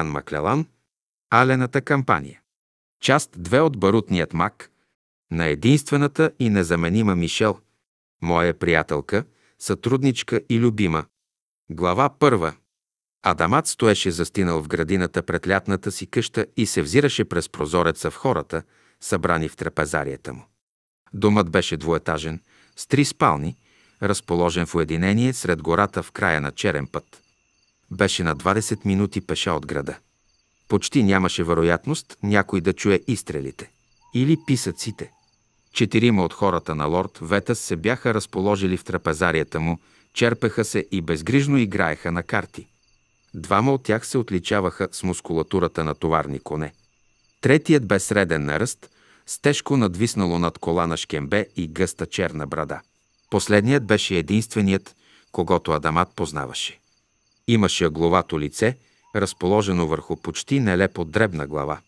Адриан Маклелан, Алената кампания. Част 2 от Барутният мак на единствената и незаменима Мишел, моя приятелка, сътрудничка и любима. Глава 1. Адамат стоеше застинал в градината пред лятната си къща и се взираше през прозореца в хората, събрани в трапезарията му. Домът беше двуетажен, с три спални, разположен в уединение сред гората в края на черен път беше на 20 минути пеша от града. Почти нямаше вероятност някой да чуе изстрелите или писъците. Четирима от хората на лорд Ветас се бяха разположили в трапезарията му, черпеха се и безгрижно играеха на карти. Двама от тях се отличаваха с мускулатурата на товарни коне. Третият бе среден на ръст, с тежко надвиснало над кола на шкембе и гъста черна брада. Последният беше единственият, когато Адамат познаваше. Имаше главато лице, разположено върху почти нелепо дребна глава.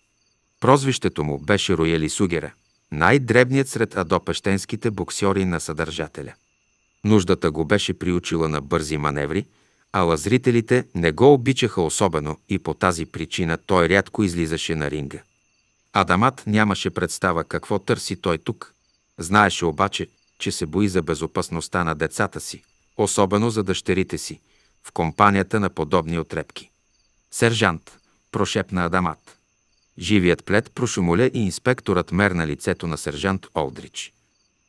Прозвището му беше Рояли Сугера, най-дребният сред адопещенските боксьори на съдържателя. Нуждата го беше приучила на бързи маневри, а зрителите не го обичаха особено и по тази причина той рядко излизаше на ринга. Адамат нямаше представа какво търси той тук. Знаеше обаче, че се бои за безопасността на децата си, особено за дъщерите си – в компанията на подобни отрепки. Сержант, прошепна Адамат. Живият плед прошумоля и инспекторът мерна лицето на сержант Олдрич.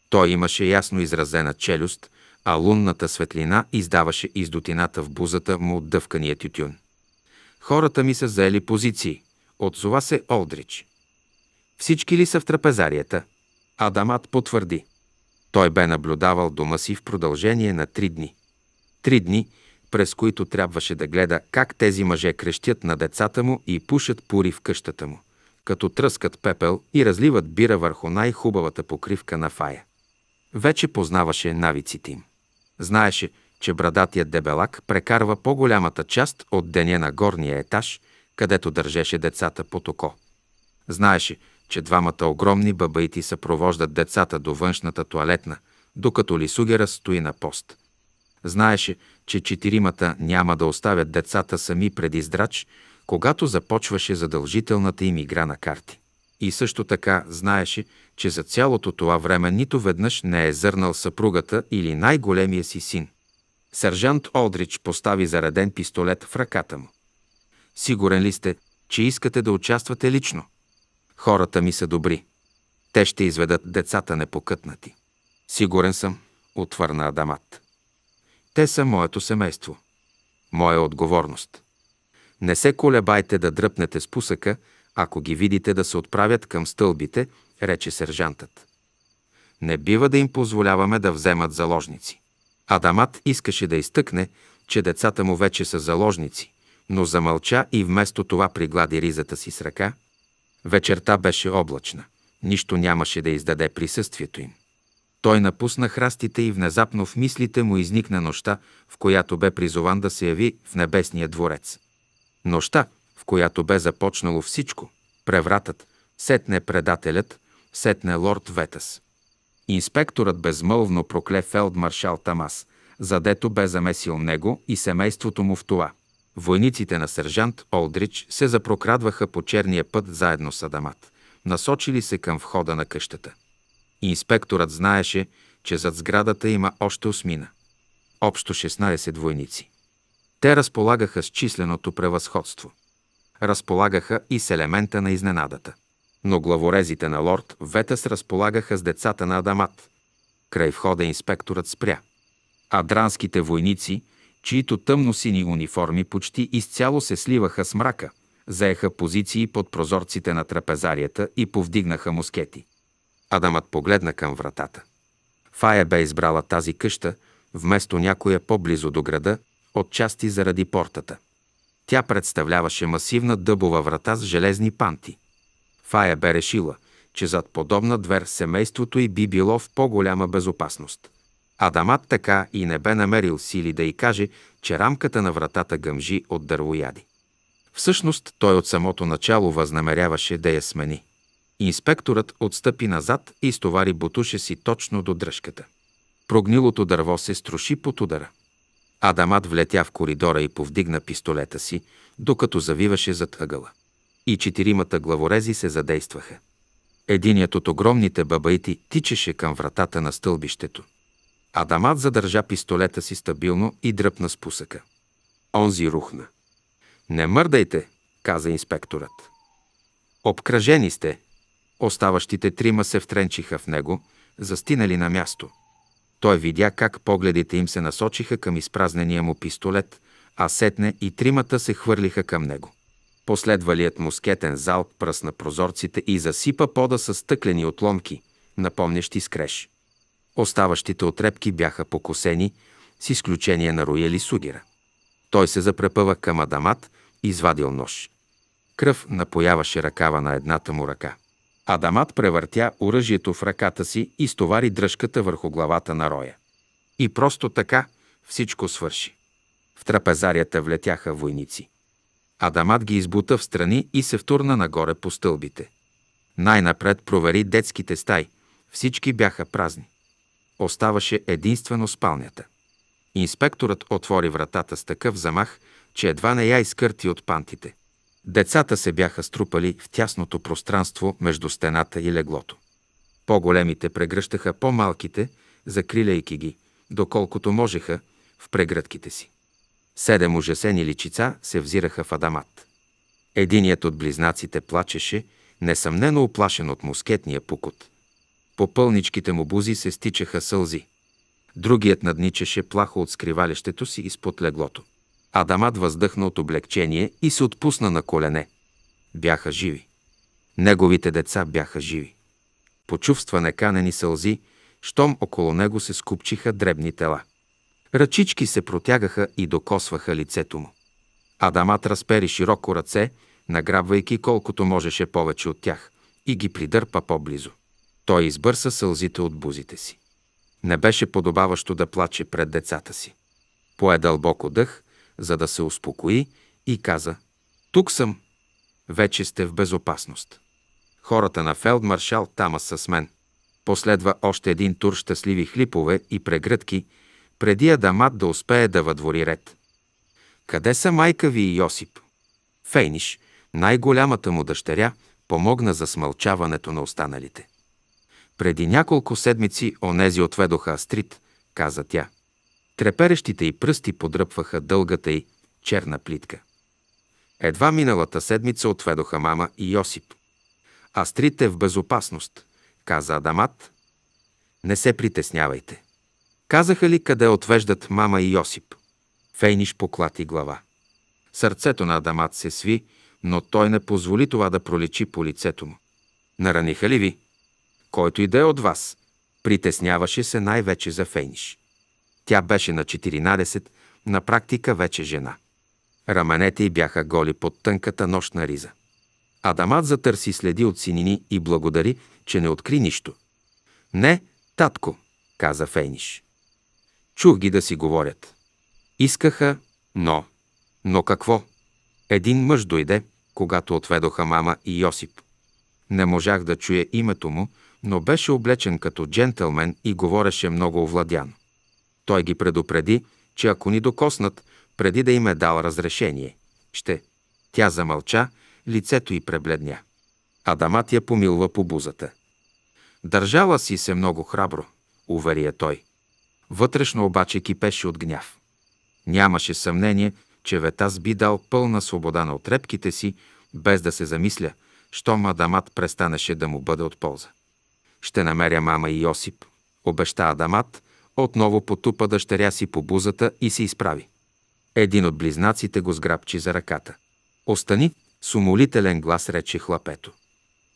Той имаше ясно изразена челюст, а лунната светлина издаваше издотината в бузата му от дъвкания тютюн. Хората ми са заели позиции, отзова се Олдрич. Всички ли са в трапезарията? Адамат потвърди. Той бе наблюдавал дома си в продължение на три дни. Три дни – през които трябваше да гледа как тези мъже крещят на децата му и пушат пури в къщата му, като тръскат пепел и разливат бира върху най-хубавата покривка на фая. Вече познаваше навиците им. Знаеше, че брадатият дебелак прекарва по-голямата част от деня на горния етаж, където държеше децата под око. Знаеше, че двамата огромни бабаити съпровождат децата до външната туалетна, докато Лисугера стои на пост. Знаеше, че четиримата няма да оставят децата сами пред издрач, когато започваше задължителната им игра на карти. И също така знаеше, че за цялото това време нито веднъж не е зърнал съпругата или най-големия си син. Сержант Олдрич постави зареден пистолет в ръката му. Сигурен ли сте, че искате да участвате лично? Хората ми са добри. Те ще изведат децата непокътнати. Сигурен съм, отвърна Адамат. Те са моето семейство. Моя отговорност. Не се колебайте да дръпнете с пусъка, ако ги видите да се отправят към стълбите, рече сержантът. Не бива да им позволяваме да вземат заложници. Адамат искаше да изтъкне, че децата му вече са заложници, но замълча и вместо това приглади ризата си с ръка. Вечерта беше облачна. Нищо нямаше да издаде присъствието им. Той напусна храстите и внезапно в мислите му изникна нощта, в която бе призован да се яви в небесния дворец. Нощта, в която бе започнало всичко – превратът, сетне предателят, сетне лорд Ветас. Инспекторът безмълвно прокле фелдмаршал Тамас, задето бе замесил него и семейството му в това. Войниците на сержант Олдрич се запрокрадваха по черния път заедно с Адамат, насочили се към входа на къщата инспекторът знаеше, че зад сградата има още осмина. Общо 16 войници. Те разполагаха с численото превъзходство. Разполагаха и с елемента на изненадата. Но главорезите на лорд Ветас разполагаха с децата на Адамат. Край входа инспекторът спря. А дранските войници, чието тъмно-сини униформи почти изцяло се сливаха с мрака, заеха позиции под прозорците на трапезарията и повдигнаха мускети. Адамът погледна към вратата. Фая бе избрала тази къща, вместо някоя по-близо до града, отчасти заради портата. Тя представляваше масивна дъбова врата с железни панти. Фая бе решила, че зад подобна двер семейството й би било в по-голяма безопасност. Адамат така и не бе намерил сили да й каже, че рамката на вратата гъмжи от дървояди. Всъщност той от самото начало възнамеряваше да я смени. Инспекторът отстъпи назад и стовари бутуша си точно до дръжката. Прогнилото дърво се струши под удара. Адамат влетя в коридора и повдигна пистолета си, докато завиваше зад ъгъла. И четиримата главорези се задействаха. Единият от огромните бабаити тичеше към вратата на стълбището. Адамат задържа пистолета си стабилно и дръпна с пусъка. Онзи рухна. «Не мърдайте!» каза инспекторът. «Обкръжени сте!» Оставащите трима се втренчиха в него, застинали на място. Той видя как погледите им се насочиха към изпразнения му пистолет, а сетне и тримата се хвърлиха към него. Последвалият мускетен залп пръсна прозорците и засипа пода с стъклени отломки, напомнящи скреш. Оставащите отрепки бяха покосени, с изключение на Рояли Сугира. Той се запрепъва към Адамат, извадил нож. Кръв напояваше ръкава на едната му ръка. Адамат превъртя оръжието в ръката си и стовари дръжката върху главата на роя. И просто така всичко свърши. В трапезарията влетяха войници. Адамат ги избута в страни и се втурна нагоре по стълбите. Най-напред провери детските стаи. Всички бяха празни. Оставаше единствено спалнята. Инспекторът отвори вратата с такъв замах, че едва не я изкърти от пантите. Децата се бяха струпали в тясното пространство между стената и леглото. По-големите прегръщаха по-малките, закриляйки ги, доколкото можеха, в прегръдките си. Седем ужасени личица се взираха в Адамат. Единият от близнаците плачеше, несъмнено оплашен от мускетния пукот. По пълничките му бузи се стичаха сълзи. Другият надничаше плахо от скривалището си изпод леглото. Адамат въздъхна от облегчение и се отпусна на колене. Бяха живи. Неговите деца бяха живи. Почувства неканени сълзи, щом около него се скупчиха дребни тела. Ръчички се протягаха и докосваха лицето му. Адамат разпери широко ръце, награбвайки колкото можеше повече от тях, и ги придърпа по-близо. Той избърса сълзите от бузите си. Не беше подобаващо да плаче пред децата си. Пое дълбоко дъх за да се успокои и каза «Тук съм, вече сте в безопасност». Хората на фелдмаршал Тама са с мен. Последва още един тур щастливи хлипове и прегръдки, преди Адамат да успее да въдвори ред. Къде са майка ви и Йосип? Фейниш, най-голямата му дъщеря, помогна за смълчаването на останалите. Преди няколко седмици онези отведоха Астрид, каза тя. Треперещите й пръсти подръпваха дългата й черна плитка. Едва миналата седмица отведоха мама и Йосип. Астрите в безопасност, каза Адамат. Не се притеснявайте. Казаха ли къде отвеждат мама и Йосип? Фейниш поклати глава. Сърцето на Адамат се сви, но той не позволи това да пролечи по лицето му. Нараниха ли ви? Който и да е от вас, притесняваше се най-вече за Фейниш. Тя беше на 14, на практика вече жена. Раменете й бяха голи под тънката нощна риза. Адамат затърси следи от синини и благодари, че не откри нищо. «Не, татко», каза Фейниш. Чух ги да си говорят. Искаха, но... Но какво? Един мъж дойде, когато отведоха мама и Йосип. Не можах да чуя името му, но беше облечен като джентълмен и говореше много овладяно. Той ги предупреди, че ако ни докоснат, преди да им е дал разрешение, ще. Тя замълча, лицето й пребледня. Адамат я помилва по бузата. Държала си се много храбро, увери я той. Вътрешно обаче кипеше от гняв. Нямаше съмнение, че Ветас би дал пълна свобода на отрепките си, без да се замисля, щом Адамат престанеше да му бъде от полза. Ще намеря мама и Йосип, обеща Адамат отново потупа дъщеря си по бузата и се изправи. Един от близнаците го сграбчи за ръката. Остани, с умолителен глас рече хлапето.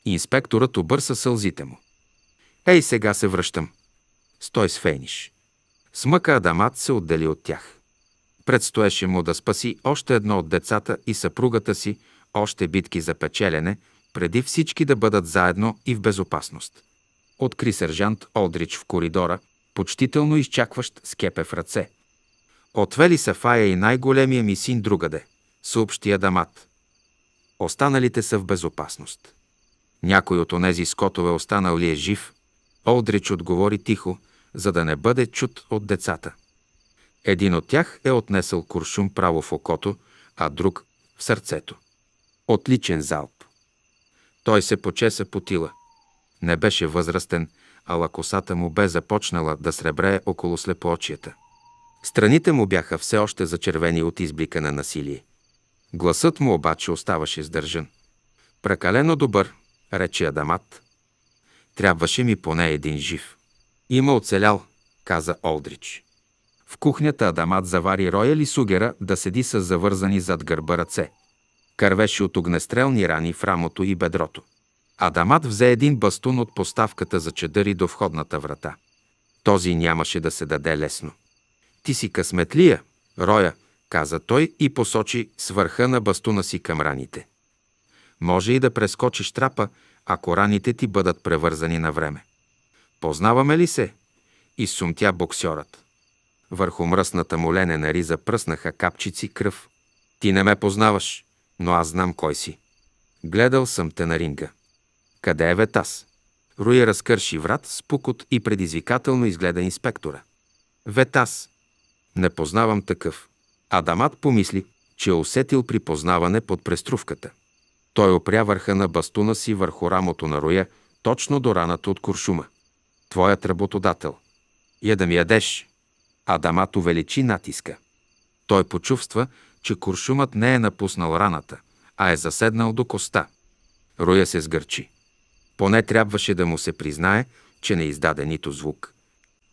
Инспекторът обърса сълзите му. Ей, сега се връщам. Стой с фейниш. Смъка Адамат се отдели от тях. Предстоеше му да спаси още едно от децата и съпругата си, още битки за печелене, преди всички да бъдат заедно и в безопасност. Откри сержант Олдрич в коридора, почтително изчакващ скепе в ръце. Отвели са Фая и най-големия ми син другаде, съобщи Адамат. Останалите са в безопасност. Някой от онези скотове останал ли е жив? Олдрич отговори тихо, за да не бъде чут от децата. Един от тях е отнесъл куршум право в окото, а друг в сърцето. Отличен залп. Той се почеса по тила. Не беше възрастен, ала косата му бе започнала да сребрее около слепоочията. Страните му бяха все още зачервени от изблика на насилие. Гласът му обаче оставаше сдържан. Прекалено добър, рече Адамат. Трябваше ми поне един жив. Има оцелял, каза Олдрич. В кухнята Адамат завари роя ли сугера да седи с завързани зад гърба ръце. Кървеше от огнестрелни рани в рамото и бедрото. Адамат взе един бастун от поставката за чадъри до входната врата. Този нямаше да се даде лесно. Ти си късметлия, Роя, каза той и посочи с върха на бастуна си към раните. Може и да прескочиш трапа, ако раните ти бъдат превързани на време. Познаваме ли се? и сумтя боксьорът. Върху мръсната му ленена риза пръснаха капчици кръв. Ти не ме познаваш, но аз знам кой си. Гледал съм те на ринга. Къде е Ветас? Руи разкърши врат с пукот и предизвикателно изгледа инспектора. Ветас. Не познавам такъв. Адамат помисли, че е усетил припознаване под преструвката. Той опря върха на бастуна си върху рамото на Роя, точно до раната от куршума. Твоят работодател. Я да ми ядеш. Адамат увеличи натиска. Той почувства, че куршумът не е напуснал раната, а е заседнал до коста. Роя се сгърчи. Поне трябваше да му се признае, че не издаде нито звук.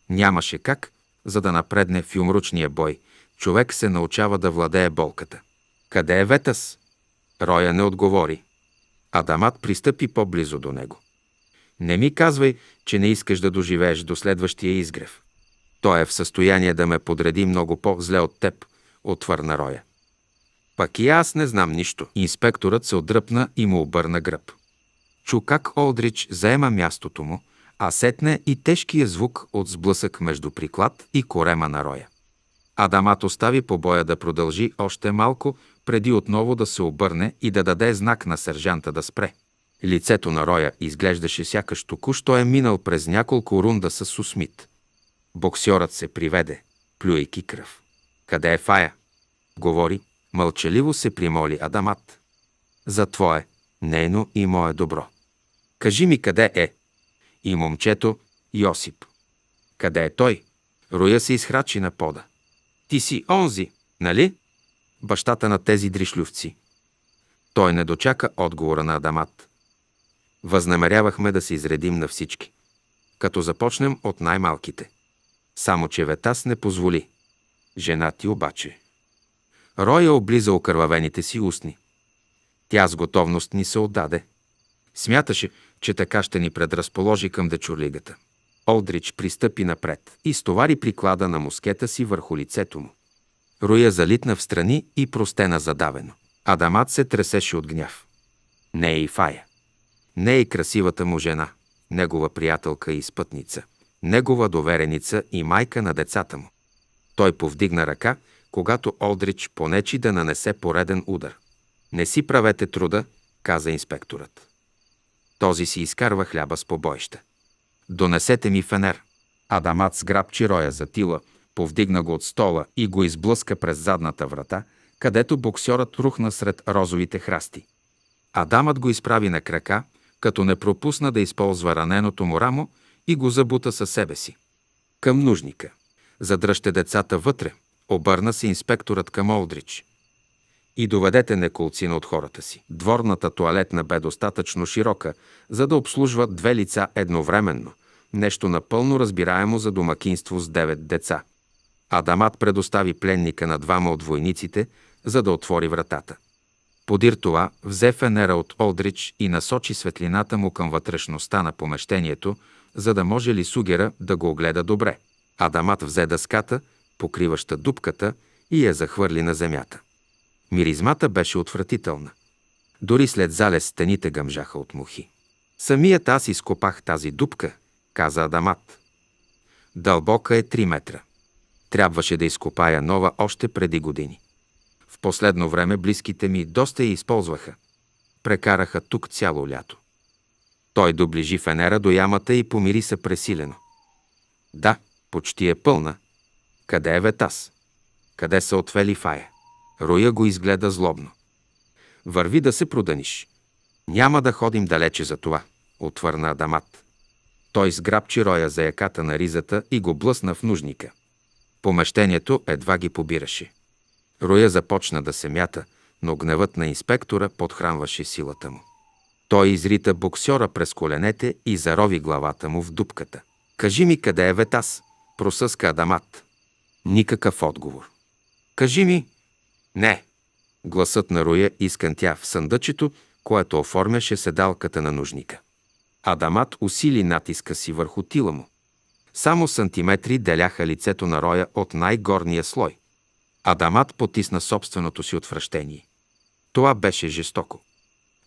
Нямаше как, за да напредне в юмручния бой. Човек се научава да владее болката. Къде е Ветас? Роя не отговори. Адамат пристъпи по-близо до него. Не ми казвай, че не искаш да доживееш до следващия изгрев. Той е в състояние да ме подреди много по-зле от теб, отвърна Роя. Пак и аз не знам нищо. Инспекторът се отдръпна и му обърна гръб. Чу как Олдрич заема мястото му, а сетне и тежкия звук от сблъсък между приклад и корема на роя. Адамат остави побоя да продължи още малко, преди отново да се обърне и да даде знак на сержанта да спре. Лицето на Роя изглеждаше сякаш току-що е минал през няколко рунда с усмит. Боксьорът се приведе, плюйки кръв. Къде е Фая? Говори, мълчаливо се примоли Адамат. За твое, нейно и мое добро. Кажи ми къде е. И момчето Йосип. Къде е той? Роя се изхрачи на пода. Ти си онзи, нали? Бащата на тези дришлювци. Той не дочака отговора на Адамат. Възнамерявахме да се изредим на всички. Като започнем от най-малките. Само, че Ветас не позволи. Жена ти обаче. Роя е облиза окървавените си устни. Тя с готовност ни се отдаде. Смяташе, че така ще ни предразположи към дечурлигата. Олдрич пристъпи напред и стовари приклада на мускета си върху лицето му. Роя залитна в страни и простена задавено. Адамат се тресеше от гняв. Не е и Фая. Не е и красивата му жена, негова приятелка и спътница, негова довереница и майка на децата му. Той повдигна ръка, когато Олдрич понечи да нанесе пореден удар. Не си правете труда, каза инспекторът. Този си изкарва хляба с побоища. Донесете ми фенер. Адамат сграбчи роя за тила, повдигна го от стола и го изблъска през задната врата, където боксьорът рухна сред розовите храсти. Адамът го изправи на крака, като не пропусна да използва раненото му рамо и го забута със себе си. Към нужника. Задръжте децата вътре, обърна се инспекторът към Олдрич и доведете неколцина от хората си. Дворната туалетна бе достатъчно широка, за да обслужва две лица едновременно, нещо напълно разбираемо за домакинство с девет деца. Адамат предостави пленника на двама от войниците, за да отвори вратата. Подир това взе фенера от Олдрич и насочи светлината му към вътрешността на помещението, за да може ли Сугера да го огледа добре. Адамат взе дъската, покриваща дупката, и я захвърли на земята. Миризмата беше отвратителна. Дори след залез стените гъмжаха от мухи. Самият аз изкопах тази дупка, каза Адамат. Дълбока е 3 метра. Трябваше да изкопая нова още преди години. В последно време близките ми доста я използваха. Прекараха тук цяло лято. Той доближи фенера до ямата и помири се пресилено. Да, почти е пълна. Къде е Ветас? Къде са отвели фая? Роя го изгледа злобно. Върви да се проданиш. Няма да ходим далече за това, отвърна Адамат. Той сграбчи Роя за яката на ризата и го блъсна в нужника. Помещението едва ги побираше. Роя започна да се мята, но гневът на инспектора подхранваше силата му. Той изрита боксера през коленете и зарови главата му в дупката. «Кажи ми къде е Ветас?» – просъска Адамат. Никакъв отговор. «Кажи ми, не! Гласът на Роя изкънтя в съндъчето, което оформяше седалката на нужника. Адамат усили натиска си върху тила му. Само сантиметри деляха лицето на Роя от най-горния слой. Адамат потисна собственото си отвращение. Това беше жестоко.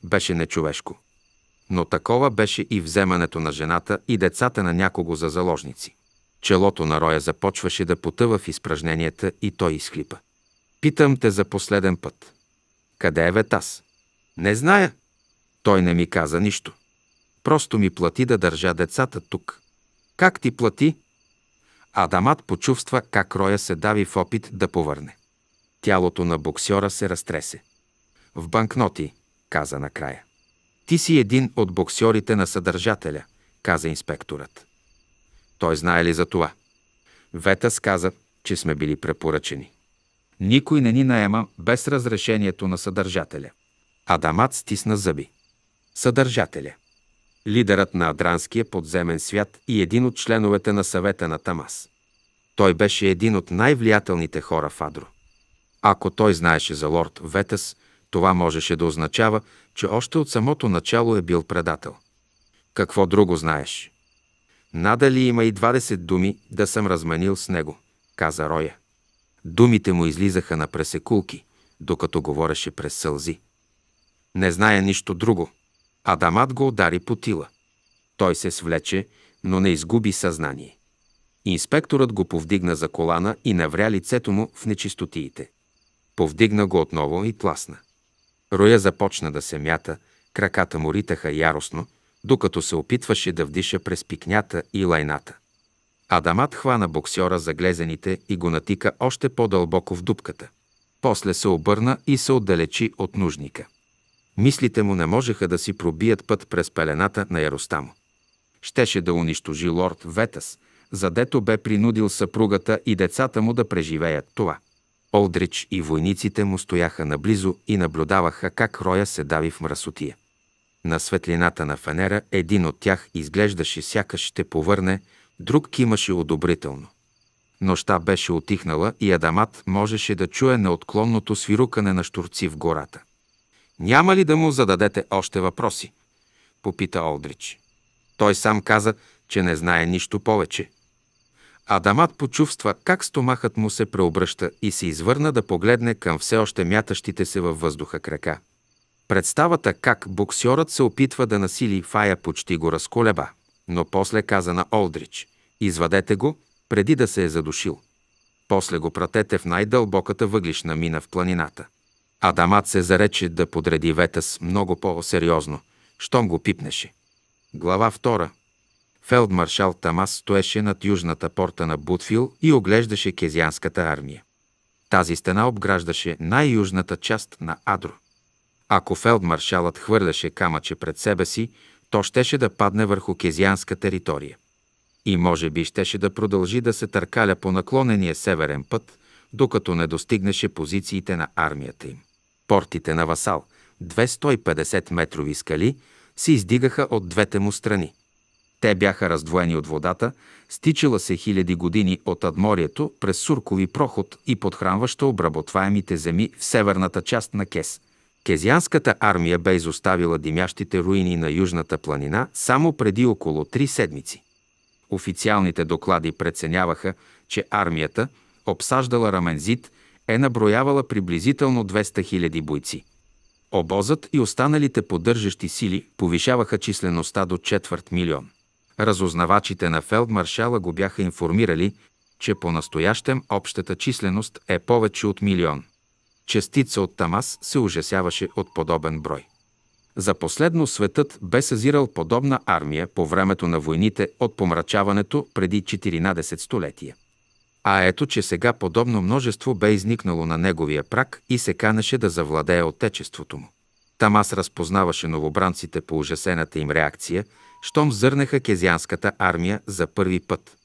Беше нечовешко. Но такова беше и вземането на жената и децата на някого за заложници. Челото на Роя започваше да потъва в изпражненията и той изхлипа. Питам те за последен път. Къде е Ветас? Не зная. Той не ми каза нищо. Просто ми плати да държа децата тук. Как ти плати? Адамат почувства как Роя се дави в опит да повърне. Тялото на боксьора се разтресе. В банкноти, каза накрая. Ти си един от боксьорите на съдържателя, каза инспекторът. Той знае ли за това? Ветас каза, че сме били препоръчени. Никой не ни наема без разрешението на съдържателя. Адамат стисна зъби. Съдържателя. Лидерът на Адранския подземен свят и един от членовете на съвета на Тамас. Той беше един от най-влиятелните хора в Адро. Ако той знаеше за лорд Ветас, това можеше да означава, че още от самото начало е бил предател. Какво друго знаеш? Надали има и 20 думи да съм разменил с него, каза Роя. Думите му излизаха на пресекулки, докато говореше през сълзи. Не зная нищо друго. Адамат го удари по тила. Той се свлече, но не изгуби съзнание. Инспекторът го повдигна за колана и навря лицето му в нечистотиите. Повдигна го отново и тласна. Роя започна да се мята, краката му ритаха яростно, докато се опитваше да вдиша през пикнята и лайната. Адамат хвана боксьора за глезените и го натика още по-дълбоко в дупката. После се обърна и се отдалечи от нужника. Мислите му не можеха да си пробият път през пелената на яростта му. Щеше да унищожи лорд Ветас, задето бе принудил съпругата и децата му да преживеят това. Олдрич и войниците му стояха наблизо и наблюдаваха как роя се дави в мръсотия. На светлината на фенера един от тях изглеждаше сякаш ще повърне Друг кимаше одобрително. Нощта беше отихнала и Адамат можеше да чуе неотклонното свирукане на штурци в гората. «Няма ли да му зададете още въпроси?» – попита Олдрич. Той сам каза, че не знае нищо повече. Адамат почувства как стомахът му се преобръща и се извърна да погледне към все още мятащите се във въздуха крака. Представата как боксьорът се опитва да насили Фая почти го разколеба. Но после каза на Олдрич, извадете го, преди да се е задушил. После го пратете в най-дълбоката въглишна мина в планината. Адамат се зарече да подреди Ветас много по-сериозно, щом го пипнеше. Глава 2. Фелдмаршал Тамас стоеше над южната порта на Бутфил и оглеждаше кезианската армия. Тази стена обграждаше най-южната част на Адро. Ако фелдмаршалът хвърляше камъче пред себе си, то щеше да падне върху Кезианска територия. И може би щеше да продължи да се търкаля по наклонения северен път, докато не достигнеше позициите на армията им. Портите на Васал, 250 метрови скали, се издигаха от двете му страни. Те бяха раздвоени от водата, стичала се хиляди години от Адморието през Суркови проход и подхранваща обработваемите земи в северната част на Кес – Кезианската армия бе изоставила димящите руини на Южната планина само преди около три седмици. Официалните доклади преценяваха, че армията, обсаждала Рамензит, е наброявала приблизително 200 000 бойци. Обозът и останалите поддържащи сили повишаваха числеността до четвърт милион. Разузнавачите на фелдмаршала го бяха информирали, че по-настоящем общата численост е повече от милион частица от Тамас се ужасяваше от подобен брой. За последно светът бе съзирал подобна армия по времето на войните от помрачаването преди 14 столетия. А ето, че сега подобно множество бе изникнало на неговия прак и се канеше да завладее отечеството му. Там аз разпознаваше новобранците по ужасената им реакция, щом зърнеха Кезианската армия за първи път.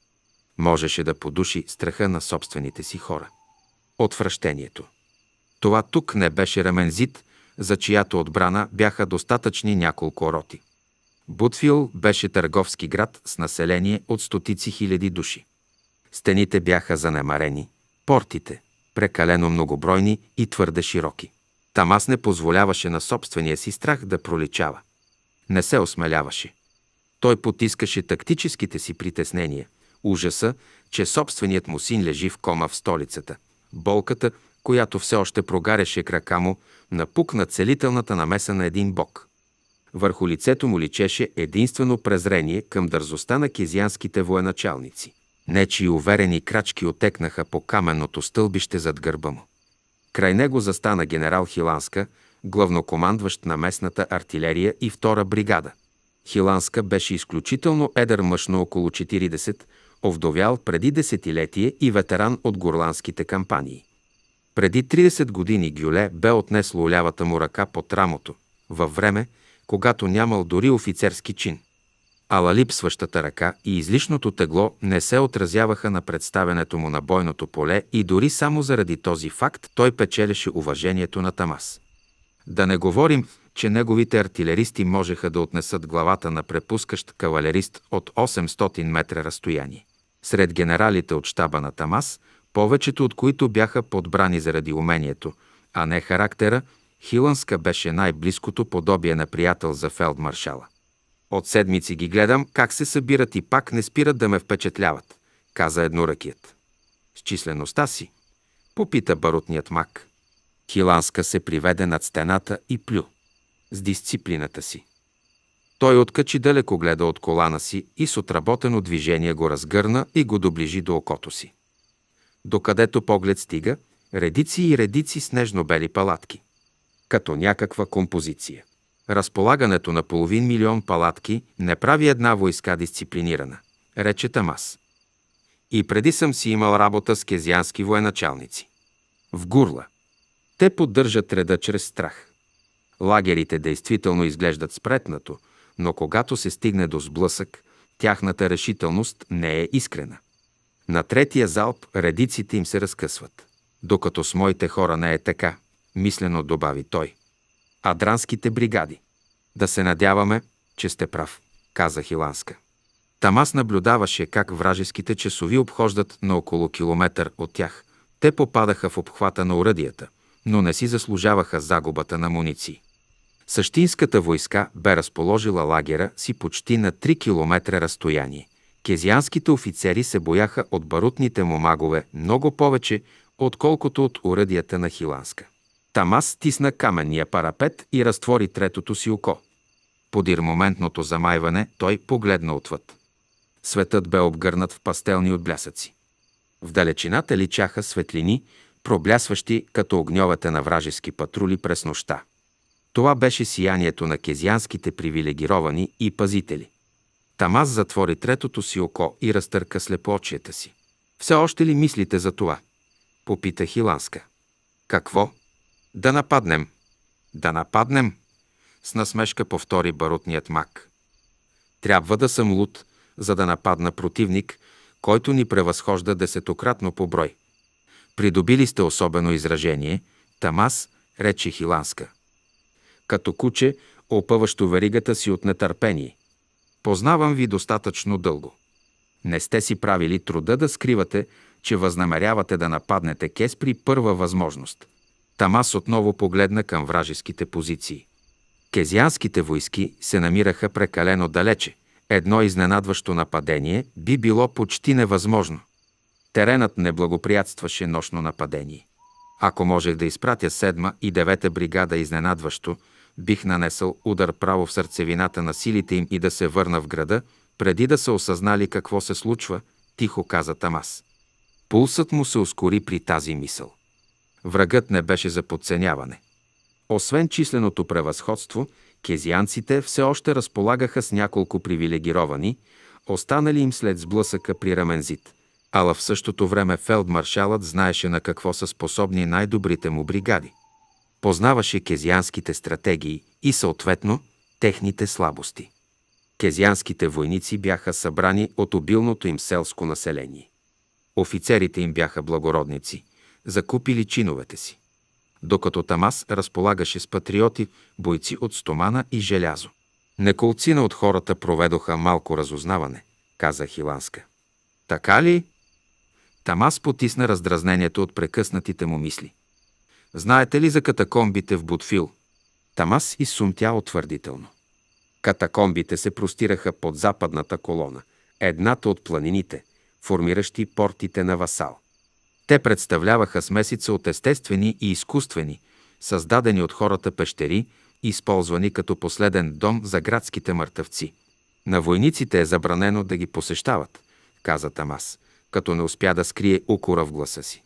Можеше да подуши страха на собствените си хора. Отвращението. Това тук не беше Ремензит, за чиято отбрана бяха достатъчни няколко роти. Бутфил беше търговски град с население от стотици хиляди души. Стените бяха занемарени, портите – прекалено многобройни и твърде широки. Тамас не позволяваше на собствения си страх да проличава. Не се осмеляваше. Той потискаше тактическите си притеснения, ужаса, че собственият му син лежи в кома в столицата, болката, която все още прогаряше крака му, напукна целителната намеса на един бог. Върху лицето му личеше единствено презрение към дързостта на кезианските военачалници. Нечи уверени крачки отекнаха по каменното стълбище зад гърба му. Край него застана генерал Хиланска, главнокомандващ на местната артилерия и втора бригада. Хиланска беше изключително едър мъж на около 40, овдовял преди десетилетие и ветеран от горландските кампании. Преди 30 години Гюле бе отнесло лявата му ръка под рамото, във време, когато нямал дори офицерски чин. Ала липсващата ръка и излишното тегло не се отразяваха на представенето му на бойното поле и дори само заради този факт той печелеше уважението на Тамас. Да не говорим, че неговите артилеристи можеха да отнесат главата на препускащ кавалерист от 800 метра разстояние. Сред генералите от штаба на Тамас – повечето от които бяха подбрани заради умението, а не характера, Хиланска беше най-близкото подобие на приятел за фелдмаршала. От седмици ги гледам как се събират и пак не спират да ме впечатляват, каза едноръкият. С числеността си, попита барутният мак. Хиланска се приведе над стената и плю. С дисциплината си. Той откачи далеко гледа от колана си и с отработено движение го разгърна и го доближи до окото си докъдето поглед стига, редици и редици снежно-бели палатки. Като някаква композиция. Разполагането на половин милион палатки не прави една войска дисциплинирана, рече Тамас. И преди съм си имал работа с кезиански военачалници. В Гурла. Те поддържат реда чрез страх. Лагерите действително изглеждат спретнато, но когато се стигне до сблъсък, тяхната решителност не е искрена. На третия залп редиците им се разкъсват. Докато с моите хора не е така, мислено добави той. Адранските бригади. Да се надяваме, че сте прав, каза Хиланска. Тамас наблюдаваше как вражеските часови обхождат на около километър от тях. Те попадаха в обхвата на уръдията, но не си заслужаваха загубата на муниции. Същинската войска бе разположила лагера си почти на 3 км разстояние. Кезианските офицери се бояха от барутните му магове много повече, отколкото от уръдията на Хиланска. Тамас стисна каменния парапет и разтвори третото си око. Подир моментното замайване той погледна отвъд. Светът бе обгърнат в пастелни отблясъци. В далечината личаха светлини, проблясващи като огньовете на вражески патрули през нощта. Това беше сиянието на кезианските привилегировани и пазители. Тамас затвори третото си око и разтърка слепоочията си. Все още ли мислите за това? Попита Хиланска. Какво? Да нападнем. Да нападнем? С насмешка повтори баротният мак. Трябва да съм луд, за да нападна противник, който ни превъзхожда десетократно по брой. Придобили сте особено изражение, Тамас, рече Хиланска. Като куче, опъващо веригата си от нетърпение – Познавам ви достатъчно дълго. Не сте си правили труда да скривате, че възнамерявате да нападнете Кес при първа възможност. Тамас отново погледна към вражеските позиции. Кезианските войски се намираха прекалено далече. Едно изненадващо нападение би било почти невъзможно. Теренът не благоприятстваше нощно нападение. Ако можех да изпратя седма и девета бригада изненадващо, бих нанесъл удар право в сърцевината на силите им и да се върна в града, преди да са осъзнали какво се случва, тихо каза Тамас. Пулсът му се ускори при тази мисъл. Врагът не беше за подценяване. Освен численото превъзходство, кезианците все още разполагаха с няколко привилегировани, останали им след сблъсъка при Рамензит. Ала в същото време фелдмаршалът знаеше на какво са способни най-добрите му бригади познаваше кезианските стратегии и съответно техните слабости. Кезианските войници бяха събрани от обилното им селско население. Офицерите им бяха благородници, закупили чиновете си. Докато Тамас разполагаше с патриоти, бойци от стомана и желязо. Неколцина от хората проведоха малко разузнаване, каза Хиланска. Така ли? Тамас потисна раздразнението от прекъснатите му мисли. Знаете ли за катакомбите в Бутфил? Тамас изсумтя утвърдително. Катакомбите се простираха под западната колона, едната от планините, формиращи портите на Васал. Те представляваха смесица от естествени и изкуствени, създадени от хората пещери, използвани като последен дом за градските мъртъвци. На войниците е забранено да ги посещават, каза Тамас, като не успя да скрие укора в гласа си.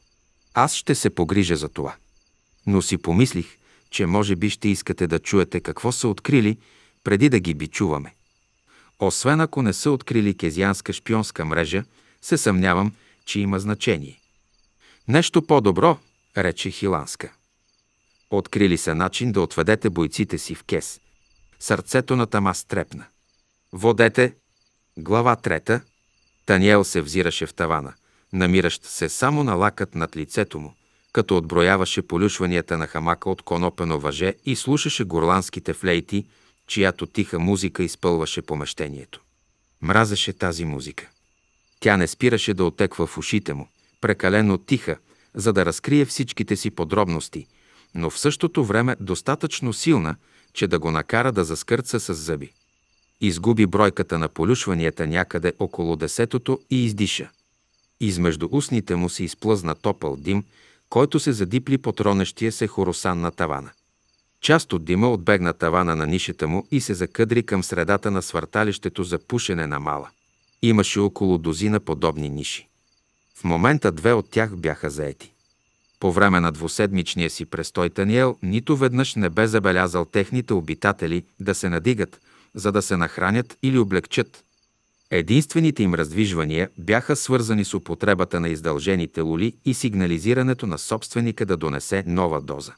Аз ще се погрижа за това но си помислих, че може би ще искате да чуете какво са открили, преди да ги бичуваме. Освен ако не са открили кезианска шпионска мрежа, се съмнявам, че има значение. Нещо по-добро, рече Хиланска. Открили са начин да отведете бойците си в кес. Сърцето на Тама стрепна. Водете. Глава трета. Таниел се взираше в тавана, намиращ се само на лакът над лицето му – като отброяваше полюшванията на хамака от конопено въже и слушаше горландските флейти, чиято тиха музика изпълваше помещението. Мразеше тази музика. Тя не спираше да отеква в ушите му, прекалено тиха, за да разкрие всичките си подробности, но в същото време достатъчно силна, че да го накара да заскърца с зъби. Изгуби бройката на полюшванията някъде около десетото и издиша. Измежду устните му се изплъзна топъл дим който се задипли по тронещия се хоросан на тавана. Част от дима отбегна тавана на нишата му и се закъдри към средата на свърталището за пушене на мала. Имаше около дозина подобни ниши. В момента две от тях бяха заети. По време на двуседмичния си престой Таниел нито веднъж не бе забелязал техните обитатели да се надигат, за да се нахранят или облегчат, Единствените им раздвижвания бяха свързани с употребата на издължените лули и сигнализирането на собственика да донесе нова доза.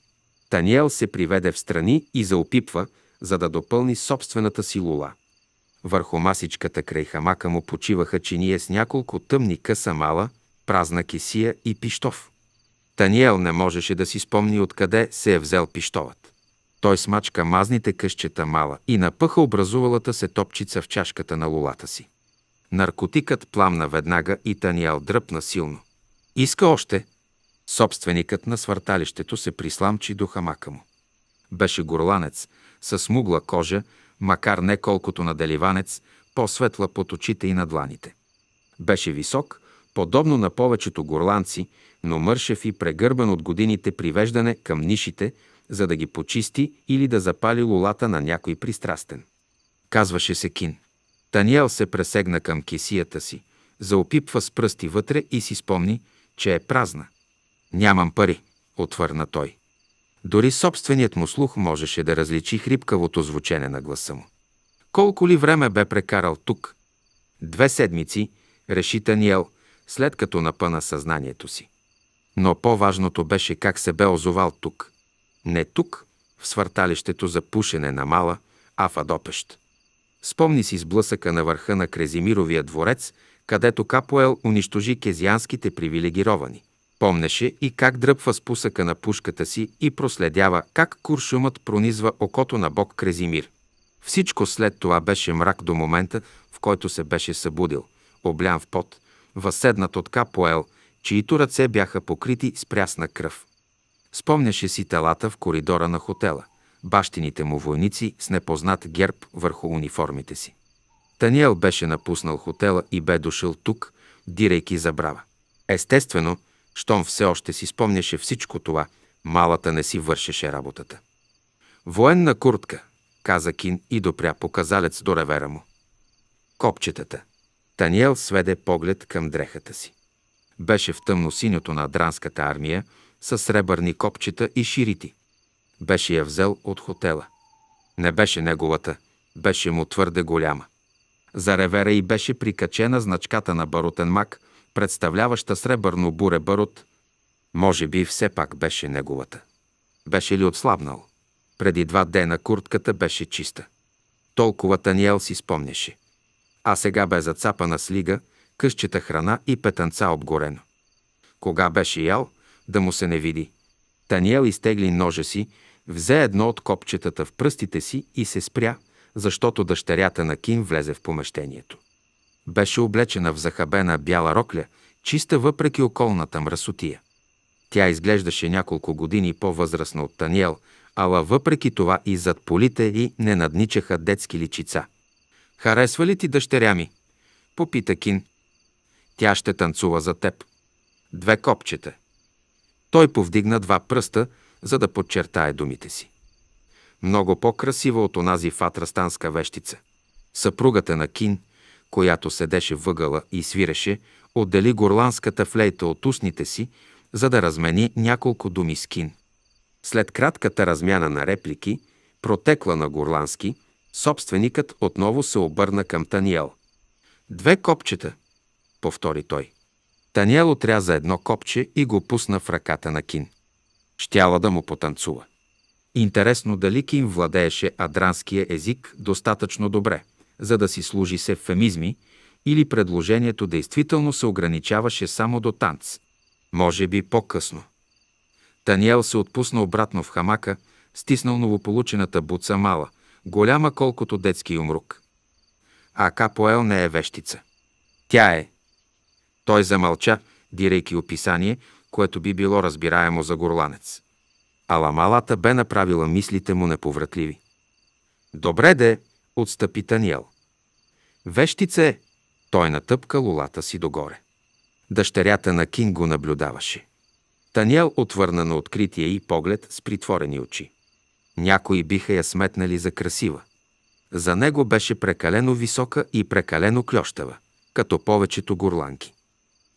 Таниел се приведе в страни и заопипва, за да допълни собствената си лула. Върху масичката край хамака му почиваха чиния с няколко тъмни къса мала, празна кисия и пиштов. Таниел не можеше да си спомни откъде се е взел пиштовът. Той смачка мазните къщета мала и напъха образувалата се топчица в чашката на лулата си. Наркотикът пламна веднага и Таниел дръпна силно. Иска още. Собственикът на свърталището се присламчи до хамака му. Беше горланец, с смугла кожа, макар не колкото на деливанец, по-светла под очите и на дланите. Беше висок, подобно на повечето горланци, но мършев и прегърбан от годините привеждане към нишите, за да ги почисти или да запали лулата на някой пристрастен. Казваше се Кин. Таниел се пресегна към кисията си, заопипва с пръсти вътре и си спомни, че е празна. «Нямам пари», отвърна той. Дори собственият му слух можеше да различи хрипкавото звучене на гласа му. Колко ли време бе прекарал тук? Две седмици, реши Таниел, след като напъна съзнанието си. Но по-важното беше как се бе озовал тук. Не тук, в свърталището за пушене на мала, а в Адопещ. Спомни си сблъсъка на върха на Крезимировия дворец, където Капоел унищожи кезианските привилегировани. Помнеше и как дръпва спусъка на пушката си и проследява как куршумът пронизва окото на бог Крезимир. Всичко след това беше мрак до момента, в който се беше събудил, облян в пот, възседнат от Капуел, чието ръце бяха покрити с прясна кръв. Спомняше си телата в коридора на хотела бащините му войници с непознат герб върху униформите си. Таниел беше напуснал хотела и бе дошъл тук, дирейки забрава. Естествено, щом все още си спомняше всичко това, малата не си вършеше работата. Военна куртка, каза Кин и допря показалец до ревера му. Копчетата. Таниел сведе поглед към дрехата си. Беше в тъмно синьото на дранската армия, с сребърни копчета и ширити беше я взел от хотела. Не беше неговата, беше му твърде голяма. За ревера и беше прикачена значката на барутен мак, представляваща сребърно буре барут. Може би все пак беше неговата. Беше ли отслабнал? Преди два дена куртката беше чиста. Толкова Таниел си спомняше. А сега бе зацапана слига, къщета храна и петънца обгорено. Кога беше ял, да му се не види. Таниел изтегли ножа си Взе едно от копчетата в пръстите си и се спря, защото дъщерята на Ким влезе в помещението. Беше облечена в захабена бяла рокля, чиста въпреки околната мръсотия. Тя изглеждаше няколко години по-възрастна от Таниел, ала въпреки това и зад полите й не надничаха детски личица. «Харесва ли ти дъщеря ми?» – попита Кин. «Тя ще танцува за теб. Две копчета». Той повдигна два пръста – за да подчертае думите си. Много по-красива от онази фатрастанска вещица. Съпругата на Кин, която седеше въгъла и свиреше, отдели горландската флейта от устните си, за да размени няколко думи с Кин. След кратката размяна на реплики, протекла на горлански, собственикът отново се обърна към Таниел. «Две копчета», повтори той. Таниел отряза едно копче и го пусна в ръката на Кин щяла да му потанцува. Интересно дали Ким владееше адранския език достатъчно добре, за да си служи се фемизми или предложението действително се ограничаваше само до танц. Може би по-късно. Таниел се отпусна обратно в хамака, стиснал новополучената буца мала, голяма колкото детски умрук. А Капоел не е вещица. Тя е. Той замълча, дирейки описание, което би било разбираемо за горланец. Ала малата бе направила мислите му неповратливи. Добре де, отстъпи Таниел. Вещице, той натъпка лулата си догоре. Дъщерята на Кин го наблюдаваше. Таниел отвърна на открития и поглед с притворени очи. Някои биха я сметнали за красива. За него беше прекалено висока и прекалено клющава, като повечето горланки.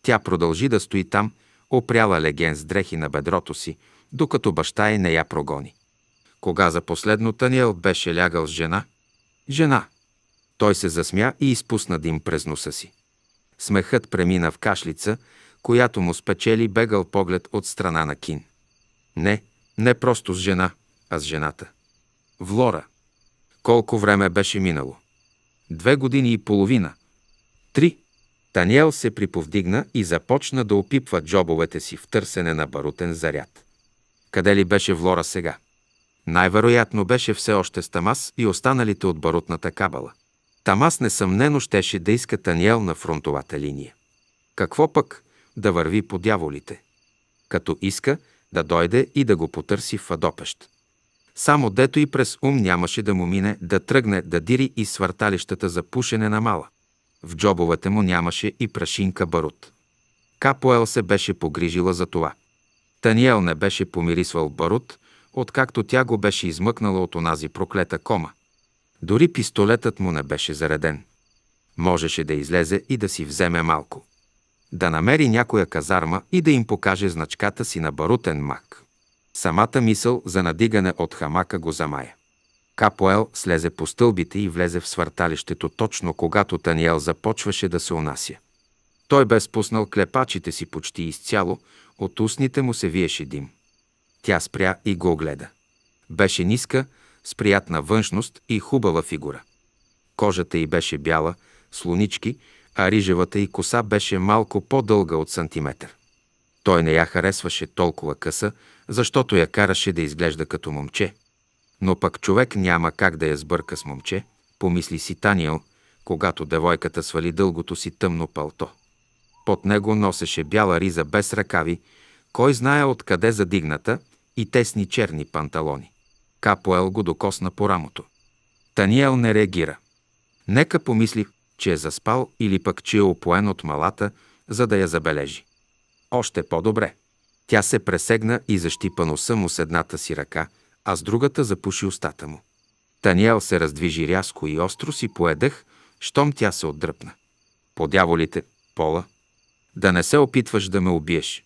Тя продължи да стои там, опряла леген с дрехи на бедрото си, докато баща й не я прогони. Кога за последно Таниел беше лягал с жена? Жена! Той се засмя и изпусна дим през носа си. Смехът премина в кашлица, която му спечели бегал поглед от страна на Кин. Не, не просто с жена, а с жената. Влора. Колко време беше минало? Две години и половина. Три. Таниел се приповдигна и започна да опипва джобовете си в търсене на барутен заряд. Къде ли беше Влора сега? Най-вероятно беше все още с Тамас и останалите от барутната кабала. Тамас несъмнено щеше да иска Таниел на фронтовата линия. Какво пък да върви по дяволите? Като иска да дойде и да го потърси в Адопещ. Само дето и през ум нямаше да му мине да тръгне да дири и свърталищата за пушене на мала. В джобовете му нямаше и прашинка барут. Капоел се беше погрижила за това. Таниел не беше помирисвал барут, откакто тя го беше измъкнала от онази проклета кома. Дори пистолетът му не беше зареден. Можеше да излезе и да си вземе малко. Да намери някоя казарма и да им покаже значката си на барутен мак. Самата мисъл за надигане от хамака го замая. Капоел слезе по стълбите и влезе в свърталището точно когато Таниел започваше да се унася. Той бе спуснал клепачите си почти изцяло, от устните му се виеше дим. Тя спря и го огледа. Беше ниска, с приятна външност и хубава фигура. Кожата й беше бяла, слонички, а рижевата й коса беше малко по-дълга от сантиметър. Той не я харесваше толкова къса, защото я караше да изглежда като момче – но пък човек няма как да я сбърка с момче, помисли си Таниел, когато девойката свали дългото си тъмно палто. Под него носеше бяла риза без ръкави, кой знае откъде задигната, и тесни черни панталони. Капоел го докосна по рамото. Таниел не реагира. Нека помисли, че е заспал или пък, че е опоен от малата, за да я забележи. Още по-добре. Тя се пресегна и защипа носа му с едната си ръка – а с другата запуши устата му. Таниел се раздвижи рязко и остро си поедъх, щом тя се отдръпна. По дяволите, Пола, да не се опитваш да ме убиеш.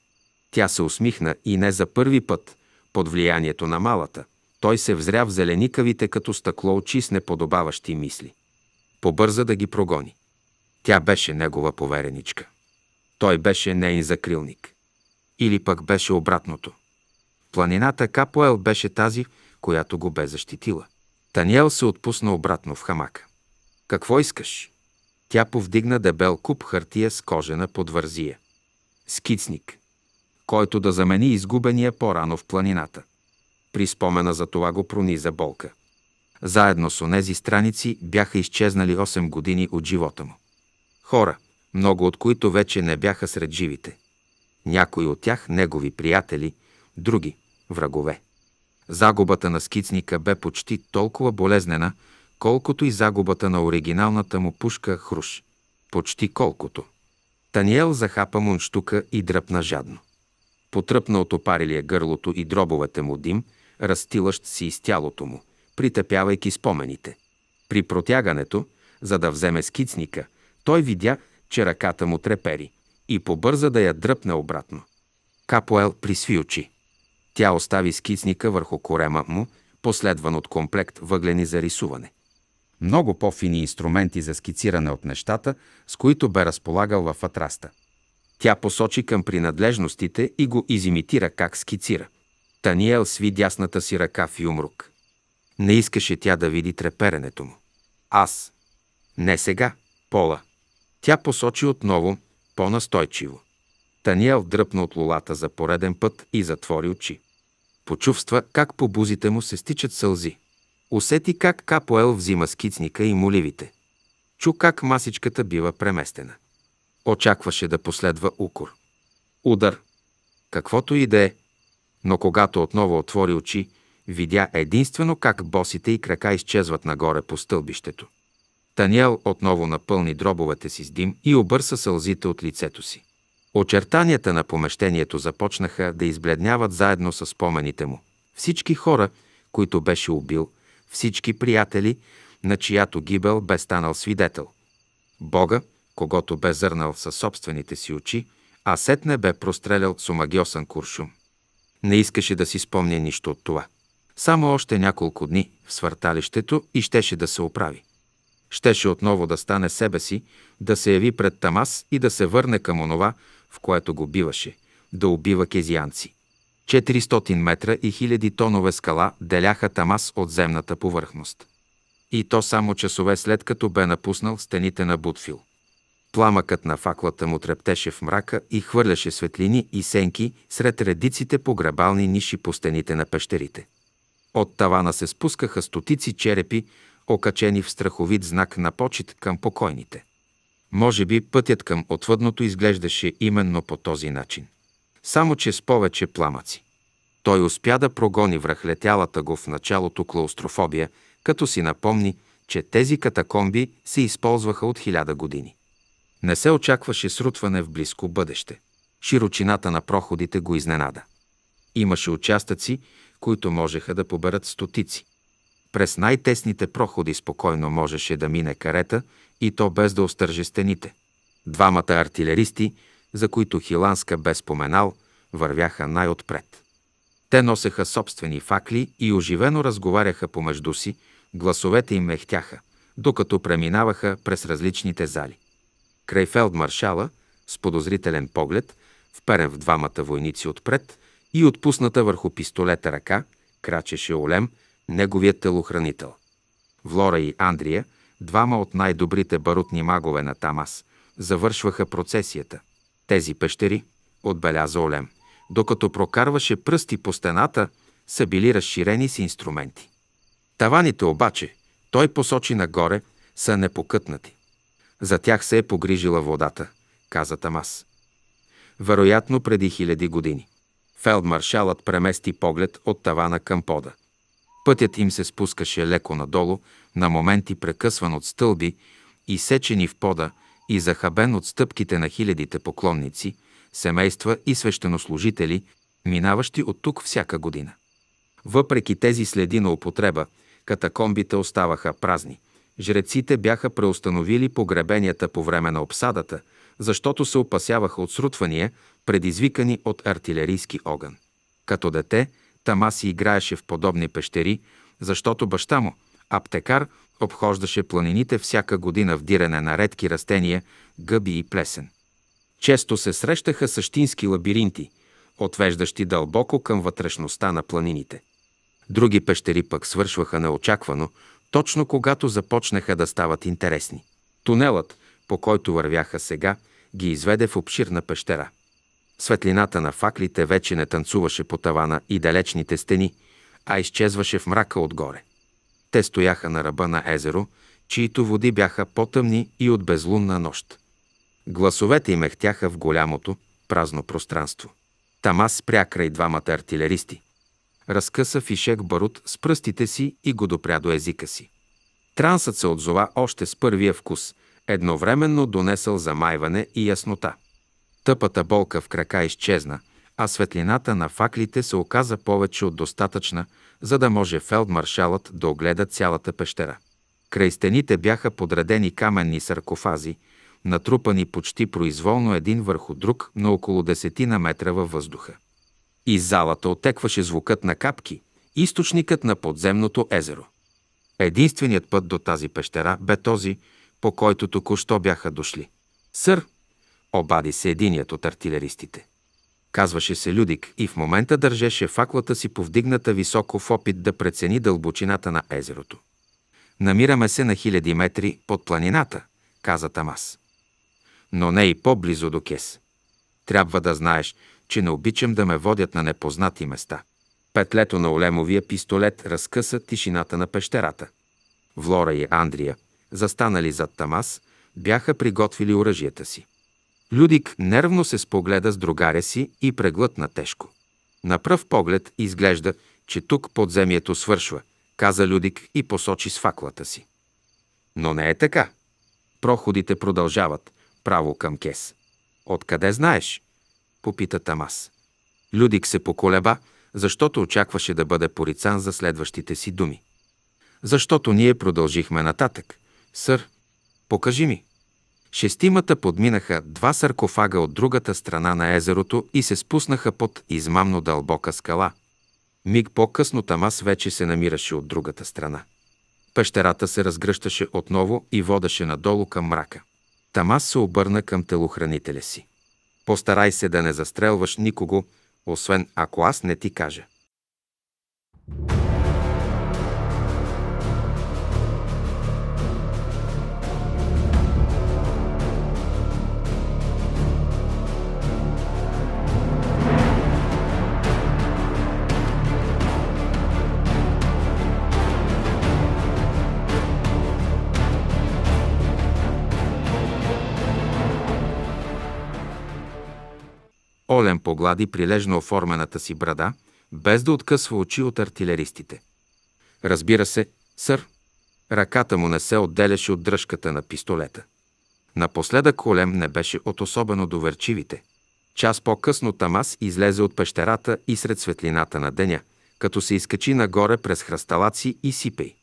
Тя се усмихна и не за първи път, под влиянието на малата, той се взря в зеленикавите като стъкло очи с неподобаващи мисли. Побърза да ги прогони. Тя беше негова повереничка. Той беше неин закрилник. Или пък беше обратното – Планината Капоел беше тази, която го бе защитила. Таниел се отпусна обратно в хамака. Какво искаш? Тя повдигна дебел куп хартия с кожена подвързия. Скицник, който да замени изгубения по-рано в планината. При спомена за това го прониза болка. Заедно с онези страници бяха изчезнали 8 години от живота му. Хора, много от които вече не бяха сред живите. Някои от тях негови приятели, други – врагове. Загубата на скицника бе почти толкова болезнена, колкото и загубата на оригиналната му пушка Хруш. Почти колкото. Таниел захапа мунштука и дръпна жадно. Потръпна от опарилия гърлото и дробовете му дим, растилащ си из тялото му, притъпявайки спомените. При протягането, за да вземе скицника, той видя, че ръката му трепери и побърза да я дръпне обратно. Капоел присви очи. Тя остави скицника върху корема му, последван от комплект въглени за рисуване. Много по-фини инструменти за скициране от нещата, с които бе разполагал в Атраста. Тя посочи към принадлежностите и го изимитира как скицира. Таниел сви дясната си ръка в юмрук. Не искаше тя да види треперенето му. Аз. Не сега, Пола. Тя посочи отново, по-настойчиво. Таниел дръпна от лулата за пореден път и затвори очи. Почувства как по бузите му се стичат сълзи. Усети как Капоел взима скицника и моливите. Чу как масичката бива преместена. Очакваше да последва укор. Удар. Каквото и да е. Но когато отново отвори очи, видя единствено как босите и крака изчезват нагоре по стълбището. Таниел отново напълни дробовете си с дим и обърса сълзите от лицето си. Очертанията на помещението започнаха да избледняват заедно с спомените му. Всички хора, които беше убил, всички приятели, на чиято гибел бе станал свидетел. Бога, когато бе зърнал със собствените си очи, а сетне бе прострелял с омагиосан куршум. Не искаше да си спомня нищо от това. Само още няколко дни в свърталището и щеше да се оправи. Щеше отново да стане себе си, да се яви пред Тамас и да се върне към онова, в което го биваше, да убива кезианци. 400 метра и хиляди тонове скала деляха Тамас от земната повърхност. И то само часове след като бе напуснал стените на Бутфил. Пламъкът на факлата му трептеше в мрака и хвърляше светлини и сенки сред редиците погребални ниши по стените на пещерите. От тавана се спускаха стотици черепи, окачени в страховит знак на почет към покойните. Може би пътят към отвъдното изглеждаше именно по този начин. Само, че с повече пламъци. Той успя да прогони връхлетялата го в началото клаустрофобия, като си напомни, че тези катакомби се използваха от хиляда години. Не се очакваше срутване в близко бъдеще. Широчината на проходите го изненада. Имаше участъци, които можеха да поберат стотици. През най-тесните проходи спокойно можеше да мине карета и то без да остърже стените. Двамата артилеристи, за които Хиланска бе споменал, вървяха най-отпред. Те носеха собствени факли и оживено разговаряха помежду си, гласовете им мехтяха, докато преминаваха през различните зали. Край фелдмаршала, с подозрителен поглед, вперен в двамата войници отпред и отпусната върху пистолета ръка, крачеше Олем – неговият телохранител. Влора и Андрия, двама от най-добрите барутни магове на Тамас, завършваха процесията. Тези пещери, отбеляза Олем, докато прокарваше пръсти по стената, са били разширени с инструменти. Таваните обаче, той посочи нагоре, са непокътнати. За тях се е погрижила водата, каза Тамас. Вероятно преди хиляди години. Фелдмаршалът премести поглед от тавана към пода – Пътят им се спускаше леко надолу, на моменти прекъсван от стълби, изсечени в пода и захабен от стъпките на хилядите поклонници, семейства и свещенослужители, минаващи от тук всяка година. Въпреки тези следи на употреба, катакомбите оставаха празни. Жреците бяха преустановили погребенията по време на обсадата, защото се опасяваха от срутвания, предизвикани от артилерийски огън. Като дете – Тама си играеше в подобни пещери, защото баща му, аптекар, обхождаше планините всяка година в диране на редки растения, гъби и плесен. Често се срещаха същински лабиринти, отвеждащи дълбоко към вътрешността на планините. Други пещери пък свършваха неочаквано, точно когато започнаха да стават интересни. Тунелът, по който вървяха сега, ги изведе в обширна пещера. Светлината на факлите вече не танцуваше по тавана и далечните стени, а изчезваше в мрака отгоре. Те стояха на ръба на езеро, чието води бяха по-тъмни и от безлунна нощ. Гласовете им ехтяха в голямото, празно пространство. Тамас спря край двамата артилеристи. Разкъса фишек барут с пръстите си и го допря до езика си. Трансът се отзова още с първия вкус, едновременно донесъл замайване и яснота – Тъпата болка в крака изчезна, а светлината на факлите се оказа повече от достатъчна, за да може фелдмаршалът да огледа цялата пещера. Край стените бяха подредени каменни саркофази, натрупани почти произволно един върху друг на около десетина метра във въздуха. Из залата отекваше звукът на капки, източникът на подземното езеро. Единственият път до тази пещера бе този, по който току-що бяха дошли. Сър, обади се единият от артилеристите. Казваше се Людик и в момента държеше факлата си повдигната високо в опит да прецени дълбочината на езерото. Намираме се на хиляди метри под планината, каза Тамас. Но не и по-близо до Кес. Трябва да знаеш, че не обичам да ме водят на непознати места. Петлето на олемовия пистолет разкъса тишината на пещерата. Влора и Андрия, застанали зад Тамас, бяха приготвили оръжията си. Людик нервно се спогледа с другаря си и преглътна тежко. На пръв поглед изглежда, че тук подземието свършва, каза Людик и посочи с факлата си. Но не е така. Проходите продължават право към Кес. Откъде знаеш? Попита Тамас. Людик се поколеба, защото очакваше да бъде порицан за следващите си думи. Защото ние продължихме нататък. Сър, покажи ми. Шестимата подминаха два саркофага от другата страна на езерото и се спуснаха под измамно дълбока скала. Миг по-късно Тамас вече се намираше от другата страна. Пещерата се разгръщаше отново и водеше надолу към мрака. Тамас се обърна към телохранителя си. Постарай се да не застрелваш никого, освен ако аз не ти кажа. Олен поглади прилежно оформената си брада, без да откъсва очи от артилеристите. Разбира се, сър, ръката му не се отделяше от дръжката на пистолета. Напоследък Олем не беше от особено доверчивите. Час по-късно Тамас излезе от пещерата и сред светлината на деня, като се изкачи нагоре през храсталаци и сипей.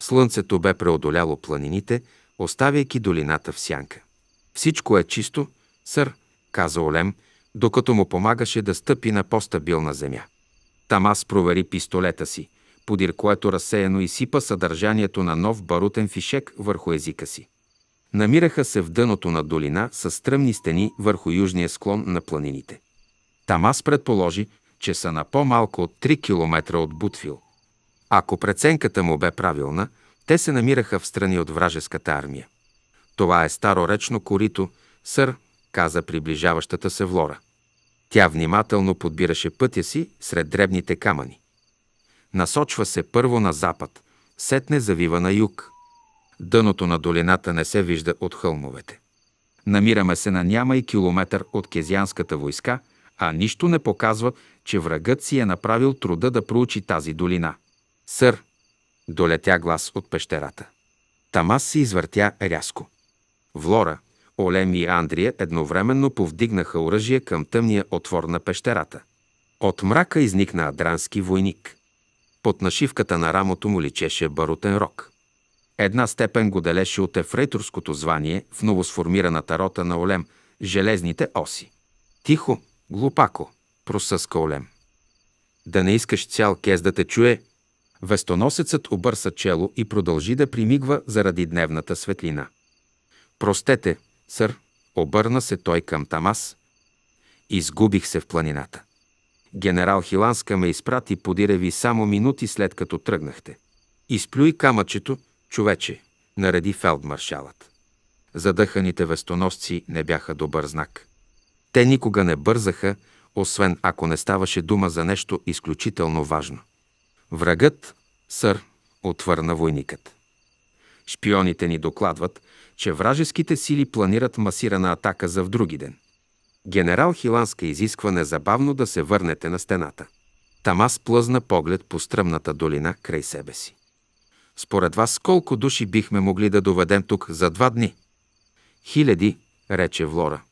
Слънцето бе преодоляло планините, оставяйки долината в сянка. Всичко е чисто, сър, каза Олем, докато му помагаше да стъпи на по-стабилна земя. Там аз провери пистолета си, подир което разсеяно изсипа съдържанието на нов барутен фишек върху езика си. Намираха се в дъното на долина с стръмни стени върху южния склон на планините. Там аз предположи, че са на по-малко от 3 км от Бутвил. Ако преценката му бе правилна, те се намираха в страни от вражеската армия. Това е старо речно корито, сър, каза приближаващата се Влора. Тя внимателно подбираше пътя си сред дребните камъни. Насочва се първо на запад, сетне завива на юг. Дъното на долината не се вижда от хълмовете. Намираме се на няма и километър от Кезианската войска, а нищо не показва, че врагът си е направил труда да проучи тази долина. Сър, долетя глас от пещерата. Тамас се извъртя рязко. Влора, Олем и Андрия едновременно повдигнаха оръжие към тъмния отвор на пещерата. От мрака изникна адрански войник. Под нашивката на рамото му личеше барутен рок. Една степен го делеше от ефрейторското звание в новосформираната рота на Олем – железните оси. Тихо, глупако, просъска Олем. Да не искаш цял кез да те чуе. Вестоносецът обърса чело и продължи да примигва заради дневната светлина. Простете, Сър, обърна се той към Тамас. Изгубих се в планината. Генерал Хиланска ме изпрати подире ви само минути след като тръгнахте. Изплюй камъчето, човече, нареди фелдмаршалът. Задъханите вестоносци не бяха добър знак. Те никога не бързаха, освен ако не ставаше дума за нещо изключително важно. Врагът, сър, отвърна войникът. Шпионите ни докладват, че вражеските сили планират масирана атака за други ден. Генерал Хиланска изисква незабавно да се върнете на стената. Тамас плъзна поглед по стръмната долина край себе си. Според вас колко души бихме могли да доведем тук за два дни? Хиляди, рече Влора.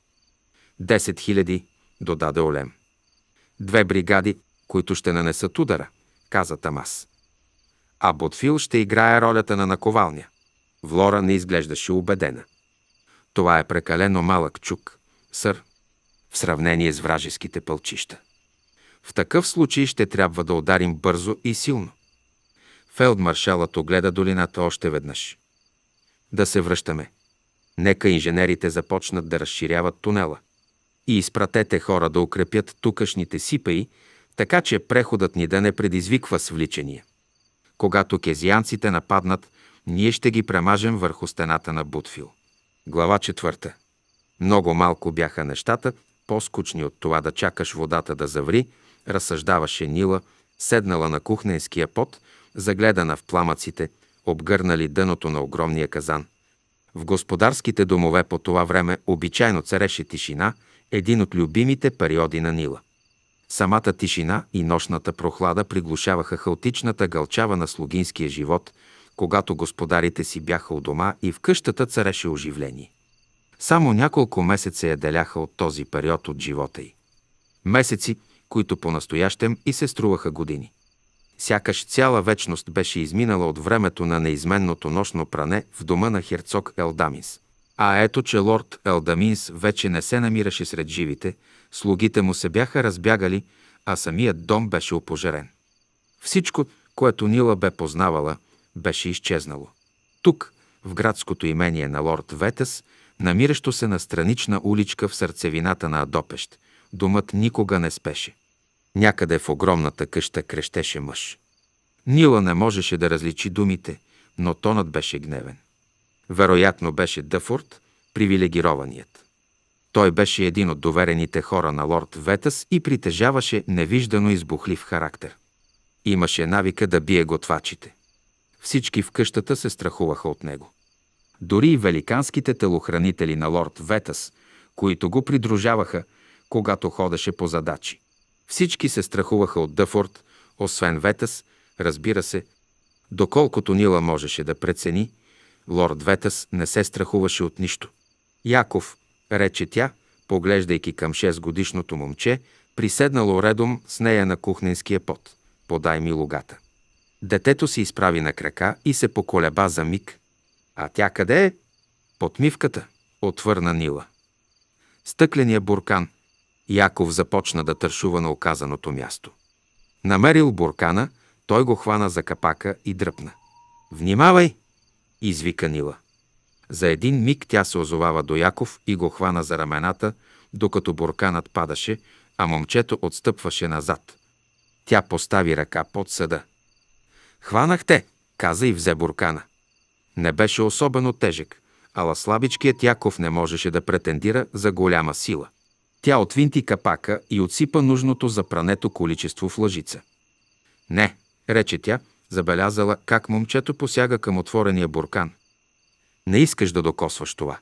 Десет хиляди, додаде Олем. Две бригади, които ще нанесат удара, каза Тамас. А Ботфил ще играе ролята на наковалня. Влора не изглеждаше убедена. Това е прекалено малък чук, сър, в сравнение с вражеските пълчища. В такъв случай ще трябва да ударим бързо и силно. Фелдмаршалът огледа долината още веднъж. Да се връщаме. Нека инженерите започнат да разширяват тунела. И изпратете хора да укрепят тукашните сипаи, така че преходът ни да не предизвиква свличения. Когато кезианците нападнат, ние ще ги премажем върху стената на Бутфил. Глава четвърта. Много малко бяха нещата, по-скучни от това да чакаш водата да заври, разсъждаваше Нила, седнала на кухненския пот, загледана в пламъците, обгърнали дъното на огромния казан. В господарските домове по това време обичайно цареше тишина, един от любимите периоди на Нила. Самата тишина и нощната прохлада приглушаваха хаотичната гълчава на слугинския живот – когато господарите си бяха у дома и в къщата цареше оживление. Само няколко месеца я деляха от този период от живота й. Месеци, които по-настоящем и се струваха години. Сякаш цяла вечност беше изминала от времето на неизменното нощно пране в дома на херцог Елдамис. А ето, че лорд Елдаминс вече не се намираше сред живите, слугите му се бяха разбягали, а самият дом беше опожарен. Всичко, което Нила бе познавала, беше изчезнало. Тук, в градското имение на лорд Ветес, намиращо се на странична уличка в сърцевината на Адопещ, думът никога не спеше. Някъде в огромната къща крещеше мъж. Нила не можеше да различи думите, но тонът беше гневен. Вероятно беше Дъфорд, привилегированият. Той беше един от доверените хора на лорд Ветас и притежаваше невиждано избухлив характер. Имаше навика да бие готвачите. Всички в къщата се страхуваха от него. Дори и великанските телохранители на лорд Ветас, които го придружаваха, когато ходеше по задачи. Всички се страхуваха от Дъфорд, освен Ветас, разбира се. Доколкото Нила можеше да прецени, лорд Ветас не се страхуваше от нищо. Яков, рече тя, поглеждайки към 6-годишното момче, приседнало редом с нея на кухненския пот. Подай ми лугата. Детето се изправи на крака и се поколеба за миг. А тя къде е? Под мивката, отвърна Нила. Стъкления буркан. Яков започна да тършува на оказаното място. Намерил буркана, той го хвана за капака и дръпна. Внимавай! извика Нила. За един миг тя се озовава до Яков и го хвана за рамената, докато бурканът падаше, а момчето отстъпваше назад. Тя постави ръка под съда. Хванахте, каза и взе буркана. Не беше особено тежък, ала слабичкият Яков не можеше да претендира за голяма сила. Тя отвинти капака и отсипа нужното за прането количество в лъжица. Не, рече тя, забелязала как момчето посяга към отворения буркан. Не искаш да докосваш това.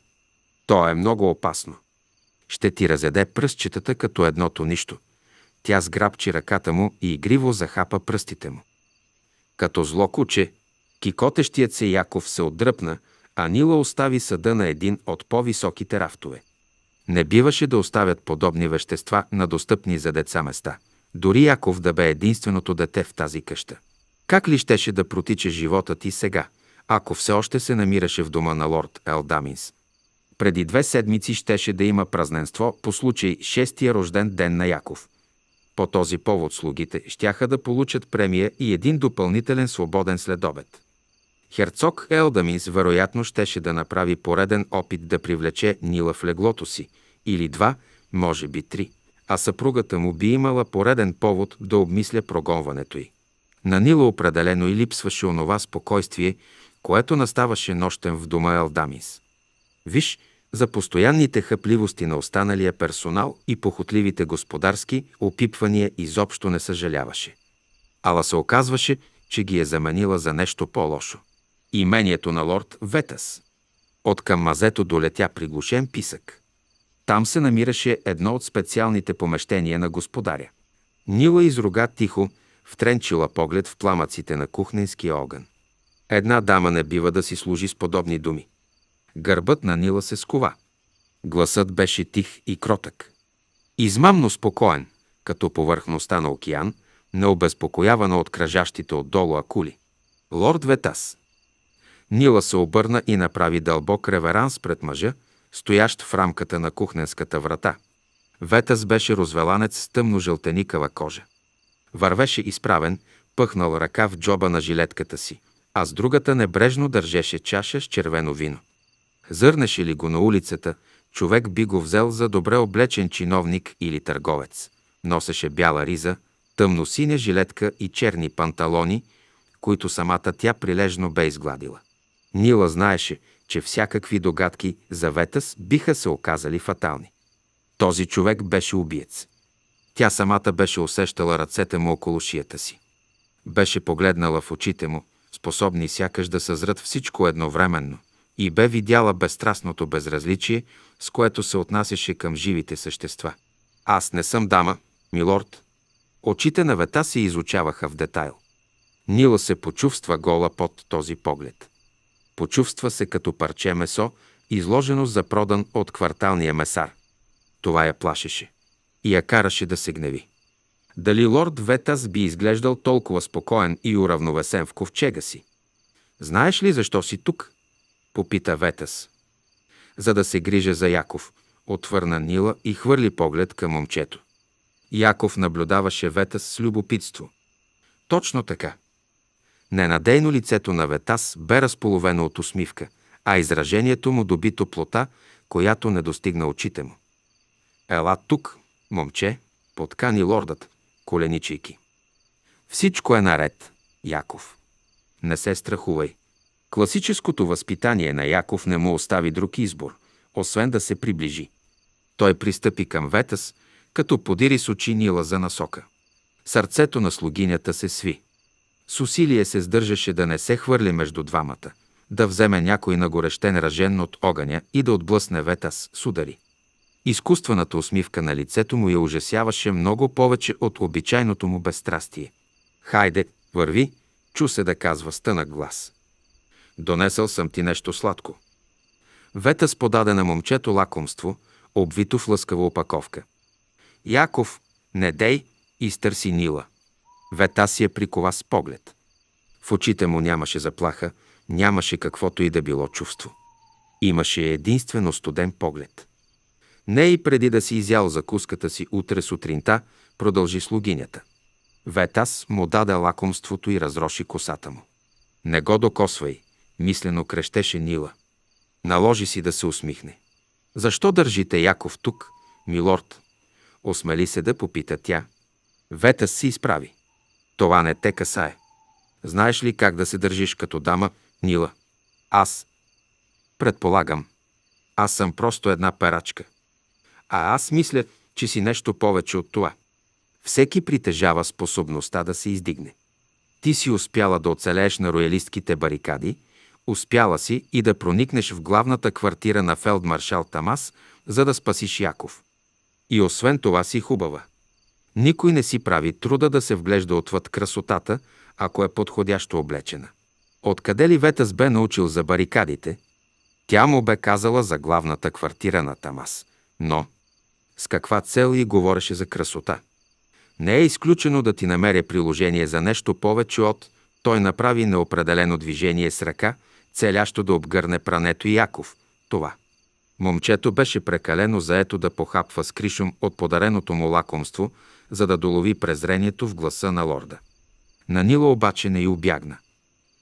То е много опасно. Ще ти разеде пръстчетата като едното нищо. Тя сграбчи ръката му и игриво захапа пръстите му. Като зло куче, кикотещият се Яков се отдръпна, а Нила остави съда на един от по-високите рафтове. Не биваше да оставят подобни вещества на достъпни за деца места. Дори Яков да бе единственото дете в тази къща. Как ли щеше да протича живота ти сега, ако все още се намираше в дома на лорд Елдаминс? Преди две седмици щеше да има празненство по случай шестия рожден ден на Яков – по този повод слугите щяха да получат премия и един допълнителен свободен следобед. Херцог Елдаминс вероятно щеше да направи пореден опит да привлече Нила в леглото си, или два, може би три, а съпругата му би имала пореден повод да обмисля прогонването й. На Нила определено и липсваше онова спокойствие, което наставаше нощен в дома Елдаминс. Виж, за постоянните хъпливости на останалия персонал и похотливите господарски опипвания изобщо не съжаляваше. Ала се оказваше, че ги е заменила за нещо по-лошо. Имението на лорд Ветас. От към мазето долетя приглушен писък. Там се намираше едно от специалните помещения на господаря. Нила изруга тихо, втренчила поглед в пламъците на кухненския огън. Една дама не бива да си служи с подобни думи. Гърбът на Нила се скова. Гласът беше тих и кротък. Измамно спокоен, като повърхността на океан, необезпокоявана от кръжащите отдолу акули. Лорд Ветас. Нила се обърна и направи дълбок реверанс пред мъжа, стоящ в рамката на кухненската врата. Ветас беше розвеланец с тъмно-жълтеникава кожа. Вървеше изправен, пъхнал ръка в джоба на жилетката си, а с другата небрежно държеше чаша с червено вино. Зърнеше ли го на улицата, човек би го взел за добре облечен чиновник или търговец. Носеше бяла риза, тъмно-синя жилетка и черни панталони, които самата тя прилежно бе изгладила. Нила знаеше, че всякакви догадки за Ветъс биха се оказали фатални. Този човек беше убиец. Тя самата беше усещала ръцете му около шията си. Беше погледнала в очите му, способни сякаш да съзрат всичко едновременно – и бе видяла безстрастното безразличие, с което се отнасяше към живите същества. Аз не съм дама, милорд. Очите на вета се изучаваха в детайл. Нила се почувства гола под този поглед. Почувства се като парче месо, изложено за продан от кварталния месар. Това я плашеше и я караше да се гневи. Дали лорд Ветас би изглеждал толкова спокоен и уравновесен в ковчега си? Знаеш ли защо си тук? Попита Ветас. За да се грижа за Яков, отвърна Нила и хвърли поглед към момчето. Яков наблюдаваше Ветас с любопитство. Точно така. Ненадейно лицето на Ветас бе разполовено от усмивка, а изражението му доби топлота, която не достигна очите му. Ела тук, момче, подкани лордът, коленичайки. Всичко е наред, Яков. Не се страхувай. Класическото възпитание на Яков не му остави друг избор, освен да се приближи. Той пристъпи към Ветъс, като подири с очи Нила за насока. Сърцето на слугинята се сви. С усилие се сдържаше да не се хвърли между двамата, да вземе някой нагорещен ръжен от огъня и да отблъсне Ветъс с удари. Изкуствената усмивка на лицето му я ужасяваше много повече от обичайното му безстрастие. «Хайде, върви!» чу се да казва стънък глас – Донесъл съм ти нещо сладко. Вета с подаде на момчето лакомство, обвито в лъскава опаковка. Яков, не дей, изтърси Нила. Вета си я е прикова с поглед. В очите му нямаше заплаха, нямаше каквото и да било чувство. Имаше единствено студен поглед. Не и преди да си изял закуската си утре сутринта, продължи слугинята. Ветас му даде лакомството и разроши косата му. Не го докосвай, мислено крещеше Нила. Наложи си да се усмихне. Защо държите Яков тук, милорд? Осмели се да попита тя. Вета си изправи. Това не те касае. Знаеш ли как да се държиш като дама, Нила? Аз. Предполагам. Аз съм просто една перачка. А аз мисля, че си нещо повече от това. Всеки притежава способността да се издигне. Ти си успяла да оцелееш на роялистките барикади – Успяла си и да проникнеш в главната квартира на фелдмаршал Тамас, за да спасиш Яков. И освен това си хубава. Никой не си прави труда да се вглежда отвъд красотата, ако е подходящо облечена. Откъде ли Ветъс бе научил за барикадите? Тя му бе казала за главната квартира на Тамас. Но с каква цел и говореше за красота? Не е изключено да ти намеря приложение за нещо повече от той направи неопределено движение с ръка, целящо да обгърне прането Яков. Това. Момчето беше прекалено заето да похапва с кришум от подареното му лакомство, за да долови презрението в гласа на лорда. Нанила обаче не й обягна.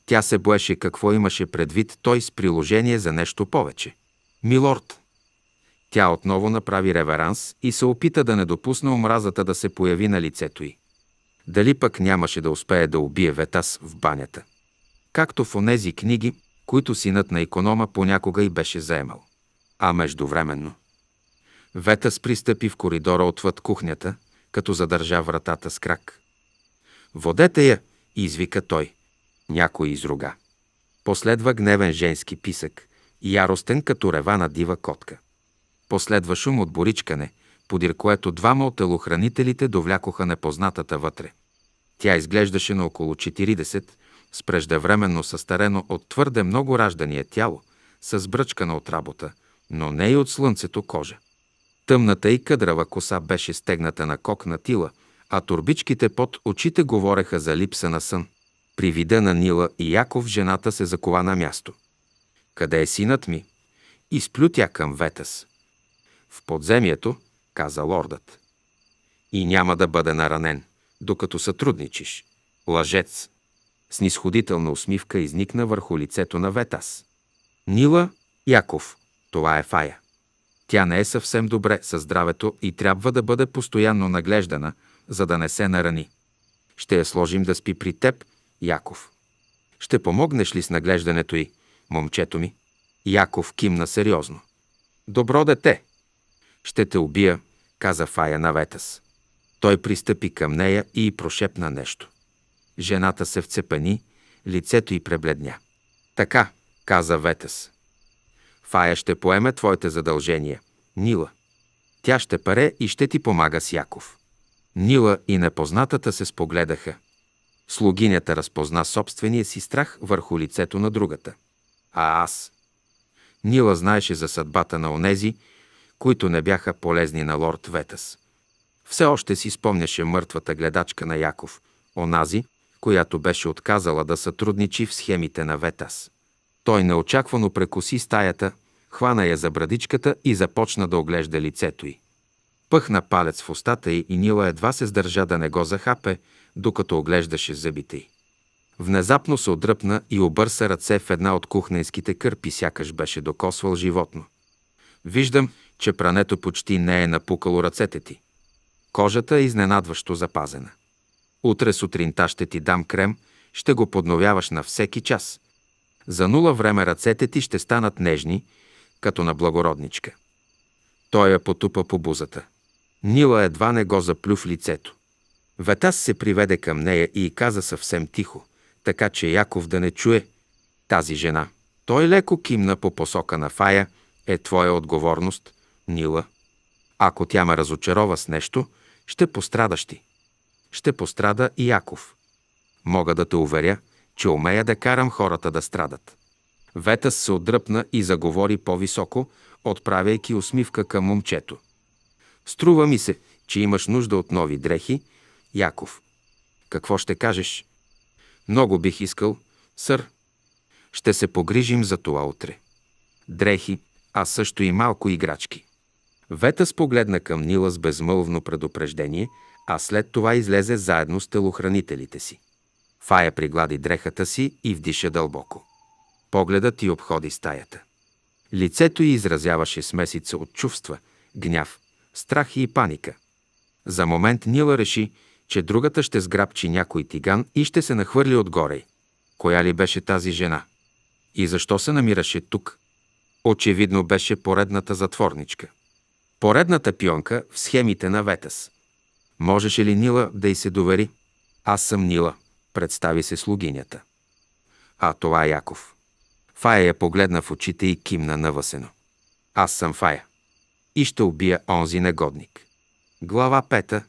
Тя се боеше какво имаше предвид той с приложение за нещо повече. Милорд! Тя отново направи реверанс и се опита да не допусне омразата да се появи на лицето й. Дали пък нямаше да успее да убие Ветас в банята? Както в онези книги, които синът на иконома понякога и беше заемал. А междувременно. Ветъс пристъпи в коридора отвъд кухнята, като задържа вратата с крак. Водете я, извика той. Някой изруга. Последва гневен женски писък, яростен като рева на дива котка. Последва шум от боричкане, подир което двама от телохранителите довлякоха непознатата вътре. Тя изглеждаше на около 40, с преждевременно състарено от твърде много раждания тяло, с бръчкана от работа, но не и от слънцето кожа. Тъмната и къдрава коса беше стегната на кокна тила, а турбичките под очите говореха за липса на сън. При вида на Нила и Яков жената се закова на място. «Къде е синът ми?» Изплю тя към Ветас. «В подземието», каза лордът. «И няма да бъде наранен, докато сътрудничиш. Лъжец!» Снисходителна усмивка изникна върху лицето на Ветас. Нила Яков, това е Фая. Тя не е съвсем добре със здравето и трябва да бъде постоянно наглеждана, за да не се нарани. Ще я сложим да спи при теб, Яков. Ще помогнеш ли с наглеждането й, момчето ми? Яков кимна сериозно. Добро дете! Ще те убия, каза Фая на Ветас. Той пристъпи към нея и прошепна нещо. Жената се вцепани, лицето й пребледня. Така, каза Ветес. Фая ще поеме твоите задължения. Нила. Тя ще паре и ще ти помага с Яков. Нила и непознатата се спогледаха. Слугинята разпозна собствения си страх върху лицето на другата. А аз? Нила знаеше за съдбата на онези, които не бяха полезни на лорд Ветас. Все още си спомняше мъртвата гледачка на Яков, онази, която беше отказала да сътрудничи в схемите на Ветас. Той неочаквано прекоси стаята, хвана я за брадичката и започна да оглежда лицето й. Пъхна палец в устата й и Нила едва се сдържа да не го захапе, докато оглеждаше зъбите й. Внезапно се отдръпна и обърса ръце в една от кухненските кърпи, сякаш беше докосвал животно. Виждам, че прането почти не е напукало ръцете ти. Кожата е изненадващо запазена. Утре сутринта ще ти дам крем, ще го подновяваш на всеки час. За нула време ръцете ти ще станат нежни, като на благородничка. Той я потупа по бузата. Нила едва не го заплю в лицето. Ветас се приведе към нея и каза съвсем тихо, така че Яков да не чуе тази жена. Той леко кимна по посока на Фая, е твоя отговорност, Нила. Ако тя ме разочарова с нещо, ще пострадаш ти ще пострада и Яков. Мога да те уверя, че умея да карам хората да страдат. Ветъс се отдръпна и заговори по-високо, отправяйки усмивка към момчето. Струва ми се, че имаш нужда от нови дрехи, Яков. Какво ще кажеш? Много бих искал, сър. Ще се погрижим за това утре. Дрехи, а също и малко играчки. Ветъс погледна към Нила с безмълвно предупреждение – а след това излезе заедно с телохранителите си. Фая приглади дрехата си и вдиша дълбоко. Погледът и обходи стаята. Лицето й изразяваше смесица от чувства, гняв, страх и паника. За момент Нила реши, че другата ще сграбчи някой тиган и ще се нахвърли отгоре. Коя ли беше тази жена? И защо се намираше тук? Очевидно беше поредната затворничка. Поредната пионка в схемите на Ветас. Можеше ли Нила да й се довери? Аз съм Нила, представи се слугинята. А това е Яков. Фая я погледна в очите и кимна навъсено. Аз съм Фая. И ще убия онзи негодник. Глава пета.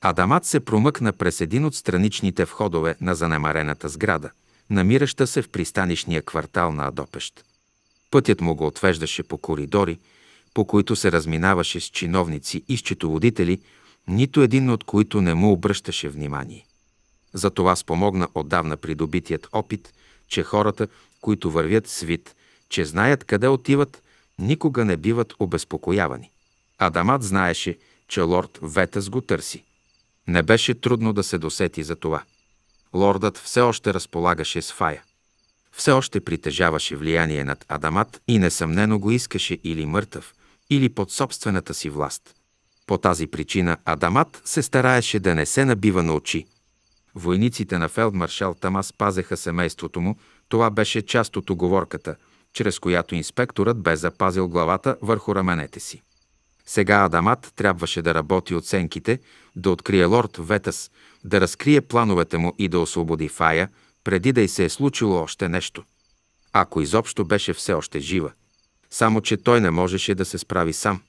Адамат се промъкна през един от страничните входове на занемарената сграда, намираща се в пристанишния квартал на Адопещ. Пътят му го отвеждаше по коридори, по които се разминаваше с чиновници и счетоводители, нито един от които не му обръщаше внимание. Затова спомогна отдавна придобитият опит, че хората, които вървят свит, че знаят къде отиват, никога не биват обезпокоявани. Адамат знаеше, че лорд Ветъс го търси. Не беше трудно да се досети за това. Лордът все още разполагаше с фая. Все още притежаваше влияние над Адамат и несъмнено го искаше или мъртъв, или под собствената си власт – по тази причина Адамат се стараеше да не се набива на очи. Войниците на фелдмаршал Тамас пазеха семейството му, това беше част от оговорката, чрез която инспекторът бе запазил главата върху раменете си. Сега Адамат трябваше да работи оценките, да открие лорд Ветас, да разкрие плановете му и да освободи Фая, преди да й се е случило още нещо. Ако изобщо беше все още жива. Само, че той не можеше да се справи сам.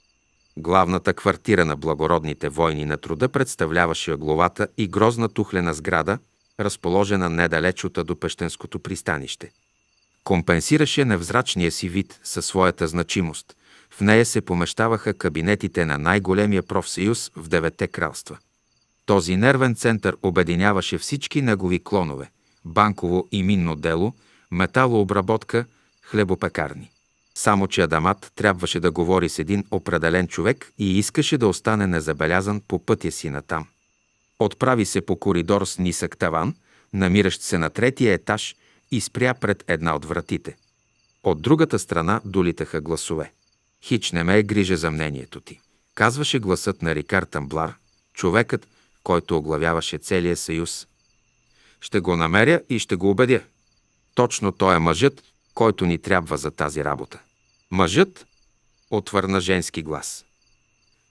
Главната квартира на благородните войни на труда представляваше главата и грозна тухлена сграда, разположена недалеч от Адопещенското пристанище. Компенсираше невзрачния си вид със своята значимост. В нея се помещаваха кабинетите на най-големия профсъюз в Девете кралства. Този нервен център обединяваше всички негови клонове – банково и минно дело, металообработка, хлебопекарни. Само, че Адамат трябваше да говори с един определен човек и искаше да остане незабелязан по пътя си натам. Отправи се по коридор с нисък таван, намиращ се на третия етаж и спря пред една от вратите. От другата страна долитаха гласове. Хич не ме е грижа за мнението ти. Казваше гласът на Рикар Тамблар, човекът, който оглавяваше целия съюз. Ще го намеря и ще го убедя. Точно той е мъжът, който ни трябва за тази работа. Мъжът отвърна женски глас.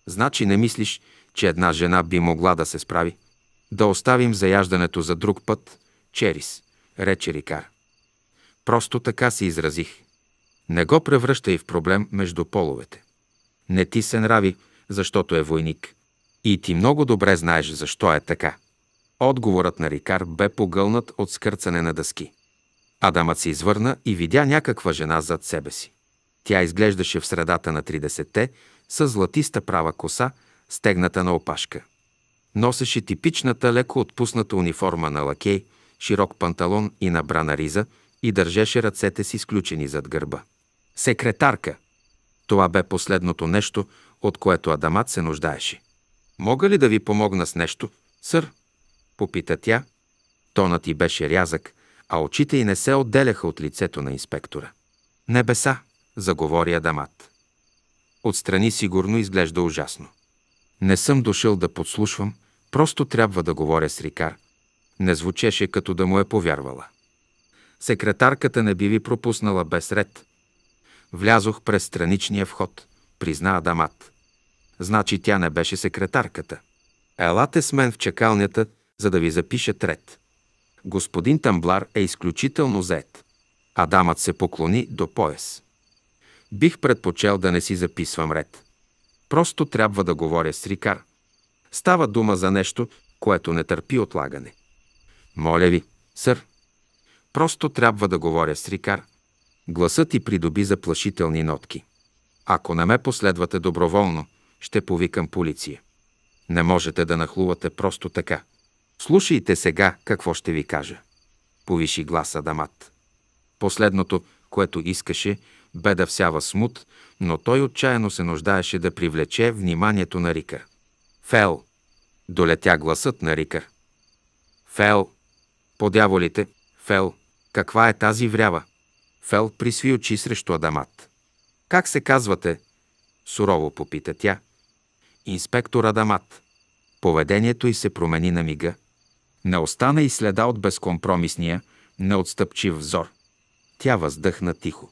Значи не мислиш, че една жена би могла да се справи? Да оставим заяждането за друг път, черис, рече Рикар. Просто така се изразих. Не го превръщай в проблем между половете. Не ти се нрави, защото е войник. И ти много добре знаеш защо е така. Отговорът на Рикар бе погълнат от скърцане на дъски. Адамът се извърна и видя някаква жена зад себе си. Тя изглеждаше в средата на 30-те с златиста права коса, стегната на опашка. Носеше типичната леко отпусната униформа на лакей, широк панталон и набрана риза и държеше ръцете си сключени зад гърба. Секретарка! Това бе последното нещо, от което Адамат се нуждаеше. Мога ли да ви помогна с нещо, сър? Попита тя. Тонът ти беше рязък, а очите й не се отделяха от лицето на инспектора. Небеса, заговори Адамат. Отстрани сигурно изглежда ужасно. Не съм дошъл да подслушвам, просто трябва да говоря с Рикар. Не звучеше като да му е повярвала. Секретарката не би ви пропуснала без ред. Влязох през страничния вход, призна Адамат. Значи тя не беше секретарката. Елате с мен в чакалнята, за да ви запишат ред. Господин Тамблар е изключително зает. Адамът се поклони до пояс. Бих предпочел да не си записвам ред. Просто трябва да говоря с Рикар. Става дума за нещо, което не търпи отлагане. Моля ви, сър. Просто трябва да говоря с Рикар. Гласът ти придоби заплашителни нотки. Ако не ме последвате доброволно, ще повикам полиция. Не можете да нахлувате просто така. Слушайте сега какво ще ви кажа. Повиши глас Адамат. Последното, което искаше, бе да всява смут, но той отчаяно се нуждаеше да привлече вниманието на Рика. Фел! Долетя гласът на Рика. Фел! Подяволите! Фел! Каква е тази врява? Фел присви очи срещу Адамат. Как се казвате? Сурово попита тя. Инспектор Адамат. Поведението й се промени на мига – не остана и следа от безкомпромисния, неотстъпчив взор. Тя въздъхна тихо.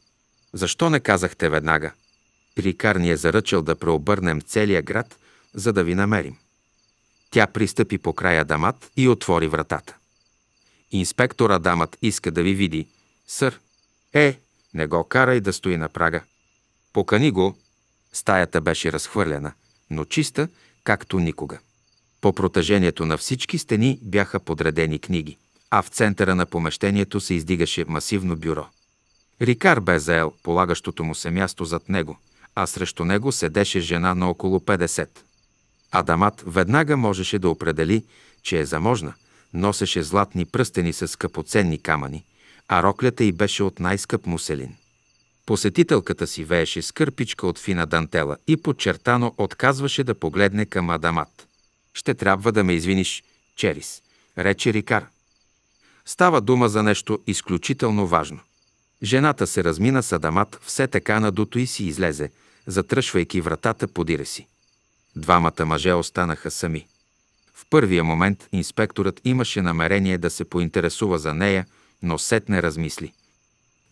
Защо не казахте веднага? Прикар ни е заръчал да преобърнем целия град, за да ви намерим. Тя пристъпи по края дамат и отвори вратата. Инспектора дамат иска да ви види. Сър, е, не го карай да стои на прага. Покани го. Стаята беше разхвърлена, но чиста, както никога. По протежението на всички стени бяха подредени книги, а в центъра на помещението се издигаше масивно бюро. Рикар бе заел полагащото му се място зад него, а срещу него седеше жена на около 50. Адамат веднага можеше да определи, че е заможна, носеше златни пръстени с скъпоценни камъни, а роклята й беше от най-скъп муселин. Посетителката си вееше скърпичка от фина дантела и подчертано отказваше да погледне към Адамат. Ще трябва да ме извиниш, Черис, рече Рикар. Става дума за нещо изключително важно. Жената се размина с Адамат, все така надуто и си излезе, затръшвайки вратата подире си. Двамата мъже останаха сами. В първия момент инспекторът имаше намерение да се поинтересува за нея, но сетне размисли.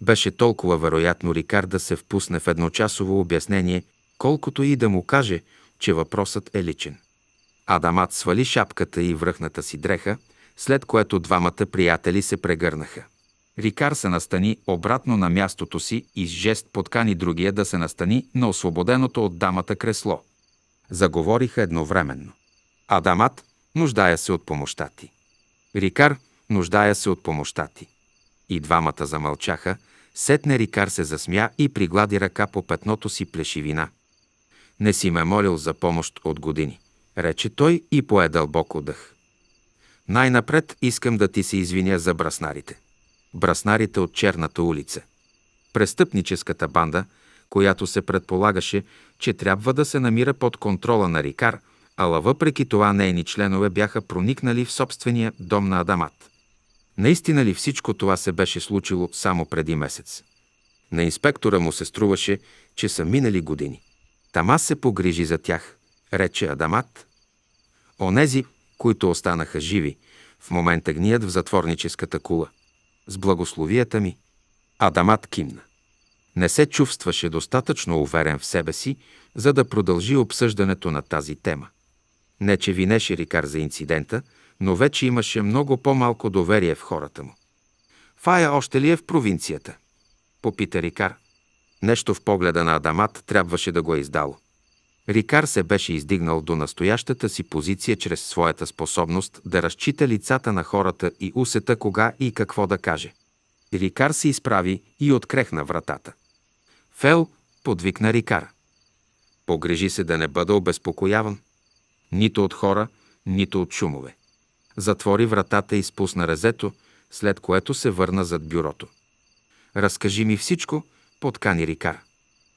Беше толкова вероятно Рикар да се впусне в едночасово обяснение, колкото и да му каже, че въпросът е личен. Адамат свали шапката и връхната си дреха, след което двамата приятели се прегърнаха. Рикар се настани обратно на мястото си и с жест подкани другия да се настани на освободеното от дамата кресло. Заговориха едновременно. Адамат, нуждая се от помощта ти. Рикар, нуждая се от помощта ти. И двамата замълчаха, сетне Рикар се засмя и приглади ръка по петното си плешивина. Не си ме молил за помощ от години рече той и пое дълбоко дъх. Най-напред искам да ти се извиня за браснарите. Браснарите от Черната улица. Престъпническата банда, която се предполагаше, че трябва да се намира под контрола на Рикар, ала въпреки това нейни членове бяха проникнали в собствения дом на Адамат. Наистина ли всичко това се беше случило само преди месец? На инспектора му се струваше, че са минали години. Тама се погрижи за тях, рече Адамат, онези, които останаха живи, в момента гният в затворническата кула. С благословията ми Адамат кимна. Не се чувстваше достатъчно уверен в себе си, за да продължи обсъждането на тази тема. Не, че винеше Рикар за инцидента, но вече имаше много по-малко доверие в хората му. Фая още ли е в провинцията? Попита Рикар. Нещо в погледа на Адамат трябваше да го е издало. Рикар се беше издигнал до настоящата си позиция чрез своята способност да разчита лицата на хората и усета кога и какво да каже. Рикар се изправи и открехна вратата. Фел подвикна Рикар. Погрежи се да не бъда обезпокояван. Нито от хора, нито от шумове. Затвори вратата и спусна резето, след което се върна зад бюрото. Разкажи ми всичко, подкани Рикар.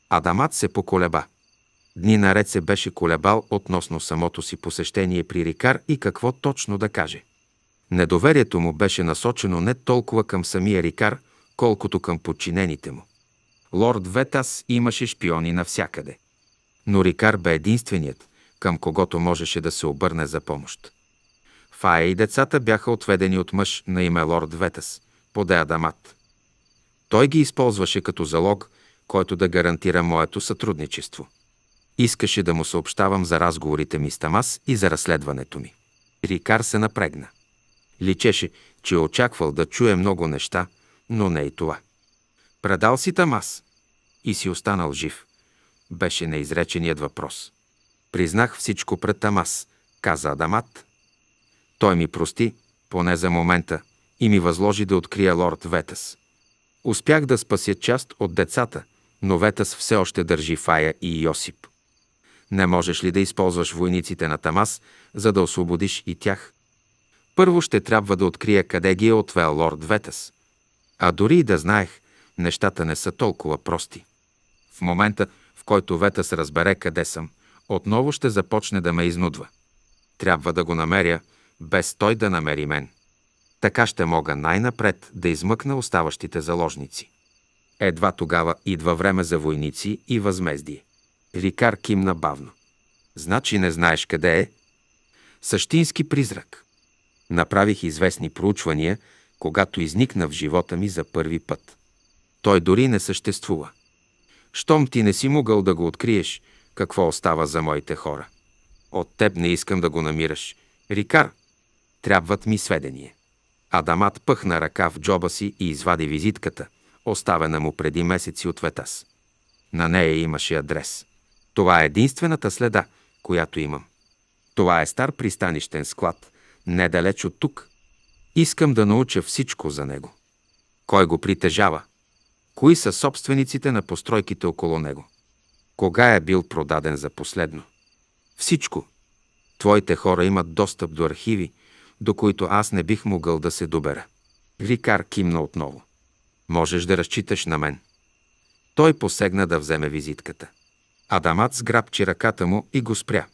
Адамат се поколеба. Дни наред се беше колебал относно самото си посещение при Рикар и какво точно да каже. Недоверието му беше насочено не толкова към самия Рикар, колкото към подчинените му. Лорд Ветас имаше шпиони навсякъде. Но Рикар бе единственият, към когото можеше да се обърне за помощ. Фая и децата бяха отведени от мъж на име Лорд Ветас, поде Адамат. Той ги използваше като залог, който да гарантира моето сътрудничество – Искаше да му съобщавам за разговорите ми с Тамас и за разследването ми. Рикар се напрегна. Личеше, че е очаквал да чуе много неща, но не и това. Предал си Тамас и си останал жив, беше неизреченият въпрос. Признах всичко пред Тамас, каза Адамат. Той ми прости, поне за момента, и ми възложи да открия лорд Ветас. Успях да спася част от децата, но Ветас все още държи Фая и Йосип. Не можеш ли да използваш войниците на Тамас, за да освободиш и тях? Първо ще трябва да открия къде ги е отвел лорд Ветес. А дори и да знаех, нещата не са толкова прости. В момента, в който Ветес разбере къде съм, отново ще започне да ме изнудва. Трябва да го намеря, без той да намери мен. Така ще мога най-напред да измъкна оставащите заложници. Едва тогава идва време за войници и възмездие. Рикар кимна бавно. Значи не знаеш къде е? Същински призрак. Направих известни проучвания, когато изникна в живота ми за първи път. Той дори не съществува. Щом ти не си могъл да го откриеш, какво остава за моите хора? От теб не искам да го намираш. Рикар, трябват ми сведения. Адамат пъхна ръка в джоба си и извади визитката, оставена му преди месеци от Ветас. На нея имаше адрес. Това е единствената следа, която имам. Това е стар пристанищен склад, недалеч от тук. Искам да науча всичко за него. Кой го притежава? Кои са собствениците на постройките около него? Кога е бил продаден за последно? Всичко. Твоите хора имат достъп до архиви, до които аз не бих могъл да се добера. Рикар кимна отново. Можеш да разчиташ на мен. Той посегна да вземе визитката. Адамат сграбчи ръката му и го спря.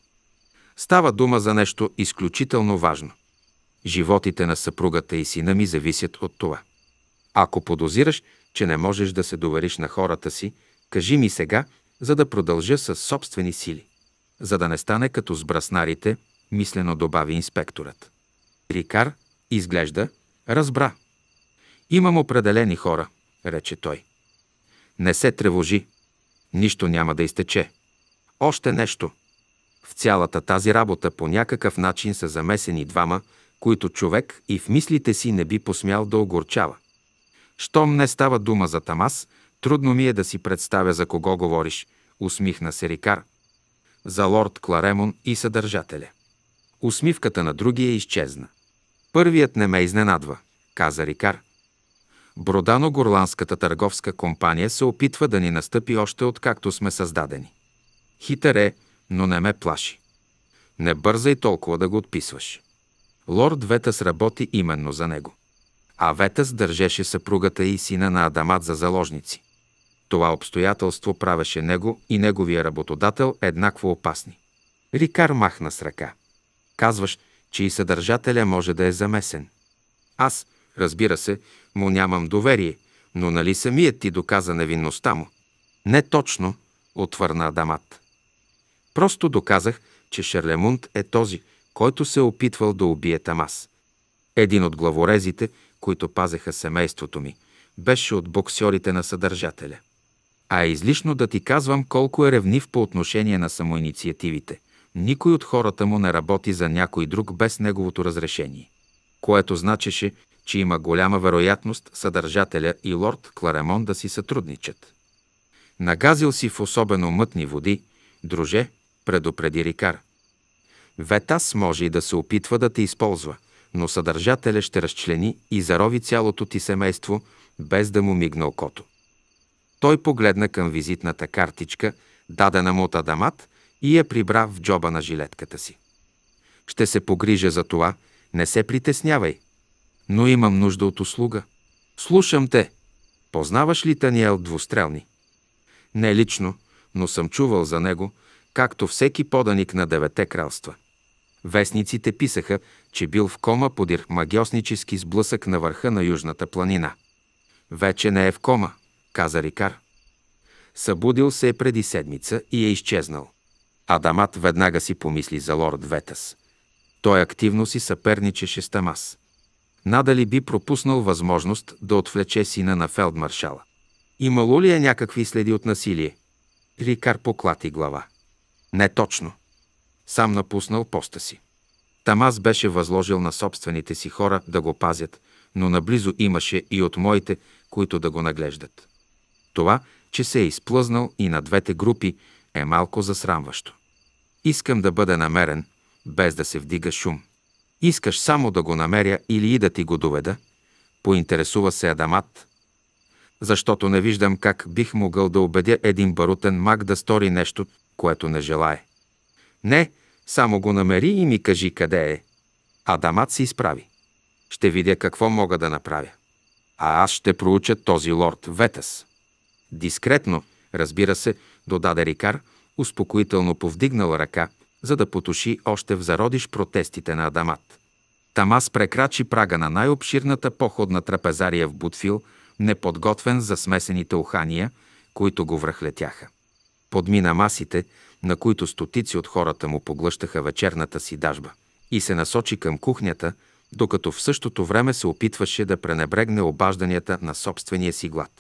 Става дума за нещо изключително важно. Животите на съпругата и сина ми зависят от това. Ако подозираш, че не можеш да се довериш на хората си, кажи ми сега, за да продължа със собствени сили. За да не стане като с браснарите, мислено добави инспекторът. Рикар, изглежда, разбра. Имам определени хора, рече той. Не се тревожи, Нищо няма да изтече. Още нещо. В цялата тази работа по някакъв начин са замесени двама, които човек и в мислите си не би посмял да огорчава. Щом не става дума за Тамас, трудно ми е да си представя за кого говориш, усмихна се Рикар. За лорд Кларемон и съдържателя. Усмивката на другия изчезна. Първият не ме изненадва, каза Рикар. Бродано-Горландската търговска компания се опитва да ни настъпи още откакто сме създадени. Хитър е, но не ме плаши. Не бързай толкова да го отписваш. Лорд Ветас работи именно за него. А Ветас държеше съпругата и сина на Адамат за заложници. Това обстоятелство правеше него и неговия работодател еднакво опасни. Рикар махна с ръка. Казваш, че и съдържателя може да е замесен. Аз, разбира се, му нямам доверие, но нали самият ти доказа невинността му? Не точно, отвърна Адамат. Просто доказах, че Шерлемунд е този, който се е опитвал да убие Тамас. Един от главорезите, които пазеха семейството ми, беше от боксьорите на съдържателя. А е излишно да ти казвам колко е ревнив по отношение на самоинициативите. Никой от хората му не работи за някой друг без неговото разрешение. Което значеше, че има голяма вероятност съдържателя и лорд Кларемон да си сътрудничат. Нагазил си в особено мътни води, друже, предупреди Рикар. Ветас може и да се опитва да те използва, но съдържателя ще разчлени и зарови цялото ти семейство, без да му мигна окото. Той погледна към визитната картичка, дадена му от Адамат, и я прибра в джоба на жилетката си. Ще се погрижа за това, не се притеснявай, но имам нужда от услуга. Слушам те. Познаваш ли Таниел Двустрелни? Не лично, но съм чувал за него, както всеки поданик на девете кралства. Вестниците писаха, че бил в кома подир магиоснически сблъсък на върха на Южната планина. Вече не е в кома, каза Рикар. Събудил се е преди седмица и е изчезнал. Адамат веднага си помисли за лорд Ветас. Той активно си съперничеше с Тамас надали би пропуснал възможност да отвлече сина на фелдмаршала. Имало ли е някакви следи от насилие? Рикар поклати глава. Не точно. Сам напуснал поста си. Тамас беше възложил на собствените си хора да го пазят, но наблизо имаше и от моите, които да го наглеждат. Това, че се е изплъзнал и на двете групи, е малко засрамващо. Искам да бъде намерен, без да се вдига шум. Искаш само да го намеря или и да ти го доведа? Поинтересува се Адамат. Защото не виждам как бих могъл да убедя един барутен маг да стори нещо, което не желае. Не, само го намери и ми кажи къде е. Адамат се изправи. Ще видя какво мога да направя. А аз ще проуча този лорд Ветас. Дискретно, разбира се, додаде Рикар, успокоително повдигнал ръка – за да потуши още в зародиш протестите на Адамат. Тамас прекрачи прага на най-обширната походна трапезария в Бутфил, неподготвен за смесените ухания, които го връхлетяха. Подмина масите, на които стотици от хората му поглъщаха вечерната си дажба, и се насочи към кухнята, докато в същото време се опитваше да пренебрегне обажданията на собствения си глад.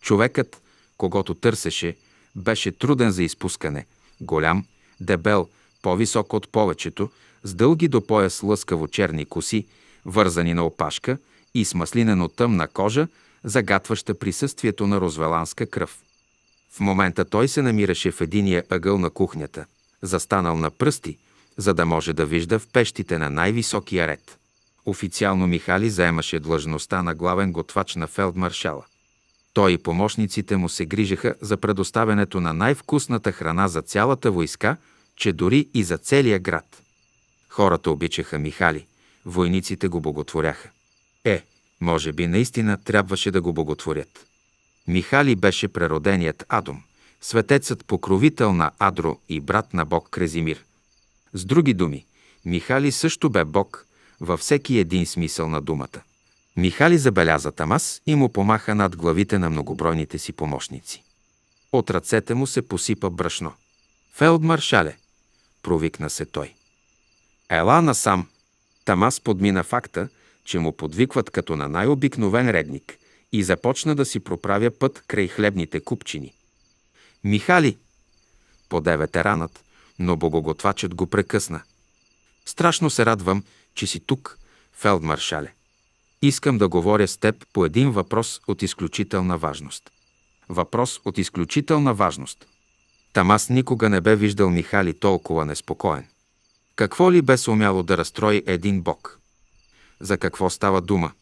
Човекът, когато търсеше, беше труден за изпускане, голям, дебел, по-висок от повечето, с дълги до пояс лъскаво черни коси, вързани на опашка и с маслинено тъмна кожа, загатваща присъствието на розвеланска кръв. В момента той се намираше в единия ъгъл на кухнята, застанал на пръсти, за да може да вижда в пещите на най-високия ред. Официално Михали заемаше длъжността на главен готвач на фелдмаршала. Той и помощниците му се грижеха за предоставянето на най-вкусната храна за цялата войска – че дори и за целия град. Хората обичаха Михали, войниците го боготворяха. Е, може би наистина трябваше да го боготворят. Михали беше прероденият Адом, светецът покровител на Адро и брат на бог Крезимир. С други думи, Михали също бе бог във всеки един смисъл на думата. Михали забеляза Тамас и му помаха над главите на многобройните си помощници. От ръцете му се посипа брашно. Фелдмаршале, провикна се той. Ела насам. Тамас подмина факта, че му подвикват като на най-обикновен редник и започна да си проправя път край хлебните купчини. Михали! Поде ветеранът, но богоготвачът го прекъсна. Страшно се радвам, че си тук, фелдмаршале. Искам да говоря с теб по един въпрос от изключителна важност. Въпрос от изключителна важност. Там аз никога не бе виждал Михали толкова неспокоен. Какво ли бе умяло да разстрои един бог? За какво става дума?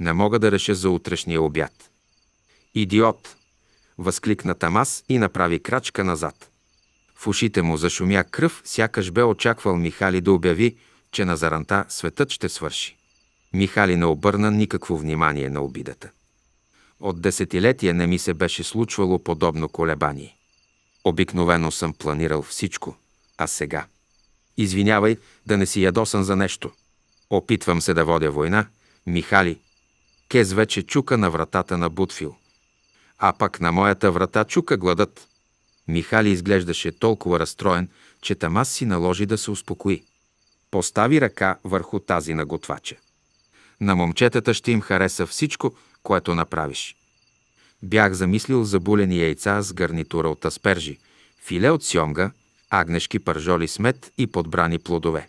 Не мога да реша за утрешния обяд. Идиот! Възкликна Тамас и направи крачка назад. В ушите му зашумя кръв, сякаш бе очаквал Михали да обяви, че на заранта светът ще свърши. Михали не обърна никакво внимание на обидата. От десетилетия не ми се беше случвало подобно колебание. Обикновено съм планирал всичко, а сега. Извинявай да не си ядосан за нещо. Опитвам се да водя война, Михали. Кез вече чука на вратата на Бутфил. А пък на моята врата чука гладът. Михали изглеждаше толкова разстроен, че Тамас си наложи да се успокои. Постави ръка върху тази на готвача. На момчетата ще им хареса всичко, което направиш. Бях замислил за булени яйца с гарнитура от аспержи, филе от сьомга, агнешки пържоли с мед и подбрани плодове.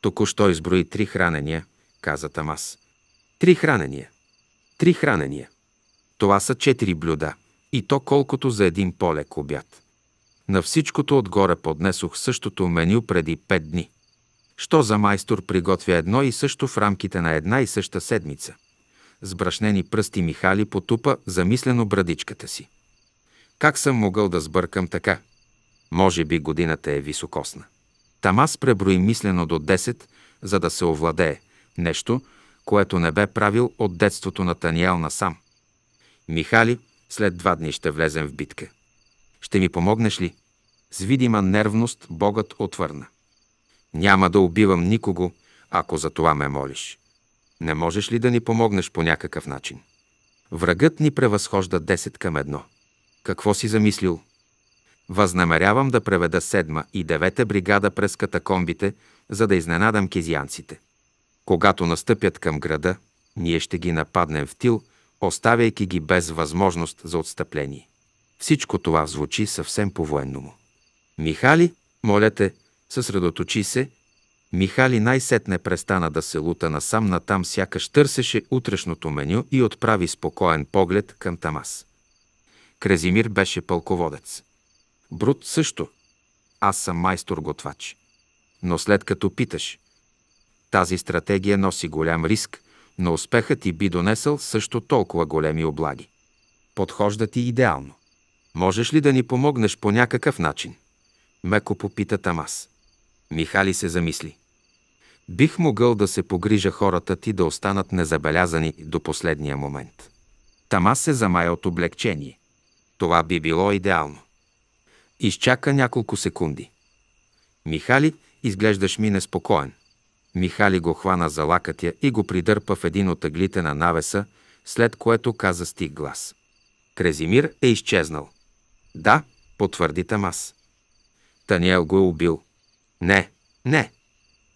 Току-що изброи три хранения, каза Тамас. Три хранения. Три хранения. Това са четири блюда, и то колкото за един полек обяд. На всичкото отгоре поднесох същото меню преди пет дни. Що за майстор приготвя едно и също в рамките на една и съща седмица? С брашнени пръсти Михали потупа замислено брадичката си. Как съм могъл да сбъркам така? Може би годината е високосна. Тамас преброи мислено до 10, за да се овладее. Нещо, което не бе правил от детството на Таниел насам. Михали, след два дни ще влезем в битка. Ще ми помогнеш ли? С видима нервност Богът отвърна. Няма да убивам никого, ако за това ме молиш. Не можеш ли да ни помогнеш по някакъв начин? Врагът ни превъзхожда 10 към 1. Какво си замислил? Възнамерявам да преведа седма и девета бригада през катакомбите, за да изненадам кизианците. Когато настъпят към града, ние ще ги нападнем в тил, оставяйки ги без възможност за отстъпление. Всичко това звучи съвсем по-военному. Михали, моля те, съсредоточи се Михали най-сетне престана да се лута насам натам, сякаш търсеше утрешното меню и отправи спокоен поглед към Тамас. Кразимир беше пълководец. Брут също. Аз съм майстор-готвач. Но след като питаш, тази стратегия носи голям риск, но успехът ти би донесъл също толкова големи облаги. Подхожда ти идеално. Можеш ли да ни помогнеш по някакъв начин? Меко попита Тамас. Михали се замисли бих могъл да се погрижа хората ти да останат незабелязани до последния момент. Тама се замая от облегчение. Това би било идеално. Изчака няколко секунди. Михали, изглеждаш ми неспокоен. Михали го хвана за лакътя и го придърпа в един от ъглите на навеса, след което каза стих глас. Крезимир е изчезнал. Да, потвърди Тамас. Таниел го е убил. Не, не,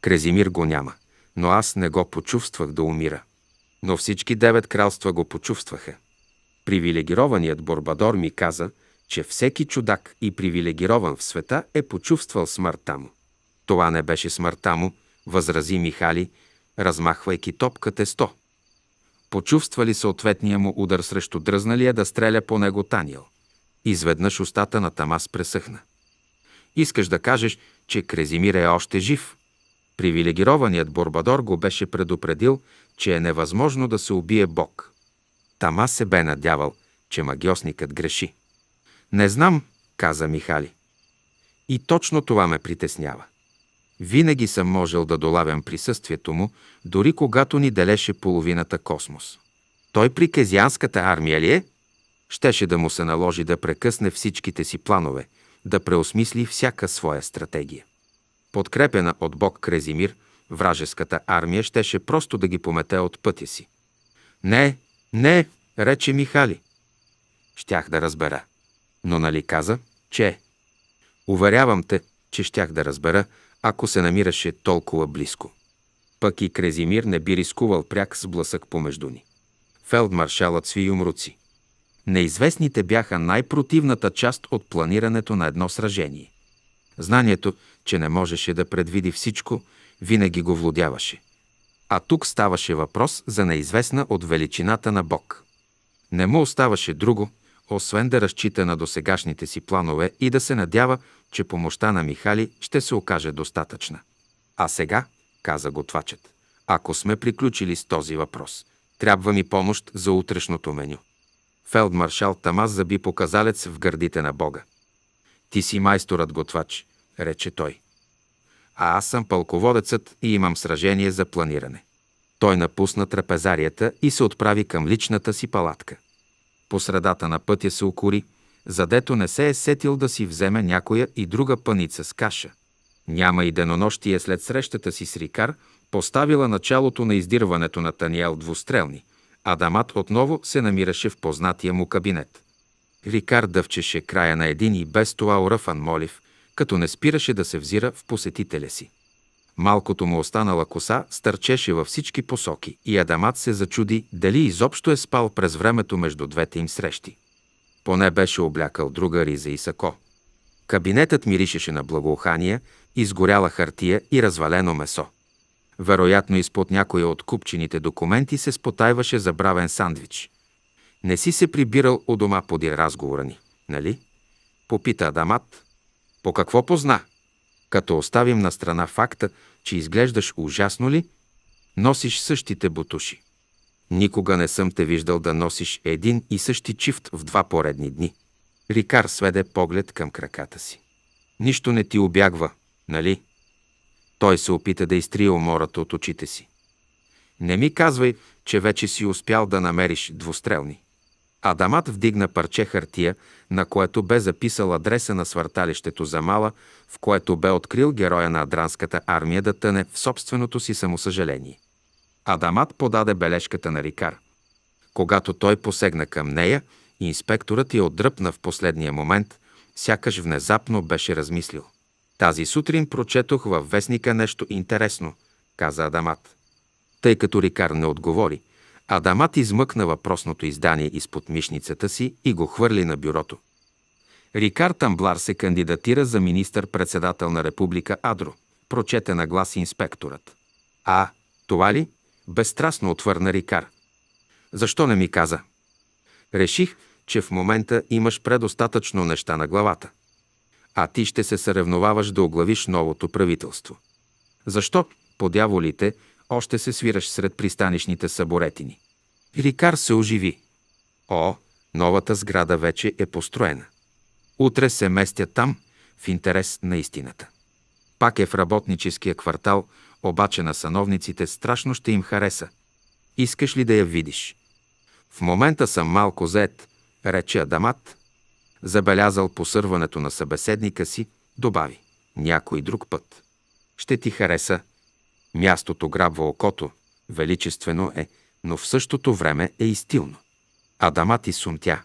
Крезимир го няма, но аз не го почувствах да умира. Но всички девет кралства го почувстваха. Привилегированият Борбадор ми каза, че всеки чудак и привилегирован в света е почувствал смъртта му. Това не беше смъртта му, възрази Михали, размахвайки топка Почувства Почувствали съответния му удар срещу дръзналия да стреля по него Таниел. Изведнъж устата на Тамас пресъхна. Искаш да кажеш, че Крезимир е още жив, Привилегированият Борбадор го беше предупредил, че е невъзможно да се убие Бог. Тама се бе надявал, че магиосникът греши. Не знам, каза Михали. И точно това ме притеснява. Винаги съм можел да долавям присъствието му, дори когато ни делеше половината космос. Той при кезианската армия ли е? Щеше да му се наложи да прекъсне всичките си планове, да преосмисли всяка своя стратегия подкрепена от Бог Крезимир, вражеската армия щеше просто да ги помете от пътя си. Не, не, рече Михали. Щях да разбера. Но нали каза, че Уверявам те, че щях да разбера, ако се намираше толкова близко. Пък и Крезимир не би рискувал пряк с блъсък помежду ни. Фелдмаршалът сви юмруци. Неизвестните бяха най-противната част от планирането на едно сражение. Знанието, че не можеше да предвиди всичко, винаги го владяваше. А тук ставаше въпрос за неизвестна от величината на Бог. Не му оставаше друго, освен да разчита на досегашните си планове и да се надява, че помощта на Михали ще се окаже достатъчна. А сега, каза готвачът, ако сме приключили с този въпрос, трябва ми помощ за утрешното меню. Фелдмаршал Тамас заби показалец в гърдите на Бога. Ти си майсторът готвач, рече той. А аз съм пълководецът и имам сражение за планиране. Той напусна трапезарията и се отправи към личната си палатка. По средата на пътя се укори, задето не се е сетил да си вземе някоя и друга паница с каша. Няма и денонощие след срещата си с Рикар, поставила началото на издирването на Таниел двустрелни, Адамат отново се намираше в познатия му кабинет. Рикар дъвчеше края на един и без това оръфан молив, като не спираше да се взира в посетителя си. Малкото му останала коса стърчеше във всички посоки и Адамат се зачуди дали изобщо е спал през времето между двете им срещи. Поне беше облякал друга риза и сако. Кабинетът миришеше на благоухания, изгоряла хартия и развалено месо. Вероятно изпод някоя от купчените документи се спотайваше забравен сандвич. Не си се прибирал у дома поди разговора ни, нали? Попита Адамат, по какво позна? Като оставим на страна факта, че изглеждаш ужасно ли, носиш същите бутуши. Никога не съм те виждал да носиш един и същи чифт в два поредни дни. Рикар сведе поглед към краката си. Нищо не ти обягва, нали? Той се опита да изтрие умората от очите си. Не ми казвай, че вече си успял да намериш двустрелни. Адамат вдигна парче хартия, на което бе записал адреса на свърталището за Мала, в което бе открил героя на Адранската армия да тъне в собственото си самосъжаление. Адамат подаде бележката на Рикар. Когато той посегна към нея, инспекторът я отдръпна в последния момент, сякаш внезапно беше размислил. Тази сутрин прочетох във вестника нещо интересно, каза Адамат. Тъй като Рикар не отговори, Адамат измъкна въпросното издание изпод мишницата си и го хвърли на бюрото. Рикар Тамблар се кандидатира за министър-председател на Република Адро, прочете на глас инспекторът. А, това ли? Безстрастно отвърна Рикар. Защо не ми каза? Реших, че в момента имаш предостатъчно неща на главата. А ти ще се съревноваваш да оглавиш новото правителство. Защо, подяволите, още се свираш сред пристанищните саборетини. Рикар се оживи. О, новата сграда вече е построена. Утре се местя там в интерес на истината. Пак е в работническия квартал, обаче на сановниците страшно ще им хареса. Искаш ли да я видиш? В момента съм малко зает, рече Адамат. Забелязал посърването на събеседника си, добави. Някой друг път. Ще ти хареса, Мястото грабва окото, величествено е, но в същото време е и стилно. Адамат и сумтя.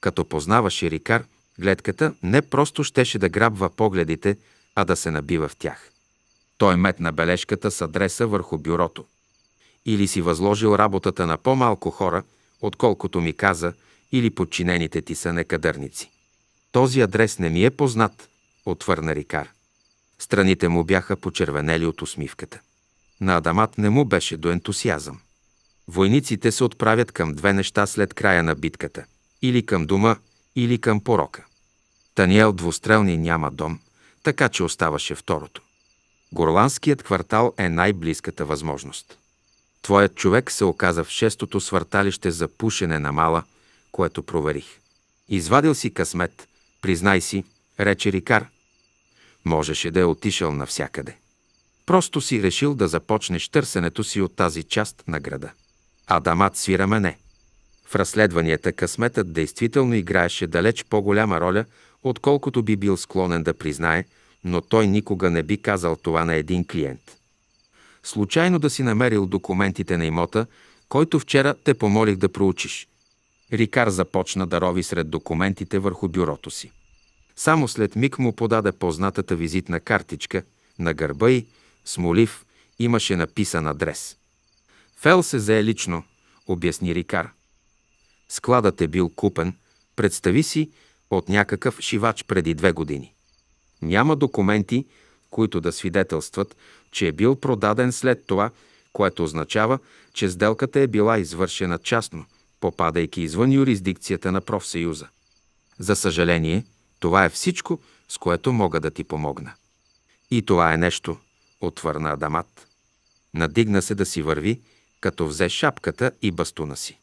Като познаваше Рикар, гледката не просто щеше да грабва погледите, а да се набива в тях. Той метна бележката с адреса върху бюрото. Или си възложил работата на по-малко хора, отколкото ми каза, или подчинените ти са некадърници. Този адрес не ми е познат, отвърна Рикар. Страните му бяха почервенели от усмивката на Адамат не му беше до ентусиазъм. Войниците се отправят към две неща след края на битката – или към дома, или към порока. Таниел двустрелни няма дом, така че оставаше второто. Горландският квартал е най-близката възможност. Твоят човек се оказа в шестото свърталище за пушене на мала, което проверих. Извадил си късмет, признай си, рече Рикар. Можеше да е отишъл навсякъде. Просто си решил да започнеш търсенето си от тази част на града. Адамат свира мене. В разследванията късметът действително играеше далеч по-голяма роля, отколкото би бил склонен да признае, но той никога не би казал това на един клиент. Случайно да си намерил документите на имота, който вчера те помолих да проучиш. Рикар започна да рови сред документите върху бюрото си. Само след миг му подаде познатата визитна картичка на гърба й Смолив имаше написан адрес. Фел се зае лично, обясни Рикар. Складът е бил купен, представи си, от някакъв шивач преди две години. Няма документи, които да свидетелстват, че е бил продаден след това, което означава, че сделката е била извършена частно, попадайки извън юрисдикцията на профсъюза. За съжаление, това е всичко, с което мога да ти помогна. И това е нещо, отвърна Адамат. Надигна се да си върви, като взе шапката и бастуна си.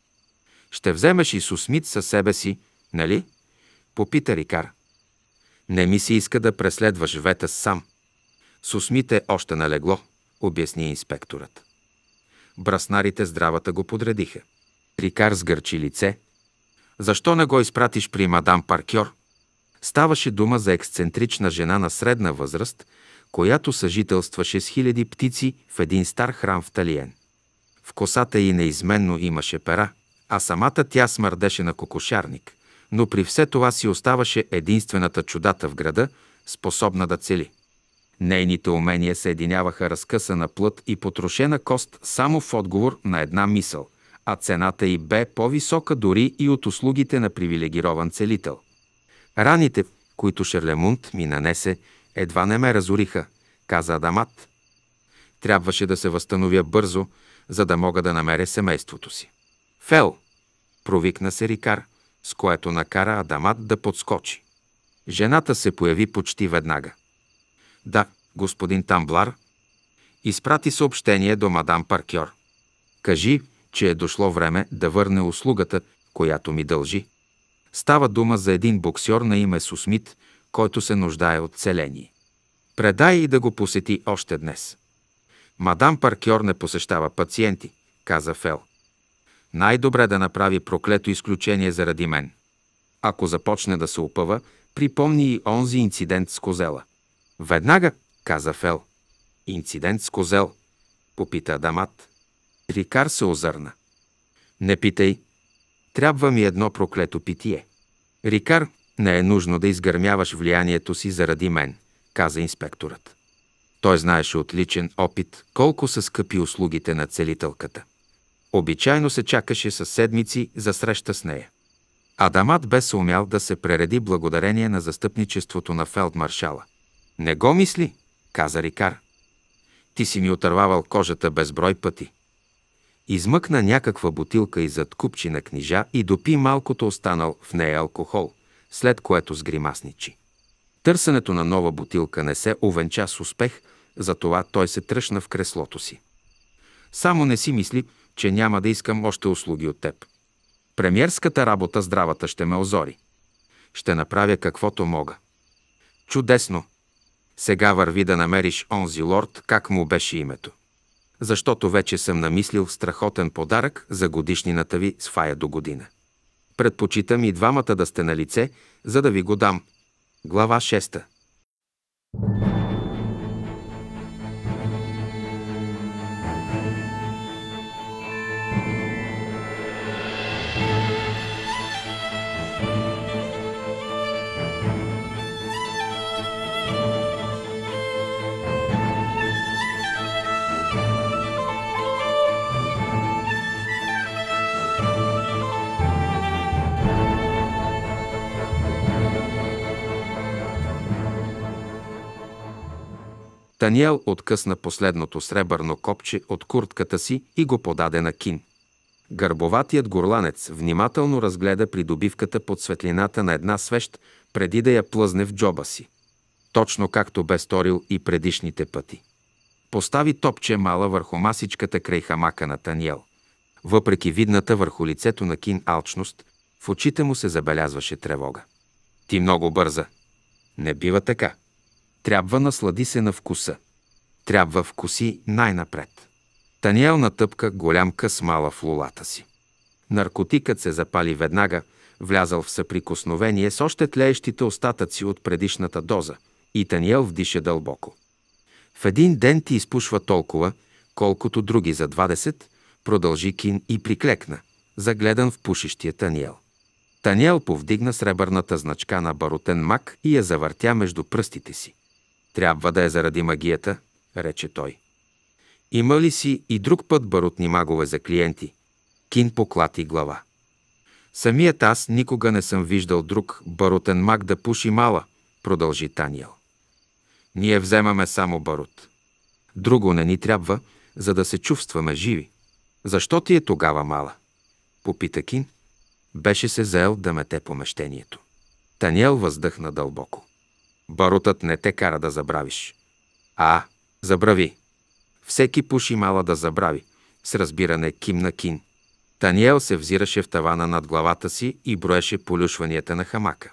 Ще вземеш и сусмит със себе си, нали? Попита Рикар. Не ми се иска да преследваш вета сам. Сусмит е още налегло, обясни инспекторът. Браснарите здравата го подредиха. Рикар сгърчи лице. Защо не го изпратиш при мадам Паркьор? Ставаше дума за ексцентрична жена на средна възраст, която съжителстваше с хиляди птици в един стар храм в Талиен. В косата й неизменно имаше пера, а самата тя смърдеше на кокошарник, но при все това си оставаше единствената чудата в града, способна да цели. Нейните умения съединяваха разкъсана плът и потрошена кост само в отговор на една мисъл, а цената й бе по-висока дори и от услугите на привилегирован целител. Раните, които Шерлемунд ми нанесе, едва не ме разориха, каза Адамат. Трябваше да се възстановя бързо, за да мога да намеря семейството си. Фел! провикна се Рикар, с което накара Адамат да подскочи. Жената се появи почти веднага. Да, господин Тамблар. Изпрати съобщение до мадам Паркьор. Кажи, че е дошло време да върне услугата, която ми дължи. Става дума за един боксер на име Сусмит, който се нуждае от целение. Предай и да го посети още днес. Мадам Паркьор не посещава пациенти, каза Фел. Най-добре да направи проклето изключение заради мен. Ако започне да се опъва, припомни и онзи инцидент с козела. Веднага, каза Фел. Инцидент с козел, попита Адамат. Рикар се озърна. Не питай. Трябва ми едно проклето питие. Рикар не е нужно да изгърмяваш влиянието си заради мен, каза инспекторът. Той знаеше от личен опит колко са скъпи услугите на целителката. Обичайно се чакаше със седмици за среща с нея. Адамат бе съумял да се пререди благодарение на застъпничеството на фелдмаршала. «Не го мисли», каза Рикар. «Ти си ми отървавал кожата безброй пъти». Измъкна някаква бутилка и зад купчина книжа и допи малкото останал в нея алкохол след което сгримасничи. Търсенето на нова бутилка не се овенча с успех, затова той се тръщна в креслото си. Само не си мисли, че няма да искам още услуги от теб. Премьерската работа здравата ще ме озори. Ще направя каквото мога. Чудесно! Сега върви да намериш онзи лорд, как му беше името. Защото вече съм намислил страхотен подарък за годишнината ви с фая до година. Предпочитам и двамата да сте на лице, за да ви го дам. Глава 6. Таниел откъсна последното сребърно копче от куртката си и го подаде на Кин. Гърбоватият горланец внимателно разгледа придобивката под светлината на една свещ, преди да я плъзне в джоба си. Точно както бе сторил и предишните пъти. Постави топче мала върху масичката край хамака на Таниел. Въпреки видната върху лицето на Кин алчност, в очите му се забелязваше тревога. Ти много бърза. Не бива така. Трябва наслади се на вкуса. Трябва вкуси най-напред. Таниел натъпка голям къс мала в лулата си. Наркотикът се запали веднага, влязал в съприкосновение с още тлеещите остатъци от предишната доза и Таниел вдиша дълбоко. В един ден ти изпушва толкова, колкото други за 20, продължи Кин и приклекна, загледан в пушещия Таниел. Таниел повдигна сребърната значка на барутен мак и я завъртя между пръстите си. Трябва да е заради магията, рече той. Има ли си и друг път барутни магове за клиенти? Кин поклати глава. Самият аз никога не съм виждал друг барутен маг да пуши мала, продължи Таниел. Ние вземаме само барут. Друго не ни трябва, за да се чувстваме живи. Защо ти е тогава мала? Попита Кин. Беше се заел да мете помещението. Таниел въздъхна дълбоко. Барутът не те кара да забравиш. А, забрави. Всеки пуши мала да забрави, с разбиране ким на кин. Таниел се взираше в тавана над главата си и броеше полюшванията на хамака.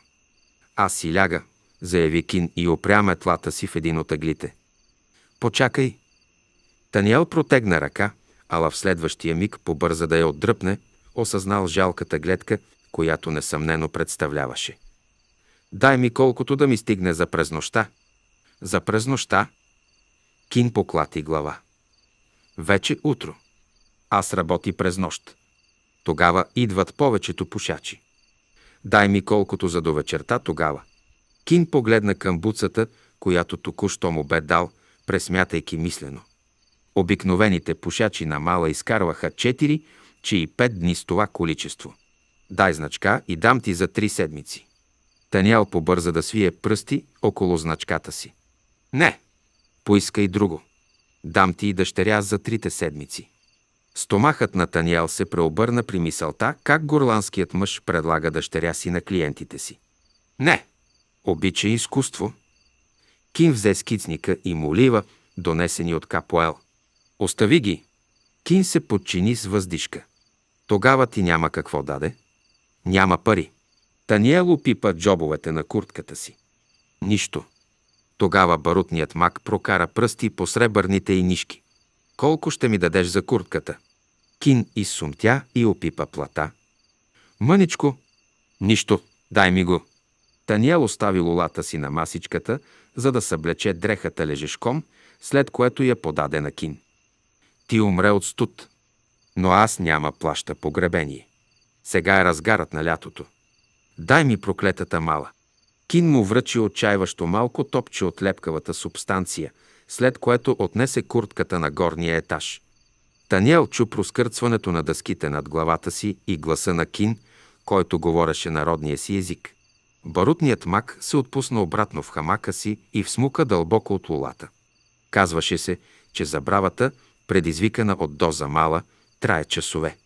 Аз си ляга, заяви Кин и опря метлата си в един от аглите. Почакай. Таниел протегна ръка, ала в следващия миг побърза да я отдръпне, осъзнал жалката гледка, която несъмнено представляваше. Дай ми колкото да ми стигне за през нощта. За през нощта? Кин поклати глава. Вече утро. Аз работи през нощ. Тогава идват повечето пушачи. Дай ми колкото за до вечерта тогава. Кин погледна към буцата, която току-що му бе дал, пресмятайки мислено. Обикновените пушачи на мала изкарваха 4, че и 5 дни с това количество. Дай значка и дам ти за три седмици. Танял побърза да свие пръсти около значката си. Не! Поиска и друго. Дам ти и дъщеря за трите седмици. Стомахът на Таниел се преобърна при мисълта как горландският мъж предлага дъщеря си на клиентите си. Не! Обича изкуство. Ким взе скицника и молива, донесени от Капоел. Остави ги! Кин се подчини с въздишка. Тогава ти няма какво даде. Няма пари. Таниел опипа джобовете на куртката си. Нищо. Тогава барутният мак прокара пръсти по сребърните и нишки. Колко ще ми дадеш за куртката? Кин изсумтя и опипа плата. Мъничко. Нищо. Дай ми го. Таниел остави лолата си на масичката, за да съблече дрехата лежешком, след което я подаде на Кин. Ти умре от студ. Но аз няма плаща погребение. Сега е разгарът на лятото. Дай ми проклетата мала. Кин му връчи отчаиващо малко топче от лепкавата субстанция, след което отнесе куртката на горния етаж. Таниел чу проскърцването на дъските над главата си и гласа на Кин, който говореше народния си език. Барутният мак се отпусна обратно в хамака си и всмука дълбоко от лулата. Казваше се, че забравата, предизвикана от доза мала, трае часове.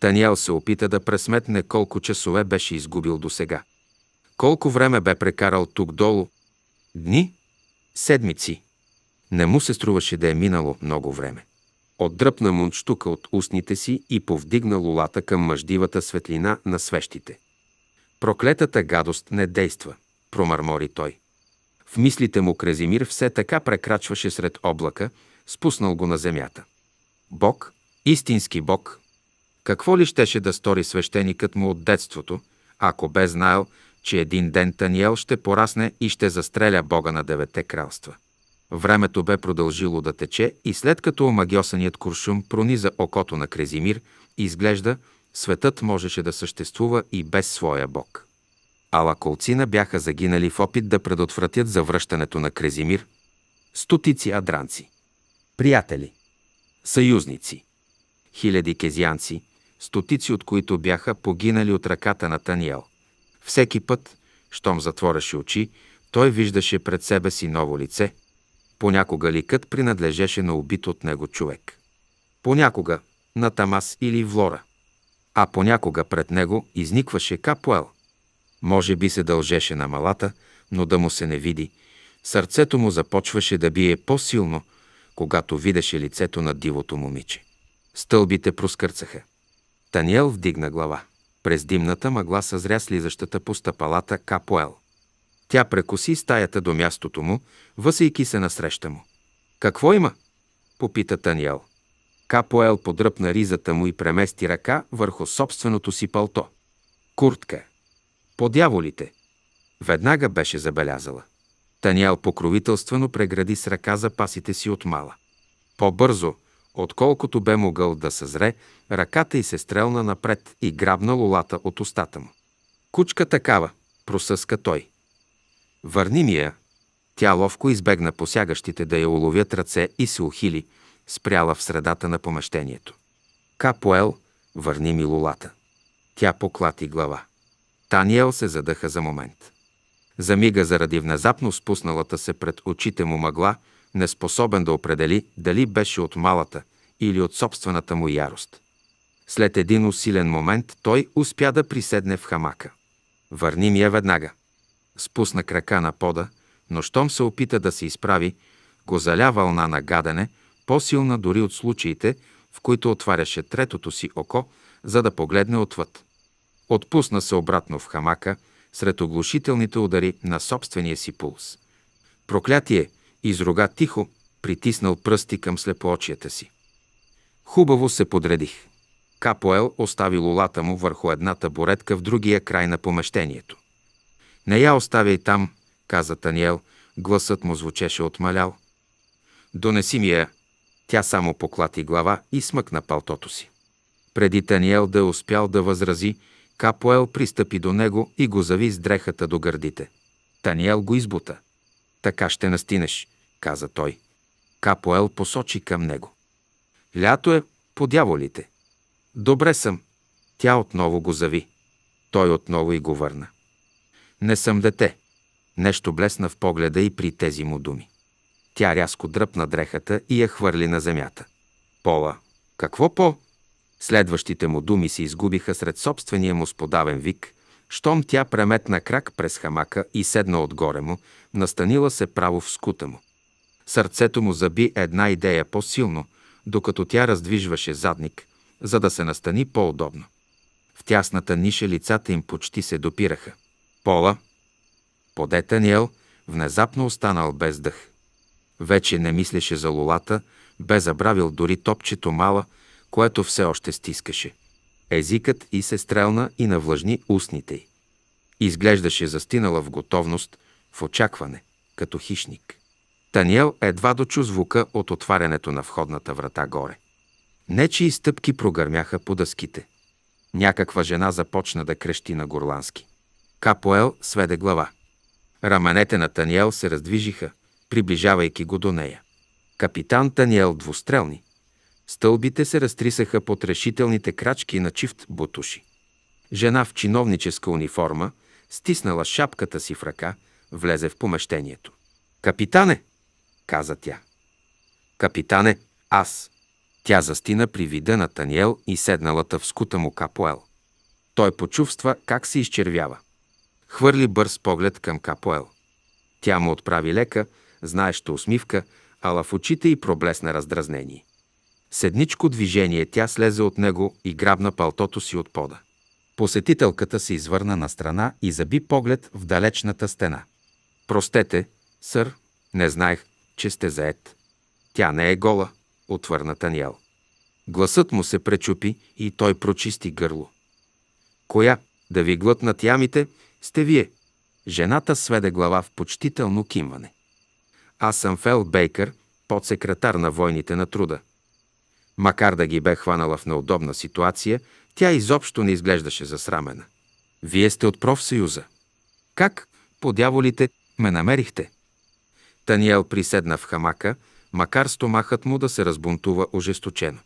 Таниел се опита да пресметне колко часове беше изгубил досега. Колко време бе прекарал тук долу? Дни? Седмици. Не му се струваше да е минало много време. Отдръпна мунчтука от устните си и повдигна лулата към мъждивата светлина на свещите. Проклетата гадост не действа, промърмори той. В мислите му Крезимир все така прекрачваше сред облака, спуснал го на земята. Бог, истински Бог, какво ли щеше да стори свещеникът му от детството, ако бе знаел, че един ден Таниел ще порасне и ще застреля Бога на девете кралства? Времето бе продължило да тече и след като омагиосаният куршум прониза окото на Крезимир, изглежда, светът можеше да съществува и без своя бог. Ала колцина бяха загинали в опит да предотвратят завръщането на Крезимир. Стотици адранци, приятели, съюзници, хиляди кезианци стотици от които бяха погинали от ръката на Таниел. Всеки път, щом затвореше очи, той виждаше пред себе си ново лице. Понякога ликът принадлежеше на убит от него човек. Понякога на Тамас или Влора. А понякога пред него изникваше Капуел. Може би се дължеше на малата, но да му се не види. Сърцето му започваше да бие по-силно, когато видеше лицето на дивото момиче. Стълбите проскърцаха. Таниел вдигна глава. През димната мъгла съзря слизащата по стъпалата Капоел. Тя прекоси стаята до мястото му, въсейки се насреща му. «Какво има?» – попита Таниел. Капоел подръпна ризата му и премести ръка върху собственото си палто. Куртка. Подяволите. Веднага беше забелязала. Таниел покровителствено прегради с ръка запасите си от мала. По-бързо – отколкото бе могъл да съзре, ръката й се стрелна напред и грабна лолата от устата му. Кучка такава, просъска той. Върни ми я. Тя ловко избегна посягащите да я уловят ръце и се ухили, спряла в средата на помещението. Капоел, върни ми лолата. Тя поклати глава. Таниел се задъха за момент. Замига заради внезапно спусналата се пред очите му мъгла – неспособен да определи дали беше от малата или от собствената му ярост. След един усилен момент той успя да приседне в хамака. Върни ми я веднага. Спусна крака на пода, но щом се опита да се изправи, го заля вълна на гадене, по-силна дори от случаите, в които отваряше третото си око, за да погледне отвъд. Отпусна се обратно в хамака, сред оглушителните удари на собствения си пулс. Проклятие! изрога тихо, притиснал пръсти към слепоочията си. Хубаво се подредих. Капоел остави лолата му върху една табуретка в другия край на помещението. Не я оставяй там, каза Таниел, гласът му звучеше отмалял. Донеси ми я. Тя само поклати глава и смъкна палтото си. Преди Таниел да е успял да възрази, Капоел пристъпи до него и го зави с дрехата до гърдите. Таниел го избута. Така ще настинеш, каза той. Капоел посочи към него. Лято е по дяволите. Добре съм. Тя отново го зави. Той отново и го върна. Не съм дете. Нещо блесна в погледа и при тези му думи. Тя рязко дръпна дрехата и я хвърли на земята. Пола. Какво по? Следващите му думи се изгубиха сред собствения му сподавен вик щом тя преметна крак през хамака и седна отгоре му, настанила се право в скута му. Сърцето му заби една идея по-силно, докато тя раздвижваше задник, за да се настани по-удобно. В тясната ниша лицата им почти се допираха. Пола, поде Таниел, внезапно останал без дъх. Вече не мислеше за лулата, бе забравил дори топчето мала, което все още стискаше. Езикът и се стрелна и навлажни устните й. Изглеждаше застинала в готовност, в очакване, като хищник. Таниел едва дочу звука от отварянето на входната врата горе. Нечи стъпки прогърмяха по дъските. Някаква жена започна да крещи на горлански. Капоел сведе глава. Раменете на Таниел се раздвижиха, приближавайки го до нея. Капитан Таниел двустрелни, Стълбите се разтрисаха под решителните крачки на чифт бутуши. Жена в чиновническа униформа, стиснала шапката си в ръка, влезе в помещението. «Капитане!» каза тя. «Капитане, аз!» Тя застина при вида на Таниел и седналата в скута му Капоел. Той почувства как се изчервява. Хвърли бърз поглед към Капоел. Тя му отправи лека, знаеща усмивка, ала в очите й проблесна раздразнение. С едничко движение тя слезе от него и грабна палтото си от пода. Посетителката се извърна на страна и заби поглед в далечната стена. Простете, сър, не знаех, че сте заед. Тя не е гола, отвърна Таниел. Гласът му се пречупи и той прочисти гърло. Коя, да ви глътнат ямите, сте вие. Жената сведе глава в почтително кимване. Аз съм Фел Бейкър, подсекретар на войните на труда – Макар да ги бе хванала в неудобна ситуация, тя изобщо не изглеждаше засрамена. Вие сте от профсъюза. Как, по дяволите, ме намерихте? Таниел приседна в хамака, макар стомахът му да се разбунтува ожесточено.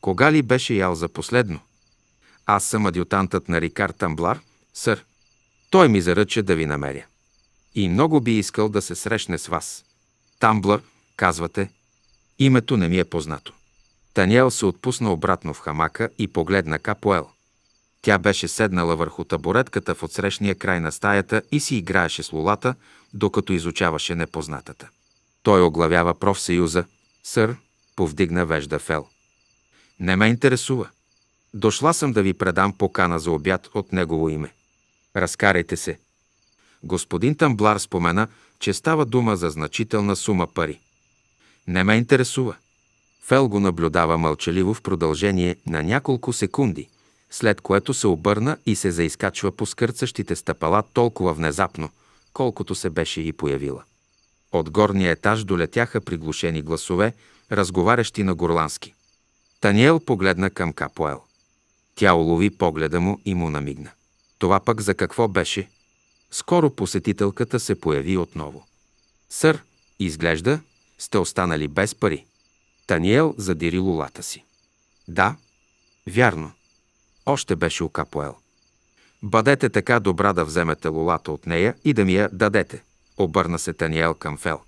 Кога ли беше ял за последно? Аз съм адютантът на Рикар Тамблар, сър. Той ми заръча да ви намеря. И много би искал да се срещне с вас. Тамблър, казвате, името не ми е познато. Таниел се отпусна обратно в хамака и погледна Капоел. Тя беше седнала върху табуретката в отсрещния край на стаята и си играеше с лулата, докато изучаваше непознатата. Той оглавява профсъюза. Сър, повдигна вежда Фел. Не ме интересува. Дошла съм да ви предам покана за обяд от негово име. Разкарайте се. Господин Тамблар спомена, че става дума за значителна сума пари. Не ме интересува. Фел го наблюдава мълчаливо в продължение на няколко секунди, след което се обърна и се заискачва по скърцащите стъпала толкова внезапно, колкото се беше и появила. От горния етаж долетяха приглушени гласове, разговарящи на горлански. Таниел погледна към Капоел. Тя улови погледа му и му намигна. Това пък за какво беше? Скоро посетителката се появи отново. Сър, изглежда, сте останали без пари. Таниел задири лулата си. Да, вярно. Още беше у Капоел. Бъдете така добра да вземете лулата от нея и да ми я дадете, обърна се Таниел към Фел.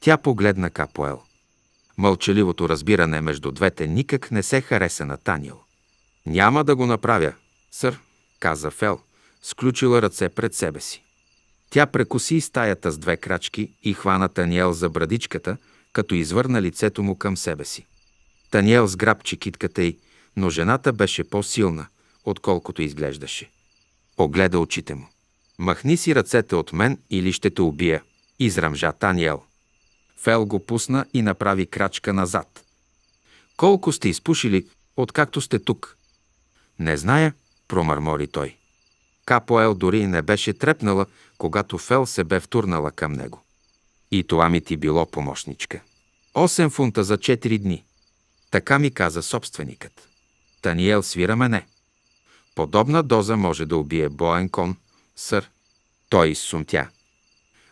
Тя погледна Капоел. Мълчаливото разбиране между двете никак не се хареса на Таниел. Няма да го направя, сър, каза Фел, сключила ръце пред себе си. Тя прекоси стаята с две крачки и хвана Таниел за брадичката, като извърна лицето му към себе си. Таниел сграбчи китката й, но жената беше по-силна, отколкото изглеждаше. Огледа очите му. «Махни си ръцете от мен или ще те убия», израмжа Таниел. Фел го пусна и направи крачка назад. «Колко сте изпушили, откакто сте тук?» «Не зная», промърмори той. Капоел дори не беше трепнала, когато Фел се бе втурнала към него. И това ми ти било помощничка. 8 фунта за 4 дни. Така ми каза собственикът. Таниел свира мене. Подобна доза може да убие боен кон, сър. Той изсумтя.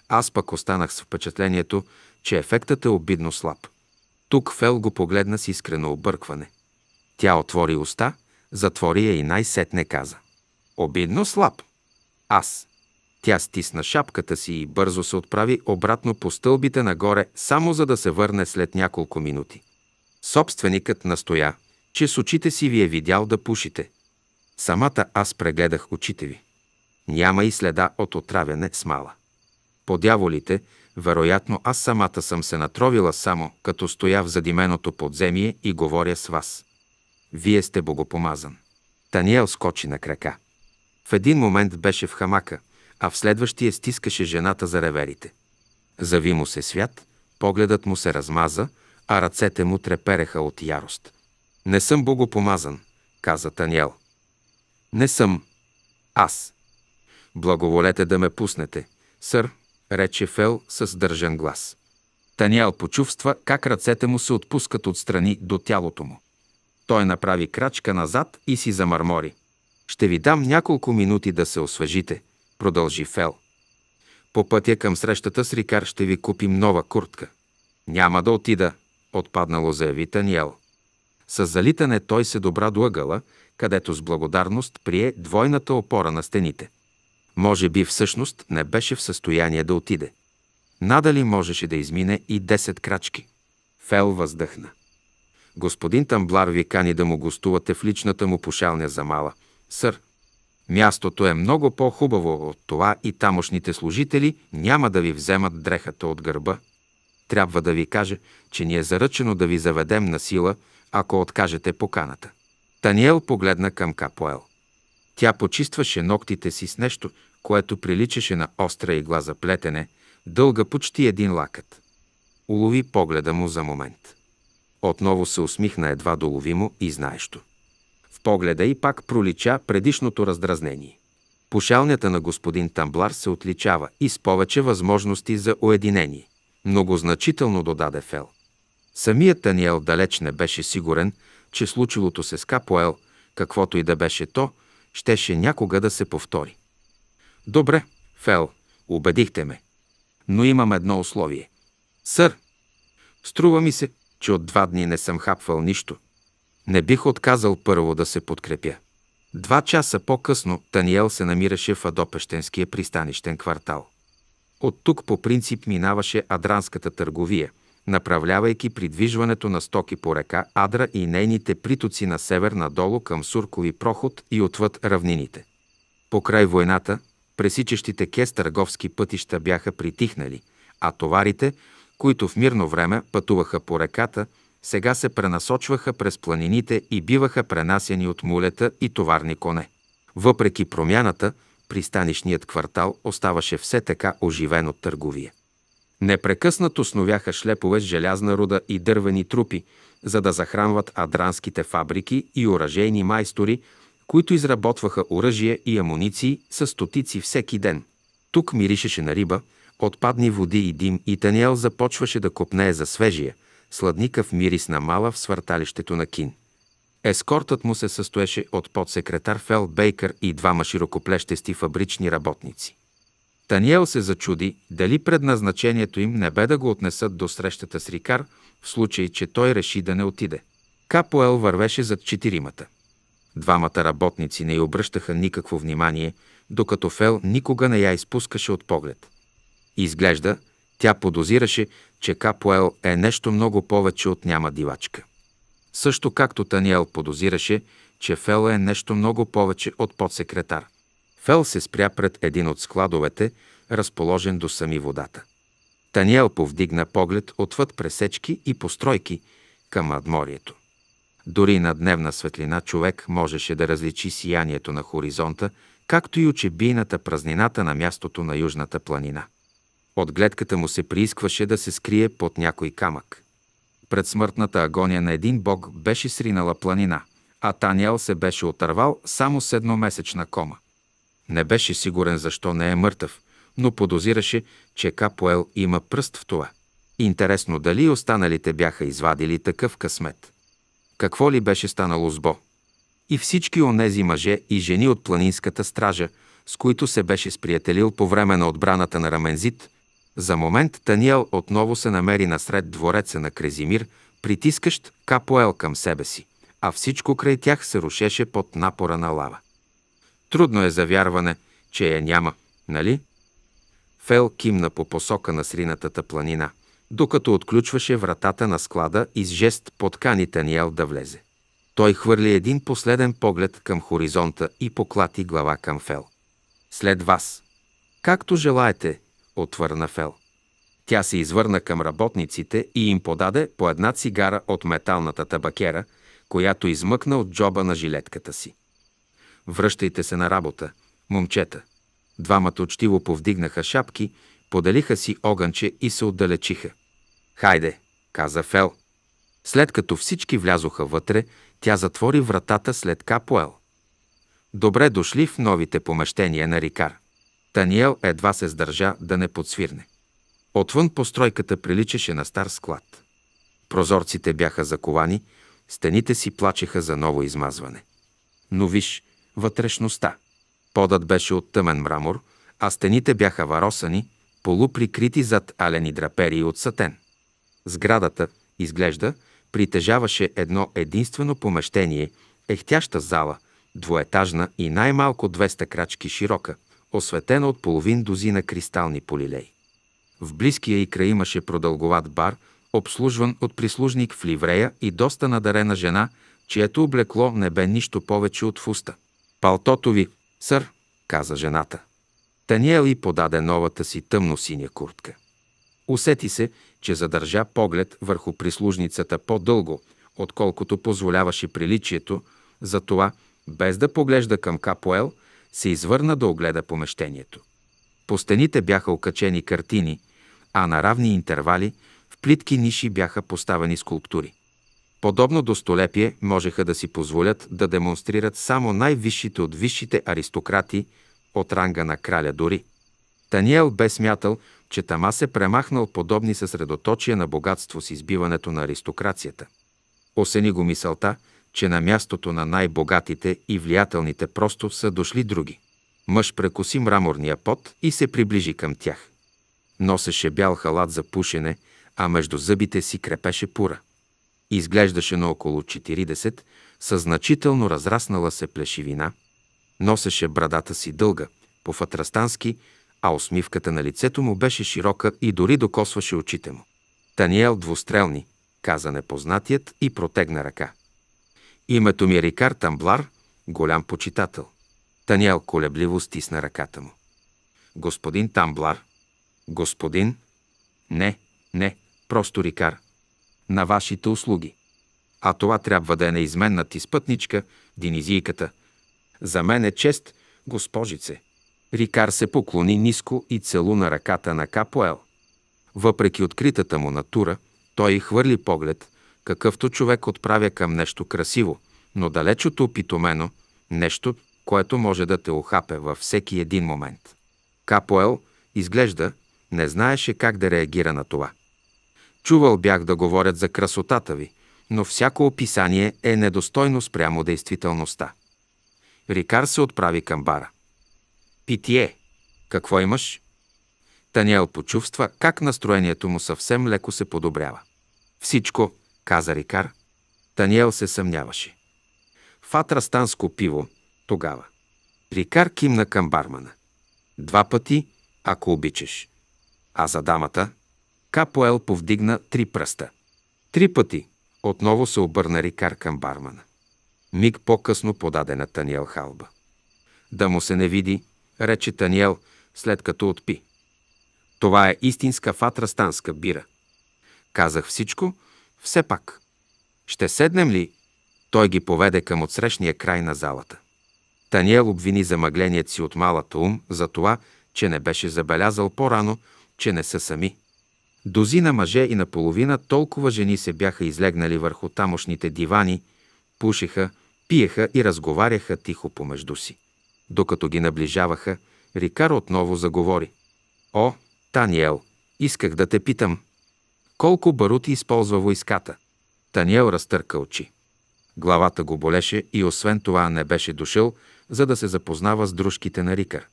Аз пък останах с впечатлението, че ефектът е обидно слаб. Тук Фел го погледна с искрено объркване. Тя отвори уста, затвори я и най-сетне каза. Обидно слаб. Аз. Тя стисна шапката си и бързо се отправи обратно по стълбите нагоре, само за да се върне след няколко минути. Собственикът настоя, че с очите си ви е видял да пушите. Самата аз прегледах очите ви. Няма и следа от отравяне с мала. По дяволите, вероятно аз самата съм се натровила само, като стоя в задименото подземие и говоря с вас. Вие сте богопомазан. Таниел скочи на крака. В един момент беше в хамака, а в следващия стискаше жената за реверите. Зави му се свят, погледът му се размаза, а ръцете му трепереха от ярост. «Не съм богопомазан», каза Таниел. «Не съм. Аз. Благоволете да ме пуснете, сър», рече Фел с държан глас. Таниел почувства как ръцете му се отпускат отстрани до тялото му. Той направи крачка назад и си замърмори. Ще ви дам няколко минути да се освежите, продължи Фел. По пътя към срещата с Рикар ще ви купим нова куртка. Няма да отида, отпаднало заяви Таниел. С залитане той се добра до ъгъла, където с благодарност прие двойната опора на стените. Може би всъщност не беше в състояние да отиде. Надали можеше да измине и 10 крачки. Фел въздъхна. Господин Тамблар ви кани да му гостувате в личната му пошалня за мала. Сър, Мястото е много по-хубаво от това и тамошните служители няма да ви вземат дрехата от гърба. Трябва да ви кажа, че ни е заръчено да ви заведем на сила, ако откажете поканата. Таниел погледна към Капоел. Тя почистваше ногтите си с нещо, което приличаше на остра игла за плетене, дълга почти един лакът. Улови погледа му за момент. Отново се усмихна едва доловимо и знаещо погледа и пак пролича предишното раздразнение. Пошалнята на господин Тамблар се отличава и с повече възможности за уединение. Многозначително додаде Фел. Самият Таниел далеч не беше сигурен, че случилото се с Капоел, каквото и да беше то, щеше някога да се повтори. Добре, Фел, убедихте ме. Но имам едно условие. Сър, струва ми се, че от два дни не съм хапвал нищо – не бих отказал първо да се подкрепя. Два часа по-късно Таниел се намираше в Адопещенския пристанищен квартал. От тук по принцип минаваше Адранската търговия, направлявайки придвижването на стоки по река Адра и нейните притоци на север надолу към Суркови проход и отвъд равнините. Покрай войната, пресичащите кес търговски пътища бяха притихнали, а товарите, които в мирно време пътуваха по реката, сега се пренасочваха през планините и биваха пренасяни от мулета и товарни коне. Въпреки промяната, пристанишният квартал оставаше все така оживен от търговия. Непрекъснато сновяха шлепове с желязна руда и дървени трупи, за да захранват адранските фабрики и оръжейни майстори, които изработваха оръжие и амуниции с стотици всеки ден. Тук миришеше на риба, отпадни води и дим и Таниел започваше да копнее за свежия – сладникав мирис на мала в свърталището на Кин. Ескортът му се състоеше от подсекретар Фел Бейкър и двама широкоплещести фабрични работници. Таниел се зачуди дали предназначението им не бе да го отнесат до срещата с Рикар, в случай, че той реши да не отиде. Капоел вървеше зад четиримата. Двамата работници не й обръщаха никакво внимание, докато Фел никога не я изпускаше от поглед. Изглежда, тя подозираше, че Капуел е нещо много повече от няма дивачка. Също както Таниел подозираше, че Фел е нещо много повече от подсекретар. Фел се спря пред един от складовете, разположен до сами водата. Таниел повдигна поглед отвъд пресечки и постройки към адморието. Дори на дневна светлина човек можеше да различи сиянието на хоризонта, както и очебийната празнината на мястото на южната планина. От гледката му се приискваше да се скрие под някой камък. Пред смъртната агония на един бог беше сринала планина, а Таниел се беше отървал само с едномесечна кома. Не беше сигурен защо не е мъртъв, но подозираше, че Капоел има пръст в това. Интересно дали останалите бяха извадили такъв късмет. Какво ли беше станало с Бо? И всички онези мъже и жени от планинската стража, с които се беше сприятелил по време на отбраната на Рамензит, за момент Таниел отново се намери насред двореца на Крезимир, притискащ Капоел към себе си, а всичко край тях се рушеше под напора на лава. Трудно е за вярване, че я няма, нали? Фел кимна по посока на сринатата планина, докато отключваше вратата на склада и с жест подкани Таниел да влезе. Той хвърли един последен поглед към хоризонта и поклати глава към Фел. След вас. Както желаете, отвърна Фел. Тя се извърна към работниците и им подаде по една цигара от металната табакера, която измъкна от джоба на жилетката си. Връщайте се на работа, момчета. Двамата учтиво повдигнаха шапки, поделиха си огънче и се отдалечиха. Хайде, каза Фел. След като всички влязоха вътре, тя затвори вратата след Капуел. Добре дошли в новите помещения на Рикар. Таниел едва се сдържа да не подсвирне. Отвън постройката приличаше на стар склад. Прозорците бяха заковани, стените си плачеха за ново измазване. Но виж, вътрешността. Подът беше от тъмен мрамор, а стените бяха варосани, полуприкрити зад алени драпери от сатен. Сградата, изглежда, притежаваше едно единствено помещение, ехтяща зала, двоетажна и най-малко 200 крачки широка – осветена от половин дозина кристални полилей. В близкия и край имаше продълговат бар, обслужван от прислужник в ливрея и доста надарена жена, чието облекло не бе нищо повече от фуста. «Палтото ви, сър», каза жената. Таниел и подаде новата си тъмно-синя куртка. Усети се, че задържа поглед върху прислужницата по-дълго, отколкото позволяваше приличието, затова, без да поглежда към Капоел, се извърна да огледа помещението. По стените бяха окачени картини, а на равни интервали в плитки ниши бяха поставени скулптури. Подобно до столепие можеха да си позволят да демонстрират само най-висшите от висшите аристократи от ранга на краля дори. Таниел бе смятал, че Тамас е премахнал подобни съсредоточия на богатство с избиването на аристокрацията. Осени го мисълта – че на мястото на най-богатите и влиятелните просто са дошли други. Мъж прекоси мраморния пот и се приближи към тях. Носеше бял халат за пушене, а между зъбите си крепеше пура. Изглеждаше на около 40, със значително разраснала се плешивина. Носеше брадата си дълга, по-фатрастански, а усмивката на лицето му беше широка и дори докосваше очите му. Таниел двустрелни, каза непознатият и протегна ръка. Името ми е Рикар Тамблар, голям почитател. Таниел колебливо стисна ръката му. Господин Тамблар? Господин? Не, не, просто Рикар. На вашите услуги. А това трябва да е неизменна ти спътничка, динизийката. За мен е чест, госпожице. Рикар се поклони ниско и целу на ръката на Капоел. Въпреки откритата му натура, той хвърли поглед – какъвто човек отправя към нещо красиво, но далеч от опитомено, нещо, което може да те охапе във всеки един момент. Капоел, изглежда, не знаеше как да реагира на това. Чувал бях да говорят за красотата ви, но всяко описание е недостойно спрямо действителността. Рикар се отправи към бара. Питие, какво имаш? Таниел почувства как настроението му съвсем леко се подобрява. Всичко, каза Рикар. Таниел се съмняваше. Фатрастанско пиво, тогава. Рикар кимна към бармана. Два пъти, ако обичаш. А за дамата? Капоел повдигна три пръста. Три пъти, отново се обърна Рикар към бармана. Миг по-късно подаде на Таниел халба. Да му се не види, рече Таниел, след като отпи. Това е истинска фатрастанска бира. Казах всичко, все пак. Ще седнем ли? Той ги поведе към отсрещния край на залата. Таниел обвини замъгленият си от малата ум за това, че не беше забелязал по-рано, че не са сами. Дозина мъже и наполовина толкова жени се бяха излегнали върху тамошните дивани, пушеха, пиеха и разговаряха тихо помежду си. Докато ги наближаваха, Рикар отново заговори. О, Таниел, исках да те питам. Колко Барути използва войската? Таниел разтърка очи. Главата го болеше и освен това не беше дошъл, за да се запознава с дружките на Рикър.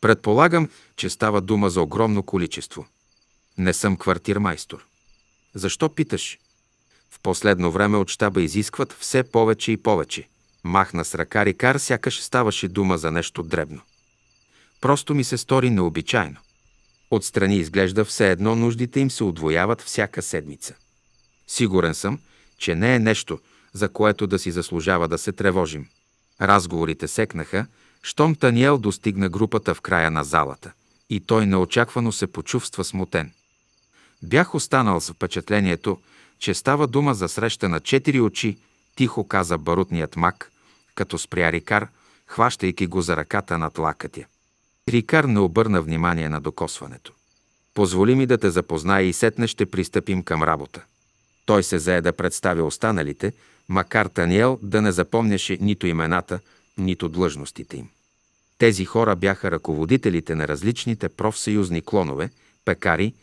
Предполагам, че става дума за огромно количество. Не съм квартирмайстор. Защо питаш? В последно време от щаба изискват все повече и повече. Махна с ръка Рикар, сякаш ставаше дума за нещо дребно. Просто ми се стори необичайно. Отстрани изглежда все едно нуждите им се удвояват всяка седмица. Сигурен съм, че не е нещо, за което да си заслужава да се тревожим. Разговорите секнаха, щом Таниел достигна групата в края на залата и той неочаквано се почувства смутен. Бях останал с впечатлението, че става дума за среща на четири очи, тихо каза барутният мак, като спря Рикар, хващайки го за ръката над лакътя. Рикар не обърна внимание на докосването. Позволи ми да те запозная и сетне ще пристъпим към работа. Той се зае да представи останалите, макар Таниел да не запомняше нито имената, нито длъжностите им. Тези хора бяха ръководителите на различните профсъюзни клонове, пекари,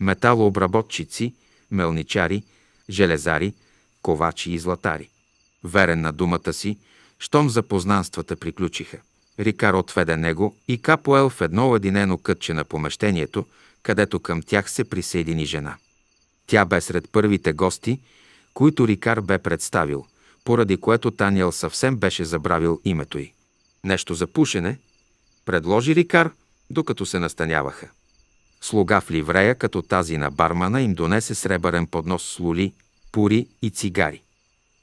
металообработчици, мелничари, железари, ковачи и златари. Верен на думата си, щом запознанствата приключиха – Рикар отведе него и Капоел в едно ладинено кътче на помещението, където към тях се присъедини жена. Тя бе сред първите гости, които Рикар бе представил, поради което Таниел съвсем беше забравил името й. Нещо за пушене, предложи Рикар, докато се настаняваха. Слуга в ливрея, като тази на бармана, им донесе сребърен поднос с лули, пури и цигари.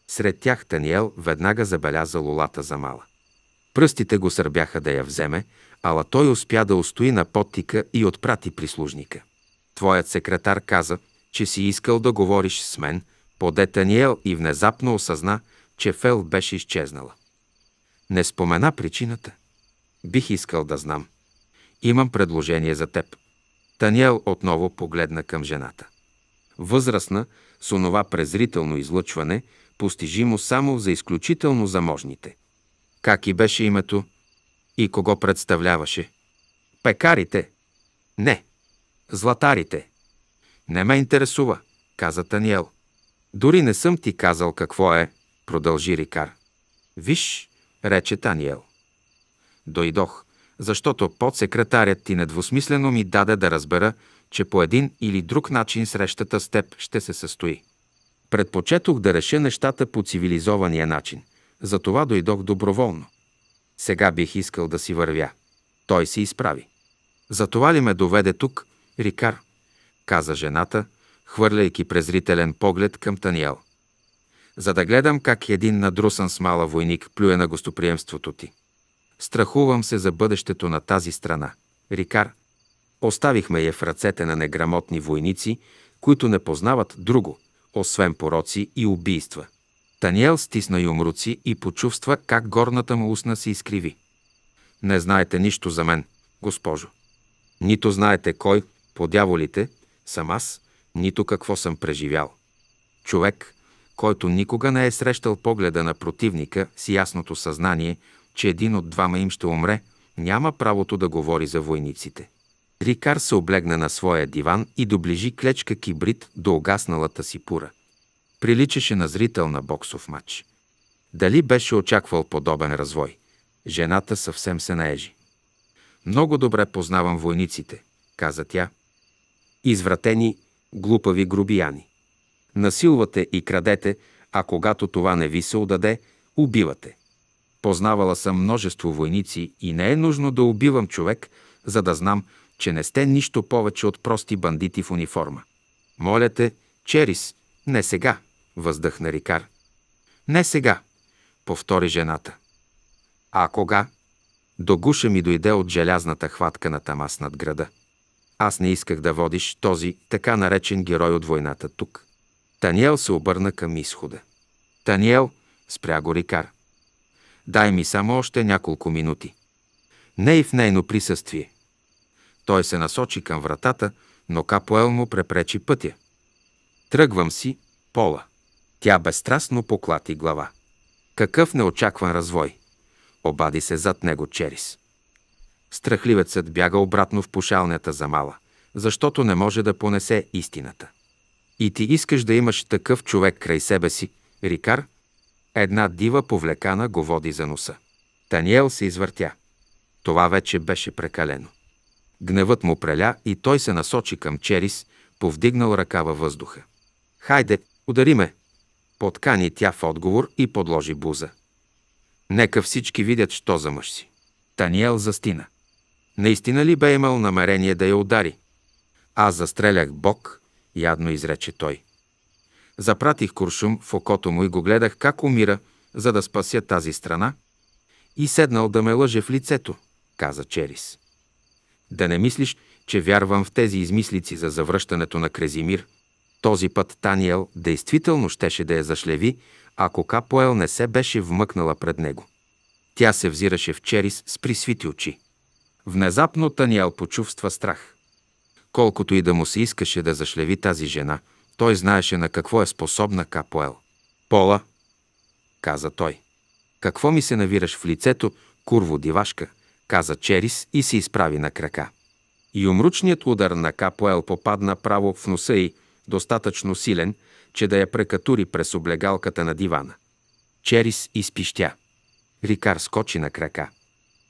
Сред тях Таниел веднага забеляза лолата за мала. Пръстите го сърбяха да я вземе, ала той успя да устои на подтика и отпрати прислужника. Твоят секретар каза, че си искал да говориш с мен, поде Таниел и внезапно осъзна, че Фел беше изчезнала. Не спомена причината. Бих искал да знам. Имам предложение за теб. Таниел отново погледна към жената. Възрастна, с онова презрително излъчване, постижимо само за изключително заможните. Как и беше името и кого представляваше? Пекарите? Не. Златарите? Не ме интересува, каза Таниел. Дори не съм ти казал какво е, продължи Рикар. Виж, рече Таниел. Дойдох, защото подсекретарят ти недвусмислено ми даде да разбера, че по един или друг начин срещата с теб ще се състои. Предпочетох да реша нещата по цивилизования начин. Затова дойдох доброволно. Сега бих искал да си вървя. Той се изправи. Затова ли ме доведе тук, Рикар? каза жената, хвърляйки презрителен поглед към Таниел. За да гледам как един надрусан с мала войник плюе на гостоприемството ти. Страхувам се за бъдещето на тази страна. Рикар, оставихме я в ръцете на неграмотни войници, които не познават друго, освен пороци и убийства. Таниел стисна юмруци и почувства как горната му устна се изкриви. Не знаете нищо за мен, госпожо. Нито знаете кой, по дяволите, съм аз, нито какво съм преживял. Човек, който никога не е срещал погледа на противника с ясното съзнание, че един от двама им ще умре, няма правото да говори за войниците. Рикар се облегна на своя диван и доближи клечка кибрид до огасналата си пура – приличаше на зрител на боксов матч. Дали беше очаквал подобен развой? Жената съвсем се наежи. Много добре познавам войниците, каза тя. Извратени, глупави грубияни. Насилвате и крадете, а когато това не ви се отдаде, убивате. Познавала съм множество войници и не е нужно да убивам човек, за да знам, че не сте нищо повече от прости бандити в униформа. Моля те, Черис, не сега въздъхна Рикар. Не сега, повтори жената. А кога? До гуша ми дойде от желязната хватка на Тамас над града. Аз не исках да водиш този така наречен герой от войната тук. Таниел се обърна към изхода. Таниел, спря го Рикар. Дай ми само още няколко минути. Не и в нейно присъствие. Той се насочи към вратата, но Капоел му препречи пътя. Тръгвам си, Пола. Тя безстрастно поклати глава. Какъв неочакван развой! Обади се зад него Черис. Страхливецът бяга обратно в пошалнята за мала, защото не може да понесе истината. И ти искаш да имаш такъв човек край себе си, Рикар? Една дива повлекана го води за носа. Таниел се извъртя. Това вече беше прекалено. Гневът му преля и той се насочи към Черис, повдигнал ръка във въздуха. Хайде, удари ме, Поткани тя в отговор и подложи буза. Нека всички видят, що за мъж си. Таниел застина. Наистина ли бе имал намерение да я удари? Аз застрелях Бог, ядно изрече той. Запратих куршум в окото му и го гледах как умира, за да спася тази страна. И седнал да ме лъже в лицето, каза Черис. Да не мислиш, че вярвам в тези измислици за завръщането на Крезимир – този път Таниел действително щеше да я зашлеви, ако Капоел не се беше вмъкнала пред него. Тя се взираше в Черис с присвити очи. Внезапно Таниел почувства страх. Колкото и да му се искаше да зашлеви тази жена, той знаеше на какво е способна Капоел. «Пола», каза той. «Какво ми се навираш в лицето, курво дивашка?» каза Черис и се изправи на крака. Юмручният удар на Капоел попадна право в носа й, достатъчно силен, че да я прекатури през облегалката на дивана. Черис изпищя. Рикар скочи на крака.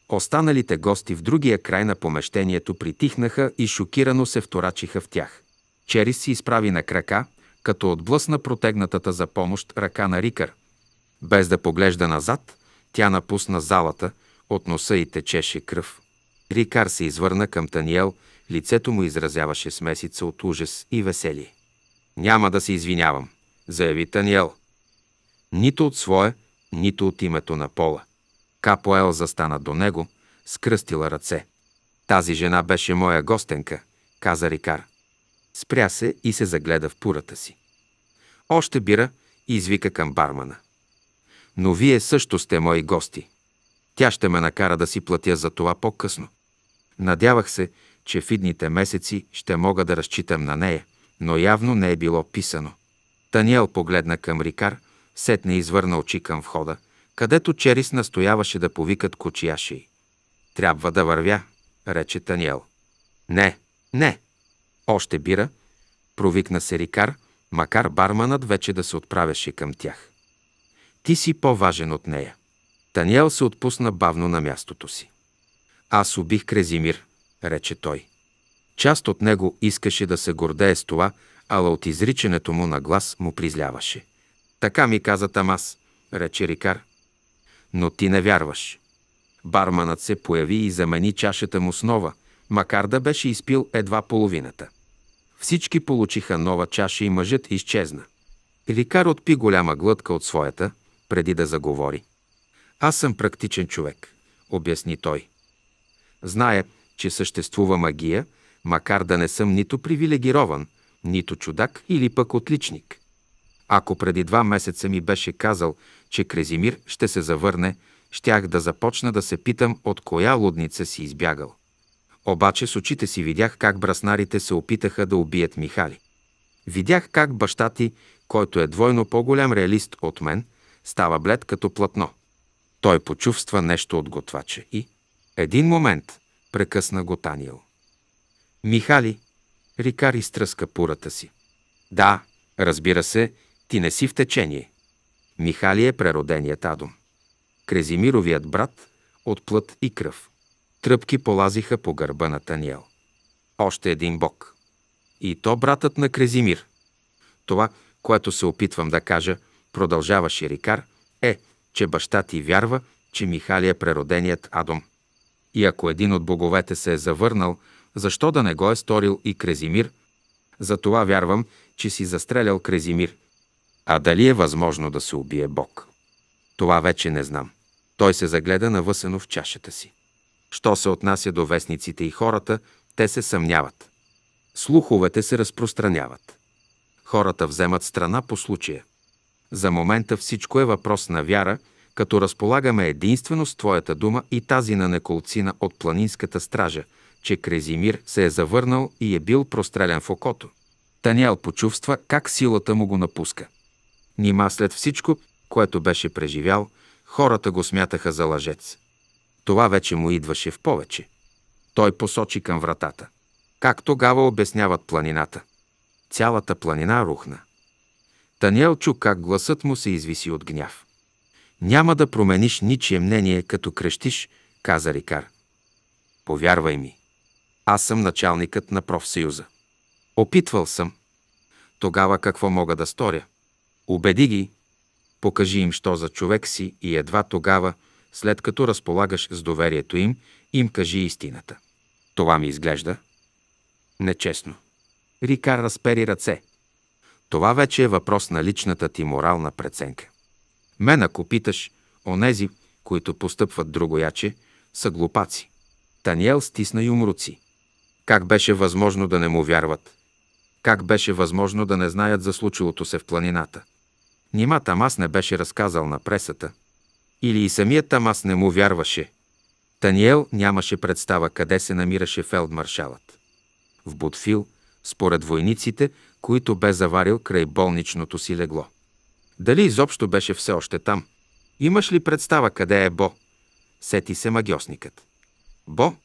Останалите гости в другия край на помещението притихнаха и шокирано се вторачиха в тях. Черис се изправи на крака, като отблъсна протегнатата за помощ ръка на рикар. Без да поглежда назад, тя напусна залата, от носа й течеше кръв. Рикар се извърна към Таниел, лицето му изразяваше смесица от ужас и веселие. Няма да се извинявам, заяви Таниел. Нито от свое, нито от името на Пола. Капоел застана до него, скръстила ръце. Тази жена беше моя гостенка, каза Рикар. Спря се и се загледа в пурата си. Още бира и извика към бармана. Но вие също сте мои гости. Тя ще ме накара да си платя за това по-късно. Надявах се, че в идните месеци ще мога да разчитам на нея но явно не е било писано. Таниел погледна към Рикар, сетне извърна очи към входа, където Черис настояваше да повикат кочияши. Трябва да вървя, рече Таниел. Не, не. Още бира, провикна се Рикар, макар барманът вече да се отправяше към тях. Ти си по-важен от нея. Таниел се отпусна бавно на мястото си. Аз убих Крезимир, рече той. Част от него искаше да се гордее с това, ала от изричането му на глас му призляваше. Така ми каза Тамас, рече Рикар. Но ти не вярваш. Барманът се появи и замени чашата му с нова, макар да беше изпил едва половината. Всички получиха нова чаша и мъжът изчезна. Рикар отпи голяма глътка от своята, преди да заговори. Аз съм практичен човек, обясни той. Зная, че съществува магия – макар да не съм нито привилегирован, нито чудак или пък отличник. Ако преди два месеца ми беше казал, че Крезимир ще се завърне, щях да започна да се питам от коя лудница си избягал. Обаче с очите си видях как браснарите се опитаха да убият Михали. Видях как баща ти, който е двойно по-голям реалист от мен, става блед като платно. Той почувства нещо от готвача и... Един момент, прекъсна го Таниел. Михали, Рикар изтръска пурата си. Да, разбира се, ти не си в течение. Михали е прероденият Адом. Крезимировият брат от плът и кръв. Тръпки полазиха по гърба на Таниел. Още един бог. И то братът на Крезимир. Това, което се опитвам да кажа, продължаваше Рикар, е, че баща ти вярва, че Михали е прероденият Адом. И ако един от боговете се е завърнал – защо да не го е сторил и Крезимир? Затова вярвам, че си застрелял Крезимир. А дали е възможно да се убие Бог? Това вече не знам. Той се загледа навъсено в чашата си. Що се отнася до вестниците и хората, те се съмняват. Слуховете се разпространяват. Хората вземат страна по случая. За момента всичко е въпрос на вяра, като разполагаме единствено с Твоята дума и тази на неколцина от планинската стража – че Крезимир се е завърнал и е бил прострелян в окото. Таниел почувства как силата му го напуска. Нима след всичко, което беше преживял, хората го смятаха за лъжец. Това вече му идваше в повече. Той посочи към вратата. Как тогава обясняват планината? Цялата планина рухна. Таниел чу как гласът му се извиси от гняв. Няма да промениш ничие мнение, като крещиш, каза Рикар. Повярвай ми. Аз съм началникът на профсъюза. Опитвал съм. Тогава какво мога да сторя? Убеди ги, покажи им, що за човек си и едва тогава, след като разполагаш с доверието им, им кажи истината. Това ми изглежда нечестно. Рикар разпери ръце. Това вече е въпрос на личната ти морална преценка. Мен, ако питаш, онези, които постъпват другояче, са глупаци. Таниел стисна юмруци. Как беше възможно да не му вярват? Как беше възможно да не знаят за случилото се в планината? Нима Тамас не беше разказал на пресата. Или и самият Тамас не му вярваше. Таниел нямаше представа къде се намираше фелдмаршалът. В Бутфил, според войниците, които бе заварил край болничното си легло. Дали изобщо беше все още там? Имаш ли представа къде е Бо? Сети се магиосникът. Бо?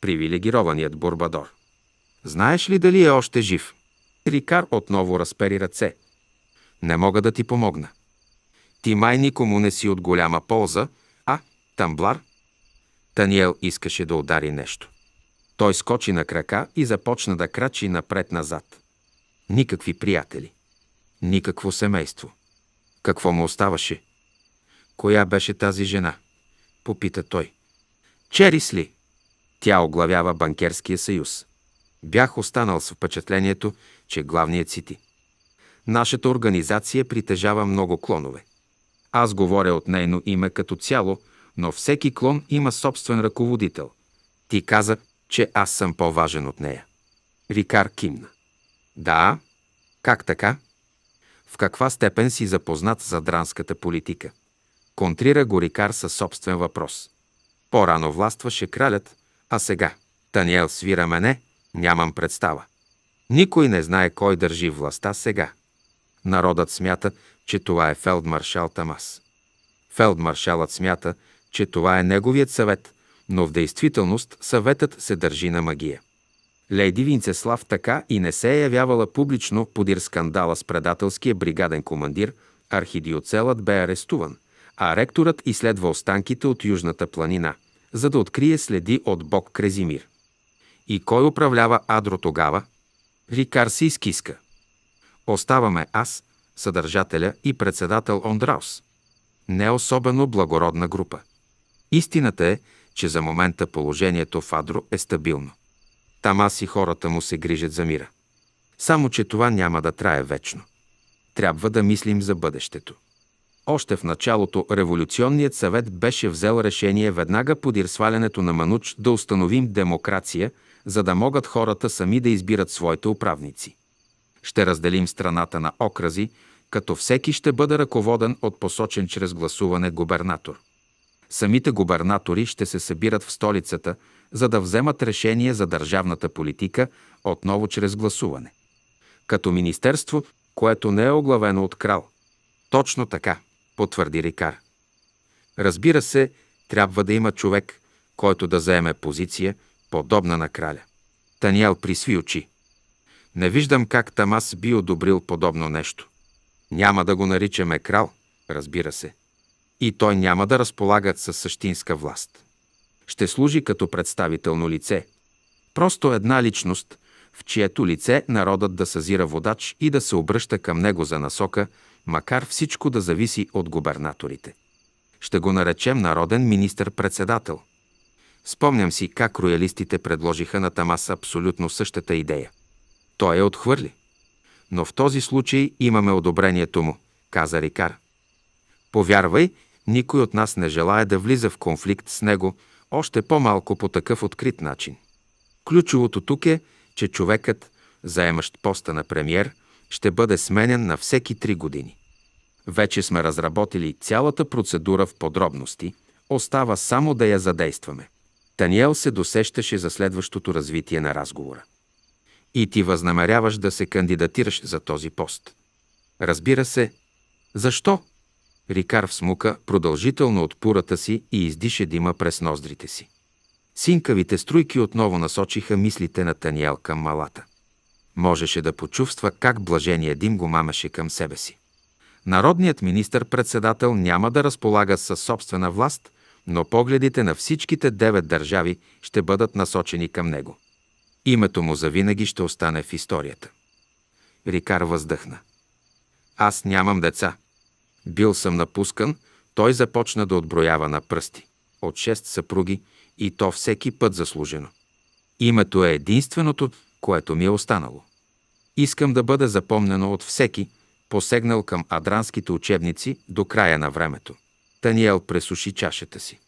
привилегированият Бурбадор. Знаеш ли дали е още жив? Рикар отново разпери ръце. Не мога да ти помогна. Ти май никому не си от голяма полза, а, тамблар? Таниел искаше да удари нещо. Той скочи на крака и започна да крачи напред-назад. Никакви приятели. Никакво семейство. Какво му оставаше? Коя беше тази жена? Попита той. Черис ли? Тя оглавява Банкерския съюз. Бях останал с впечатлението, че главният си ти. Нашата организация притежава много клонове. Аз говоря от нейно име като цяло, но всеки клон има собствен ръководител. Ти каза, че аз съм по-важен от нея. Рикар кимна. Да, как така? В каква степен си запознат за дранската политика? Контрира го Рикар със собствен въпрос. По-рано властваше кралят, а сега? Таниел свира мене, нямам представа. Никой не знае кой държи властта сега. Народът смята, че това е фелдмаршал Тамас. Фелдмаршалът смята, че това е неговият съвет, но в действителност съветът се държи на магия. Леди Винцеслав така и не се е явявала публично подир скандала с предателския бригаден командир, архидиоцелът бе арестуван, а ректорът изследва останките от Южната планина – за да открие следи от бог Крезимир. И кой управлява Адро тогава? Рикар се изкиска. Оставаме аз, съдържателя и председател Ондраус. Не особено благородна група. Истината е, че за момента положението в Адро е стабилно. Там аз и хората му се грижат за мира. Само, че това няма да трае вечно. Трябва да мислим за бъдещето. Още в началото Революционният съвет беше взел решение веднага подир свалянето на Мануч да установим демокрация, за да могат хората сами да избират своите управници. Ще разделим страната на окрази, като всеки ще бъде ръководен от посочен чрез гласуване губернатор. Самите губернатори ще се събират в столицата, за да вземат решение за държавната политика отново чрез гласуване. Като министерство, което не е оглавено от крал. Точно така потвърди Рикар. Разбира се, трябва да има човек, който да заеме позиция, подобна на краля. Таниел присви очи. Не виждам как Тамас би одобрил подобно нещо. Няма да го наричаме крал, разбира се. И той няма да разполага със същинска власт. Ще служи като представително лице. Просто една личност, в чието лице народът да съзира водач и да се обръща към него за насока макар всичко да зависи от губернаторите. Ще го наречем народен министър-председател. Спомням си как роялистите предложиха на Тамас абсолютно същата идея. Той е отхвърли. Но в този случай имаме одобрението му, каза Рикар. Повярвай, никой от нас не желая да влиза в конфликт с него, още по-малко по такъв открит начин. Ключовото тук е, че човекът, заемащ поста на премьер – ще бъде сменен на всеки три години. Вече сме разработили цялата процедура в подробности, остава само да я задействаме. Таниел се досещаше за следващото развитие на разговора. И ти възнамеряваш да се кандидатираш за този пост. Разбира се. Защо? Рикар всмука продължително от пурата си и издише дима през ноздрите си. Синкавите струйки отново насочиха мислите на Таниел към малата. Можеше да почувства как блажение Дим го мамеше към себе си. Народният министр-председател няма да разполага със собствена власт, но погледите на всичките девет държави ще бъдат насочени към него. Името му завинаги ще остане в историята. Рикар въздъхна. Аз нямам деца. Бил съм напускан, той започна да отброява на пръсти. От шест съпруги и то всеки път заслужено. Името е единственото, което ми е останало. Искам да бъда запомнено от всеки, посегнал към адранските учебници до края на времето. Таниел пресуши чашата си.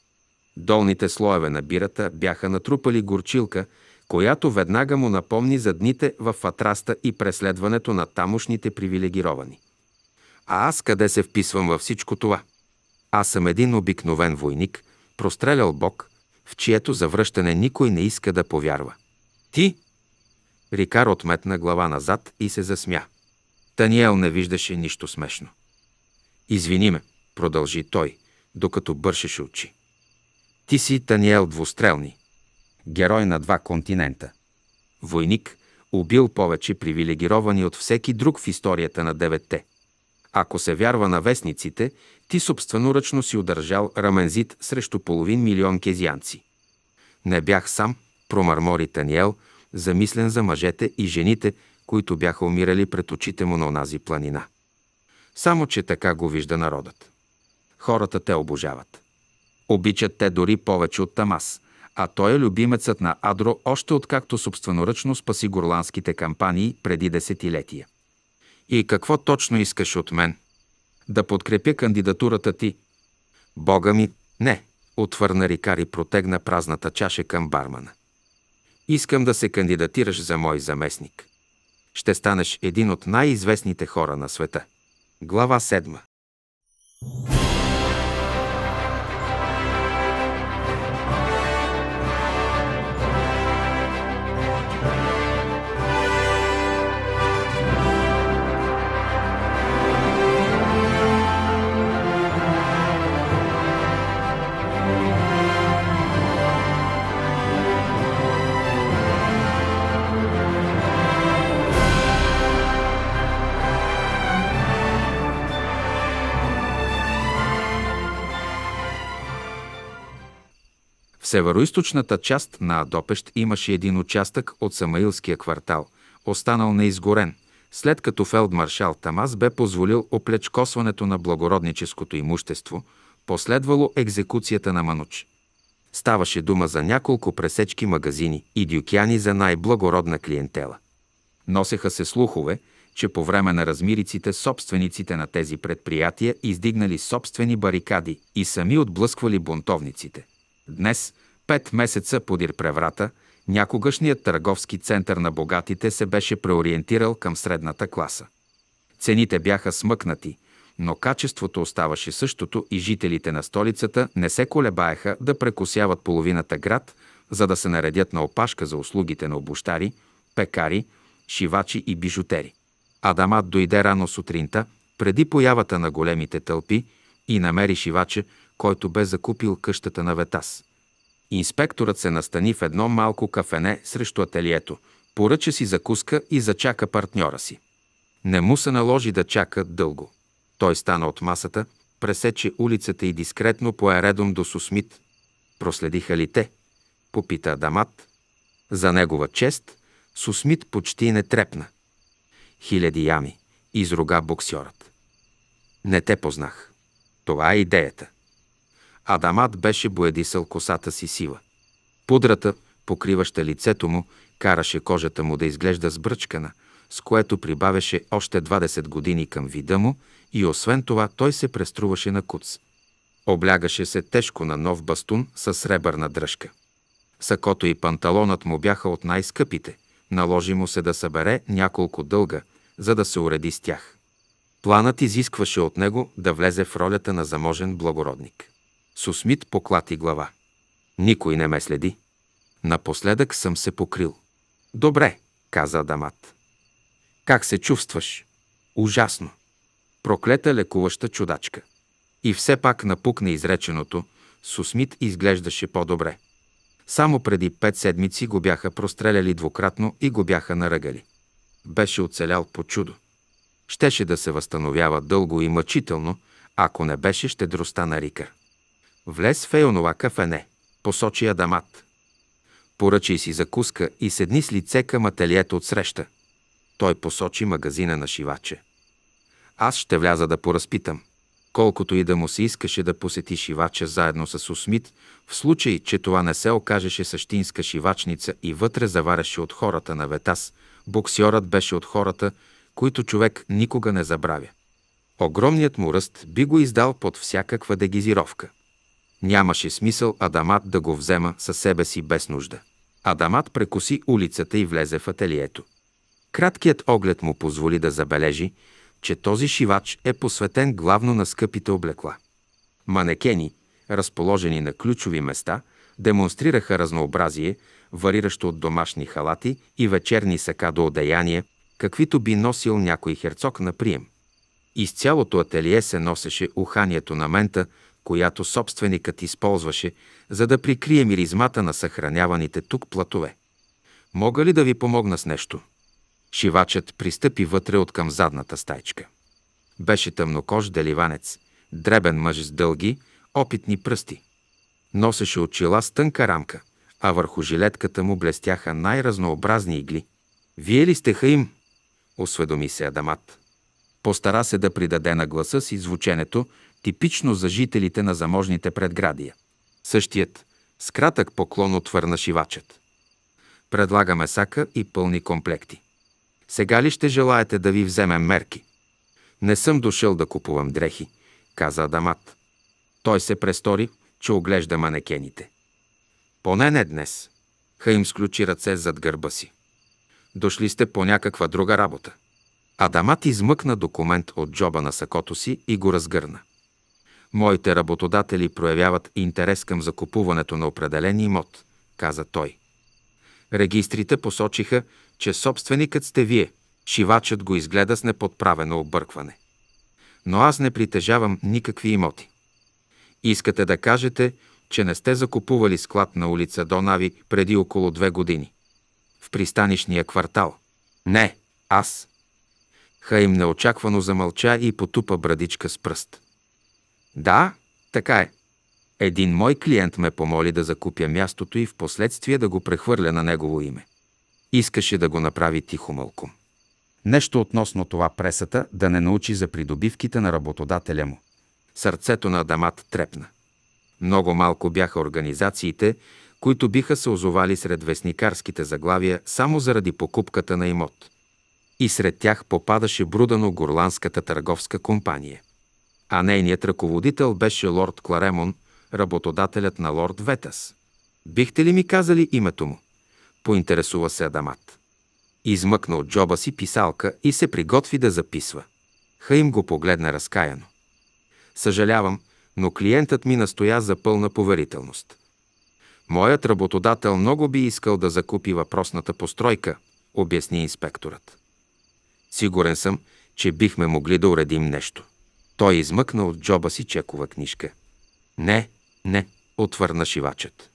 Долните слоеве на бирата бяха натрупали горчилка, която веднага му напомни за дните в Атраста и преследването на тамошните привилегировани. А аз къде се вписвам във всичко това? Аз съм един обикновен войник, прострелял Бог, в чието завръщане никой не иска да повярва. Ти, Рикар отметна глава назад и се засмя. Таниел не виждаше нищо смешно. Извини ме, продължи той, докато бършеше очи. Ти си Таниел Двустрелни, герой на два континента. Войник, убил повече привилегировани от всеки друг в историята на деветте. Ако се вярва на вестниците, ти собственоръчно си удържал рамензит срещу половин милион кезианци. Не бях сам, промърмори Таниел, замислен за мъжете и жените, които бяха умирали пред очите му на онази планина. Само, че така го вижда народът. Хората те обожават. Обичат те дори повече от Тамас, а той е любимецът на Адро още откакто собственоръчно спаси горландските кампании преди десетилетия. И какво точно искаш от мен? Да подкрепя кандидатурата ти? Бога ми, не, отвърна Рикари, протегна празната чаша към бармана. Искам да се кандидатираш за мой заместник. Ще станеш един от най-известните хора на света. Глава 7. северо-источната част на Адопещ имаше един участък от Самаилския квартал, останал неизгорен, след като фелдмаршал Тамас бе позволил оплечкосването на благородническото имущество, последвало екзекуцията на Мануч. Ставаше дума за няколко пресечки магазини и дюкяни за най-благородна клиентела. Носеха се слухове, че по време на размириците собствениците на тези предприятия издигнали собствени барикади и сами отблъсквали бунтовниците – Днес, пет месеца подир преврата, някогашният търговски център на богатите се беше преориентирал към средната класа. Цените бяха смъкнати, но качеството оставаше същото и жителите на столицата не се колебаеха да прекусяват половината град, за да се наредят на опашка за услугите на обощари, пекари, шивачи и бижутери. Адамат дойде рано сутринта, преди появата на големите тълпи, и намери шивача, който бе закупил къщата на Ветас. Инспекторът се настани в едно малко кафене срещу ателието, поръча си закуска и зачака партньора си. Не му се наложи да чака дълго. Той стана от масата, пресече улицата и дискретно пое редом до Сусмит. Проследиха ли те? Попита Адамат. За негова чест Сусмит почти не трепна. Хиляди ями, изруга боксьорът. Не те познах. Това е идеята. Адамат беше боядисал косата си сива. Пудрата, покриваща лицето му, караше кожата му да изглежда сбръчкана, с което прибавяше още 20 години към вида му и освен това той се преструваше на куц. Облягаше се тежко на нов бастун с сребърна дръжка. Сакото и панталонът му бяха от най-скъпите. Наложи му се да събере няколко дълга, за да се уреди с тях. Планът изискваше от него да влезе в ролята на заможен благородник. Сусмит поклати глава. Никой не ме следи. Напоследък съм се покрил. Добре, каза Дамат. Как се чувстваш? Ужасно. Проклета лекуваща чудачка. И все пак напукна изреченото, Сусмит изглеждаше по-добре. Само преди пет седмици го бяха простреляли двукратно и го бяха наръгали. Беше оцелял по чудо. Щеше да се възстановява дълго и мъчително, ако не беше щедростта на Рикър. Влез в онова кафене, посочи Адамат. Поръчай си закуска и седни с лице към ателието от среща. Той посочи магазина на шиваче. Аз ще вляза да поразпитам. Колкото и да му се искаше да посети шивача заедно с Усмит, в случай, че това не се окажеше същинска шивачница и вътре заваряше от хората на Ветас, боксьорът беше от хората, които човек никога не забравя. Огромният му ръст би го издал под всякаква дегизировка. Нямаше смисъл Адамат да го взема със себе си без нужда. Адамат прекоси улицата и влезе в ателието. Краткият оглед му позволи да забележи, че този шивач е посветен главно на скъпите облекла. Манекени, разположени на ключови места, демонстрираха разнообразие, вариращо от домашни халати и вечерни сака до одеяния, каквито би носил някой херцог на прием. Из цялото ателие се носеше уханието на мента – която собственикът използваше, за да прикрие миризмата на съхраняваните тук платове. Мога ли да ви помогна с нещо? Шивачът пристъпи вътре от към задната стайчка. Беше тъмнокож деливанец, дребен мъж с дълги, опитни пръсти. Носеше очила с тънка рамка, а върху жилетката му блестяха най-разнообразни игли. «Вие ли сте им? осведоми се Адамат. Постара се да придаде на гласа си звученето, типично за жителите на заможните предградия. Същият, с кратък поклон отвърна шивачът. Предлагаме сака и пълни комплекти. Сега ли ще желаете да ви вземем мерки? Не съм дошъл да купувам дрехи, каза Адамат. Той се престори, че оглежда манекените. Поне не днес. Хаим сключи ръце зад гърба си. Дошли сте по някаква друга работа. Адамат измъкна документ от джоба на сакото си и го разгърна. Моите работодатели проявяват интерес към закупуването на определен имот, каза той. Регистрите посочиха, че собственикът сте вие. Шивачът го изгледа с неподправено объркване. Но аз не притежавам никакви имоти. Искате да кажете, че не сте закупували склад на улица Донави преди около две години. В пристанишния квартал. Не, аз. Хаим неочаквано замълча и потупа брадичка с пръст. Да, така е. Един мой клиент ме помоли да закупя мястото и в последствие да го прехвърля на негово име. Искаше да го направи тихо тихомълком. Нещо относно това пресата да не научи за придобивките на работодателя му. Сърцето на Адамат трепна. Много малко бяха организациите, които биха се озовали сред вестникарските заглавия само заради покупката на имот. И сред тях попадаше брудано Горландската търговска компания а нейният ръководител беше лорд Кларемон, работодателят на лорд Ветас. Бихте ли ми казали името му? Поинтересува се Адамат. Измъкна от джоба си писалка и се приготви да записва. Хаим го погледна разкаяно. Съжалявам, но клиентът ми настоя за пълна поверителност. Моят работодател много би искал да закупи въпросната постройка, обясни инспекторът. Сигурен съм, че бихме могли да уредим нещо. Той измъкна от джоба си чекова книжка. Не, не, отвърна шивачът.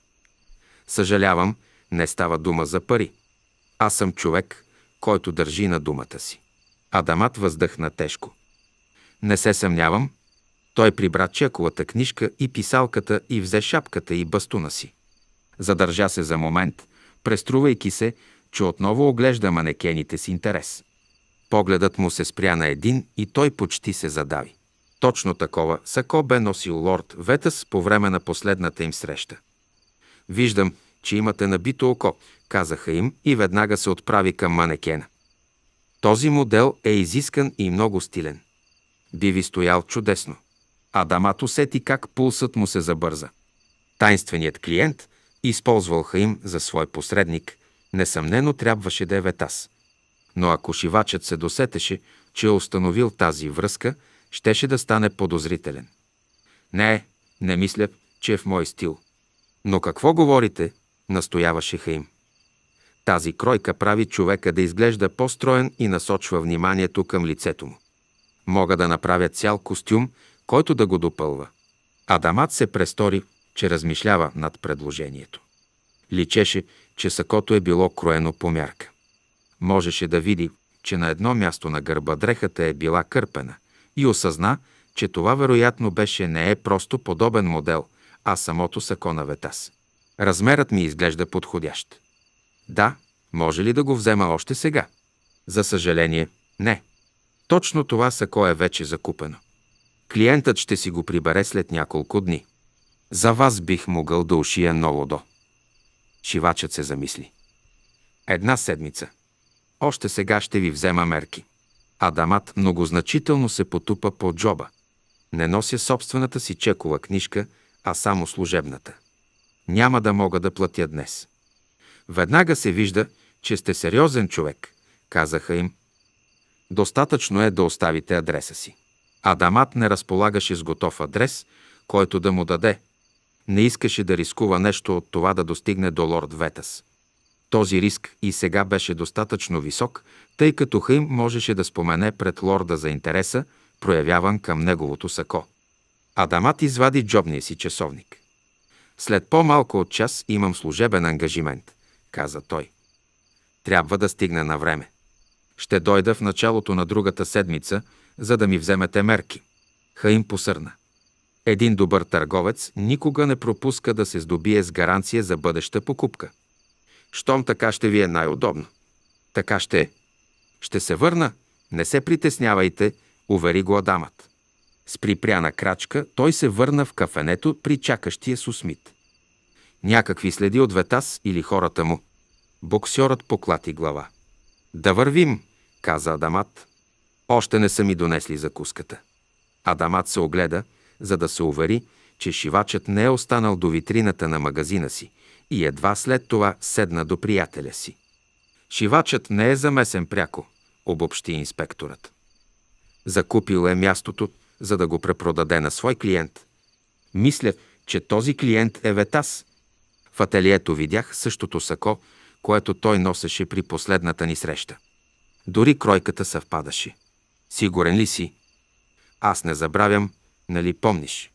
Съжалявам, не става дума за пари. Аз съм човек, който държи на думата си. Адамат въздъхна тежко. Не се съмнявам. Той прибра чековата книжка и писалката и взе шапката и бастуна си. Задържа се за момент, преструвайки се, че отново оглежда манекените с интерес. Погледът му се спря на един и той почти се задави. Точно такова сако бе носил лорд Ветъс по време на последната им среща. Виждам, че имате набито око, казаха им и веднага се отправи към манекена. Този модел е изискан и много стилен. Би ви стоял чудесно. Адамат усети как пулсът му се забърза. Тайнственият клиент, използвал Хаим за свой посредник, несъмнено трябваше да е Ветас. Но ако шивачът се досетеше, че е установил тази връзка – щеше да стане подозрителен. Не, не мисля, че е в мой стил. Но какво говорите, настояваше Хаим. Тази кройка прави човека да изглежда по-строен и насочва вниманието към лицето му. Мога да направя цял костюм, който да го допълва. Адамат се престори, че размишлява над предложението. Личеше, че сакото е било кроено по мярка. Можеше да види, че на едно място на гърба дрехата е била кърпена, и осъзна, че това вероятно беше не е просто подобен модел, а самото сако на Ветас. Размерът ми изглежда подходящ. Да, може ли да го взема още сега? За съжаление, не. Точно това сако е вече закупено. Клиентът ще си го прибере след няколко дни. За вас бих могъл да ушия новодо. Шивачът се замисли. Една седмица. Още сега ще ви взема мерки. Адамат многозначително се потупа по джоба. Не нося собствената си чекова книжка, а само служебната. Няма да мога да платя днес. Веднага се вижда, че сте сериозен човек, казаха им. Достатъчно е да оставите адреса си. Адамат не разполагаше с готов адрес, който да му даде. Не искаше да рискува нещо от това да достигне до лорд Ветас. Този риск и сега беше достатъчно висок, тъй като Хаим можеше да спомене пред лорда за интереса, проявяван към неговото сако. Адамат извади джобния си часовник. След по-малко от час имам служебен ангажимент, каза той. Трябва да стигна на време. Ще дойда в началото на другата седмица, за да ми вземете мерки. Хаим посърна. Един добър търговец никога не пропуска да се здобие с гаранция за бъдеща покупка. Щом така ще ви е най-удобно. Така ще е. Ще се върна. Не се притеснявайте, увери го Адамът. С припряна крачка той се върна в кафенето при чакащия Сусмит. Някакви следи от Ветас или хората му. Боксьорът поклати глава. Да вървим, каза Адамат. Още не са ми донесли закуската. Адамат се огледа, за да се увери, че шивачът не е останал до витрината на магазина си и едва след това седна до приятеля си. Шивачът не е замесен пряко обобщи инспекторът. Закупил е мястото, за да го препродаде на свой клиент. Мисля, че този клиент е Ветас. В ателието видях същото сако, което той носеше при последната ни среща. Дори кройката съвпадаше. Сигурен ли си? Аз не забравям, нали помниш?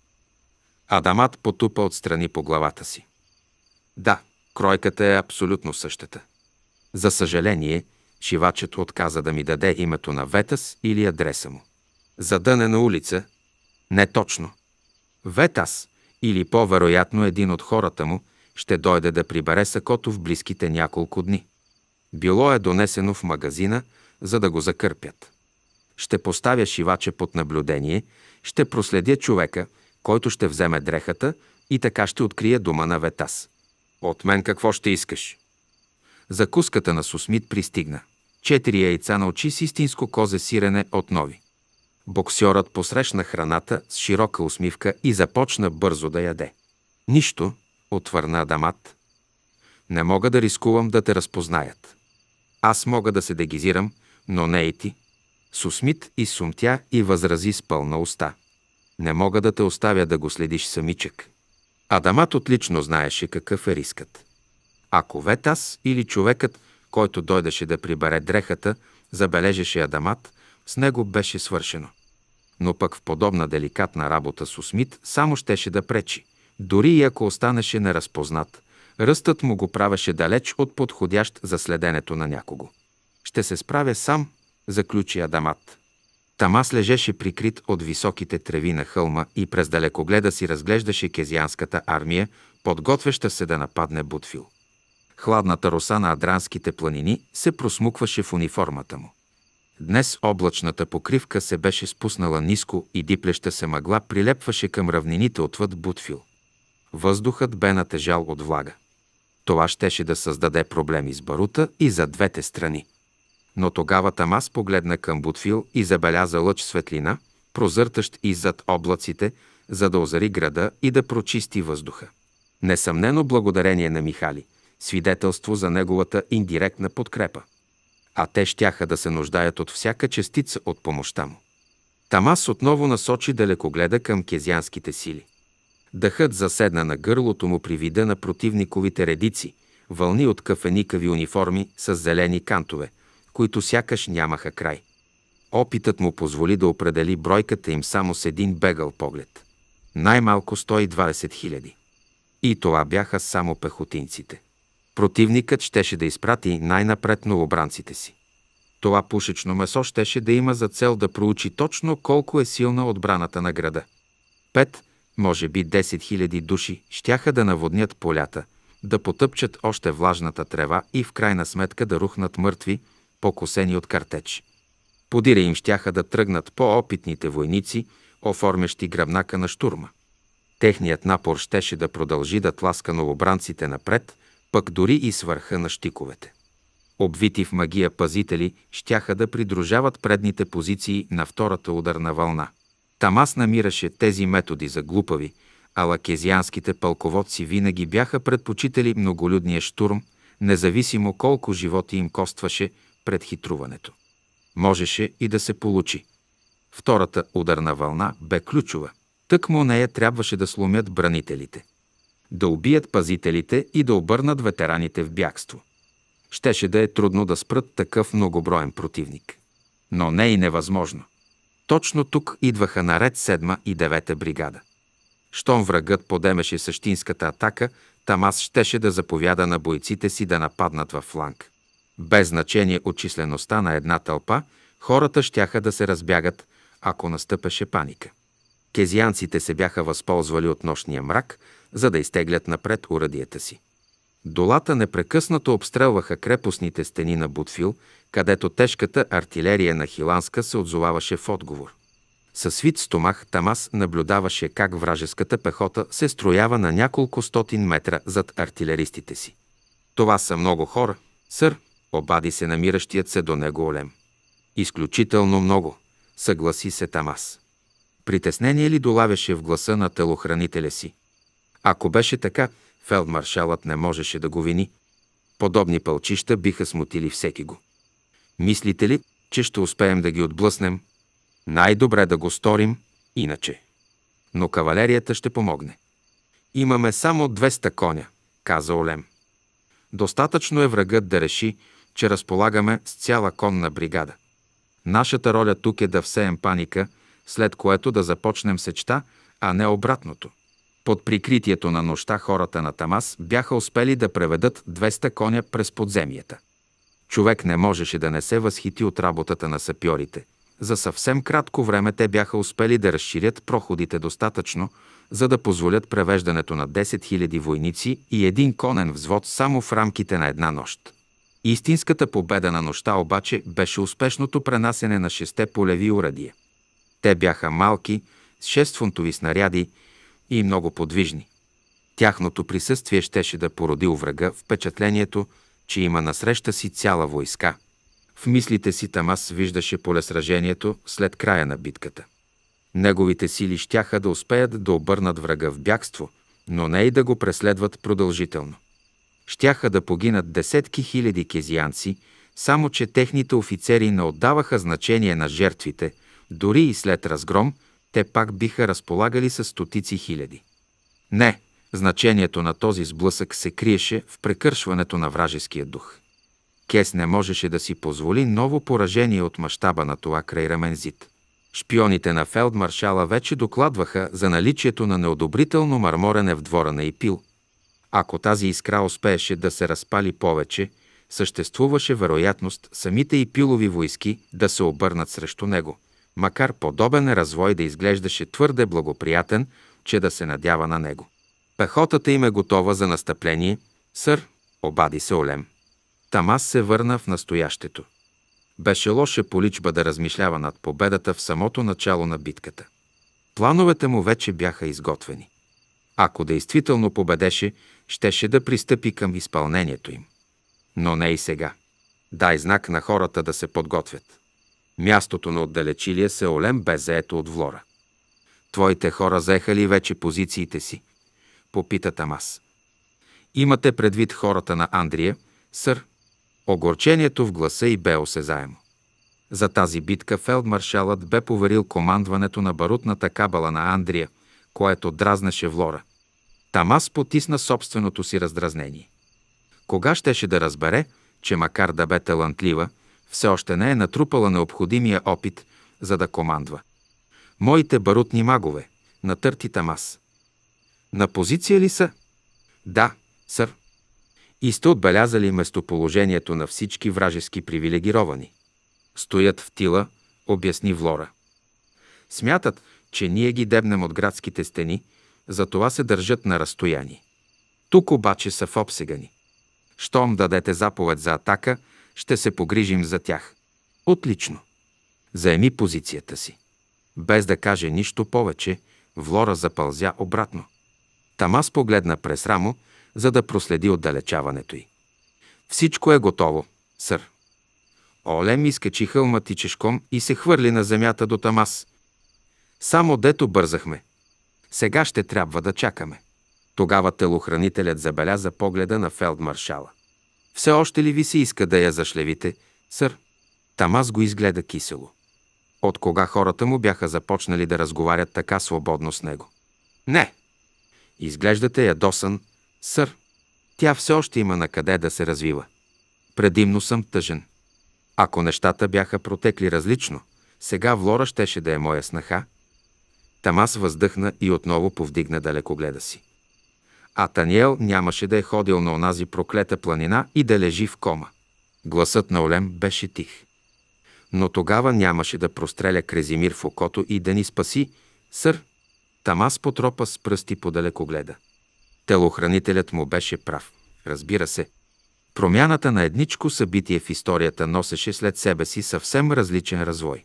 Адамат потупа отстрани по главата си. Да, кройката е абсолютно същата. За съжаление, Шивачето отказа да ми даде името на Ветас или адреса му. Задънена улица? Не точно. Ветас или по-вероятно един от хората му ще дойде да прибере сакото в близките няколко дни. Било е донесено в магазина, за да го закърпят. Ще поставя шиваче под наблюдение, ще проследя човека, който ще вземе дрехата и така ще открия дома на Ветас. От мен какво ще искаш? Закуската на Сусмит пристигна четири яйца на очи с истинско козе сирене от нови. Боксьорът посрещна храната с широка усмивка и започна бързо да яде. Нищо, отвърна Дамат. Не мога да рискувам да те разпознаят. Аз мога да се дегизирам, но не и ти. Сусмит и сумтя и възрази с пълна уста. Не мога да те оставя да го следиш самичък. Адамат отлично знаеше какъв е рискът. Ако вет аз или човекът, който дойдеше да прибере дрехата, забележеше Адамат, с него беше свършено. Но пък в подобна деликатна работа с Усмит само щеше да пречи, дори и ако останеше неразпознат. Ръстът му го правеше далеч от подходящ за следенето на някого. Ще се справя сам, заключи Адамат. Тамас лежеше прикрит от високите треви на хълма и през далекогледа си разглеждаше кезианската армия, подготвяща се да нападне Бутфил. Хладната роса на адранските планини се просмукваше в униформата му. Днес облачната покривка се беше спуснала ниско и диплеща се мъгла прилепваше към равнините отвъд Бутфил. Въздухът бе натежал от влага. Това щеше да създаде проблеми с барута и за двете страни. Но тогава Тамас погледна към Бутфил и забеляза лъч светлина, прозъртащ и зад облаците, за да озари града и да прочисти въздуха. Несъмнено благодарение на Михали – свидетелство за неговата индиректна подкрепа. А те щяха да се нуждаят от всяка частица от помощта му. Тамас отново насочи далекогледа към кезианските сили. Дъхът заседна на гърлото му при вида на противниковите редици, вълни от кафеникави униформи с зелени кантове, които сякаш нямаха край. Опитът му позволи да определи бройката им само с един бегал поглед. Най-малко 120 хиляди. И това бяха само пехотинците. Противникът щеше да изпрати най-напред новобранците си. Това пушечно месо щеше да има за цел да проучи точно колко е силна отбраната на града. Пет, може би 10 хиляди души щяха да наводнят полята, да потъпчат още влажната трева и в крайна сметка да рухнат мъртви, покосени от картеч. Подире им щяха да тръгнат по-опитните войници, оформящи гръбнака на штурма. Техният напор щеше да продължи да тласка новобранците напред – пък дори и свърха на щиковете. Обвити в магия пазители щяха да придружават предните позиции на втората ударна вълна. Тамас намираше тези методи за глупави, а лакезианските пълководци винаги бяха предпочитали многолюдния штурм, независимо колко животи им костваше пред хитруването. Можеше и да се получи. Втората ударна вълна бе ключова. Тък му нея трябваше да сломят бранителите да убият пазителите и да обърнат ветераните в бягство. Щеше да е трудно да спрат такъв многоброен противник. Но не и невъзможно. Точно тук идваха наред 7 и 9 бригада. Щом врагът подемеше същинската атака, Тамас щеше да заповяда на бойците си да нападнат във фланг. Без значение от числеността на една тълпа, хората щяха да се разбягат, ако настъпеше паника. Кезианците се бяха възползвали от нощния мрак, за да изтеглят напред урадията си. Долата непрекъснато обстрелваха крепостните стени на Бутфил, където тежката артилерия на Хиланска се отзоваваше в отговор. Със свит стомах Тамас наблюдаваше как вражеската пехота се строява на няколко стотин метра зад артилеристите си. Това са много хора, сър, обади се намиращият се до него Олем. Изключително много, съгласи се Тамас. Притеснение ли долавяше в гласа на телохранителя си? Ако беше така, фелдмаршалът не можеше да го вини. Подобни пълчища биха смутили всеки го. Мислите ли, че ще успеем да ги отблъснем? Най-добре да го сторим, иначе. Но кавалерията ще помогне. Имаме само 200 коня, каза Олем. Достатъчно е врагът да реши, че разполагаме с цяла конна бригада. Нашата роля тук е да всеем паника, след което да започнем сечта, а не обратното. Под прикритието на нощта хората на Тамас бяха успели да преведат 200 коня през подземията. Човек не можеше да не се възхити от работата на сапьорите. За съвсем кратко време те бяха успели да разширят проходите достатъчно, за да позволят превеждането на 10 000 войници и един конен взвод само в рамките на една нощ. Истинската победа на нощта обаче беше успешното пренасене на шесте полеви урадия. Те бяха малки, с 6 фунтови снаряди и много подвижни. Тяхното присъствие щеше да породи у врага впечатлението, че има насреща си цяла войска. В мислите си Тамас виждаше поле сражението след края на битката. Неговите сили щяха да успеят да обърнат врага в бягство, но не и да го преследват продължително. Щяха да погинат десетки хиляди кезианци, само че техните офицери не отдаваха значение на жертвите, дори и след разгром – те пак биха разполагали с стотици хиляди. Не, значението на този сблъсък се криеше в прекършването на вражеския дух. Кес не можеше да си позволи ново поражение от мащаба на това край Рамензит. Шпионите на фелдмаршала вече докладваха за наличието на неодобрително марморене в двора на Ипил. Ако тази искра успееше да се разпали повече, съществуваше вероятност самите Ипилови войски да се обърнат срещу него – макар подобен развой да изглеждаше твърде благоприятен, че да се надява на него. Пехотата им е готова за настъпление, сър, обади се Олем. Тамас се върна в настоящето. Беше лоша поличба да размишлява над победата в самото начало на битката. Плановете му вече бяха изготвени. Ако действително победеше, щеше да пристъпи към изпълнението им. Но не и сега. Дай знак на хората да се подготвят. Мястото на отдалечилия се Олем бе заето от Влора. Твоите хора заеха ли вече позициите си? Попита Тамас. Имате предвид хората на Андрия, сър. Огорчението в гласа и бе осезаемо. За тази битка фелдмаршалът бе поверил командването на барутната кабала на Андрия, което дразнеше Влора. Тамас потисна собственото си раздразнение. Кога щеше да разбере, че макар да бе талантлива, все още не е натрупала необходимия опит, за да командва. Моите барутни магове, натърти тамас. На позиция ли са? Да, сър. И сте отбелязали местоположението на всички вражески привилегировани. Стоят в тила, обясни Влора. Смятат, че ние ги дебнем от градските стени, затова се държат на разстояние. Тук обаче са в обсега ни. Щом дадете заповед за атака – ще се погрижим за тях. Отлично. Заеми позицията си. Без да каже нищо повече, Влора запълзя обратно. Тамас погледна през рамо, за да проследи отдалечаването й. Всичко е готово, сър. Олем изкачи хълма тичешком и се хвърли на земята до Тамас. Само дето бързахме. Сега ще трябва да чакаме. Тогава телохранителят забеляза погледа на фелдмаршала. Все още ли ви се иска да я зашлевите, сър? Тамас го изгледа кисело. От кога хората му бяха започнали да разговарят така свободно с него? Не! Изглеждате я досън, сър. Тя все още има на къде да се развива. Предимно съм тъжен. Ако нещата бяха протекли различно, сега Влора щеше да е моя снаха. Тамас въздъхна и отново повдигна далеко гледа си а Таниел нямаше да е ходил на онази проклета планина и да лежи в кома. Гласът на Олем беше тих. Но тогава нямаше да простреля Крезимир в окото и да ни спаси, сър. Тамас потропа с пръсти подалеко гледа. Телохранителят му беше прав. Разбира се, промяната на едничко събитие в историята носеше след себе си съвсем различен развой.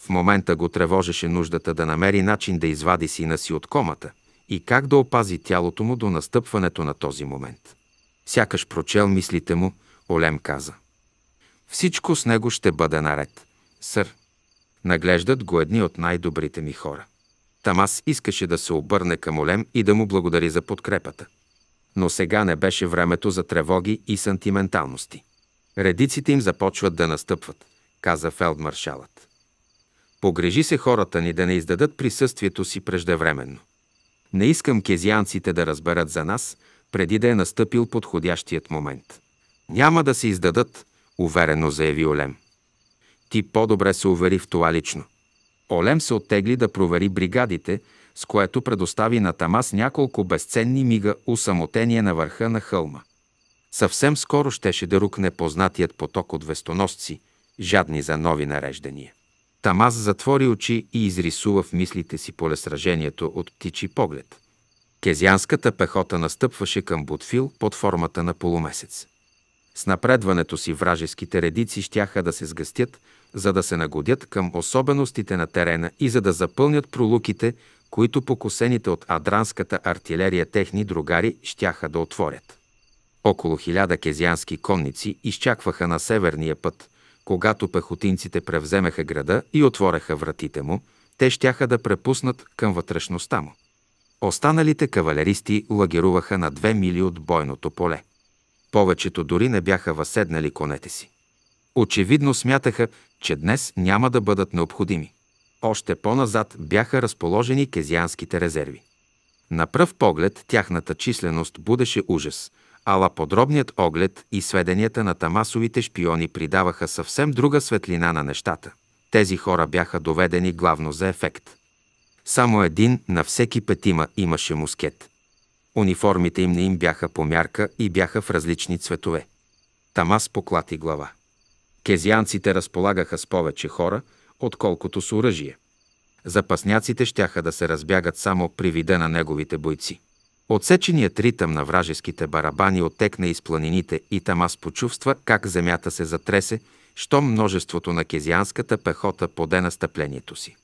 В момента го тревожеше нуждата да намери начин да извади сина си от комата – и как да опази тялото му до настъпването на този момент. Сякаш прочел мислите му, Олем каза. Всичко с него ще бъде наред, сър. Наглеждат го едни от най-добрите ми хора. Тамас искаше да се обърне към Олем и да му благодари за подкрепата. Но сега не беше времето за тревоги и сантименталности. Редиците им започват да настъпват, каза фелдмаршалът. Погрежи се хората ни да не издадат присъствието си преждевременно. Не искам кезианците да разберат за нас, преди да е настъпил подходящият момент. Няма да се издадат, уверено заяви Олем. Ти по-добре се увери в това лично. Олем се оттегли да провери бригадите, с което предостави на Тамас няколко безценни мига усамотение на върха на хълма. Съвсем скоро щеше да рукне познатият поток от вестоносци, жадни за нови нареждания. Тамаз затвори очи и изрисува в мислите си полесражението от птичи поглед. Кезианската пехота настъпваше към Бутфил под формата на полумесец. С напредването си вражеските редици щяха да се сгъстят, за да се нагодят към особеностите на терена и за да запълнят пролуките, които покосените от адранската артилерия техни другари щяха да отворят. Около хиляда кезиански конници изчакваха на северния път – когато пехотинците превземеха града и отвореха вратите му, те щяха да препуснат към вътрешността му. Останалите кавалеристи лагеруваха на две мили от бойното поле. Повечето дори не бяха въседнали конете си. Очевидно смятаха, че днес няма да бъдат необходими. Още по-назад бяха разположени кезианските резерви. На пръв поглед тяхната численост будеше ужас – ала подробният оглед и сведенията на тамасовите шпиони придаваха съвсем друга светлина на нещата. Тези хора бяха доведени главно за ефект. Само един на всеки петима имаше мускет. Униформите им не им бяха по мярка и бяха в различни цветове. Тамас поклати глава. Кезианците разполагаха с повече хора, отколкото с оръжие. Запасняците щяха да се разбягат само при вида на неговите бойци. Отсеченият ритъм на вражеските барабани отекна из планините и там аз почувства как земята се затресе, щом множеството на кезианската пехота поде настъплението си.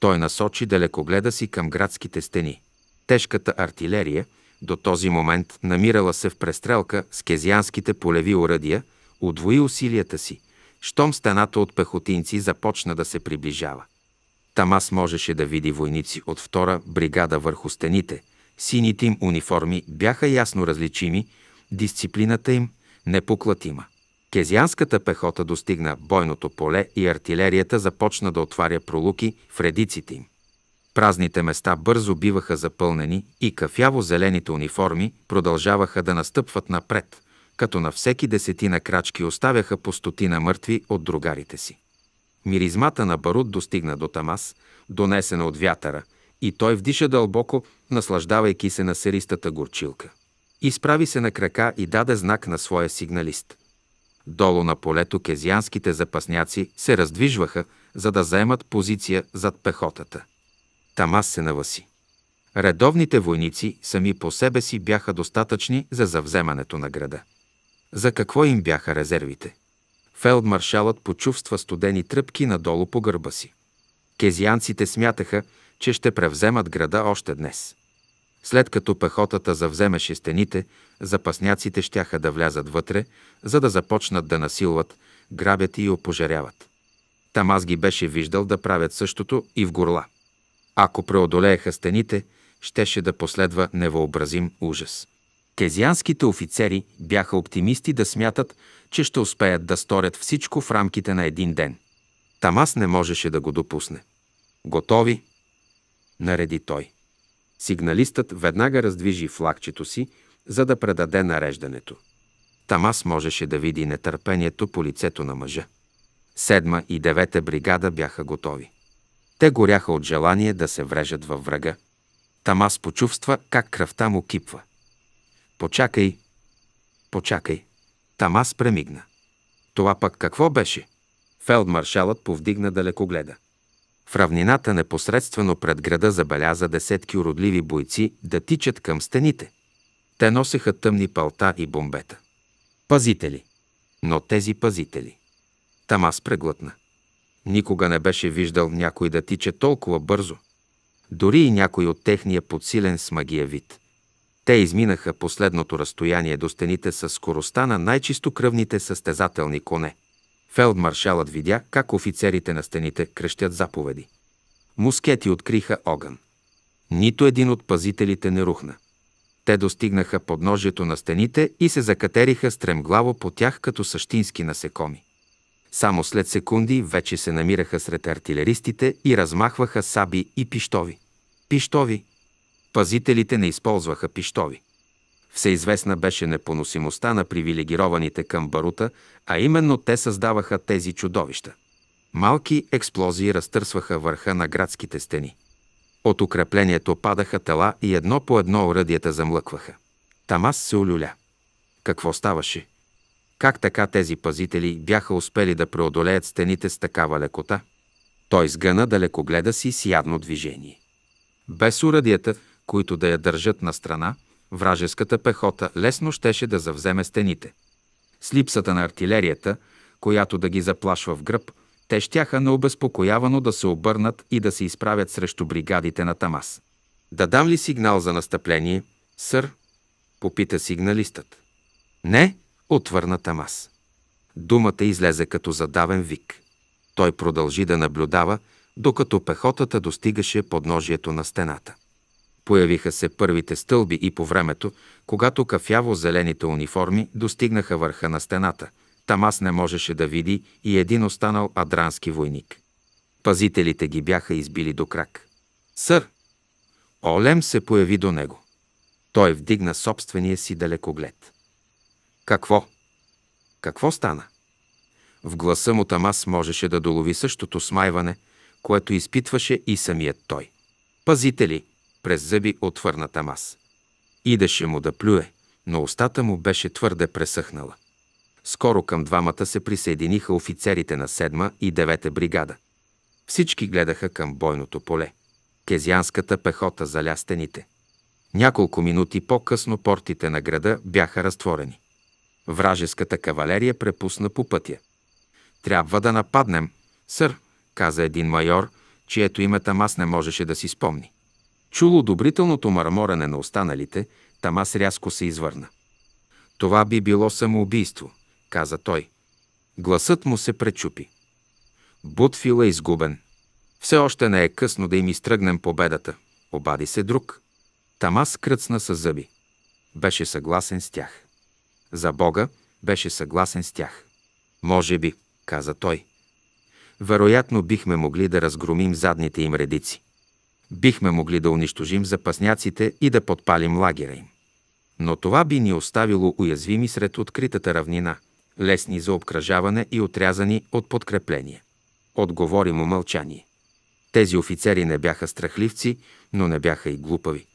Той насочи далекогледа си към градските стени. Тежката артилерия до този момент намирала се в престрелка с кезианските полеви оръдия, удвои усилията си, щом стената от пехотинци започна да се приближава. Тамас можеше да види войници от втора бригада върху стените, Сините им униформи бяха ясно различими, дисциплината им непоклатима. Кезианската пехота достигна бойното поле и артилерията започна да отваря пролуки в редиците им. Празните места бързо биваха запълнени и кафяво-зелените униформи продължаваха да настъпват напред, като на всеки десетина крачки оставяха по стотина мъртви от другарите си. Миризмата на барут достигна до Тамас, донесена от вятъра – и той вдиша дълбоко, наслаждавайки се на серистата горчилка. Изправи се на крака и даде знак на своя сигналист. Долу на полето кезианските запасняци се раздвижваха, за да заемат позиция зад пехотата. Тамас се наваси. Редовните войници сами по себе си бяха достатъчни за завземането на града. За какво им бяха резервите? Фелдмаршалът почувства студени тръпки надолу по гърба си. Кезианците смятаха, че ще превземат града още днес. След като пехотата завземеше стените, запасняците щяха да влязат вътре, за да започнат да насилват, грабят и опожаряват. Там аз ги беше виждал да правят същото и в горла. Ако преодолееха стените, щеше да последва невъобразим ужас. Кезианските офицери бяха оптимисти да смятат, че ще успеят да сторят всичко в рамките на един ден. Тамас не можеше да го допусне. Готови, нареди той. Сигналистът веднага раздвижи флагчето си, за да предаде нареждането. Тамас можеше да види нетърпението по лицето на мъжа. Седма и девета бригада бяха готови. Те горяха от желание да се врежат във врага. Тамас почувства как кръвта му кипва. Почакай, почакай. Тамас премигна. Това пък какво беше? Фелдмаршалът повдигна далеко гледа. В равнината непосредствено пред града забеляза десетки уродливи бойци да тичат към стените. Те носеха тъмни палта и бомбета. Пазители. Но тези пазители. Там аз преглътна. Никога не беше виждал някой да тича толкова бързо. Дори и някой от техния подсилен с магия вид. Те изминаха последното разстояние до стените с скоростта на най-чистокръвните състезателни коне – Фелдмаршалът видя как офицерите на стените крещят заповеди. Мускети откриха огън. Нито един от пазителите не рухна. Те достигнаха подножието на стените и се закатериха стремглаво по тях като същински насекоми. Само след секунди вече се намираха сред артилеристите и размахваха саби и пиштови. Пиштови! Пазителите не използваха пиштови. Всеизвестна беше непоносимостта на привилегированите към барута, а именно те създаваха тези чудовища. Малки експлозии разтърсваха върха на градските стени. От укреплението падаха тела и едно по едно оръдията замлъкваха. Тамас се олюля. Какво ставаше? Как така тези пазители бяха успели да преодолеят стените с такава лекота? Той сгъна далекогледа си с ядно движение. Без уръдията, които да я държат на страна, Вражеската пехота лесно щеше да завземе стените. С липсата на артилерията, която да ги заплашва в гръб, те щяха необезпокоявано да се обърнат и да се изправят срещу бригадите на Тамас. Да дам ли сигнал за настъпление, сър? Попита сигналистът. Не, отвърна Тамас. Думата излезе като задавен вик. Той продължи да наблюдава, докато пехотата достигаше подножието на стената. Появиха се първите стълби и по времето, когато кафяво-зелените униформи достигнаха върха на стената. Там аз не можеше да види и един останал адрански войник. Пазителите ги бяха избили до крак. Сър! Олем се появи до него. Той вдигна собствения си далекоглед. Какво? Какво стана? В гласа му Тамас можеше да долови същото смайване, което изпитваше и самият той. Пазители, през зъби отвърна Тамас. Идеше му да плюе, но устата му беше твърде пресъхнала. Скоро към двамата се присъединиха офицерите на седма и девета бригада. Всички гледаха към бойното поле. Кезианската пехота заля стените. Няколко минути по-късно портите на града бяха разтворени. Вражеската кавалерия препусна по пътя. Трябва да нападнем, сър, каза един майор, чието име Тамас не можеше да си спомни. Чул одобрителното мърморене на останалите, Тамас рязко се извърна. Това би било самоубийство, каза той. Гласът му се пречупи. Бутфил е изгубен. Все още не е късно да им изтръгнем победата, обади се друг. Тамас кръцна с зъби. Беше съгласен с тях. За Бога беше съгласен с тях. Може би, каза той. Вероятно бихме могли да разгромим задните им редици бихме могли да унищожим запасняците и да подпалим лагера им. Но това би ни оставило уязвими сред откритата равнина, лесни за обкръжаване и отрязани от подкрепление. Отговори му мълчание. Тези офицери не бяха страхливци, но не бяха и глупави.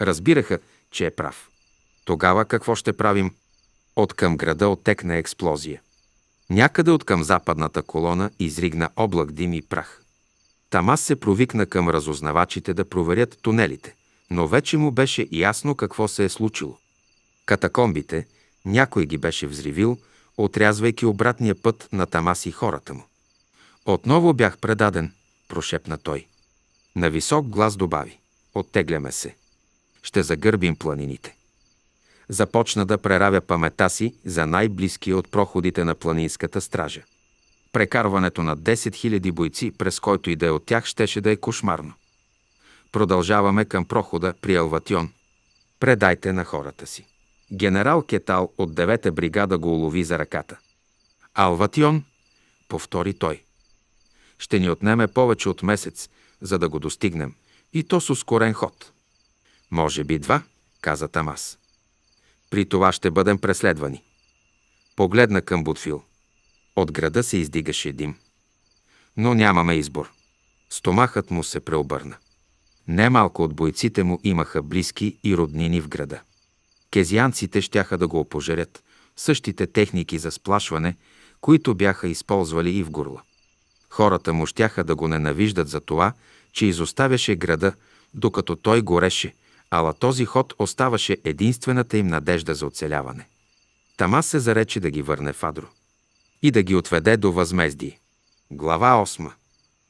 Разбираха, че е прав. Тогава какво ще правим? От към града отекна експлозия. Някъде от към западната колона изригна облак дим и прах. Тамас се провикна към разузнавачите да проверят тунелите, но вече му беше ясно какво се е случило. Катакомбите, някой ги беше взривил, отрязвайки обратния път на Тамас и хората му. Отново бях предаден, прошепна той. На висок глас добави. Оттегляме се. Ще загърбим планините. Започна да преравя памета си за най-близкия от проходите на планинската стража. Прекарването на 10 000 бойци, през който и да е от тях, щеше да е кошмарно. Продължаваме към прохода при Алватион. Предайте на хората си. Генерал Кетал от 9-та бригада го улови за ръката. Алватион, повтори той. Ще ни отнеме повече от месец, за да го достигнем, и то с ускорен ход. Може би два, каза Тамас. При това ще бъдем преследвани. Погледна към Бутфил. От града се издигаше дим. Но нямаме избор. Стомахът му се преобърна. Немалко от бойците му имаха близки и роднини в града. Кезианците щяха да го опожарят, същите техники за сплашване, които бяха използвали и в горла. Хората му щяха да го ненавиждат за това, че изоставяше града, докато той гореше, ала този ход оставаше единствената им надежда за оцеляване. Тама се зарече да ги върне Фадро и да ги отведе до възмездие. Глава 8.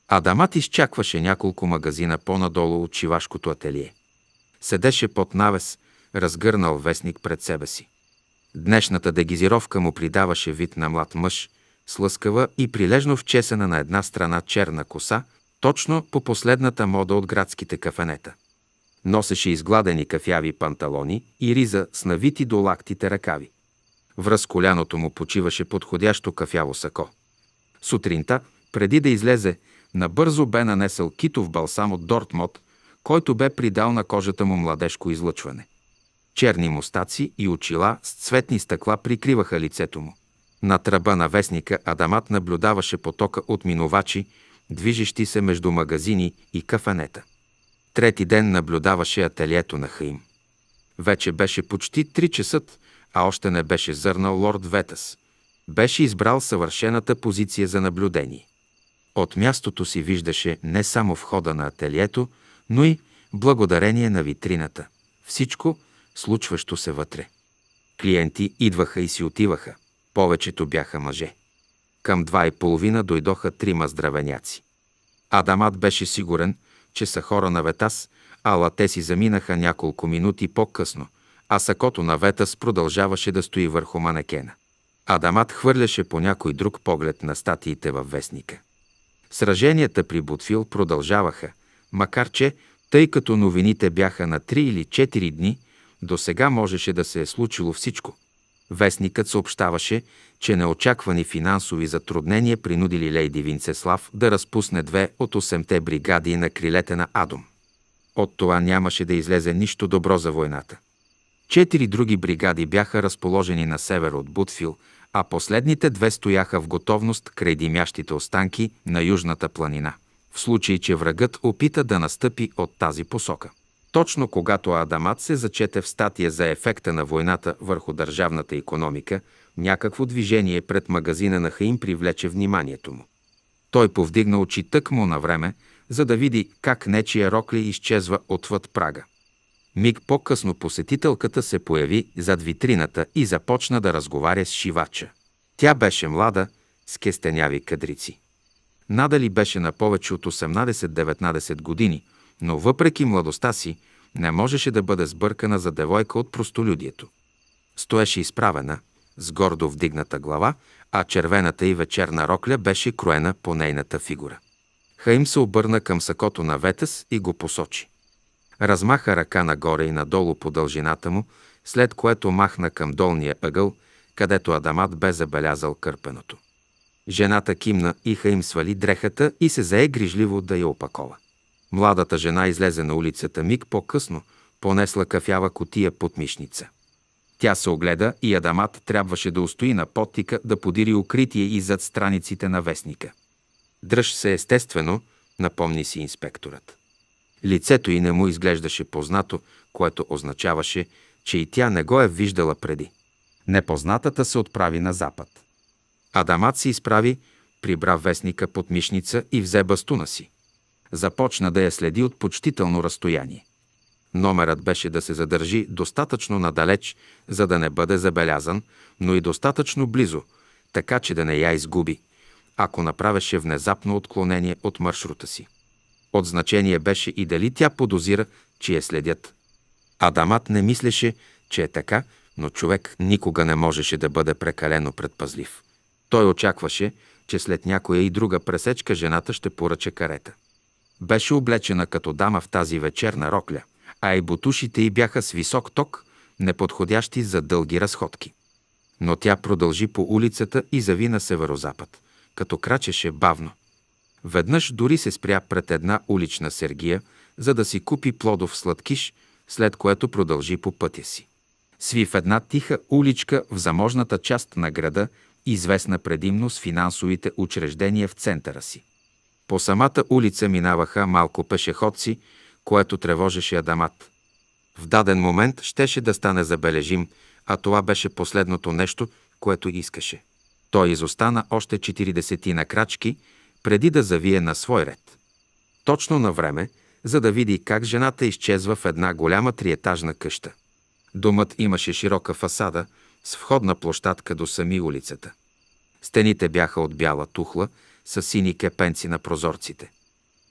Адамат изчакваше няколко магазина по-надолу от чивашкото ателие. Седеше под навес, разгърнал вестник пред себе си. Днешната дегизировка му придаваше вид на млад мъж, слъскава и прилежно вчесена на една страна черна коса, точно по последната мода от градските кафенета. Носеше изгладени кафяви панталони и риза с навити до лактите ръкави. Връз коляното му почиваше подходящо кафяво сако. Сутринта, преди да излезе, набързо бе нанесъл китов балсам от Дортмот, който бе придал на кожата му младежко излъчване. Черни мустаци и очила с цветни стъкла прикриваха лицето му. На тръба на вестника Адамат наблюдаваше потока от минувачи, движещи се между магазини и кафенета. Трети ден наблюдаваше ателието на Хаим. Вече беше почти 3 часа, а още не беше зърнал лорд Ветас. Беше избрал съвършената позиция за наблюдение. От мястото си виждаше не само входа на ателието, но и благодарение на витрината. Всичко, случващо се вътре. Клиенти идваха и си отиваха. Повечето бяха мъже. Към два и половина дойдоха трима здравеняци. Адамат беше сигурен, че са хора на Ветас, ала те си заминаха няколко минути по-късно – а сакото на Ветас продължаваше да стои върху манекена. Адамат хвърляше по някой друг поглед на статиите във вестника. Сраженията при Бутфил продължаваха, макар че, тъй като новините бяха на 3 или 4 дни, до сега можеше да се е случило всичко. Вестникът съобщаваше, че неочаквани финансови затруднения принудили Лейди Винцеслав да разпусне две от 8-те бригади на крилете на Адом. От това нямаше да излезе нищо добро за войната. Четири други бригади бяха разположени на север от Бутфил, а последните две стояха в готовност край димящите останки на Южната планина, в случай, че врагът опита да настъпи от тази посока. Точно когато Адамат се зачете в статия за ефекта на войната върху държавната економика, някакво движение пред магазина на Хаим привлече вниманието му. Той повдигна очи тъкмо на време, за да види как нечия рокли изчезва отвъд прага. Миг по-късно посетителката се появи зад витрината и започна да разговаря с шивача. Тя беше млада, с кестеняви кадрици. Надали беше на повече от 18-19 години, но въпреки младостта си не можеше да бъде сбъркана за девойка от простолюдието. Стоеше изправена, с гордо вдигната глава, а червената и вечерна рокля беше кроена по нейната фигура. Хаим се обърна към сакото на Ветъс и го посочи размаха ръка нагоре и надолу по дължината му, след което махна към долния ъгъл, където Адамат бе забелязал кърпеното. Жената кимна и им свали дрехата и се зае грижливо да я опакова. Младата жена излезе на улицата миг по-късно, понесла кафява котия под мишница. Тя се огледа и Адамат трябваше да устои на подтика да подири укритие и зад страниците на вестника. Дръж се естествено, напомни си инспекторът. Лицето й не му изглеждаше познато, което означаваше, че и тя не го е виждала преди. Непознатата се отправи на запад. Адамат се изправи, прибра вестника под мишница и взе бастуна си. Започна да я следи от почтително разстояние. Номерът беше да се задържи достатъчно надалеч, за да не бъде забелязан, но и достатъчно близо, така че да не я изгуби, ако направеше внезапно отклонение от маршрута си. От значение беше и дали тя подозира, че я следят. Адамат не мислеше, че е така, но човек никога не можеше да бъде прекалено предпазлив. Той очакваше, че след някоя и друга пресечка жената ще поръча карета. Беше облечена като дама в тази вечерна рокля, а и бутушите й бяха с висок ток, неподходящи за дълги разходки. Но тя продължи по улицата и зави на северозапад, като крачеше бавно. Веднъж дори се спря пред една улична сергия, за да си купи плодов сладкиш, след което продължи по пътя си. Сви в една тиха уличка в заможната част на града, известна предимно с финансовите учреждения в центъра си. По самата улица минаваха малко пешеходци, което тревожеше Адамат. В даден момент щеше да стане забележим, а това беше последното нещо, което искаше. Той изостана още 40 на крачки, преди да завие на свой ред. Точно на време, за да види как жената изчезва в една голяма триетажна къща. Домът имаше широка фасада с входна площадка до сами улицата. Стените бяха от бяла тухла с сини кепенци на прозорците.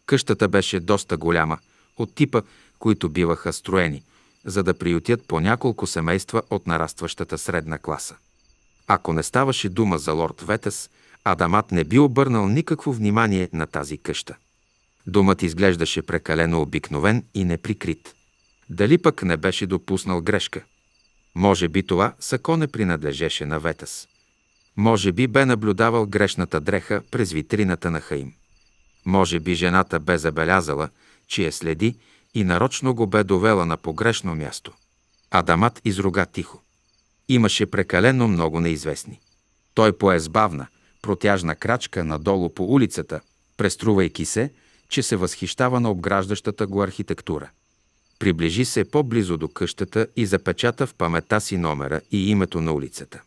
Къщата беше доста голяма, от типа, които биваха строени, за да приютят по няколко семейства от нарастващата средна класа. Ако не ставаше дума за лорд Ветес, Адамат не би обърнал никакво внимание на тази къща. Думът изглеждаше прекалено обикновен и неприкрит. Дали пък не беше допуснал грешка? Може би това сако не принадлежеше на Ветас. Може би бе наблюдавал грешната дреха през витрината на Хаим. Може би жената бе забелязала, че е следи и нарочно го бе довела на погрешно място. Адамат изруга тихо. Имаше прекалено много неизвестни. Той пое сбавна – протяжна крачка надолу по улицата, преструвайки се, че се възхищава на обграждащата го архитектура. Приближи се по-близо до къщата и запечата в памета си номера и името на улицата.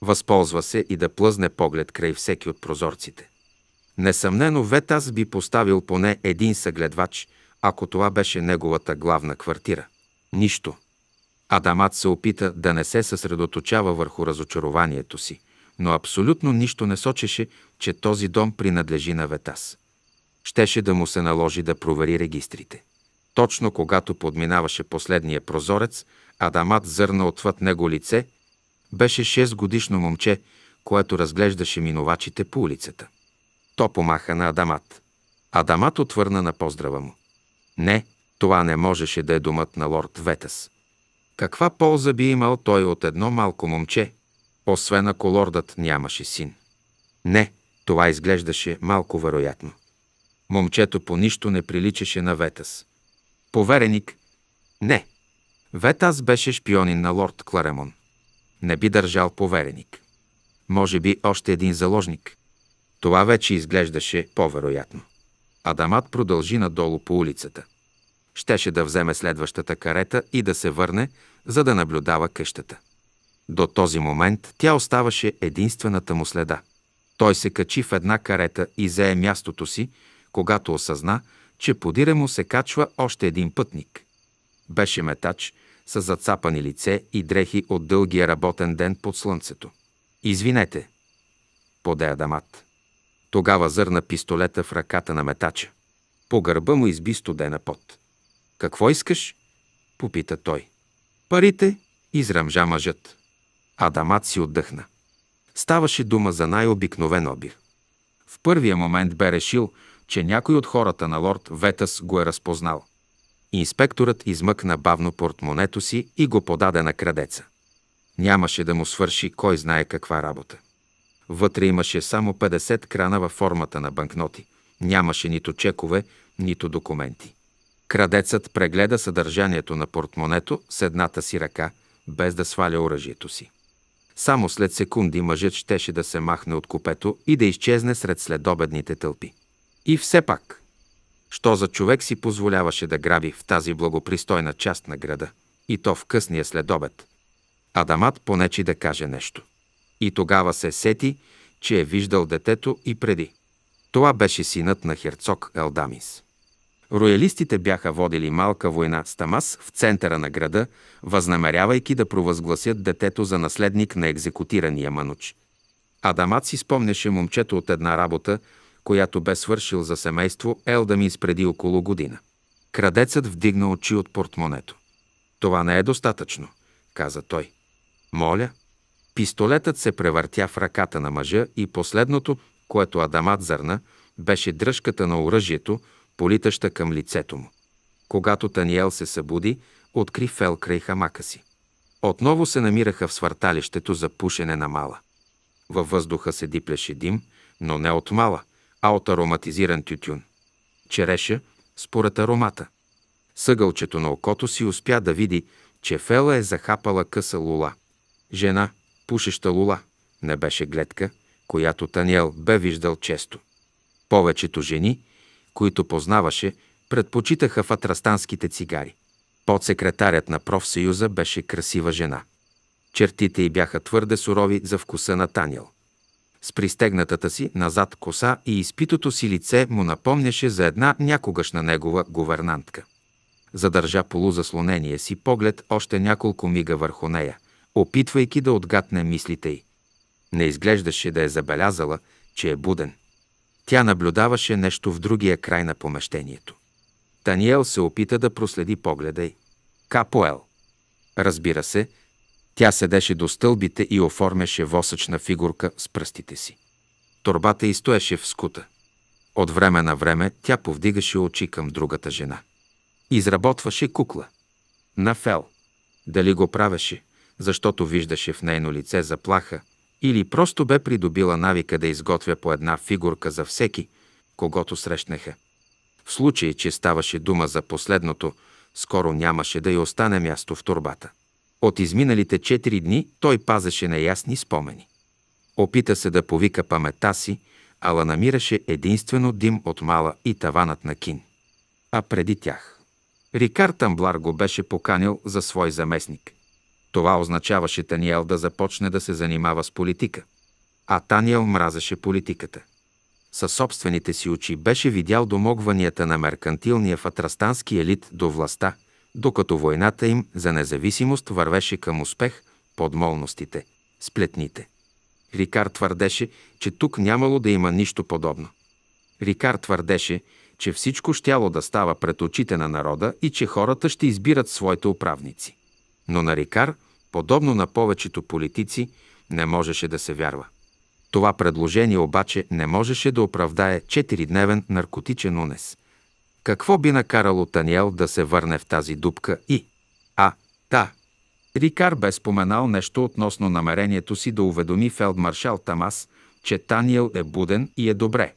Възползва се и да плъзне поглед край всеки от прозорците. Несъмнено вет аз би поставил поне един съгледвач, ако това беше неговата главна квартира. Нищо. Адамат се опита да не се съсредоточава върху разочарованието си – но абсолютно нищо не сочеше, че този дом принадлежи на Ветас. Щеше да му се наложи да провери регистрите. Точно когато подминаваше последния прозорец, Адамат зърна отвъд него лице, беше 6 годишно момче, което разглеждаше минувачите по улицата. То помаха на Адамат. Адамат отвърна на поздрава му. Не, това не можеше да е думът на лорд Ветас. Каква полза би имал той от едно малко момче, освен ако лордът нямаше син. Не, това изглеждаше малко вероятно. Момчето по нищо не приличаше на Ветас. Повереник? Не. Ветас беше шпионин на лорд Кларемон. Не би държал повереник. Може би още един заложник. Това вече изглеждаше по-вероятно. Адамат продължи надолу по улицата. Щеше да вземе следващата карета и да се върне, за да наблюдава къщата. До този момент тя оставаше единствената му следа. Той се качи в една карета и зае мястото си, когато осъзна, че подире му се качва още един пътник. Беше метач с зацапани лице и дрехи от дългия работен ден под слънцето. «Извинете», поде Адамат. Тогава зърна пистолета в ръката на метача. По гърба му изби студена пот. «Какво искаш?» – попита той. «Парите?» – израмжа мъжът. Адамат си отдъхна. Ставаше дума за най-обикновен обир. В първия момент бе решил, че някой от хората на лорд Ветас го е разпознал. Инспекторът измъкна бавно портмонето си и го подаде на крадеца. Нямаше да му свърши кой знае каква работа. Вътре имаше само 50 крана във формата на банкноти. Нямаше нито чекове, нито документи. Крадецът прегледа съдържанието на портмонето с едната си ръка, без да сваля оръжието си. Само след секунди мъжът щеше да се махне от купето и да изчезне сред следобедните тълпи. И все пак, що за човек си позволяваше да граби в тази благопристойна част на града, и то в късния следобед? Адамат понечи да каже нещо. И тогава се сети, че е виждал детето и преди. Това беше синът на херцог Елдамис. Роялистите бяха водили малка война с Тамас в центъра на града, възнамерявайки да провъзгласят детето за наследник на екзекутирания Мануч. Адамат си спомняше момчето от една работа, която бе свършил за семейство Елдамис преди около година. Крадецът вдигна очи от портмонето. Това не е достатъчно, каза той. Моля. Пистолетът се превъртя в ръката на мъжа и последното, което Адамат зърна, беше дръжката на оръжието, политаща към лицето му. Когато Таниел се събуди, откри фел край хамака си. Отново се намираха в свърталището за пушене на мала. Във въздуха се диплеше дим, но не от мала, а от ароматизиран тютюн. Череша според аромата. Съгълчето на окото си успя да види, че Фела е захапала къса лула. Жена, пушеща лула, не беше гледка, която Таниел бе виждал често. Повечето жени – които познаваше, предпочитаха фатрастанските цигари. Подсекретарят на профсъюза беше красива жена. Чертите й бяха твърде сурови за вкуса на Танил. С пристегнатата си назад коса и изпитото си лице му напомняше за една някогашна негова говернантка. Задържа полузаслонение си поглед още няколко мига върху нея, опитвайки да отгатне мислите й. Не изглеждаше да е забелязала, че е буден. Тя наблюдаваше нещо в другия край на помещението. Таниел се опита да проследи погледа й. Капоел. Разбира се, тя седеше до стълбите и оформяше восъчна фигурка с пръстите си. Торбата й стоеше в скута. От време на време тя повдигаше очи към другата жена. Изработваше кукла. На Фел. Дали го правеше, защото виждаше в нейно лице заплаха, или просто бе придобила навика да изготвя по една фигурка за всеки, когато срещнаха. В случай, че ставаше дума за последното, скоро нямаше да й остане място в турбата. От изминалите четири дни той пазеше неясни спомени. Опита се да повика памета си, ала намираше единствено дим от мала и таванът на кин. А преди тях. Рикар Тамблар го беше поканил за свой заместник. Това означаваше Таниел да започне да се занимава с политика. А Таниел мразеше политиката. Със собствените си очи беше видял домогванията на меркантилния фатрастански елит до властта, докато войната им за независимост вървеше към успех под молностите, сплетните. Рикар твърдеше, че тук нямало да има нищо подобно. Рикар твърдеше, че всичко щяло да става пред очите на народа и че хората ще избират своите управници но на Рикар, подобно на повечето политици, не можеше да се вярва. Това предложение обаче не можеше да оправдае четиридневен наркотичен унес. Какво би накарало Таниел да се върне в тази дупка и... А, та, Рикар бе споменал нещо относно намерението си да уведоми фелдмаршал Тамас, че Таниел е буден и е добре.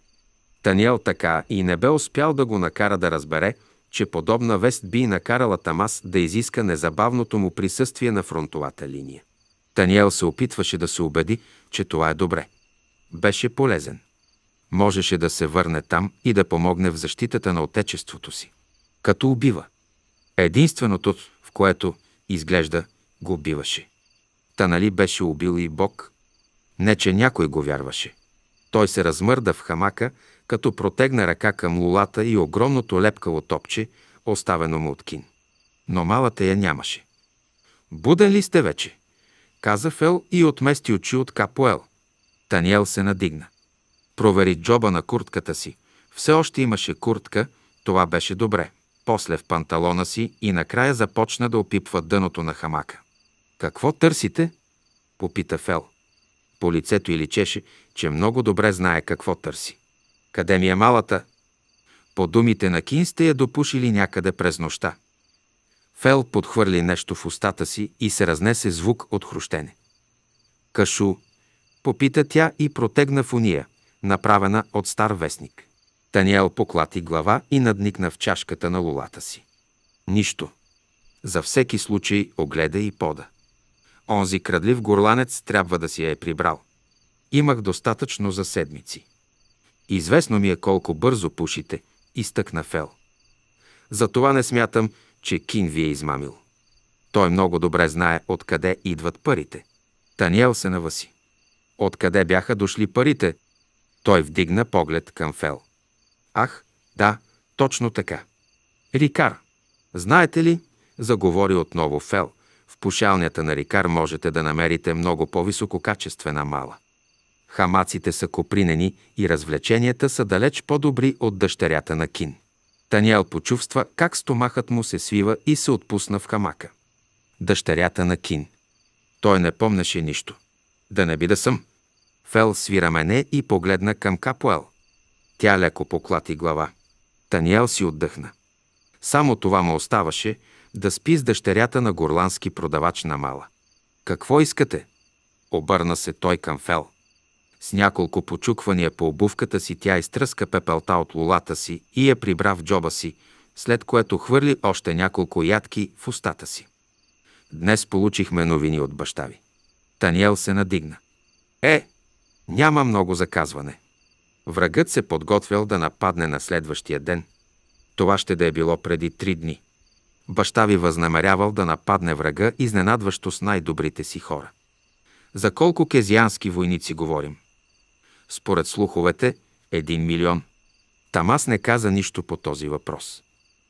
Таниел така и не бе успял да го накара да разбере, че подобна вест би накарала Тамас да изиска незабавното му присъствие на фронтовата линия. Таниел се опитваше да се убеди, че това е добре. Беше полезен. Можеше да се върне там и да помогне в защитата на отечеството си. Като убива. Единственото, в което, изглежда, го убиваше. Та нали беше убил и Бог? Не, че някой го вярваше. Той се размърда в хамака като протегна ръка към лулата и огромното лепкаво топче, оставено му от кин. Но малата я нямаше. «Буден ли сте вече?» каза Фел и отмести очи от Капоел. Таниел се надигна. Провери джоба на куртката си. Все още имаше куртка, това беше добре. После в панталона си и накрая започна да опипва дъното на хамака. «Какво търсите?» – попита Фел. По лицето й личеше, че много добре знае какво търси. Къде ми е малата? По думите на Кин сте я допушили някъде през нощта. Фел подхвърли нещо в устата си и се разнесе звук от хрущене. Кашу, попита тя и протегна фуния, направена от стар вестник. Таниел поклати глава и надникна в чашката на лулата си. Нищо. За всеки случай огледа и пода. Онзи крадлив горланец трябва да си я е прибрал. Имах достатъчно за седмици. Известно ми е колко бързо пушите, изтъкна Фел. Затова не смятам, че Кин ви е измамил. Той много добре знае откъде идват парите. Таниел се наваси. Откъде бяха дошли парите? Той вдигна поглед към Фел. Ах, да, точно така. Рикар. Знаете ли, заговори отново Фел, в пушалнята на Рикар можете да намерите много по-висококачествена мала. Хамаците са копринени и развлеченията са далеч по-добри от дъщерята на Кин. Таниел почувства как стомахът му се свива и се отпусна в хамака. Дъщерята на Кин. Той не помнеше нищо. Да не би да съм. Фел свира мене и погледна към Капуел. Тя леко поклати глава. Таниел си отдъхна. Само това му оставаше да спи с дъщерята на горландски продавач на мала. Какво искате? Обърна се той към Фел. С няколко почуквания по обувката си тя изтръска пепелта от лулата си и я прибра в джоба си, след което хвърли още няколко ядки в устата си. Днес получихме новини от баща ви. Таниел се надигна. Е, няма много заказване. Врагът се подготвял да нападне на следващия ден. Това ще да е било преди три дни. Баща ви възнамерявал да нападне врага изненадващо с най-добрите си хора. За колко кезиански войници говорим? според слуховете, 1 милион. Тамас не каза нищо по този въпрос.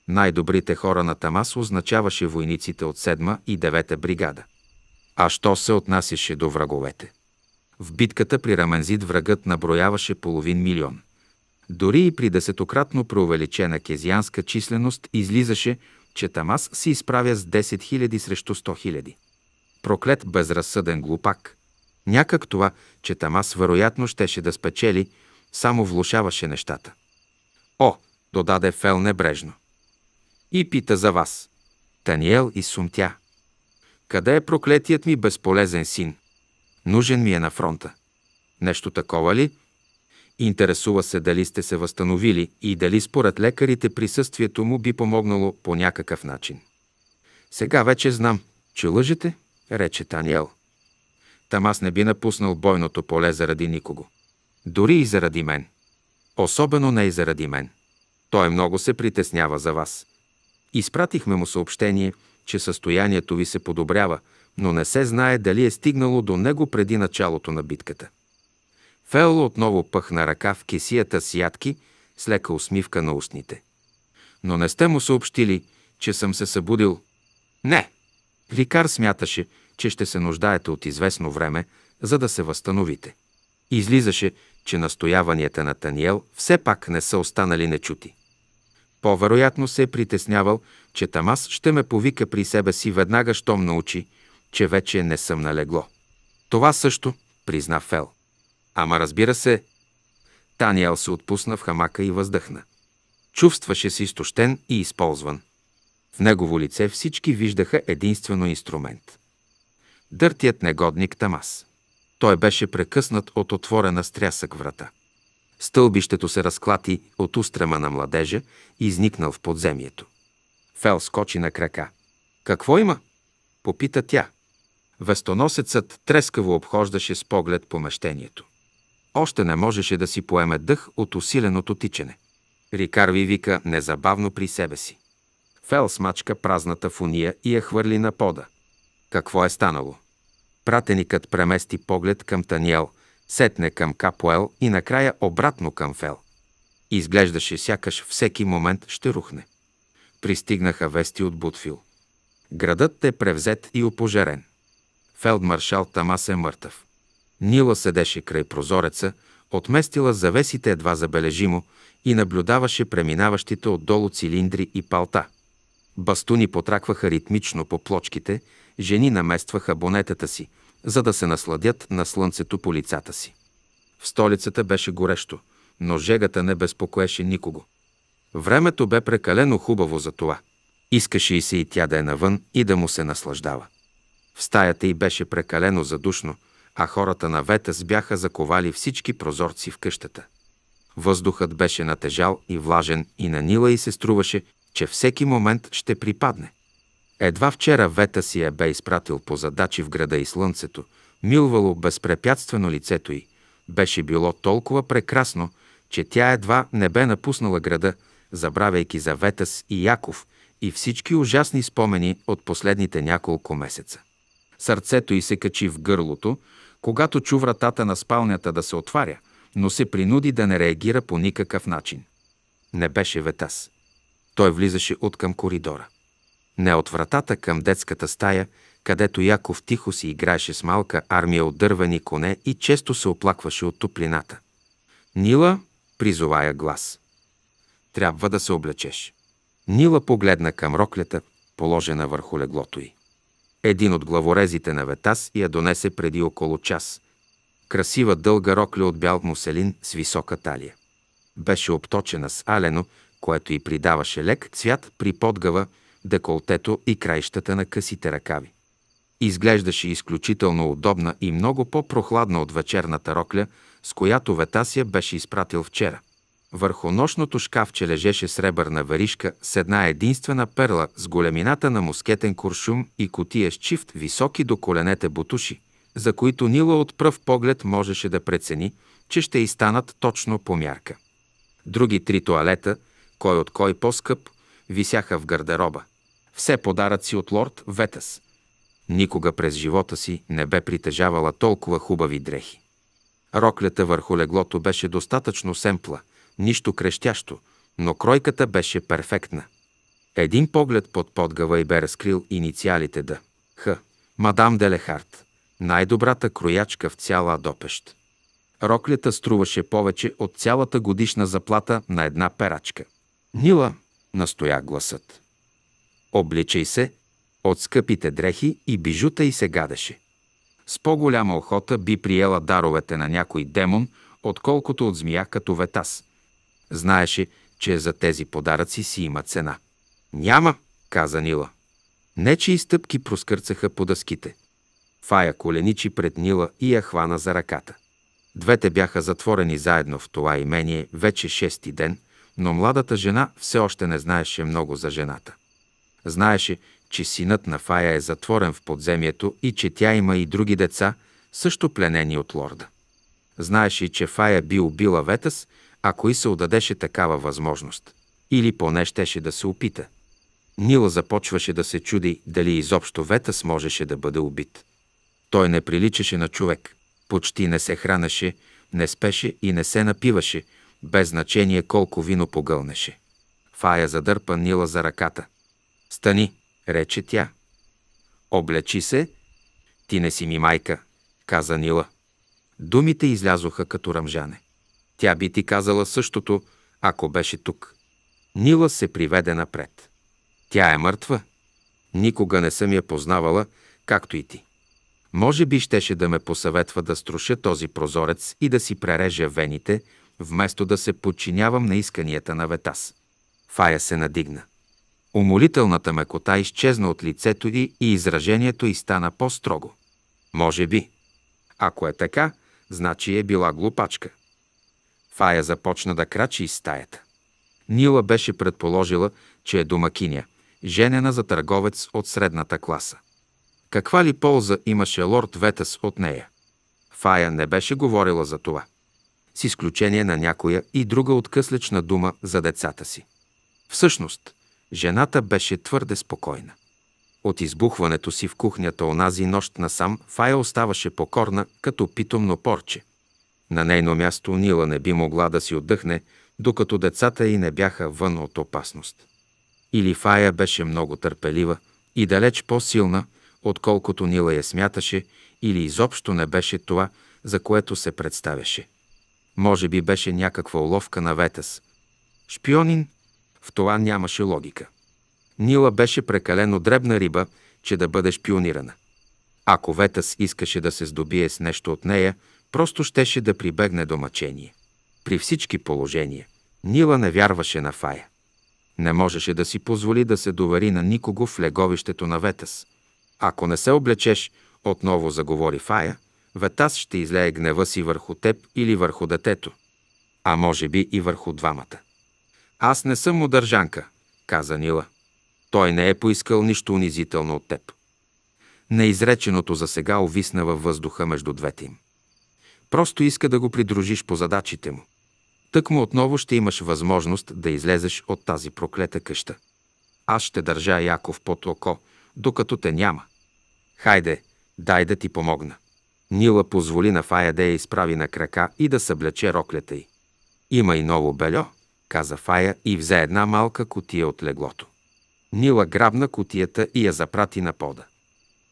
Най-добрите хора на Тамас означаваше войниците от 7 и 9 бригада. А що се отнасяше до враговете? В битката при Рамензид врагът наброяваше половин милион. Дори и при десетократно преувеличена кезианска численост излизаше, че Тамас се изправя с 10 000 срещу 100 000. Проклет безразсъден глупак – Някак това, че Тамас вероятно щеше да спечели, само влушаваше нещата. О, додаде Фел небрежно. И пита за вас. Таниел и сумтя. Къде е проклетият ми безполезен син? Нужен ми е на фронта. Нещо такова ли? Интересува се дали сте се възстановили и дали според лекарите присъствието му би помогнало по някакъв начин. Сега вече знам, че лъжете, рече Таниел там аз не би напуснал бойното поле заради никого. Дори и заради мен. Особено не и заради мен. Той много се притеснява за вас. Изпратихме му съобщение, че състоянието ви се подобрява, но не се знае дали е стигнало до него преди началото на битката. Фел отново пъхна ръка в кесията с ядки с лека усмивка на устните. Но не сте му съобщили, че съм се събудил. Не. Викар смяташе, че ще се нуждаете от известно време, за да се възстановите. Излизаше, че настояванията на Таниел все пак не са останали нечути. По-вероятно се е притеснявал, че Тамас ще ме повика при себе си веднага, щом научи, че вече не съм налегло. Това също, призна Фел. Ама разбира се, Таниел се отпусна в хамака и въздъхна. Чувстваше се изтощен и използван. В негово лице всички виждаха единствено инструмент дъртият негодник Тамас. Той беше прекъснат от отворена стрясък врата. Стълбището се разклати от устрема на младежа и изникнал в подземието. Фел скочи на крака. «Какво има?» – попита тя. Вестоносецът трескаво обхождаше с поглед помещението. Още не можеше да си поеме дъх от усиленото тичане. ви вика незабавно при себе си. Фел смачка празната фуния и я хвърли на пода. Какво е станало? Пратеникът премести поглед към Таниел, сетне към Капуел и накрая обратно към Фел. Изглеждаше сякаш всеки момент ще рухне. Пристигнаха вести от Бутфил. Градът е превзет и опожарен. Фелдмаршал Тамас е мъртъв. Нила седеше край прозореца, отместила завесите едва забележимо и наблюдаваше преминаващите отдолу цилиндри и палта. Бастуни потракваха ритмично по плочките, жени наместваха бонетата си, за да се насладят на слънцето по лицата си. В столицата беше горещо, но жегата не безпокоеше никого. Времето бе прекалено хубаво за това. Искаше и се и тя да е навън и да му се наслаждава. В стаята й беше прекалено задушно, а хората на Ветес бяха заковали всички прозорци в къщата. Въздухът беше натежал и влажен и на Нила и се струваше, че всеки момент ще припадне. Едва вчера Вета си я бе изпратил по задачи в града и слънцето, милвало безпрепятствено лицето й. Беше било толкова прекрасно, че тя едва не бе напуснала града, забравяйки за Ветас и Яков и всички ужасни спомени от последните няколко месеца. Сърцето й се качи в гърлото, когато чу вратата на спалнята да се отваря, но се принуди да не реагира по никакъв начин. Не беше Ветас. Той влизаше от към коридора не от вратата към детската стая, където Яков тихо си играеше с малка армия от дървени коне и често се оплакваше от топлината. Нила призовая глас. Трябва да се облечеш. Нила погледна към роклята, положена върху леглото й. Един от главорезите на Ветас я донесе преди около час. Красива дълга рокля от бял муселин с висока талия. Беше обточена с алено, което й придаваше лек цвят при подгава, деколтето и краищата на късите ръкави. Изглеждаше изключително удобна и много по-прохладна от вечерната рокля, с която Ветасия беше изпратил вчера. Върху нощното шкафче лежеше сребърна варишка с една единствена перла с големината на мускетен куршум и котия с чифт високи до коленете бутуши, за които Нила от пръв поглед можеше да прецени, че ще и станат точно по мярка. Други три туалета, кой от кой по-скъп, висяха в гардероба все подаръци от лорд Ветас. Никога през живота си не бе притежавала толкова хубави дрехи. Роклята върху леглото беше достатъчно семпла, нищо крещящо, но кройката беше перфектна. Един поглед под подгава и бе разкрил инициалите да. Х. Мадам Делехарт. Най-добрата кроячка в цяла допещ. Роклята струваше повече от цялата годишна заплата на една перачка. Нила, настоя гласът обличай се, от скъпите дрехи и бижута и се гадаше. С по-голяма охота би приела даровете на някой демон, отколкото от змия като Ветас. Знаеше, че за тези подаръци си има цена. Няма, каза Нила. Нечи и стъпки проскърцаха по дъските. Фая коленичи пред Нила и я хвана за ръката. Двете бяха затворени заедно в това имение вече шести ден, но младата жена все още не знаеше много за жената. Знаеше, че синът на Фая е затворен в подземието и че тя има и други деца, също пленени от лорда. Знаеше, че Фая би убила Ветас, ако и се отдадеше такава възможност. Или поне щеше да се опита. Нила започваше да се чуди дали изобщо Ветас можеше да бъде убит. Той не приличаше на човек. Почти не се хранеше, не спеше и не се напиваше, без значение колко вино погълнеше. Фая задърпа Нила за ръката. Стани, рече тя. Облечи се. Ти не си ми майка, каза Нила. Думите излязоха като ръмжане. Тя би ти казала същото, ако беше тук. Нила се приведе напред. Тя е мъртва. Никога не съм я познавала, както и ти. Може би щеше да ме посъветва да струша този прозорец и да си прережа вените, вместо да се подчинявам на исканията на Ветас. Фая се надигна. Умолителната мекота изчезна от лицето й и изражението й стана по-строго. Може би. Ако е така, значи е била глупачка. Фая започна да крачи из стаята. Нила беше предположила, че е домакиня, женена за търговец от средната класа. Каква ли полза имаше лорд Ветес от нея? Фая не беше говорила за това, с изключение на някоя и друга откъслечна дума за децата си. Всъщност, Жената беше твърде спокойна. От избухването си в кухнята онази нощ насам, Фая оставаше покорна, като питомно порче. На нейно място Нила не би могла да си отдъхне, докато децата й не бяха вън от опасност. Или Фая беше много търпелива и далеч по-силна, отколкото Нила я смяташе, или изобщо не беше това, за което се представяше. Може би беше някаква уловка на Ветас. Шпионин в това нямаше логика. Нила беше прекалено дребна риба, че да бъде шпионирана. Ако Ветас искаше да се здобие с нещо от нея, просто щеше да прибегне до мъчение. При всички положения, Нила не вярваше на Фая. Не можеше да си позволи да се довари на никого в леговището на Ветас. Ако не се облечеш, отново заговори Фая, Ветас ще излее гнева си върху теб или върху детето, а може би и върху двамата. Аз не съм му държанка, каза Нила. Той не е поискал нищо унизително от теб. Неизреченото за сега увисна във въздуха между двете им. Просто иска да го придружиш по задачите му. Тък му отново ще имаш възможност да излезеш от тази проклета къща. Аз ще държа Яков под око, докато те няма. Хайде, дай да ти помогна. Нила позволи на Фая да я изправи на крака и да съблече роклята й. Има и ново бельо, каза Фая и взе една малка котия от леглото. Нила грабна котията и я запрати на пода.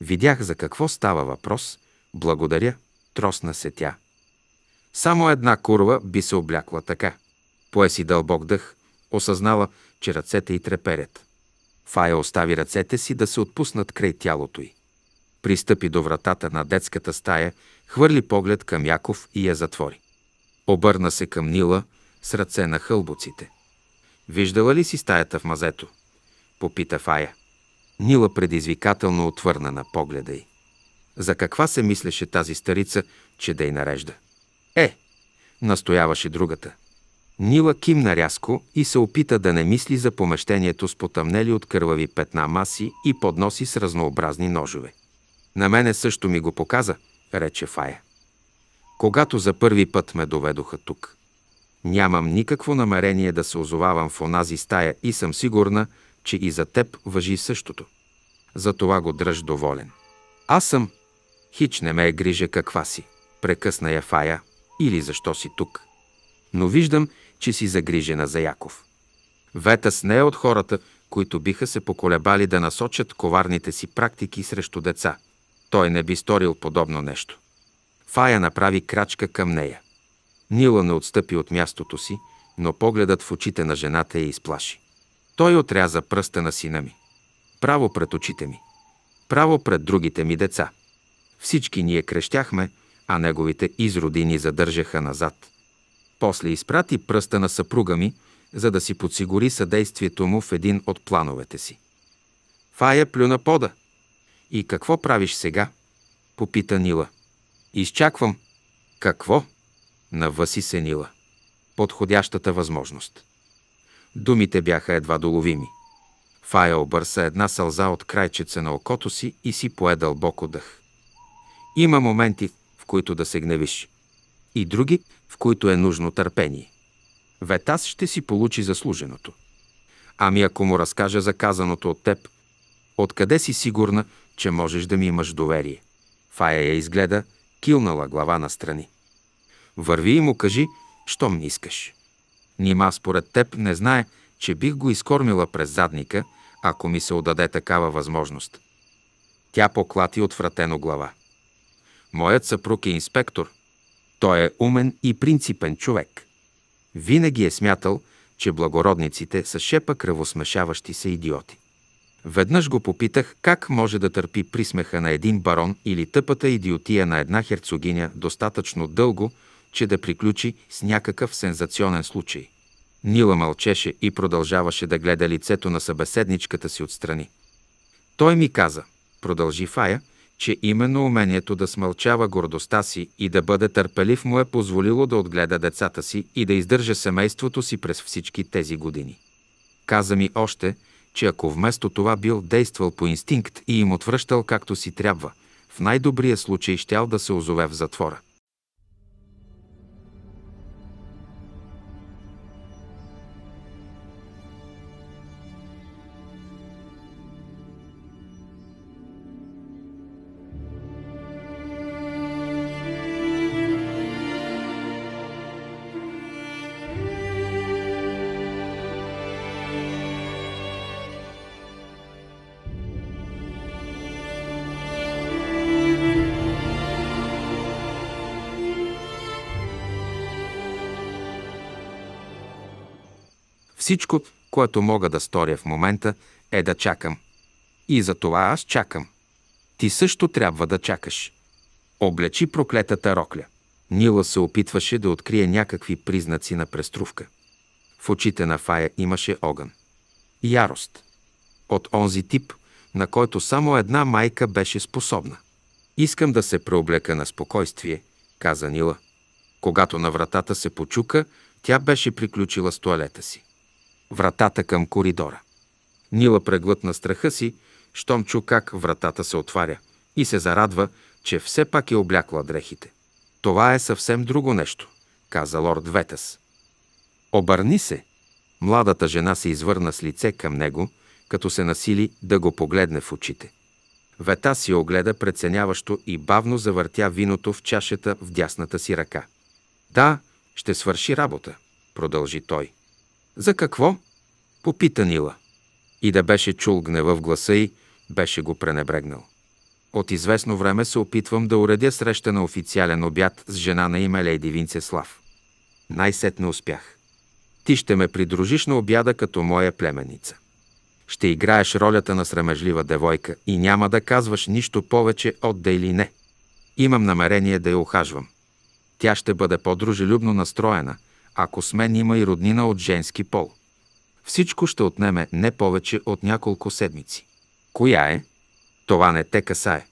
Видях за какво става въпрос. Благодаря, тросна се тя. Само една курва би се облякла така. Пое си дълбок дъх, осъзнала, че ръцете й треперят. Фая остави ръцете си да се отпуснат край тялото й. Пристъпи до вратата на детската стая, хвърли поглед към Яков и я затвори. Обърна се към Нила, с ръце на хълбоците. Виждала ли си стаята в мазето? Попита Фая. Нила предизвикателно отвърна на погледа й. За каква се мислеше тази старица, че да й нарежда? Е, настояваше другата. Нила кимна рязко и се опита да не мисли за помещението с потъмнели от кървави петна маси и подноси с разнообразни ножове. На мене също ми го показа, рече Фая. Когато за първи път ме доведоха тук. Нямам никакво намерение да се озовавам в онази стая и съм сигурна, че и за теб въжи същото. Затова го дръж доволен. Аз съм. Хич не ме е грижа каква си. Прекъсна я Фая. Или защо си тук. Но виждам, че си загрижена за Яков. Вета не е от хората, които биха се поколебали да насочат коварните си практики срещу деца. Той не би сторил подобно нещо. Фая направи крачка към нея. Нила не отстъпи от мястото си, но погледът в очите на жената я изплаши. Той отряза пръста на сина ми. Право пред очите ми. Право пред другите ми деца. Всички ние крещяхме, а неговите изроди ни задържаха назад. После изпрати пръста на съпруга ми, за да си подсигури съдействието му в един от плановете си. Фая плюна пода. И какво правиш сега? Попита Нила. Изчаквам. Какво? на Васи Сенила. Подходящата възможност. Думите бяха едва доловими. Фая обърса една сълза от крайчеца на окото си и си пое дълбоко дъх. Има моменти, в които да се гневиш. И други, в които е нужно търпение. Ветас ще си получи заслуженото. Ами ако му разкажа за казаното от теб, откъде си сигурна, че можеш да ми имаш доверие? Фая я изгледа, килнала глава настрани. Върви и му кажи, щом ми искаш. Нима според теб не знае, че бих го изкормила през задника, ако ми се отдаде такава възможност. Тя поклати отвратено глава. Моят съпруг е инспектор. Той е умен и принципен човек. Винаги е смятал, че благородниците са шепа кръвосмешаващи се идиоти. Веднъж го попитах как може да търпи присмеха на един барон или тъпата идиотия на една херцогиня достатъчно дълго, че да приключи с някакъв сензационен случай. Нила мълчеше и продължаваше да гледа лицето на събеседничката си отстрани. Той ми каза, продължи Фая, че именно умението да смълчава гордостта си и да бъде търпелив му е позволило да отгледа децата си и да издържа семейството си през всички тези години. Каза ми още, че ако вместо това бил действал по инстинкт и им отвръщал както си трябва, в най-добрия случай щял да се озове в затвора. Всичко, което мога да сторя в момента, е да чакам. И за това аз чакам. Ти също трябва да чакаш. Облечи проклетата рокля. Нила се опитваше да открие някакви признаци на преструвка. В очите на Фая имаше огън. Ярост. От онзи тип, на който само една майка беше способна. Искам да се преоблека на спокойствие, каза Нила. Когато на вратата се почука, тя беше приключила с туалета си вратата към коридора. Нила преглътна страха си, щом чу как вратата се отваря и се зарадва, че все пак е облякла дрехите. Това е съвсем друго нещо, каза лорд Ветас. Обърни се. Младата жена се извърна с лице към него, като се насили да го погледне в очите. Вета си огледа преценяващо и бавно завъртя виното в чашата в дясната си ръка. Да, ще свърши работа, продължи той. За какво? Попита Нила. И да беше чул гнева в гласа й, беше го пренебрегнал. От известно време се опитвам да уредя среща на официален обяд с жена на име Лейди Винцеслав. Най-сетне успях. Ти ще ме придружиш на обяда като моя племеница. Ще играеш ролята на срамежлива девойка и няма да казваш нищо повече от да или не. Имам намерение да я ухажвам. Тя ще бъде по-дружелюбно настроена – ако с мен има и роднина от женски пол. Всичко ще отнеме не повече от няколко седмици. Коя е? Това не те касае.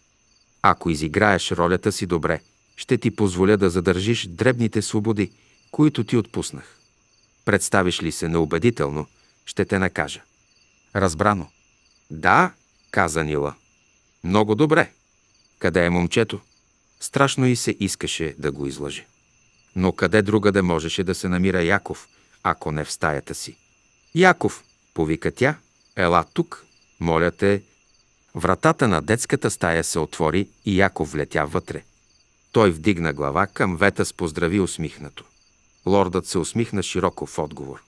Ако изиграеш ролята си добре, ще ти позволя да задържиш дребните свободи, които ти отпуснах. Представиш ли се неубедително, ще те накажа. Разбрано. Да, каза Нила. Много добре. Къде е момчето? Страшно и се искаше да го излъжи. Но къде другаде можеше да се намира Яков, ако не в стаята си? Яков, повика тя, ела тук, моля те. Вратата на детската стая се отвори и Яков влетя вътре. Той вдигна глава към вета с поздрави усмихнато. Лордът се усмихна широко в отговор.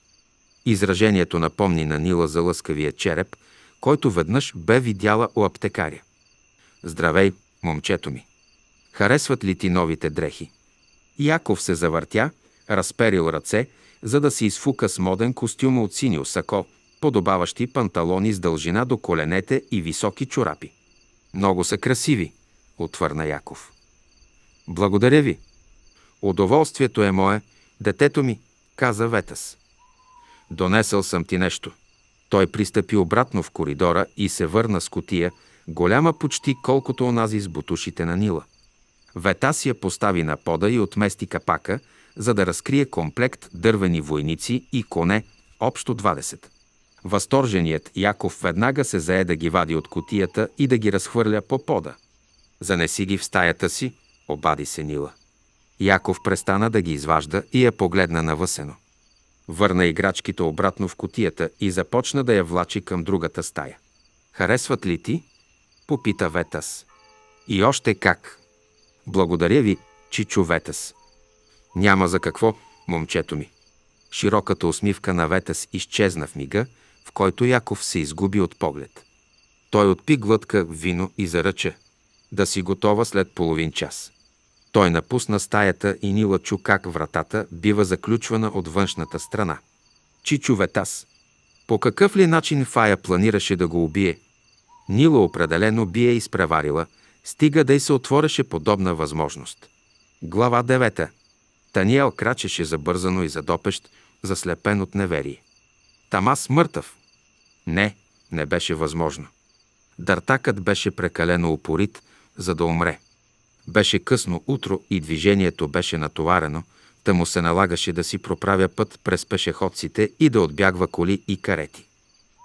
Изражението напомни на Нила за лъскавия череп, който веднъж бе видяла у аптекаря. Здравей, момчето ми! Харесват ли ти новите дрехи? Яков се завъртя, разперил ръце, за да се изфука с моден костюм от синьо сако, подобаващи панталони с дължина до коленете и високи чорапи. Много са красиви, отвърна Яков. Благодаря ви. Удоволствието е мое, детето ми, каза Ветас. Донесъл съм ти нещо. Той пристъпи обратно в коридора и се върна с котия, голяма почти колкото онази с бутушите на Нила. Ветас я постави на пода и отмести капака, за да разкрие комплект дървени войници и коне, общо 20. Възторженият Яков веднага се зае да ги вади от котията и да ги разхвърля по пода. Занеси ги в стаята си, обади се Нила. Яков престана да ги изважда и я погледна навъсено. Върна играчките обратно в котията и започна да я влачи към другата стая. Харесват ли ти? Попита Ветас. И още как, благодаря ви, чичоветес. Няма за какво, момчето ми. Широката усмивка на Ветес изчезна в мига, в който Яков се изгуби от поглед. Той отпи глътка вино и заръча да си готова след половин час. Той напусна стаята и Нила чу как вратата бива заключвана от външната страна. Чичо Ветас. По какъв ли начин Фая планираше да го убие? Нила определено би е изпреварила – Стига да й се отвореше подобна възможност. Глава 9. Таниел крачеше забързано и задопещ, заслепен от неверие. Тамас мъртъв. Не, не беше възможно. Дартакът беше прекалено упорит, за да умре. Беше късно утро и движението беше натоварено, та му се налагаше да си проправя път през пешеходците и да отбягва коли и карети.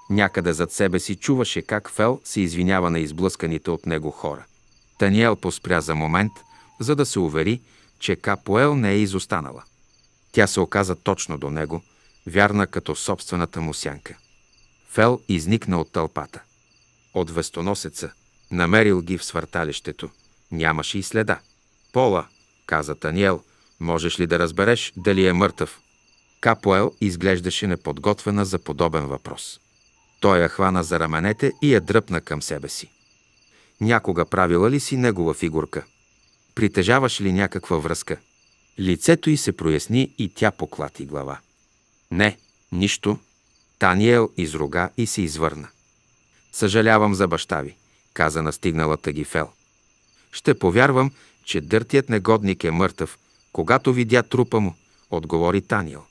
Някъде зад себе си чуваше как Фел се извинява на изблъсканите от него хора. Таниел поспря за момент, за да се увери, че Капоел не е изостанала. Тя се оказа точно до него, вярна като собствената му сянка. Фел изникна от тълпата. От вестоносеца, намерил ги в свърталището. Нямаше и следа. «Пола», каза Таниел, «можеш ли да разбереш дали е мъртъв?» Капоел изглеждаше неподготвена за подобен въпрос. Той я хвана за раменете и я дръпна към себе си някога правила ли си негова фигурка? Притежаваш ли някаква връзка? Лицето й се проясни и тя поклати глава. Не, нищо. Таниел изруга и се извърна. Съжалявам за баща ви, каза настигналата ги Фел. Ще повярвам, че дъртият негодник е мъртъв, когато видя трупа му, отговори Таниел.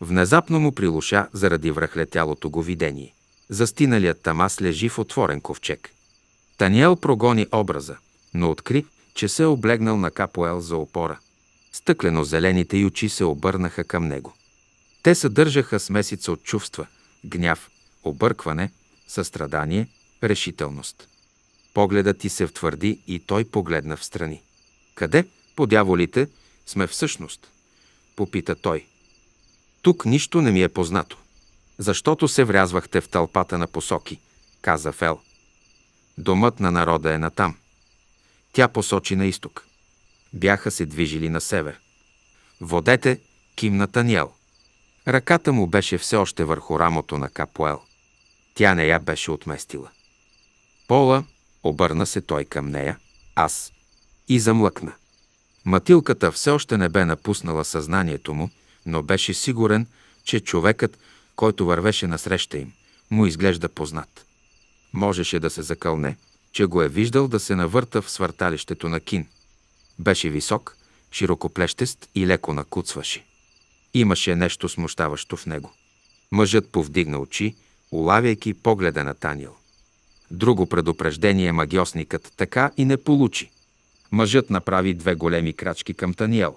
Внезапно му прилуша заради връхлетялото го видение. Застиналият тамас лежи в отворен ковчег. Таниел прогони образа, но откри, че се е облегнал на Капоел за опора. Стъклено зелените й очи се обърнаха към него. Те съдържаха смесица от чувства – гняв, объркване, състрадание, решителност. Погледът ти се втвърди и той погледна в страни. Къде, по дяволите, сме всъщност? Попита той. Тук нищо не ми е познато. Защото се врязвахте в тълпата на посоки, каза Фел – Домът на народа е натам. Тя посочи на изток. Бяха се движили на север. Водете кимна Таниел. Ръката му беше все още върху рамото на Капуел. Тя не я беше отместила. Пола, обърна се той към нея, аз, и замлъкна. Матилката все още не бе напуснала съзнанието му, но беше сигурен, че човекът, който вървеше насреща им, му изглежда познат можеше да се закълне, че го е виждал да се навърта в свърталището на Кин. Беше висок, широкоплещест и леко накуцваше. Имаше нещо смущаващо в него. Мъжът повдигна очи, улавяйки погледа на Танил. Друго предупреждение магиосникът така и не получи. Мъжът направи две големи крачки към Таниел.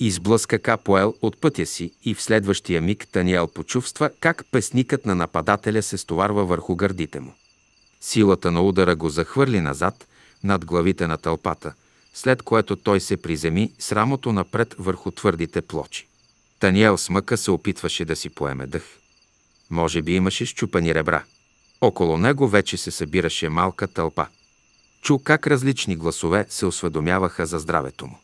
Изблъска Капоел от пътя си и в следващия миг Таниел почувства как песникът на нападателя се стоварва върху гърдите му. Силата на удара го захвърли назад, над главите на тълпата, след което той се приземи с рамото напред върху твърдите плочи. Таниел с мъка се опитваше да си поеме дъх. Може би имаше щупани ребра. Около него вече се събираше малка тълпа. Чу как различни гласове се осведомяваха за здравето му.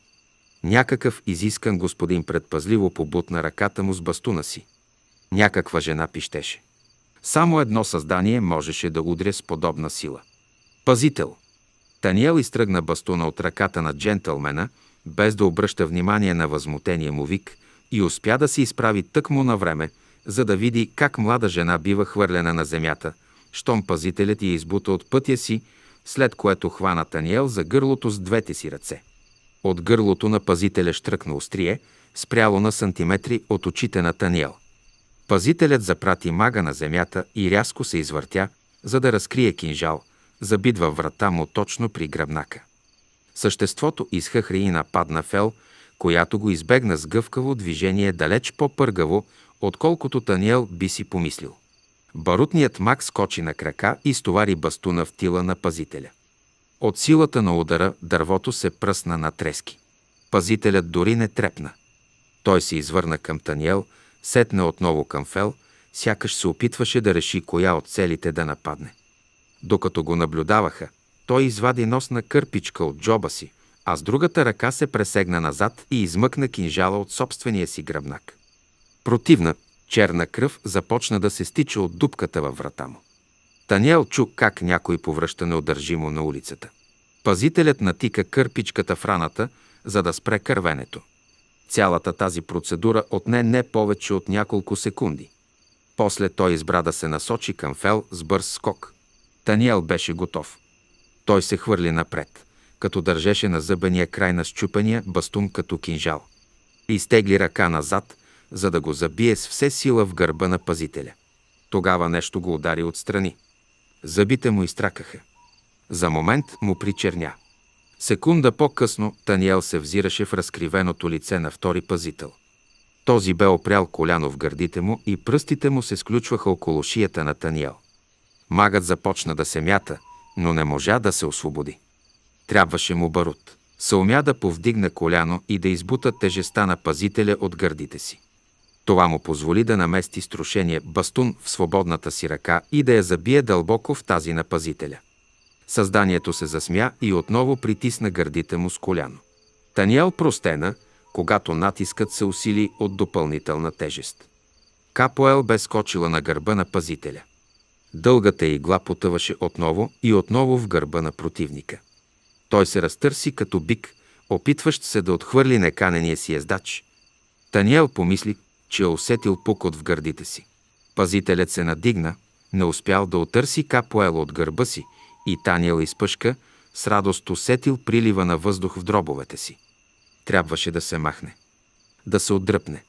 Някакъв изискан господин предпазливо побутна ръката му с бастуна си. Някаква жена пищеше. Само едно създание можеше да удря с подобна сила. Пазител. Таниел изтръгна бастуна от ръката на джентълмена, без да обръща внимание на възмутения му вик и успя да се изправи тъкмо на време, за да види как млада жена бива хвърлена на земята, щом пазителят я избута от пътя си, след което хвана Таниел за гърлото с двете си ръце. От гърлото на пазителя штръкна острие, спряло на сантиметри от очите на Таниел – Пазителят запрати мага на земята и рязко се извъртя, за да разкрие кинжал, забит във врата му точно при гръбнака. Съществото изхъхри и нападна Фел, която го избегна с гъвкаво движение далеч по-пъргаво, отколкото Таниел би си помислил. Барутният маг скочи на крака и стовари бастуна в тила на пазителя. От силата на удара дървото се пръсна на трески. Пазителят дори не трепна. Той се извърна към Таниел Сетне отново към Фел, сякаш се опитваше да реши коя от целите да нападне. Докато го наблюдаваха, той извади носна кърпичка от джоба си, а с другата ръка се пресегна назад и измъкна кинжала от собствения си гръбнак. Противна, черна кръв започна да се стича от дупката във врата му. Таниел чу как някой повръща неудържимо на улицата. Пазителят натика кърпичката в раната, за да спре кървенето. Цялата тази процедура отне не повече от няколко секунди. После той избра да се насочи към Фел с бърз скок. Таниел беше готов. Той се хвърли напред, като държеше на зъбения край на щупения бастун като кинжал. Изтегли ръка назад, за да го забие с все сила в гърба на пазителя. Тогава нещо го удари отстрани. Зъбите му изтракаха. За момент му причерня – Секунда по-късно Таниел се взираше в разкривеното лице на втори пазител. Този бе опрял коляно в гърдите му и пръстите му се сключваха около шията на Таниел. Магът започна да се мята, но не можа да се освободи. Трябваше му барут. Съумя да повдигна коляно и да избута тежеста на пазителя от гърдите си. Това му позволи да намести струшение бастун в свободната си ръка и да я забие дълбоко в тази на пазителя. Създанието се засмя и отново притисна гърдите му с коляно. Таниел простена, когато натискът се усили от допълнителна тежест. Капоел бе скочила на гърба на пазителя. Дългата игла потъваше отново и отново в гърба на противника. Той се разтърси като бик, опитващ се да отхвърли неканения си ездач. Таниел помисли, че е усетил пукот в гърдите си. Пазителят се надигна, не успял да отърси капоел от гърба си и Таниел изпъшка, с радост усетил прилива на въздух в дробовете си. Трябваше да се махне. Да се отдръпне.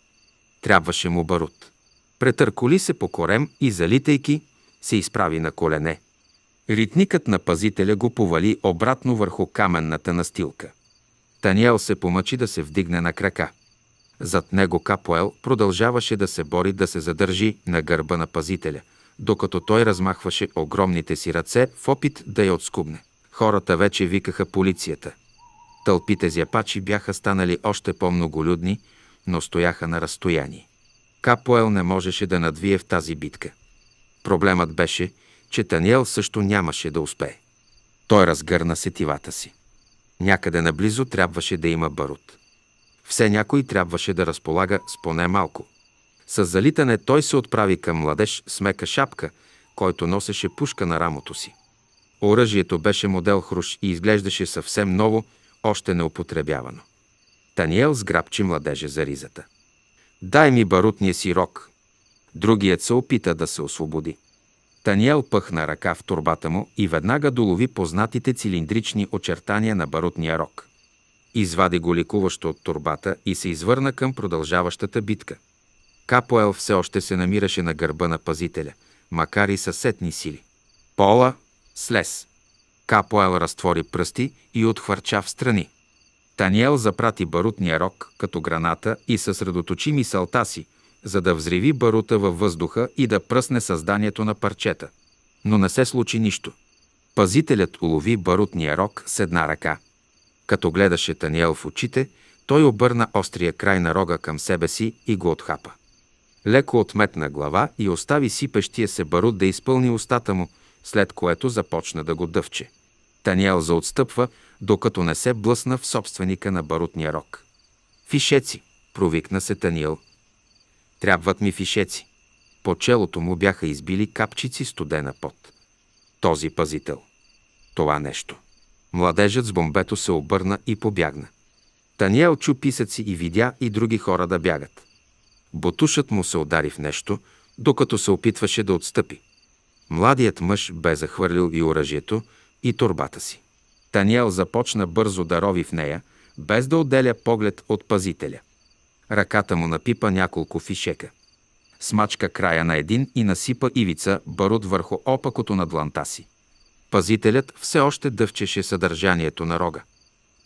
Трябваше му барут. Претърколи се по корем и, залитайки, се изправи на колене. Ритникът на пазителя го повали обратно върху каменната настилка. Таниел се помъчи да се вдигне на крака. Зад него Капоел продължаваше да се бори да се задържи на гърба на пазителя – докато той размахваше огромните си ръце в опит да я отскубне. Хората вече викаха полицията. Тълпите зяпачи бяха станали още по-многолюдни, но стояха на разстояние. Капоел не можеше да надвие в тази битка. Проблемът беше, че Таниел също нямаше да успее. Той разгърна сетивата си. Някъде наблизо трябваше да има барут. Все някой трябваше да разполага с поне малко – с залитане той се отправи към младеж с мека шапка, който носеше пушка на рамото си. Оръжието беше модел хруш и изглеждаше съвсем ново, още неупотребявано. Таниел сграбчи младежа за ризата. «Дай ми барутния си рок!» Другият се опита да се освободи. Таниел пъхна ръка в турбата му и веднага долови познатите цилиндрични очертания на барутния рок. Извади го ликуващо от турбата и се извърна към продължаващата битка – Капоел все още се намираше на гърба на пазителя, макар и съседни сили. Пола слез. Капоел разтвори пръсти и отхвърча в страни. Таниел запрати барутния рок като граната и съсредоточи мисълта си, за да взриви барута във въздуха и да пръсне създанието на парчета. Но не се случи нищо. Пазителят улови барутния рок с една ръка. Като гледаше Таниел в очите, той обърна острия край на рога към себе си и го отхапа леко отметна глава и остави сипещия се барут да изпълни устата му, след което започна да го дъвче. Таниел заотстъпва, докато не се блъсна в собственика на барутния рок. «Фишеци!» – провикна се Таниел. «Трябват ми фишеци!» По челото му бяха избили капчици студена пот. Този пазител. Това нещо. Младежът с бомбето се обърна и побягна. Таниел чу писъци и видя и други хора да бягат. Ботушът му се удари в нещо, докато се опитваше да отстъпи. Младият мъж бе захвърлил и оръжието, и турбата си. Таниел започна бързо да рови в нея, без да отделя поглед от пазителя. Ръката му напипа няколко фишека. Смачка края на един и насипа ивица барут върху опакото на дланта си. Пазителят все още дъвчеше съдържанието на рога.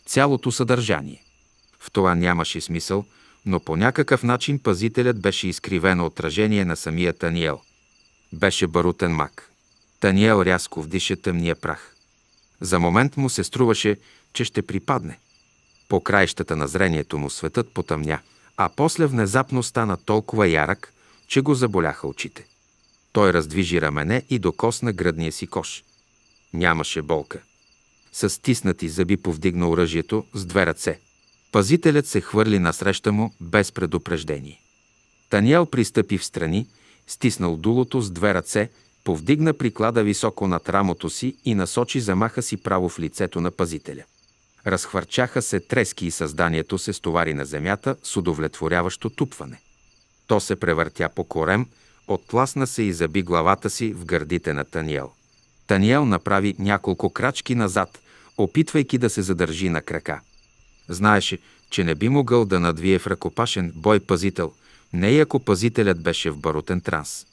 Цялото съдържание. В това нямаше смисъл – но по някакъв начин пазителят беше изкривено отражение на самия Таниел. Беше барутен мак. Таниел рязко вдиша тъмния прах. За момент му се струваше, че ще припадне. По краищата на зрението му светът потъмня, а после внезапно стана толкова ярък, че го заболяха очите. Той раздвижи рамене и докосна гръдния си кош. Нямаше болка. С стиснати зъби повдигна оръжието с две ръце – Пазителят се хвърли насреща му без предупреждение. Таниел пристъпи в страни, стиснал дулото с две ръце, повдигна приклада високо над рамото си и насочи замаха си право в лицето на пазителя. Разхвърчаха се трески и създанието се стовари на земята с удовлетворяващо тупване. То се превъртя по корем, отласна се и заби главата си в гърдите на Таниел. Таниел направи няколко крачки назад, опитвайки да се задържи на крака – Знаеше, че не би могъл да надвие в ръкопашен бой пазител, не и ако пазителят беше в барутен транс.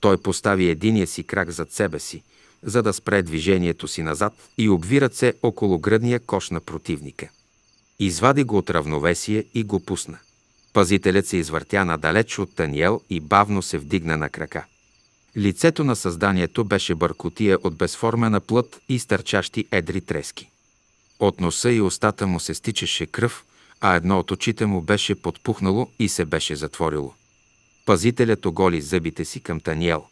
Той постави единия си крак зад себе си, за да спре движението си назад и обви ръце около гръдния кош на противника. Извади го от равновесие и го пусна. Пазителят се извъртя надалеч от Таниел и бавно се вдигна на крака. Лицето на създанието беше бъркотия от безформена плът и стърчащи едри трески. От носа и устата му се стичаше кръв, а едно от очите му беше подпухнало и се беше затворило. Пазителят оголи зъбите си към Таниел.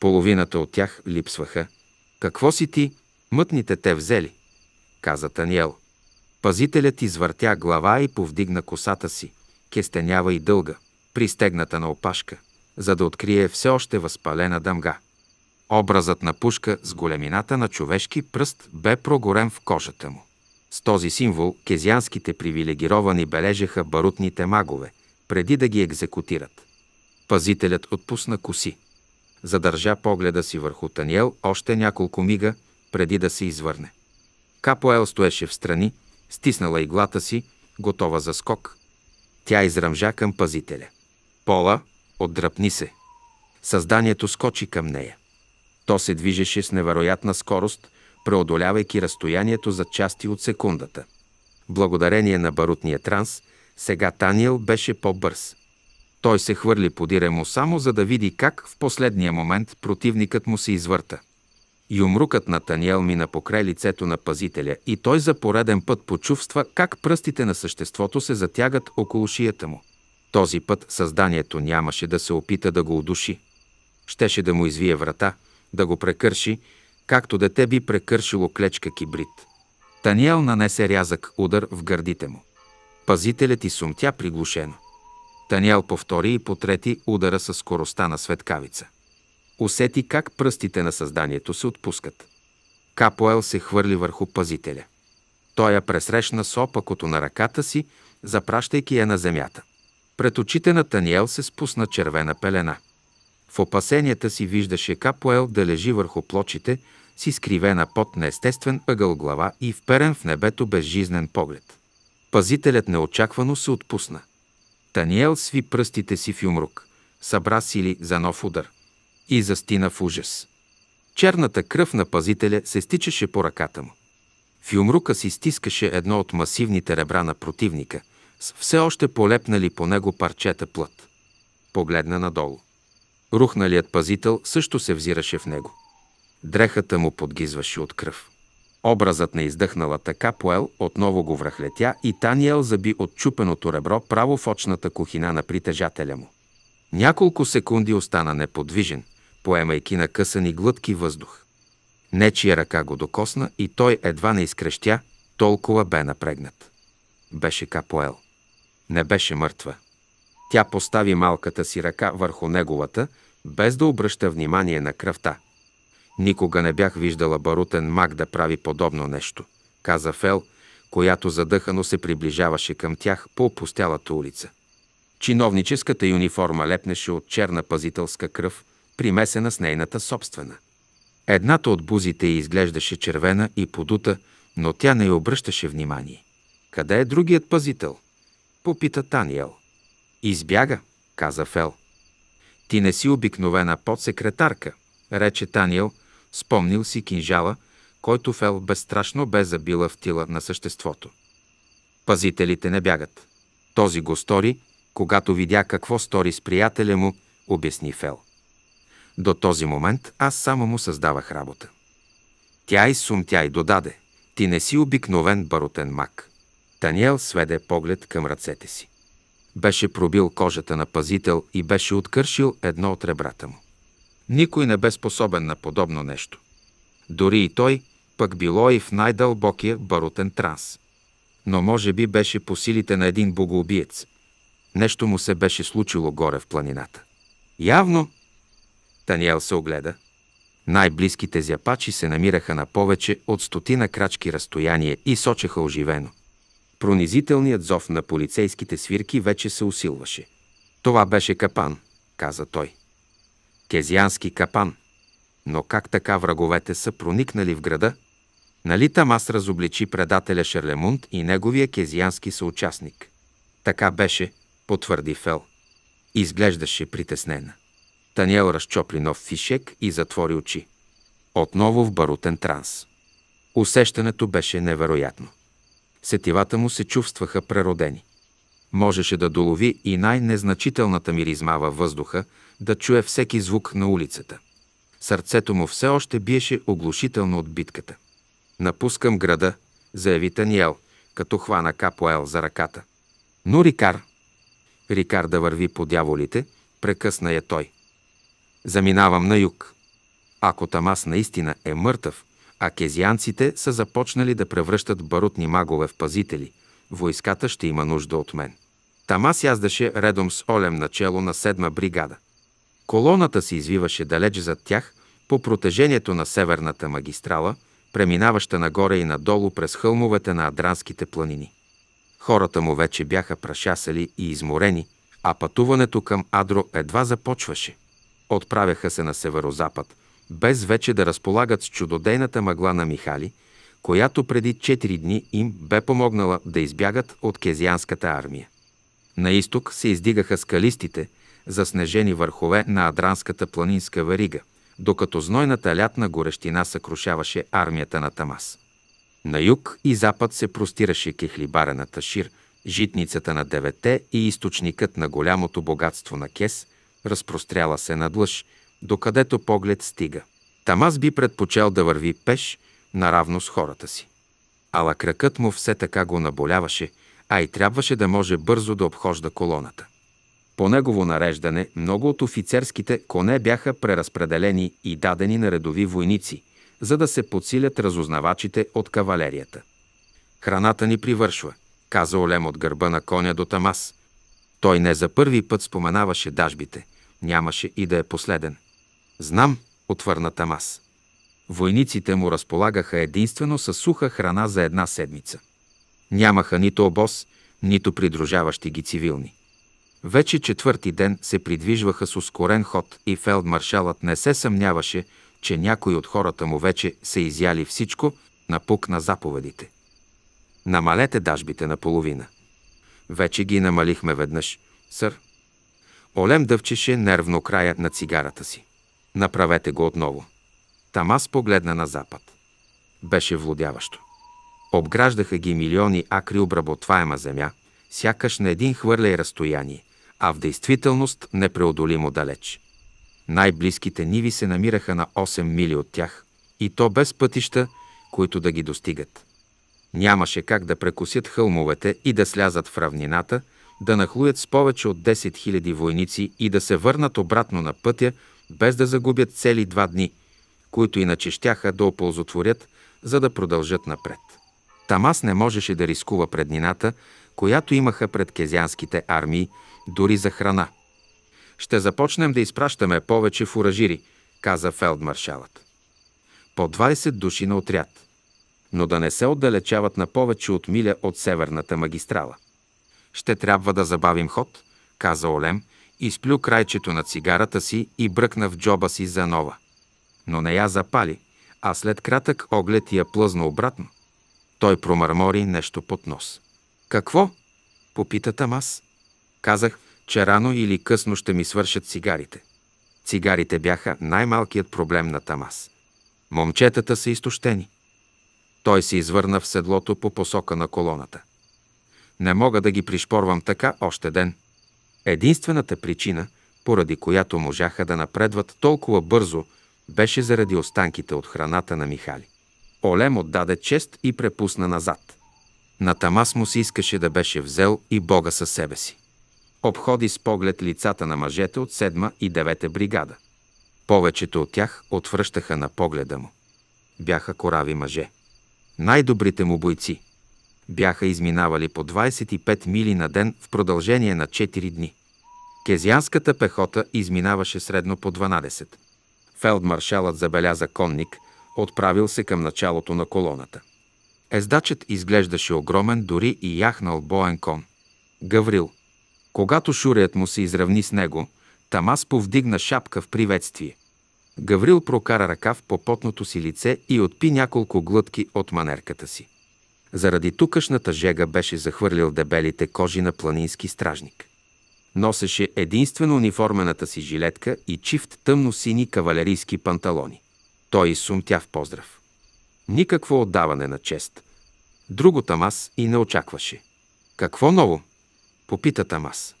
Половината от тях липсваха. «Какво си ти? Мътните те взели!» каза Таниел. Пазителят извъртя глава и повдигна косата си, кестенява и дълга, пристегната на опашка, за да открие все още възпалена дъмга. Образът на пушка с големината на човешки пръст бе прогорен в кожата му. С този символ кезианските привилегировани бележеха барутните магове, преди да ги екзекутират. Пазителят отпусна коси. Задържа погледа си върху Таниел още няколко мига, преди да се извърне. Капоел стоеше в страни, стиснала иглата си, готова за скок. Тя изръмжа към пазителя. Пола, отдръпни се. Създанието скочи към нея. То се движеше с невероятна скорост – преодолявайки разстоянието за части от секундата. Благодарение на барутния транс, сега Таниел беше по-бърз. Той се хвърли по му само за да види как в последния момент противникът му се извърта. Юмрукът на Таниел мина покрай лицето на пазителя и той за пореден път почувства как пръстите на съществото се затягат около шията му. Този път създанието нямаше да се опита да го удуши. Щеше да му извие врата, да го прекърши както дете би прекършило клечка кибрид. Таниел нанесе рязък удар в гърдите му. Пазителят и сумтя приглушено. Таниел повтори и потрети удара със скоростта на светкавица. Усети как пръстите на създанието се отпускат. Капоел се хвърли върху пазителя. Той я пресрещна с опакото на ръката си, запращайки я на земята. Пред очите на Таниел се спусна червена пелена – в опасенията си виждаше Капуел да лежи върху плочите си скривена под неестествен ъгъл глава и вперен в небето безжизнен поглед. Пазителят неочаквано се отпусна. Таниел сви пръстите си в юмрук, събра сили за нов удар и застина в ужас. Черната кръв на пазителя се стичаше по ръката му. В юмрука си стискаше едно от масивните ребра на противника, с все още полепнали по него парчета плът. Погледна надолу. Рухналият пазител също се взираше в него. Дрехата му подгизваше от кръв. Образът на издъхналата капуел отново го връхлетя и Таниел заби от чупеното ребро право в очната кухина на притежателя му. Няколко секунди остана неподвижен, поемайки на късани глътки въздух. Нечия ръка го докосна и той едва не изкрещя, толкова бе напрегнат. Беше Капоел. Не беше мъртва. Тя постави малката си ръка върху неговата, без да обръща внимание на кръвта. Никога не бях виждала барутен маг да прави подобно нещо, каза Фел, която задъхано се приближаваше към тях по опустялата улица. Чиновническата юниформа лепнеше от черна пазителска кръв, примесена с нейната собствена. Едната от бузите й изглеждаше червена и подута, но тя не й обръщаше внимание. Къде е другият пазител? Попита Таниел. Избяга, каза Фел. Ти не си обикновена подсекретарка, рече Таниел, спомнил си кинжала, който Фел безстрашно бе забила в тила на съществото. Пазителите не бягат. Този го стори, когато видя какво стори с приятеля му, обясни Фел. До този момент аз само му създавах работа. Тя и сум тя и додаде. Ти не си обикновен барутен мак. Таниел сведе поглед към ръцете си. Беше пробил кожата на пазител и беше откършил едно от ребрата му. Никой не бе способен на подобно нещо. Дори и той, пък било и в най-дълбокия барутен транс. Но може би беше по силите на един богоубиец. Нещо му се беше случило горе в планината. Явно, Таниел се огледа. Най-близките зяпачи се намираха на повече от стотина крачки разстояние и сочеха оживено. Пронизителният зов на полицейските свирки вече се усилваше. Това беше капан, каза той. Кезиански капан. Но как така враговете са проникнали в града? Нали Тамас разобличи предателя Шерлемунд и неговия кезиански съучастник? Така беше, потвърди Фел. Изглеждаше притеснена. Таниел разчопли нов фишек и затвори очи. Отново в барутен транс. Усещането беше невероятно сетивата му се чувстваха преродени. Можеше да долови и най-незначителната миризма във въздуха, да чуе всеки звук на улицата. Сърцето му все още биеше оглушително от битката. «Напускам града», заяви Таниел, като хвана Капоел за ръката. Ну, Рикар...» Рикар да върви по дяволите, прекъсна я той. «Заминавам на юг. Ако Тамас наистина е мъртъв, а кезианците са започнали да превръщат барутни магове в пазители. Войската ще има нужда от мен. Тамас яздаше редом с Олем начело на седма бригада. Колоната се извиваше далеч зад тях по протежението на северната магистрала, преминаваща нагоре и надолу през хълмовете на Адранските планини. Хората му вече бяха прашасали и изморени, а пътуването към Адро едва започваше. Отправяха се на северозапад – без вече да разполагат с чудодейната мъгла на Михали, която преди 4 дни им бе помогнала да избягат от кезианската армия. На изток се издигаха скалистите, заснежени върхове на Адранската планинска Варига, докато знойната лятна горещина съкрушаваше армията на Тамас. На юг и запад се простираше кехлибара на Ташир, житницата на Девете и източникът на голямото богатство на Кес, разпростряла се надлъж – докъдето поглед стига. аз би предпочел да върви пеш, наравно с хората си. Ала кракът му все така го наболяваше, а и трябваше да може бързо да обхожда колоната. По негово нареждане много от офицерските коне бяха преразпределени и дадени на редови войници, за да се подсилят разузнавачите от кавалерията. Храната ни привършва, каза Олем от гърба на коня до Тамас. Той не за първи път споменаваше дажбите, нямаше и да е последен. Знам, отвърна Тамас. Войниците му разполагаха единствено със суха храна за една седмица. Нямаха нито обоз, нито придружаващи ги цивилни. Вече четвърти ден се придвижваха с ускорен ход и фелдмаршалът не се съмняваше, че някои от хората му вече са изяли всичко, пук на заповедите. Намалете дажбите наполовина. Вече ги намалихме веднъж, сър. Олем дъвчеше нервно края на цигарата си. Направете го отново. Тамас погледна на запад. Беше владяващо. Обграждаха ги милиони акри обработваема земя, сякаш на един хвърляй разстояние, а в действителност непреодолимо далеч. Най-близките ниви се намираха на 8 мили от тях, и то без пътища, които да ги достигат. Нямаше как да прекусят хълмовете и да слязат в равнината, да нахлуят с повече от 10 000 войници и да се върнат обратно на пътя, без да загубят цели два дни, които иначе щяха да оползотворят, за да продължат напред. Тамас не можеше да рискува преднината, която имаха пред кезянските армии, дори за храна. «Ще започнем да изпращаме повече фуражири», каза фелдмаршалът. По 20 души на отряд. Но да не се отдалечават на повече от миля от северната магистрала. «Ще трябва да забавим ход», каза Олем изплю крайчето на цигарата си и бръкна в джоба си за нова. Но не я запали, а след кратък оглед я плъзна обратно. Той промърмори нещо под нос. «Какво?» – попита Тамас. Казах, че рано или късно ще ми свършат цигарите. Цигарите бяха най-малкият проблем на Тамас. Момчетата са изтощени. Той се извърна в седлото по посока на колоната. Не мога да ги пришпорвам така още ден. Единствената причина, поради която можаха да напредват толкова бързо, беше заради останките от храната на Михали. Олем отдаде чест и препусна назад. На Тамас му се искаше да беше взел и Бога със себе си. Обходи с поглед лицата на мъжете от 7 и 9 бригада. Повечето от тях отвръщаха на погледа му. Бяха корави мъже. Най-добрите му бойци – бяха изминавали по 25 мили на ден в продължение на 4 дни. Кезианската пехота изминаваше средно по 12. Фелдмаршалът забеляза конник, отправил се към началото на колоната. Ездачът изглеждаше огромен, дори и яхнал боен кон. Гаврил. Когато шурият му се изравни с него, Тамас повдигна шапка в приветствие. Гаврил прокара ръка в потното си лице и отпи няколко глътки от манерката си. Заради тукашната жега беше захвърлил дебелите кожи на планински стражник. Носеше единствено униформената си жилетка и чифт тъмно-сини кавалерийски панталони. Той сумтя в поздрав. Никакво отдаване на чест. Друго Тамас и не очакваше. Какво ново? Попита Тамас.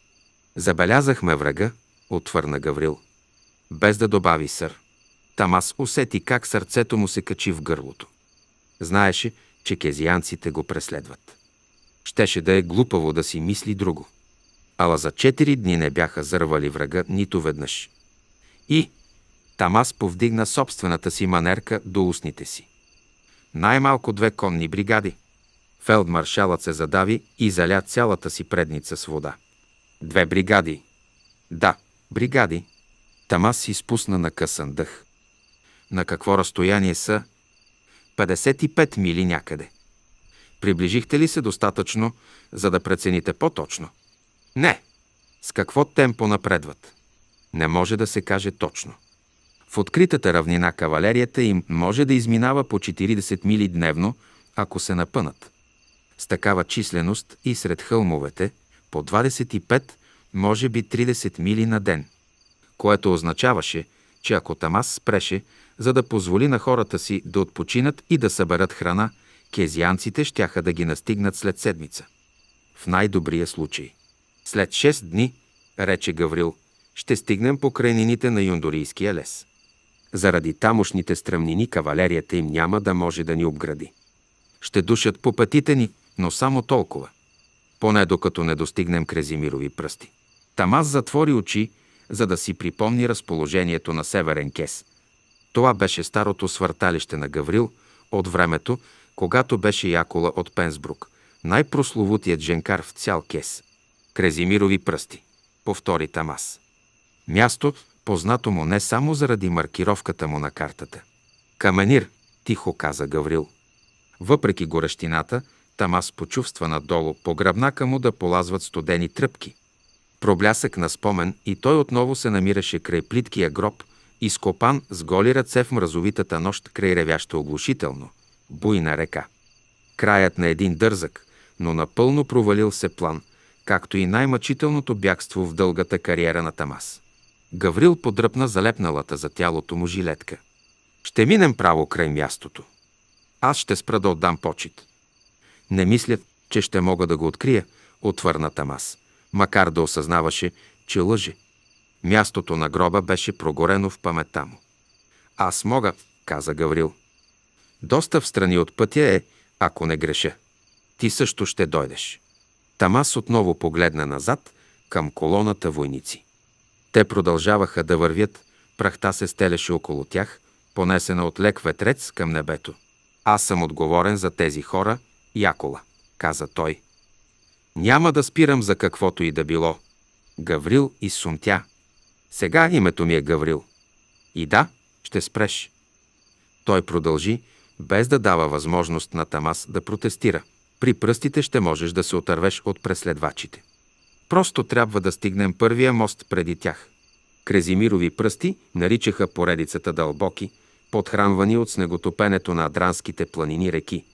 Забелязахме врага, отвърна Гаврил. Без да добави сър. Тамас усети как сърцето му се качи в гърлото. Знаеше, че кезианците го преследват. Щеше да е глупаво да си мисли друго. Ала за четири дни не бяха зървали врага нито веднъж. И Тамас повдигна собствената си манерка до устните си. Най-малко две конни бригади. Фелдмаршалът се задави и заля цялата си предница с вода. Две бригади. Да, бригади. Тамас си спусна на късан дъх. На какво разстояние са 55 мили някъде. Приближихте ли се достатъчно, за да прецените по-точно? Не. С какво темпо напредват? Не може да се каже точно. В откритата равнина кавалерията им може да изминава по 40 мили дневно, ако се напънат. С такава численост и сред хълмовете по 25, може би 30 мили на ден, което означаваше, че ако Тамас спреше, за да позволи на хората си да отпочинат и да съберат храна, кезианците щяха да ги настигнат след седмица. В най-добрия случай. След 6 дни, рече Гаврил, ще стигнем по крайнините на Юндорийския лес. Заради тамошните стръмнини кавалерията им няма да може да ни обгради. Ще душат по пътите ни, но само толкова. Поне докато не достигнем Крезимирови пръсти. Тамас затвори очи, за да си припомни разположението на Северен Кес – това беше старото свърталище на Гаврил от времето, когато беше Якола от Пенсбрук, най-прословутият женкар в цял кес. Крезимирови пръсти, повтори Тамас. Място, познато му не само заради маркировката му на картата. Каменир, тихо каза Гаврил. Въпреки горещината, Тамас почувства надолу по гръбнака му да полазват студени тръпки. Проблясък на спомен и той отново се намираше край плиткия гроб, изкопан с голи ръце в мразовитата нощ край ревяща оглушително, буйна река. Краят на един дързък, но напълно провалил се план, както и най-мъчителното бягство в дългата кариера на Тамас. Гаврил подръпна залепналата за тялото му жилетка. Ще минем право край мястото. Аз ще спра да отдам почет. Не мисля, че ще мога да го открия, отвърна Тамас, макар да осъзнаваше, че лъже Мястото на гроба беше прогорено в памета му. Аз мога, каза Гаврил. Доста в страни от пътя е, ако не греша. Ти също ще дойдеш. Тамас отново погледна назад към колоната войници. Те продължаваха да вървят, прахта се стелеше около тях, понесена от лек ветрец към небето. Аз съм отговорен за тези хора, Якола, каза той. Няма да спирам за каквото и да било. Гаврил и сумтя. Сега името ми е Гаврил. И да, ще спреш. Той продължи, без да дава възможност на Тамас да протестира. При пръстите ще можеш да се отървеш от преследвачите. Просто трябва да стигнем първия мост преди тях. Крезимирови пръсти наричаха поредицата дълбоки, подхранвани от снеготопенето на адранските планини реки.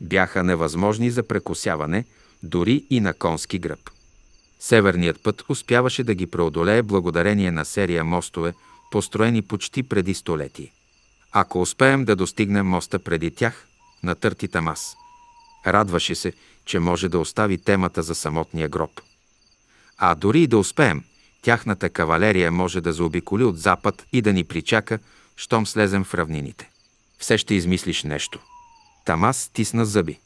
Бяха невъзможни за прекосяване, дори и на конски гръб. Северният път успяваше да ги преодолее благодарение на серия мостове, построени почти преди столетие. Ако успеем да достигнем моста преди тях, на Търти Тамас. Радваше се, че може да остави темата за самотния гроб. А дори и да успеем, тяхната кавалерия може да заобиколи от запад и да ни причака, щом слезем в равнините. Все ще измислиш нещо. Тамас стисна зъби.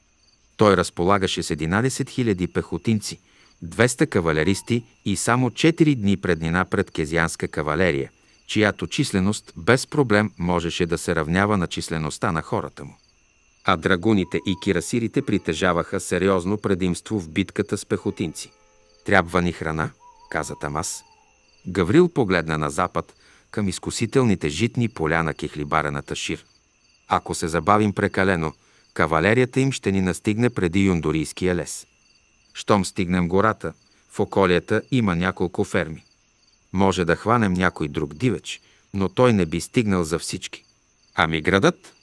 Той разполагаше с 11 000 пехотинци, 200 кавалеристи и само 4 дни преднина пред кезианска кавалерия, чиято численост без проблем можеше да се равнява на числеността на хората му. А драгуните и кирасирите притежаваха сериозно предимство в битката с пехотинци. Трябва ни храна, каза Тамас. Гаврил погледна на запад, към изкусителните житни поля на кихлибарената шир. Ако се забавим прекалено, кавалерията им ще ни настигне преди юндорийския лес. Щом стигнем гората, в околията има няколко ферми. Може да хванем някой друг дивеч, но той не би стигнал за всички. Ами градът?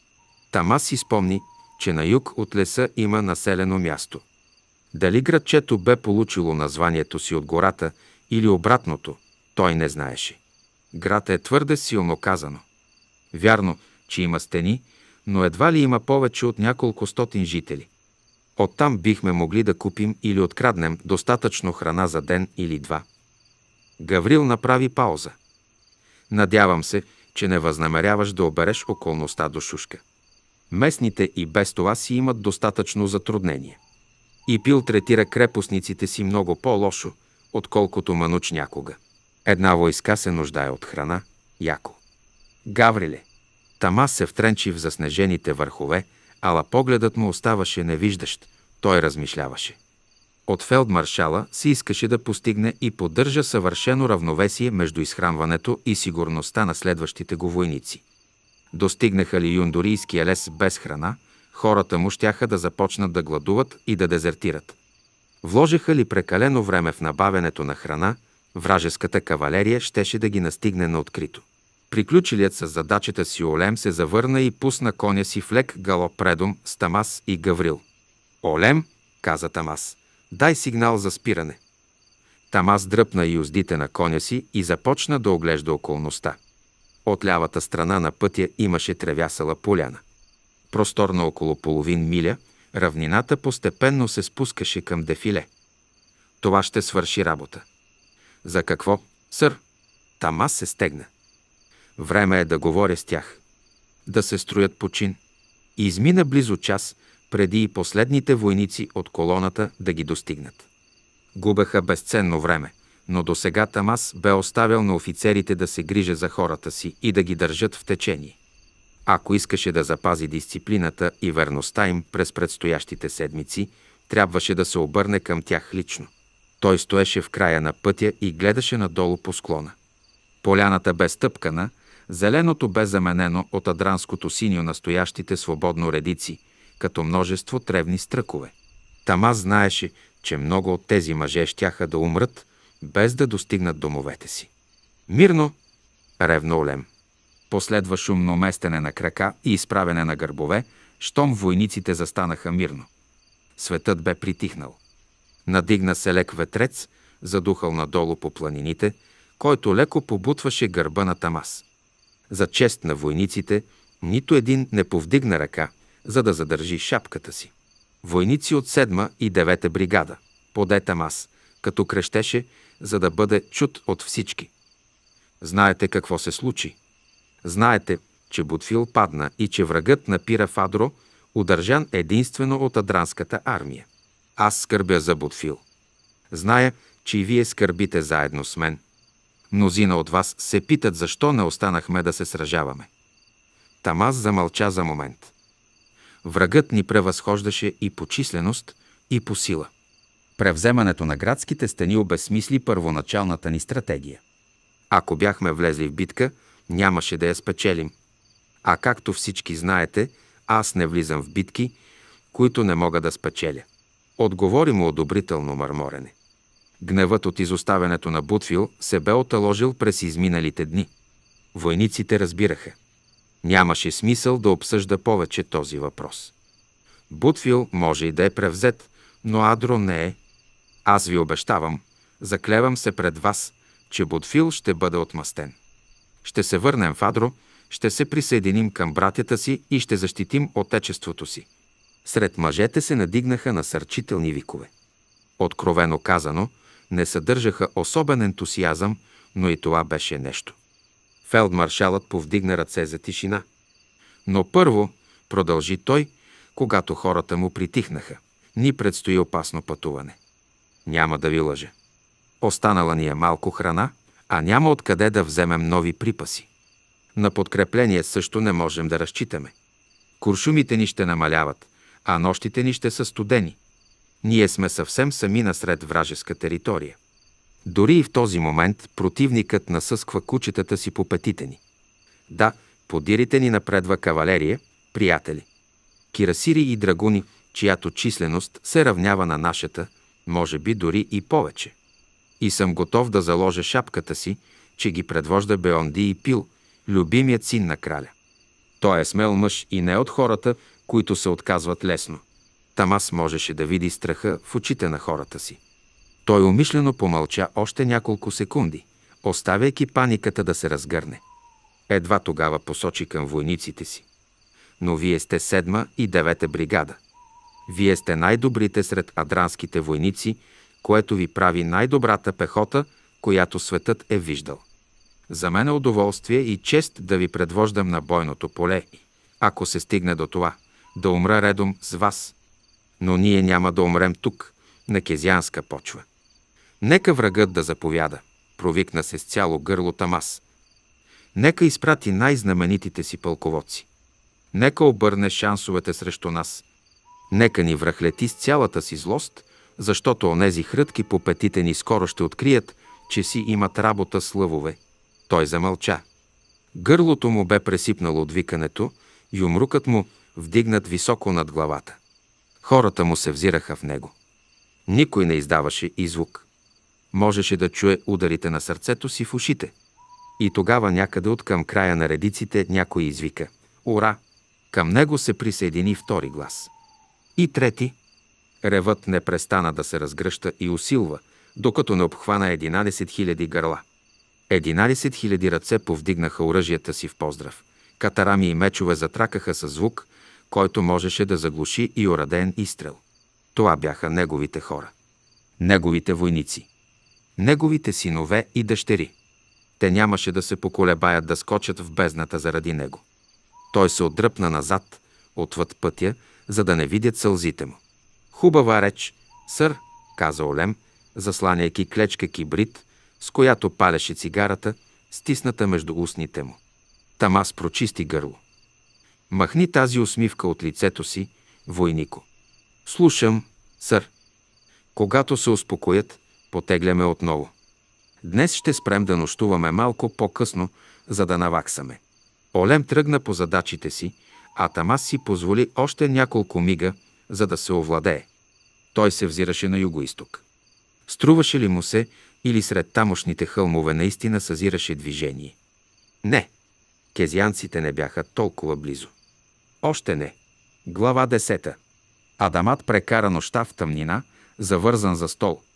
Тама си спомни, че на юг от леса има населено място. Дали градчето бе получило названието си от гората или обратното, той не знаеше. Град е твърде силно казано. Вярно, че има стени, но едва ли има повече от няколко стотин жители. Оттам бихме могли да купим или откраднем достатъчно храна за ден или два. Гаврил направи пауза. Надявам се, че не възнамеряваш да обереш околността до Шушка. Местните и без това си имат достатъчно затруднение. И пил третира крепостниците си много по-лошо, отколкото мануч някога. Една войска се нуждае от храна, яко. Гавриле. Тамас се втренчи в заснежените върхове, ала погледът му оставаше невиждащ той размишляваше. От фелдмаршала се искаше да постигне и поддържа съвършено равновесие между изхранването и сигурността на следващите го войници. Достигнаха ли юндорийския лес без храна, хората му щяха да започнат да гладуват и да дезертират. Вложиха ли прекалено време в набавянето на храна, вражеската кавалерия щеше да ги настигне на открито. Приключилият с задачата си Олем се завърна и пусна коня си в лек галоп предом с Тамас и Гаврил – Олем, каза Тамас, дай сигнал за спиране. Тамас дръпна юздите на коня си и започна да оглежда околността. От лявата страна на пътя имаше тревясала поляна. Просторна около половин миля, равнината постепенно се спускаше към дефиле. Това ще свърши работа. За какво, сър? Тамас се стегна. Време е да говоря с тях. Да се строят почин. Измина близо час – преди и последните войници от колоната да ги достигнат. Губеха безценно време, но до сега Тамас бе оставил на офицерите да се грижа за хората си и да ги държат в течение. Ако искаше да запази дисциплината и верността им през предстоящите седмици, трябваше да се обърне към тях лично. Той стоеше в края на пътя и гледаше надолу по склона. Поляната бе стъпкана, зеленото бе заменено от адранското синьо настоящите свободно редици – като множество тревни стръкове. Тама знаеше, че много от тези мъже щяха да умрат, без да достигнат домовете си. Мирно, ревно Олем. Последва шумно местене на крака и изправене на гърбове, щом войниците застанаха мирно. Светът бе притихнал. Надигна се лек ветрец, задухал надолу по планините, който леко побутваше гърба на Тамас. За чест на войниците, нито един не повдигна ръка – за да задържи шапката си. Войници от 7 и 9 бригада, поде Тамас, като крещеше, за да бъде чут от всички. Знаете какво се случи. Знаете, че Бутфил падна и че врагът на Пира Фадро удържан единствено от адранската армия. Аз скърбя за Бутфил. Зная, че и вие скърбите заедно с мен. Мнозина от вас се питат защо не останахме да се сражаваме. Тамас замълча за момент врагът ни превъзхождаше и по численост, и по сила. Превземането на градските стени обесмисли първоначалната ни стратегия. Ако бяхме влезли в битка, нямаше да я спечелим. А както всички знаете, аз не влизам в битки, които не мога да спечеля. Отговори му одобрително мърморене. Гневът от изоставянето на Бутвил се бе оталожил през изминалите дни. Войниците разбираха. Нямаше смисъл да обсъжда повече този въпрос. Бутфил може и да е превзет, но Адро не е. Аз ви обещавам, заклевам се пред вас, че Бутфил ще бъде отмъстен. Ще се върнем в Адро, ще се присъединим към братята си и ще защитим отечеството си. Сред мъжете се надигнаха насърчителни викове. Откровено казано, не съдържаха особен ентусиазъм, но и това беше нещо. Фелдмаршалът повдигна ръце за тишина. Но първо, продължи той, когато хората му притихнаха, ни предстои опасно пътуване. Няма да ви лъжа. Останала ни е малко храна, а няма откъде да вземем нови припаси. На подкрепление също не можем да разчитаме. Куршумите ни ще намаляват, а нощите ни ще са студени. Ние сме съвсем сами насред вражеска територия. Дори и в този момент противникът насъсква кучетата си по петите ни. Да, подирите ни напредва кавалерия, приятели. Кирасири и драгуни, чиято численост се равнява на нашата, може би дори и повече. И съм готов да заложа шапката си, че ги предвожда Беонди и Пил, любимият син на краля. Той е смел мъж и не от хората, които се отказват лесно. Тамас можеше да види страха в очите на хората си. Той умишлено помълча още няколко секунди, оставяйки паниката да се разгърне. Едва тогава посочи към войниците си. Но вие сте седма и девета бригада. Вие сте най-добрите сред адранските войници, което ви прави най-добрата пехота, която светът е виждал. За мен е удоволствие и чест да ви предвождам на бойното поле, ако се стигне до това, да умра редом с вас. Но ние няма да умрем тук, на Кезианска почва. Нека врагът да заповяда, провикна се с цяло гърло Тамас. Нека изпрати най-знаменитите си пълководци. Нека обърне шансовете срещу нас. Нека ни връхлети с цялата си злост, защото онези хрътки по петите ни скоро ще открият, че си имат работа с лъвове. Той замълча. Гърлото му бе пресипнало от викането и умрукът му вдигнат високо над главата. Хората му се взираха в него. Никой не издаваше и звук можеше да чуе ударите на сърцето си в ушите. И тогава някъде от към края на редиците някой извика «Ура!». Към него се присъедини втори глас. И трети. Ревът не престана да се разгръща и усилва, докато не обхвана 11 000 гърла. 11 000 ръце повдигнаха оръжията си в поздрав. Катарами и мечове затракаха със звук, който можеше да заглуши и ораден изстрел. Това бяха неговите хора. Неговите войници неговите синове и дъщери. Те нямаше да се поколебаят да скочат в бездната заради него. Той се отдръпна назад, отвъд пътя, за да не видят сълзите му. Хубава реч, сър, каза Олем, засланяйки клечка кибрид, с която палеше цигарата, стисната между устните му. Тамас прочисти гърло. Махни тази усмивка от лицето си, войнико. Слушам, сър. Когато се успокоят, потегляме отново. Днес ще спрем да нощуваме малко по-късно, за да наваксаме. Олем тръгна по задачите си, а Тамас си позволи още няколко мига, за да се овладее. Той се взираше на юго-исток. Струваше ли му се или сред тамошните хълмове наистина съзираше движение? Не, кезианците не бяха толкова близо. Още не. Глава 10. Адамат прекара нощта в тъмнина, завързан за стол –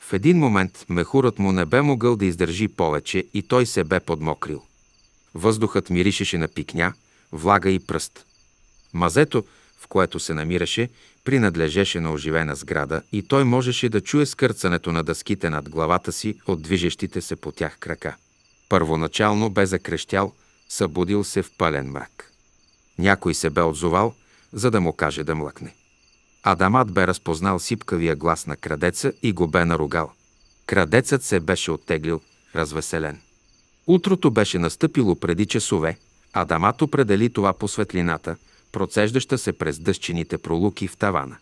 в един момент мехурът му не бе могъл да издържи повече и той се бе подмокрил. Въздухът миришеше на пикня, влага и пръст. Мазето, в което се намираше, принадлежеше на оживена сграда и той можеше да чуе скърцането на дъските над главата си от движещите се по тях крака. Първоначално бе закрещял, събудил се в пълен мрак. Някой се бе отзовал, за да му каже да млъкне. Адамат бе разпознал сипкавия глас на крадеца и го бе наругал. Крадецът се беше оттеглил, развеселен. Утрото беше настъпило преди часове. Адамат определи това по светлината, процеждаща се през дъщените пролуки в тавана.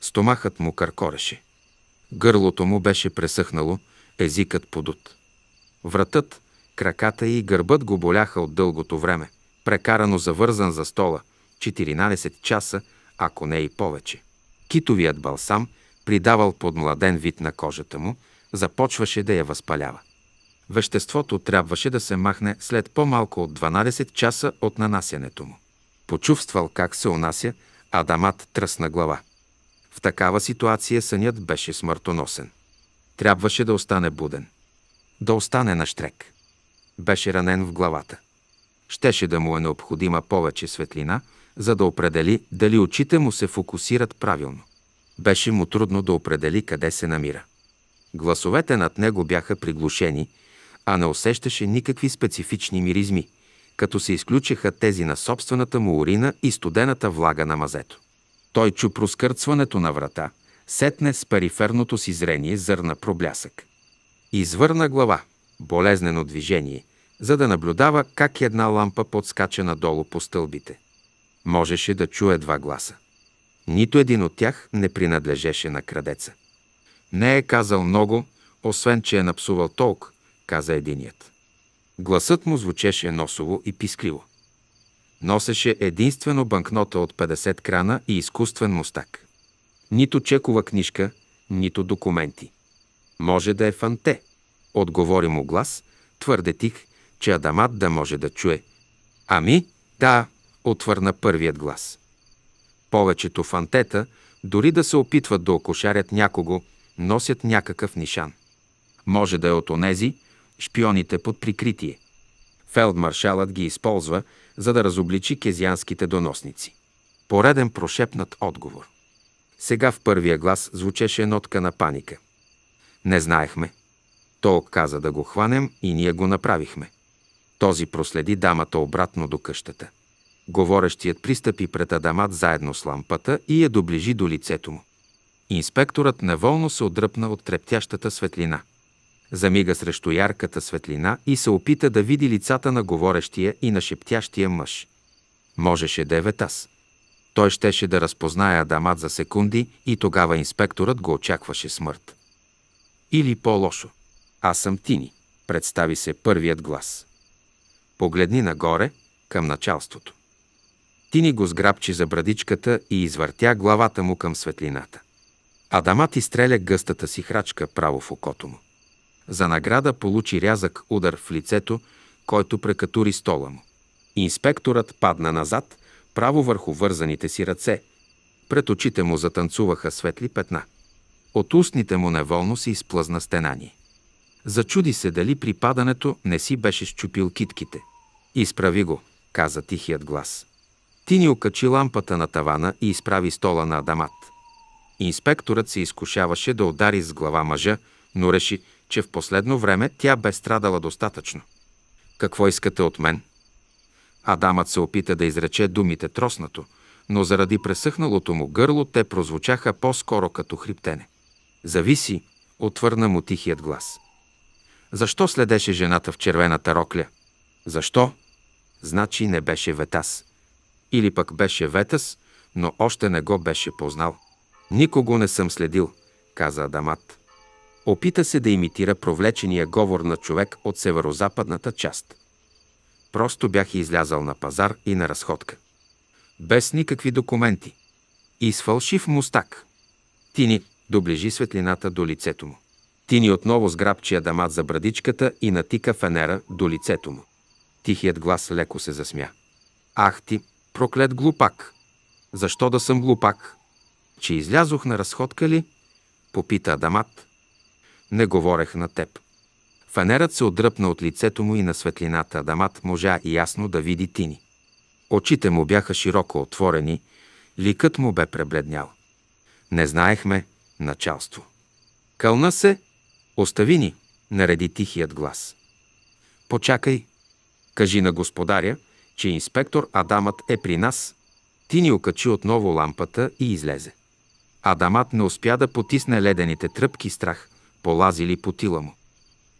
Стомахът му къркореше. Гърлото му беше пресъхнало, езикът подут. Вратът, краката и гърбът го боляха от дългото време, прекарано завързан за стола, 14 часа, ако не и повече. Китовият балсам придавал под младен вид на кожата му, започваше да я възпалява. Веществото трябваше да се махне след по-малко от 12 часа от нанасянето му. Почувствал как се унася, Адамат тръсна глава. В такава ситуация сънят беше смъртоносен. Трябваше да остане буден. Да остане на штрек. Беше ранен в главата. Щеше да му е необходима повече светлина, за да определи дали очите му се фокусират правилно. Беше му трудно да определи къде се намира. Гласовете над него бяха приглушени, а не усещаше никакви специфични миризми, като се изключиха тези на собствената му урина и студената влага на мазето. Той чу проскърцването на врата, сетне с периферното си зрение зърна проблясък. Извърна глава, болезнено движение, за да наблюдава как една лампа подскача надолу по стълбите можеше да чуе два гласа. Нито един от тях не принадлежеше на крадеца. Не е казал много, освен че е напсувал толк, каза единият. Гласът му звучеше носово и пискливо. Носеше единствено банкнота от 50 крана и изкуствен мустак. Нито чекова книжка, нито документи. Може да е фанте, отговори му глас, твърде тих, че Адамат да може да чуе. Ами, да, отвърна първият глас. Повечето фантета, дори да се опитват да окошарят някого, носят някакъв нишан. Може да е от онези, шпионите под прикритие. Фелдмаршалът ги използва, за да разобличи кезианските доносници. Пореден прошепнат отговор. Сега в първия глас звучеше нотка на паника. Не знаехме. Той каза да го хванем и ние го направихме. Този проследи дамата обратно до къщата. Говорещият пристъпи пред Адамат заедно с лампата и я доближи до лицето му. Инспекторът неволно се отдръпна от трептящата светлина. Замига срещу ярката светлина и се опита да види лицата на говорещия и на шептящия мъж. Можеше да е Ветас. Той щеше да разпознае Адамат за секунди и тогава инспекторът го очакваше смърт. Или по-лошо. Аз съм Тини, представи се първият глас. Погледни нагоре, към началството. Тини го сграбчи за брадичката и извъртя главата му към светлината. Адамат изстреля гъстата си храчка право в окото му. За награда получи рязък удар в лицето, който прекатури стола му. Инспекторът падна назад, право върху вързаните си ръце. Пред очите му затанцуваха светли петна. От устните му неволно се изплъзна стенание. Зачуди се дали при падането не си беше щупил китките. Изправи го, каза тихият глас. Ти ни окачи лампата на тавана и изправи стола на Адамат. Инспекторът се изкушаваше да удари с глава мъжа, но реши, че в последно време тя бе страдала достатъчно. Какво искате от мен? Адамът се опита да изрече думите троснато, но заради пресъхналото му гърло те прозвучаха по-скоро като хриптене. Зависи, отвърна му тихият глас. Защо следеше жената в червената рокля? Защо? Значи не беше Ветас или пък беше Ветъс, но още не го беше познал. Никого не съм следил, каза Адамат. Опита се да имитира провлечения говор на човек от северо-западната част. Просто бях излязал на пазар и на разходка. Без никакви документи. И с фалшив мустак. Тини доближи светлината до лицето му. Тини отново сграбчи Адамат за брадичката и натика фенера до лицето му. Тихият глас леко се засмя. Ах ти, Проклет глупак! Защо да съм глупак? Че излязох на разходка ли? Попита Адамат. Не говорех на теб. Фанерът се отдръпна от лицето му и на светлината Адамат можа и ясно да види Тини. Очите му бяха широко отворени, ликът му бе пребледнял. Не знаехме началство. Кълна се, остави ни, нареди тихият глас. Почакай, кажи на господаря, че инспектор Адамът е при нас. Ти ни окачи отново лампата и излезе. Адамът не успя да потисне ледените тръпки страх, полазили по тила му.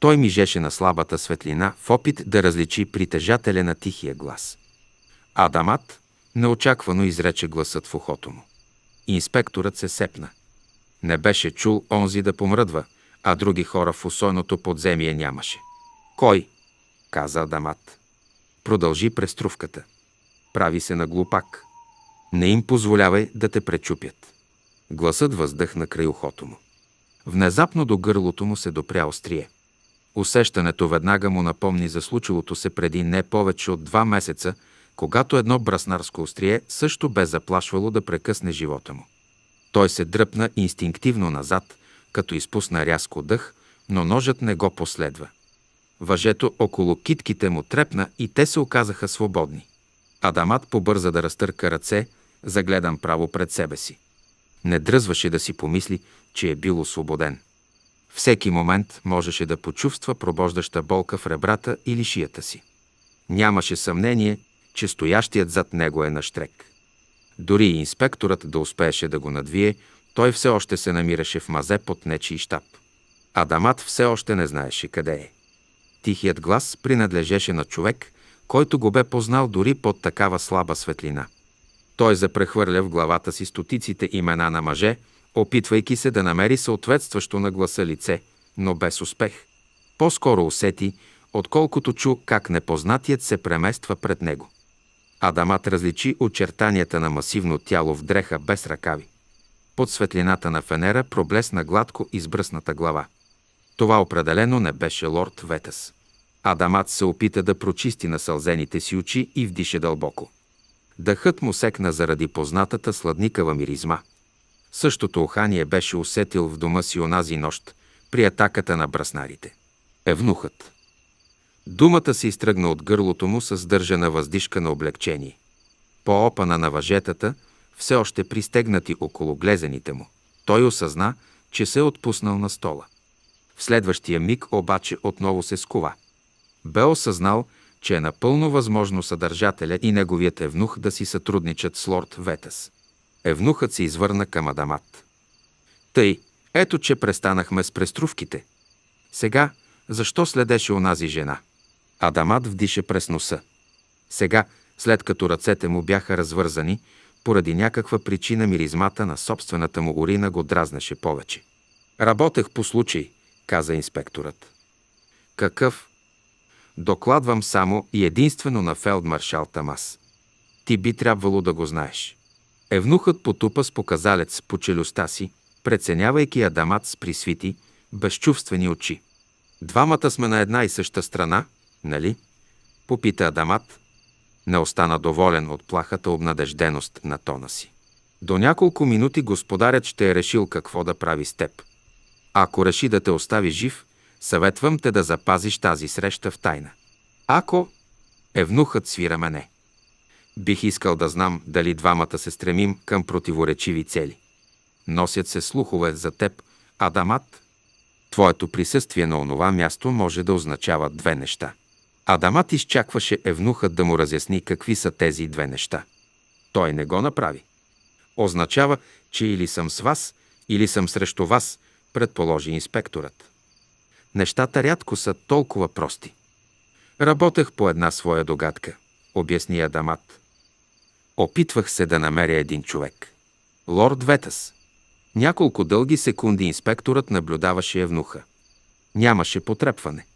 Той мижеше на слабата светлина в опит да различи притежателя на тихия глас. Адамат неочаквано изрече гласът в ухото му. Инспекторът се сепна. Не беше чул онзи да помръдва, а други хора в усойното подземие нямаше. Кой? каза Адамат продължи преструвката. Прави се на глупак. Не им позволявай да те пречупят. Гласът въздъхна край ухото му. Внезапно до гърлото му се допря острие. Усещането веднага му напомни за случилото се преди не повече от два месеца, когато едно браснарско острие също бе заплашвало да прекъсне живота му. Той се дръпна инстинктивно назад, като изпусна рязко дъх, но ножът не го последва. Въжето около китките му трепна и те се оказаха свободни. Адамат побърза да разтърка ръце, загледан право пред себе си. Не дръзваше да си помисли, че е бил освободен. Всеки момент можеше да почувства пробождаща болка в ребрата или шията си. Нямаше съмнение, че стоящият зад него е на штрек. Дори и инспекторът да успееше да го надвие, той все още се намираше в мазе под нечи и щаб. Адамат все още не знаеше къде е. Тихият глас принадлежеше на човек, който го бе познал дори под такава слаба светлина. Той запрехвърля в главата си стотиците имена на мъже, опитвайки се да намери съответстващо на гласа лице, но без успех. По-скоро усети, отколкото чу как непознатият се премества пред него. Адамат различи очертанията на масивно тяло в дреха без ръкави. Под светлината на фенера проблесна гладко избръсната глава. Това определено не беше лорд Ветас. Адамат се опита да прочисти насълзените си очи и вдише дълбоко. Дъхът му секна заради познатата сладникава миризма. Същото ухание беше усетил в дома си онази нощ при атаката на браснарите. Евнухът. Думата се изтръгна от гърлото му със държана въздишка на облегчение. По опана на въжетата, все още пристегнати около глезените му, той осъзна, че се е отпуснал на стола. В следващия миг обаче отново се скова. Бе осъзнал, че е напълно възможно съдържателя и неговият евнух да си сътрудничат с лорд Ветас. Евнухът се извърна към Адамат. Тъй, ето че престанахме с преструвките. Сега, защо следеше онази жена? Адамат вдише през носа. Сега, след като ръцете му бяха развързани, поради някаква причина миризмата на собствената му урина го дразнеше повече. Работех по случай, каза инспекторът. Какъв? Докладвам само и единствено на фелдмаршал Тамас. Ти би трябвало да го знаеш. Евнухът потупа с показалец по челюстта си, преценявайки Адамат с присвити, безчувствени очи. Двамата сме на една и съща страна, нали? Попита Адамат. Не остана доволен от плахата обнадежденост на тона си. До няколко минути господарят ще е решил какво да прави с теб – ако реши да те остави жив, съветвам те да запазиш тази среща в тайна. Ако евнухът свира мене. Бих искал да знам дали двамата се стремим към противоречиви цели. Носят се слухове за теб, Адамат. Твоето присъствие на онова място може да означава две неща. Адамат изчакваше евнухът да му разясни какви са тези две неща. Той не го направи. Означава, че или съм с вас, или съм срещу вас, предположи инспекторът. Нещата рядко са толкова прости. Работех по една своя догадка, обясни Адамат. Опитвах се да намеря един човек. Лорд Ветас. Няколко дълги секунди инспекторът наблюдаваше евнуха. Нямаше потрепване.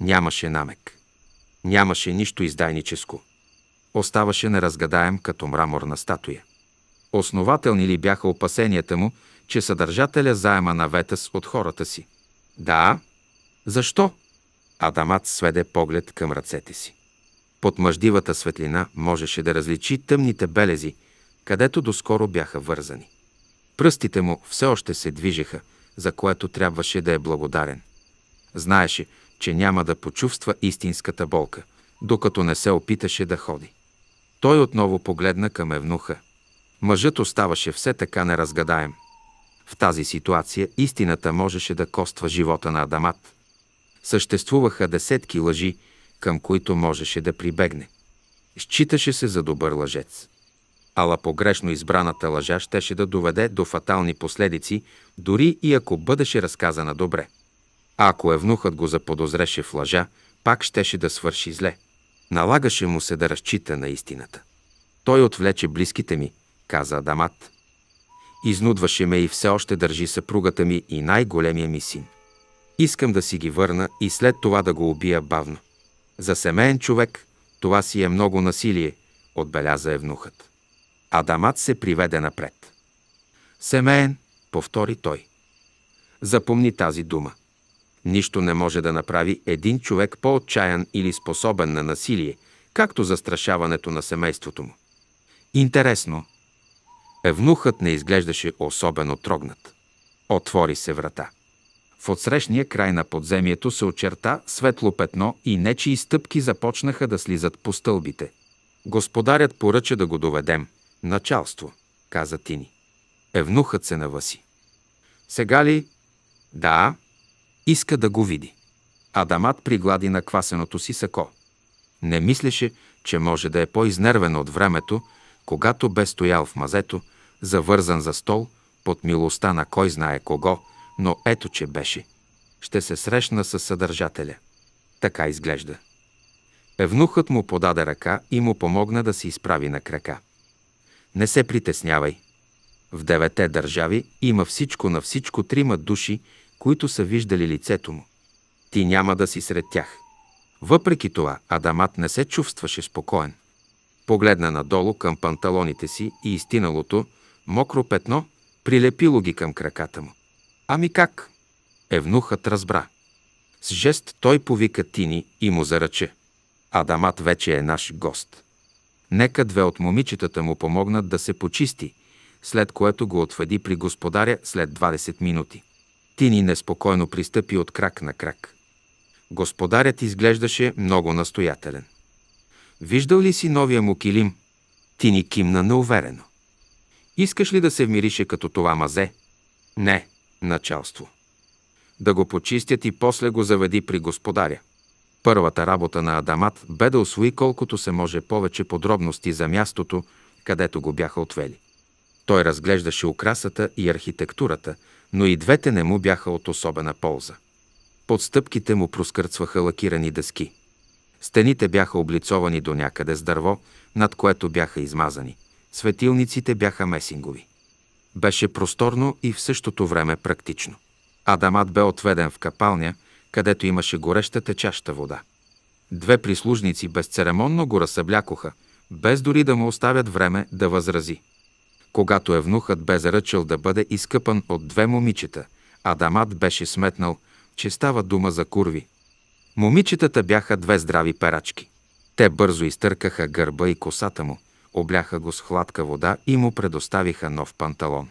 Нямаше намек. Нямаше нищо издайническо. Оставаше неразгадаем като мраморна статуя. Основателни ли бяха опасенията му, че съдържателя заема на Ветъс от хората си. Да, защо? Адамат сведе поглед към ръцете си. Под мъждивата светлина можеше да различи тъмните белези, където доскоро бяха вързани. Пръстите му все още се движеха, за което трябваше да е благодарен. Знаеше, че няма да почувства истинската болка, докато не се опиташе да ходи. Той отново погледна към Евнуха. Мъжът оставаше все така неразгадаем – в тази ситуация истината можеше да коства живота на Адамат. Съществуваха десетки лъжи, към които можеше да прибегне. Считаше се за добър лъжец. Ала погрешно избраната лъжа щеше да доведе до фатални последици, дори и ако бъдеше разказана добре. А ако евнухът го заподозреше в лъжа, пак щеше да свърши зле. Налагаше му се да разчита на истината. Той отвлече близките ми, каза Адамат. Изнудваше ме и все още държи съпругата ми и най-големия ми син. Искам да си ги върна и след това да го убия бавно. За семейен човек това си е много насилие, отбеляза евнухът. Адамат се приведе напред. Семейен, повтори той. Запомни тази дума. Нищо не може да направи един човек по-отчаян или способен на насилие, както застрашаването на семейството му. Интересно, Евнухът не изглеждаше особено трогнат. Отвори се врата. В отсрещния край на подземието се очерта светло петно и нечии стъпки започнаха да слизат по стълбите. Господарят поръча да го доведем. Началство, каза Тини. Евнухът се навъси. Сега ли? Да. Иска да го види. Адамат приглади наквасеното си сако. Не мислеше, че може да е по-изнервен от времето, когато бе стоял в мазето, завързан за стол, под милостта на кой знае кого, но ето че беше. Ще се срещна с съдържателя. Така изглежда. Евнухът му подаде ръка и му помогна да се изправи на крака. Не се притеснявай. В девете държави има всичко на всичко трима души, които са виждали лицето му. Ти няма да си сред тях. Въпреки това, Адамат не се чувстваше спокоен. Погледна надолу към панталоните си и изтиналото, мокро петно, прилепило ги към краката му. Ами как? Евнухът разбра. С жест той повика Тини и му заръче. Адамат вече е наш гост. Нека две от момичетата му помогнат да се почисти, след което го отведи при господаря след 20 минути. Тини неспокойно пристъпи от крак на крак. Господарят изглеждаше много настоятелен. Виждал ли си новия му килим? Ти ни кимна неуверено. Искаш ли да се вмирише като това мазе? Не, началство. Да го почистят и после го заведи при господаря. Първата работа на Адамат бе да освои колкото се може повече подробности за мястото, където го бяха отвели. Той разглеждаше украсата и архитектурата, но и двете не му бяха от особена полза. Подстъпките му проскърцваха лакирани дъски. Стените бяха облицовани до някъде с дърво, над което бяха измазани. Светилниците бяха месингови. Беше просторно и в същото време практично. Адамат бе отведен в капалня, където имаше гореща течаща вода. Две прислужници безцеремонно го разсъблякоха, без дори да му оставят време да възрази. Когато евнухът бе заръчал да бъде изкъпан от две момичета, Адамат беше сметнал, че става дума за курви, Момичетата бяха две здрави перачки. Те бързо изтъркаха гърба и косата му, обляха го с хладка вода и му предоставиха нов панталон.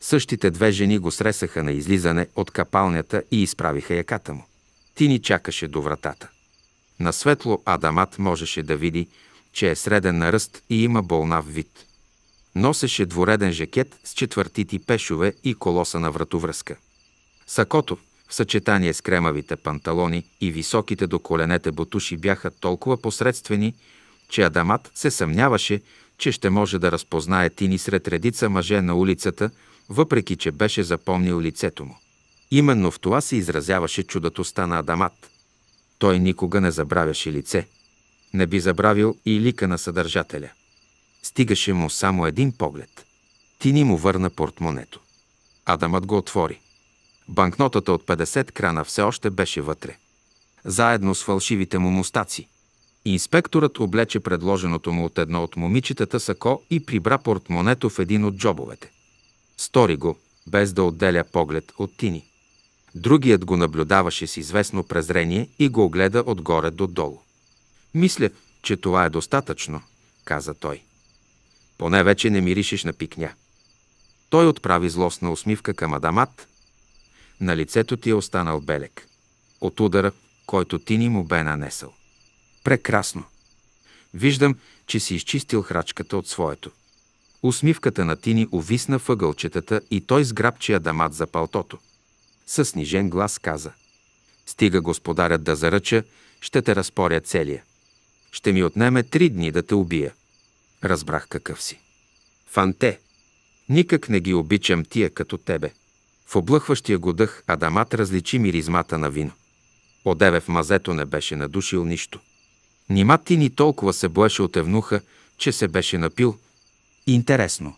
Същите две жени го сресаха на излизане от капалнята и изправиха яката му. Ти ни чакаше до вратата. На светло Адамат можеше да види, че е среден на ръст и има болнав вид. Носеше двореден жакет с четвъртити пешове и колоса на вратовръзка. Сакото, в съчетание с кремавите панталони и високите до коленете бутуши бяха толкова посредствени, че Адамат се съмняваше, че ще може да разпознае Тини сред редица мъже на улицата, въпреки че беше запомнил лицето му. Именно в това се изразяваше чудатостта на Адамат. Той никога не забравяше лице. Не би забравил и лика на съдържателя. Стигаше му само един поглед. Тини му върна портмонето. Адамът го отвори. Банкнотата от 50 крана все още беше вътре. Заедно с фалшивите му мустаци. Инспекторът облече предложеното му от едно от момичетата сако и прибра портмонето в един от джобовете. Стори го, без да отделя поглед от Тини. Другият го наблюдаваше с известно презрение и го огледа отгоре до долу. Мисля, че това е достатъчно, каза той. Поне вече не миришеш на пикня. Той отправи злостна усмивка към Адамат на лицето ти е останал белек. От удара, който ти ни му бе нанесъл. Прекрасно! Виждам, че си изчистил храчката от своето. Усмивката на Тини увисна въгълчетата и той сграбчи Адамат за палтото. Със снижен глас каза. Стига господарят да заръча, ще те разпоря целия. Ще ми отнеме три дни да те убия. Разбрах какъв си. Фанте, никак не ги обичам тия като тебе. В облъхващия го дъх Адамат различи миризмата на вино. Одеве в мазето не беше надушил нищо. Нима ти ни толкова се боеше от евнуха, че се беше напил. Интересно.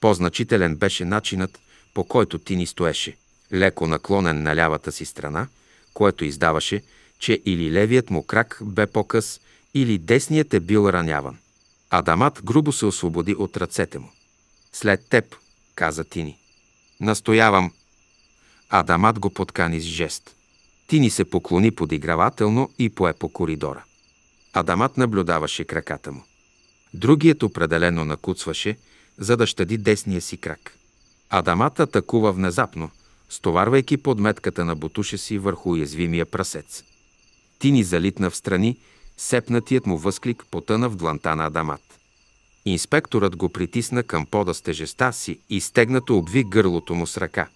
По-значителен беше начинът, по който ти ни стоеше, леко наклонен на лявата си страна, което издаваше, че или левият му крак бе по-къс, или десният е бил раняван. Адамат грубо се освободи от ръцете му. След теб, каза Тини. Настоявам. Адамат го подкани с жест. Ти ни се поклони подигравателно и пое по коридора. Адамат наблюдаваше краката му. Другият определено накуцваше, за да щади десния си крак. Адамат атакува внезапно, стоварвайки подметката на бутуша си върху уязвимия прасец. Тини залитна в страни, сепнатият му възклик потъна в дланта на Адамат. Инспекторът го притисна към пода с тежеста си и стегнато обви гърлото му с ръка.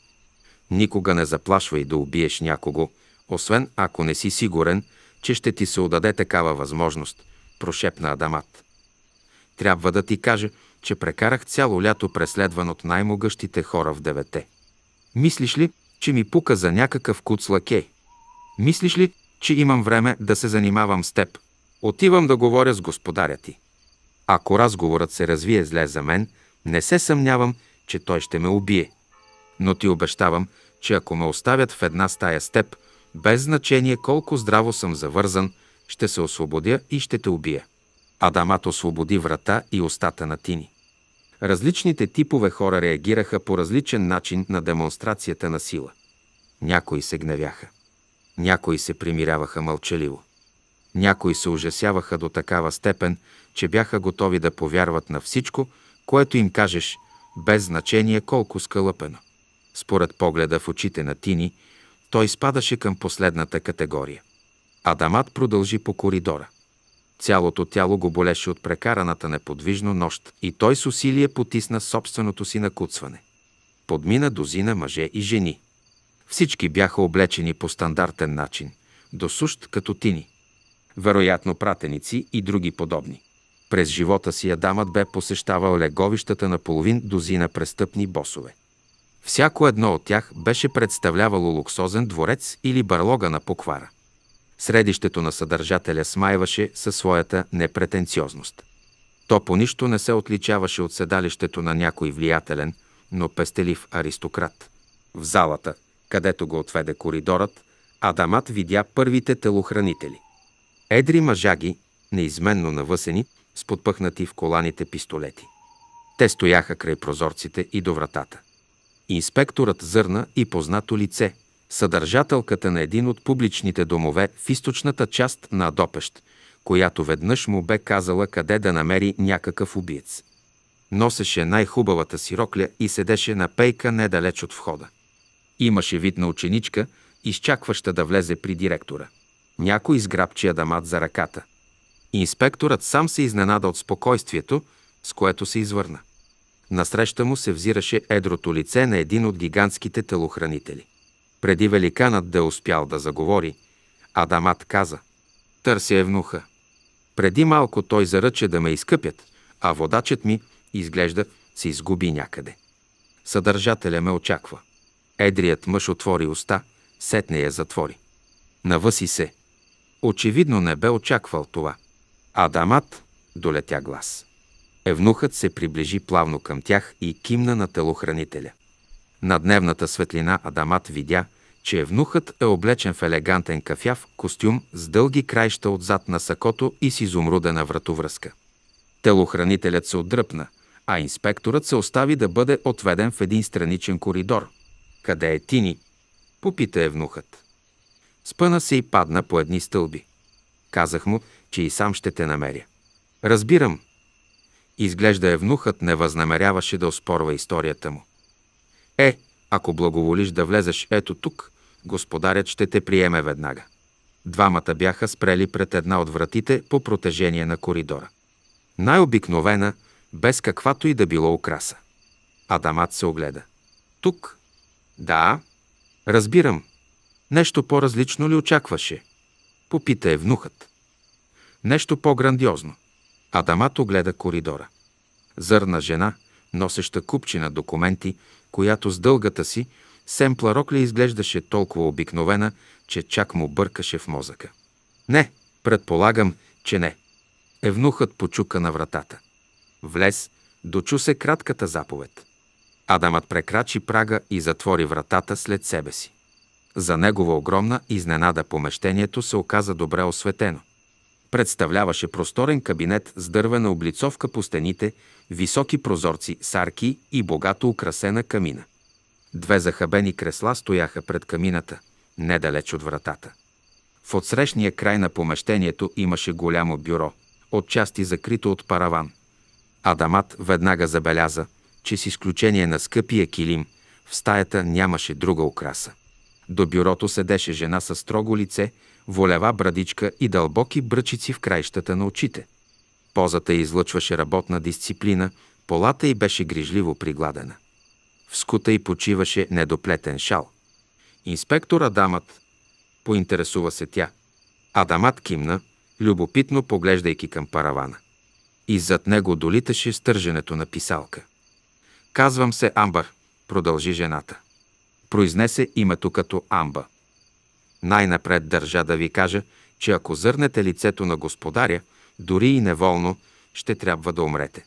Никога не заплашвай да убиеш някого, освен ако не си сигурен, че ще ти се отдаде такава възможност, прошепна Адамат. Трябва да ти кажа, че прекарах цяло лято преследван от най-могъщите хора в девете. Мислиш ли, че ми пука за някакъв куц лакей? Мислиш ли, че имам време да се занимавам с теб? Отивам да говоря с господаря ти. Ако разговорът се развие зле за мен, не се съмнявам, че той ще ме убие. Но ти обещавам, че ако ме оставят в една стая с теб, без значение колко здраво съм завързан, ще се освободя и ще те убия. Адамат освободи врата и устата на Тини. Различните типове хора реагираха по различен начин на демонстрацията на сила. Някои се гневяха. Някои се примиряваха мълчаливо. Някои се ужасяваха до такава степен, че бяха готови да повярват на всичко, което им кажеш, без значение колко скалъпено. Според погледа в очите на Тини, той спадаше към последната категория. Адамат продължи по коридора. Цялото тяло го болеше от прекараната неподвижно нощ и той с усилие потисна собственото си накуцване. Подмина дозина мъже и жени. Всички бяха облечени по стандартен начин, досущ като тини. Вероятно пратеници и други подобни. През живота си Адамът бе посещавал леговищата на половин дозина престъпни босове. Всяко едно от тях беше представлявало луксозен дворец или барлога на поквара. Средището на съдържателя смайваше със своята непретенциозност. То по нищо не се отличаваше от седалището на някой влиятелен, но пестелив аристократ. В залата, където го отведе коридорът, Адамат видя първите телохранители. Едри мъжаги, неизменно навъсени, с подпъхнати в коланите пистолети. Те стояха край прозорците и до вратата. Инспекторът Зърна и познато лице, съдържателката на един от публичните домове в източната част на Адопещ, която веднъж му бе казала къде да намери някакъв убиец. Носеше най-хубавата си рокля и седеше на пейка недалеч от входа. Имаше вид на ученичка, изчакваща да влезе при директора. Някой изграбчи Адамат за ръката – инспекторът сам се изненада от спокойствието, с което се извърна. Насреща му се взираше едрото лице на един от гигантските телохранители. Преди великанът да е успял да заговори, Адамат каза «Търся евнуха. Преди малко той заръче да ме изкъпят, а водачът ми, изглежда, се изгуби някъде. Съдържателя ме очаква. Едрият мъж отвори уста, сетне я затвори. Навъси се. Очевидно не бе очаквал това – Адамат, долетя глас. Евнухът се приближи плавно към тях и кимна на телохранителя. На дневната светлина Адамат видя, че евнухът е облечен в елегантен кафяв костюм с дълги краища отзад на сакото и с изумрудена вратовръзка. Телохранителят се отдръпна, а инспекторът се остави да бъде отведен в един страничен коридор. Къде е Тини? Попита евнухът. Спъна се и падна по едни стълби. Казах му, че и сам ще те намеря. Разбирам. Изглежда евнухът не възнамеряваше да оспорва историята му. Е, ако благоволиш да влезеш ето тук, господарят ще те приеме веднага. Двамата бяха спрели пред една от вратите по протежение на коридора. Най-обикновена, без каквато и да било украса. Адамат се огледа. Тук? Да. Разбирам. Нещо по-различно ли очакваше? Попита е внухът нещо по-грандиозно. Адамато гледа коридора. Зърна жена, носеща купчина документи, която с дългата си семпла Рокли изглеждаше толкова обикновена, че чак му бъркаше в мозъка. Не, предполагам, че не. Евнухът почука на вратата. Влез, дочу се кратката заповед. Адамът прекрачи прага и затвори вратата след себе си. За негова огромна изненада помещението се оказа добре осветено представляваше просторен кабинет с дървена облицовка по стените, високи прозорци, сарки и богато украсена камина. Две захабени кресла стояха пред камината, недалеч от вратата. В отсрещния край на помещението имаше голямо бюро, отчасти закрито от параван. Адамат веднага забеляза, че с изключение на скъпия килим, в стаята нямаше друга украса. До бюрото седеше жена с строго лице волева брадичка и дълбоки бръчици в краищата на очите. Позата й излъчваше работна дисциплина, полата й беше грижливо пригладена. В скута й почиваше недоплетен шал. Инспектор Адамът поинтересува се тя. Адамът кимна, любопитно поглеждайки към паравана. И зад него долиташе стърженето на писалка. Казвам се Амбър, продължи жената. Произнесе името като Амба. Най-напред държа да ви кажа, че ако зърнете лицето на господаря, дори и неволно, ще трябва да умрете.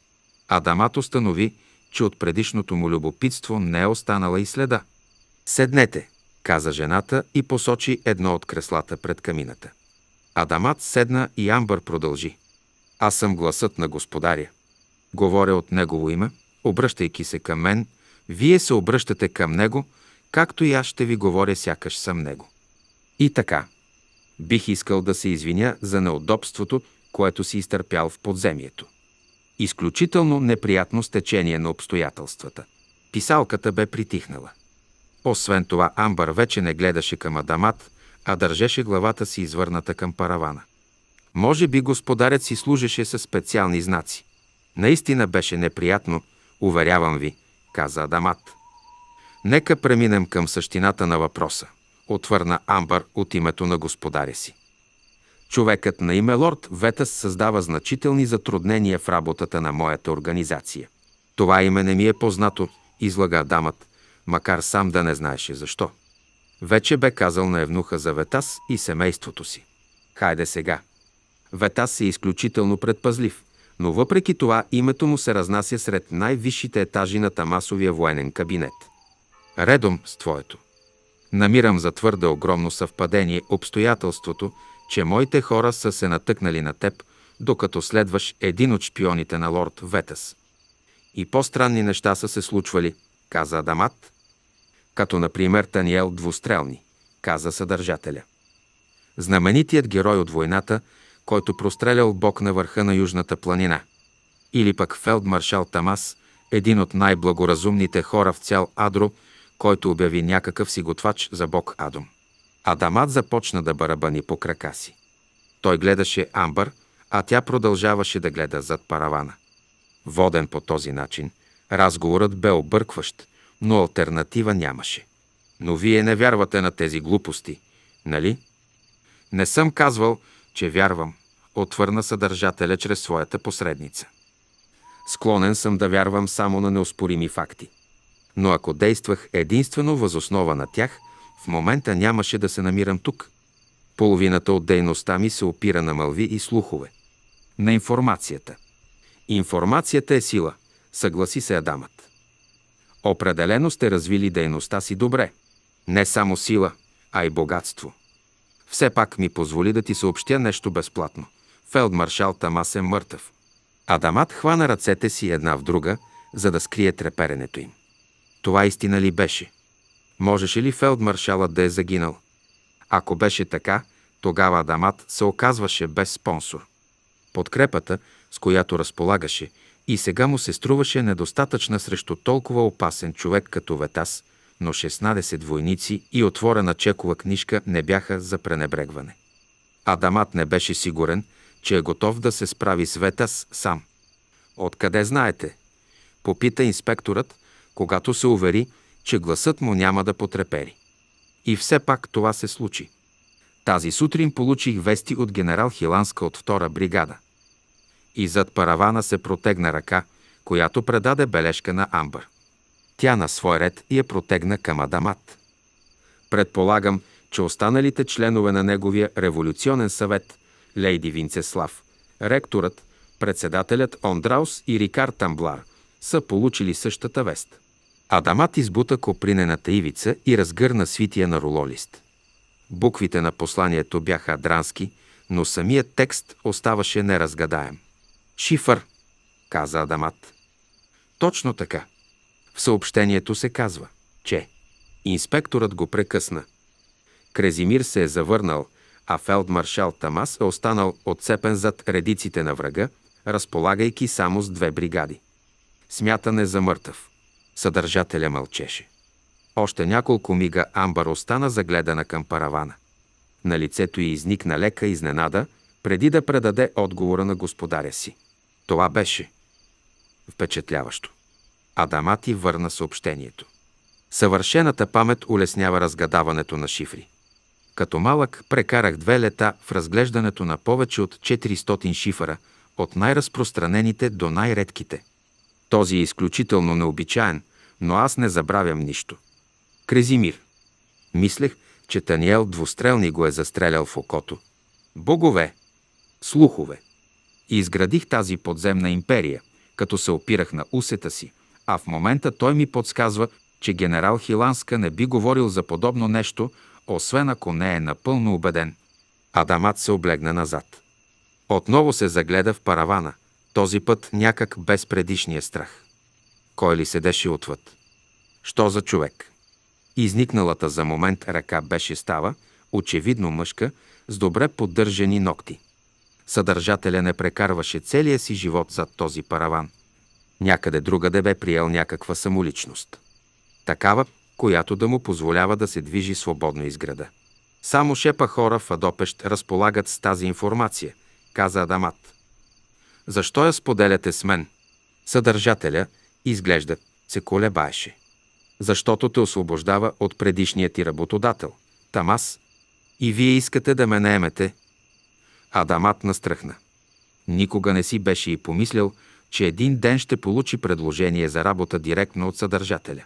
Адамат установи, че от предишното му любопитство не е останала и следа. Седнете, каза жената и посочи едно от креслата пред камината. Адамат седна и Амбър продължи. Аз съм гласът на господаря. Говоря от негово име, обръщайки се към мен, вие се обръщате към него, както и аз ще ви говоря сякаш съм него. И така. Бих искал да се извиня за неудобството, което си изтърпял в подземието. Изключително неприятно стечение на обстоятелствата. Писалката бе притихнала. Освен това, Амбър вече не гледаше към Адамат, а държеше главата си извърната към паравана. Може би господарят си служеше със специални знаци. Наистина беше неприятно, уверявам ви, каза Адамат. Нека преминем към същината на въпроса отвърна Амбър от името на господаря си. Човекът на име Лорд Ветас създава значителни затруднения в работата на моята организация. Това име не ми е познато, излага дамът, макар сам да не знаеше защо. Вече бе казал на Евнуха за Ветас и семейството си. Хайде сега. Ветас е изключително предпазлив, но въпреки това името му се разнася сред най-висшите етажи на Тамасовия военен кабинет. Редом с твоето. Намирам за твърде огромно съвпадение обстоятелството, че моите хора са се натъкнали на теб, докато следваш един от шпионите на лорд Ветес. И по-странни неща са се случвали, каза Адамат, като например Таниел Двустрелни, каза съдържателя. Знаменитият герой от войната, който прострелял бог на върха на Южната планина. Или пък фелдмаршал Тамас, един от най-благоразумните хора в цял Адро, който обяви някакъв си готвач за бог Адом. Адамат започна да барабани по крака си. Той гледаше Амбър, а тя продължаваше да гледа зад паравана. Воден по този начин, разговорът бе объркващ, но альтернатива нямаше. Но вие не вярвате на тези глупости, нали? Не съм казвал, че вярвам, отвърна съдържателя чрез своята посредница. Склонен съм да вярвам само на неоспорими факти – но ако действах единствено възоснова на тях, в момента нямаше да се намирам тук. Половината от дейността ми се опира на мълви и слухове. На информацията. Информацията е сила, съгласи се Адамът. Определено сте развили дейността си добре. Не само сила, а и богатство. Все пак ми позволи да ти съобщя нещо безплатно. Фелдмаршал Тамас е мъртъв. Адамат хвана ръцете си една в друга, за да скрие треперенето им. Това истина ли беше? Можеше ли фелдмаршалът да е загинал? Ако беше така, тогава Адамат се оказваше без спонсор. Подкрепата, с която разполагаше, и сега му се струваше недостатъчна срещу толкова опасен човек като Ветас, но 16 войници и отворена чекова книжка не бяха за пренебрегване. Адамат не беше сигурен, че е готов да се справи с Ветас сам. Откъде знаете? Попита инспекторът, когато се увери, че гласът му няма да потрепери. И все пак това се случи. Тази сутрин получих вести от генерал Хиланска от втора бригада. И зад паравана се протегна ръка, която предаде бележка на Амбър. Тя на свой ред я протегна към Адамат. Предполагам, че останалите членове на неговия революционен съвет, лейди Винцеслав, ректорът, председателят Ондраус и Рикар Тамблар, са получили същата вест. Адамат избута копринената ивица и разгърна свития на рулолист. Буквите на посланието бяха адрански, но самият текст оставаше неразгадаем. «Шифър», каза Адамат. Точно така. В съобщението се казва, че инспекторът го прекъсна. Крезимир се е завърнал, а фелдмаршал Тамас е останал отцепен зад редиците на врага, разполагайки само с две бригади. Смятан е за мъртъв. Съдържателя мълчеше. Още няколко мига Амбар остана загледана към паравана. На лицето й изникна лека изненада, преди да предаде отговора на господаря си. Това беше впечатляващо. Адамати върна съобщението. Съвършената памет улеснява разгадаването на шифри. Като малък прекарах две лета в разглеждането на повече от 400 шифъра, от най-разпространените до най-редките – този е изключително необичаен, но аз не забравям нищо. Крезимир. Мислех, че Таниел двустрелни го е застрелял в окото. Богове! Слухове! И изградих тази подземна империя, като се опирах на усета си, а в момента той ми подсказва, че генерал Хиланска не би говорил за подобно нещо, освен ако не е напълно убеден. Адамат се облегна назад. Отново се загледа в паравана. Този път някак без предишния страх. Кой ли седеше отвъд? Що за човек? Изникналата за момент ръка беше става, очевидно мъжка, с добре поддържани ногти. Съдържателя не прекарваше целия си живот зад този параван. Някъде другаде бе приел някаква самоличност. Такава, която да му позволява да се движи свободно из града. Само шепа хора в Адопещ разполагат с тази информация, каза Адамат. Защо я споделяте с мен? Съдържателя, изглежда, се колебаеше. Защото те освобождава от предишния ти работодател. Тамас. И вие искате да ме наемете. Адамат настръхна. Никога не си беше и помислял, че един ден ще получи предложение за работа директно от съдържателя.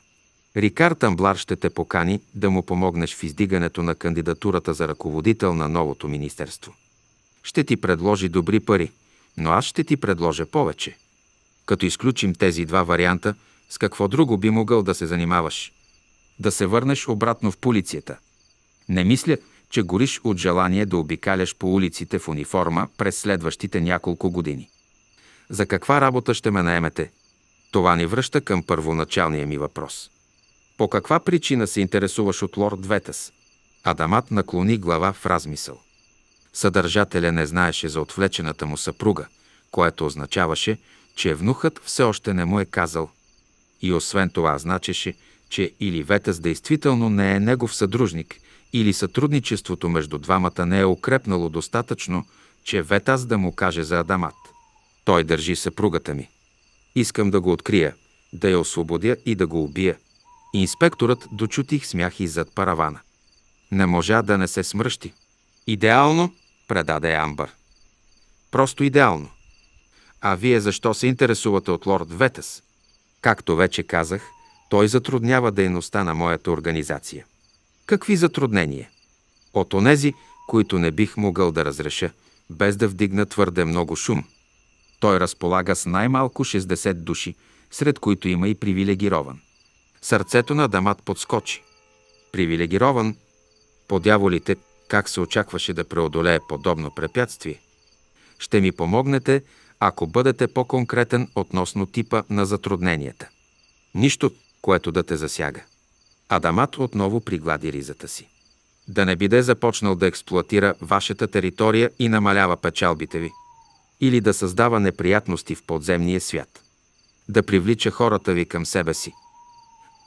Рикар Тамблар ще те покани да му помогнеш в издигането на кандидатурата за ръководител на новото министерство. Ще ти предложи добри пари – но аз ще ти предложа повече. Като изключим тези два варианта, с какво друго би могъл да се занимаваш? Да се върнеш обратно в полицията. Не мисля, че гориш от желание да обикаляш по улиците в униформа през следващите няколко години. За каква работа ще ме наемете? Това ни връща към първоначалния ми въпрос. По каква причина се интересуваш от лорд Ветас? Адамат наклони глава в размисъл. Съдържателя не знаеше за отвлечената му съпруга, което означаваше, че внухът все още не му е казал. И освен това значеше, че или Ветъс действително не е негов съдружник, или сътрудничеството между двамата не е укрепнало достатъчно, че Ветас да му каже за Адамат. Той държи съпругата ми. Искам да го открия, да я освободя и да го убия. Инспекторът дочутих смях и зад паравана. Не можа да не се смръщи. Идеално, предаде Амбър. Просто идеално. А вие защо се интересувате от лорд Ветес? Както вече казах, той затруднява дейността на моята организация. Какви затруднения? От онези, които не бих могъл да разреша, без да вдигна твърде много шум. Той разполага с най-малко 60 души, сред които има и привилегирован. Сърцето на Дамат подскочи. Привилегирован, по дяволите, как се очакваше да преодолее подобно препятствие? Ще ми помогнете, ако бъдете по-конкретен относно типа на затрудненията. Нищо, което да те засяга. Адамат отново приглади ризата си. Да не биде започнал да експлуатира вашата територия и намалява печалбите ви. Или да създава неприятности в подземния свят. Да привлича хората ви към себе си.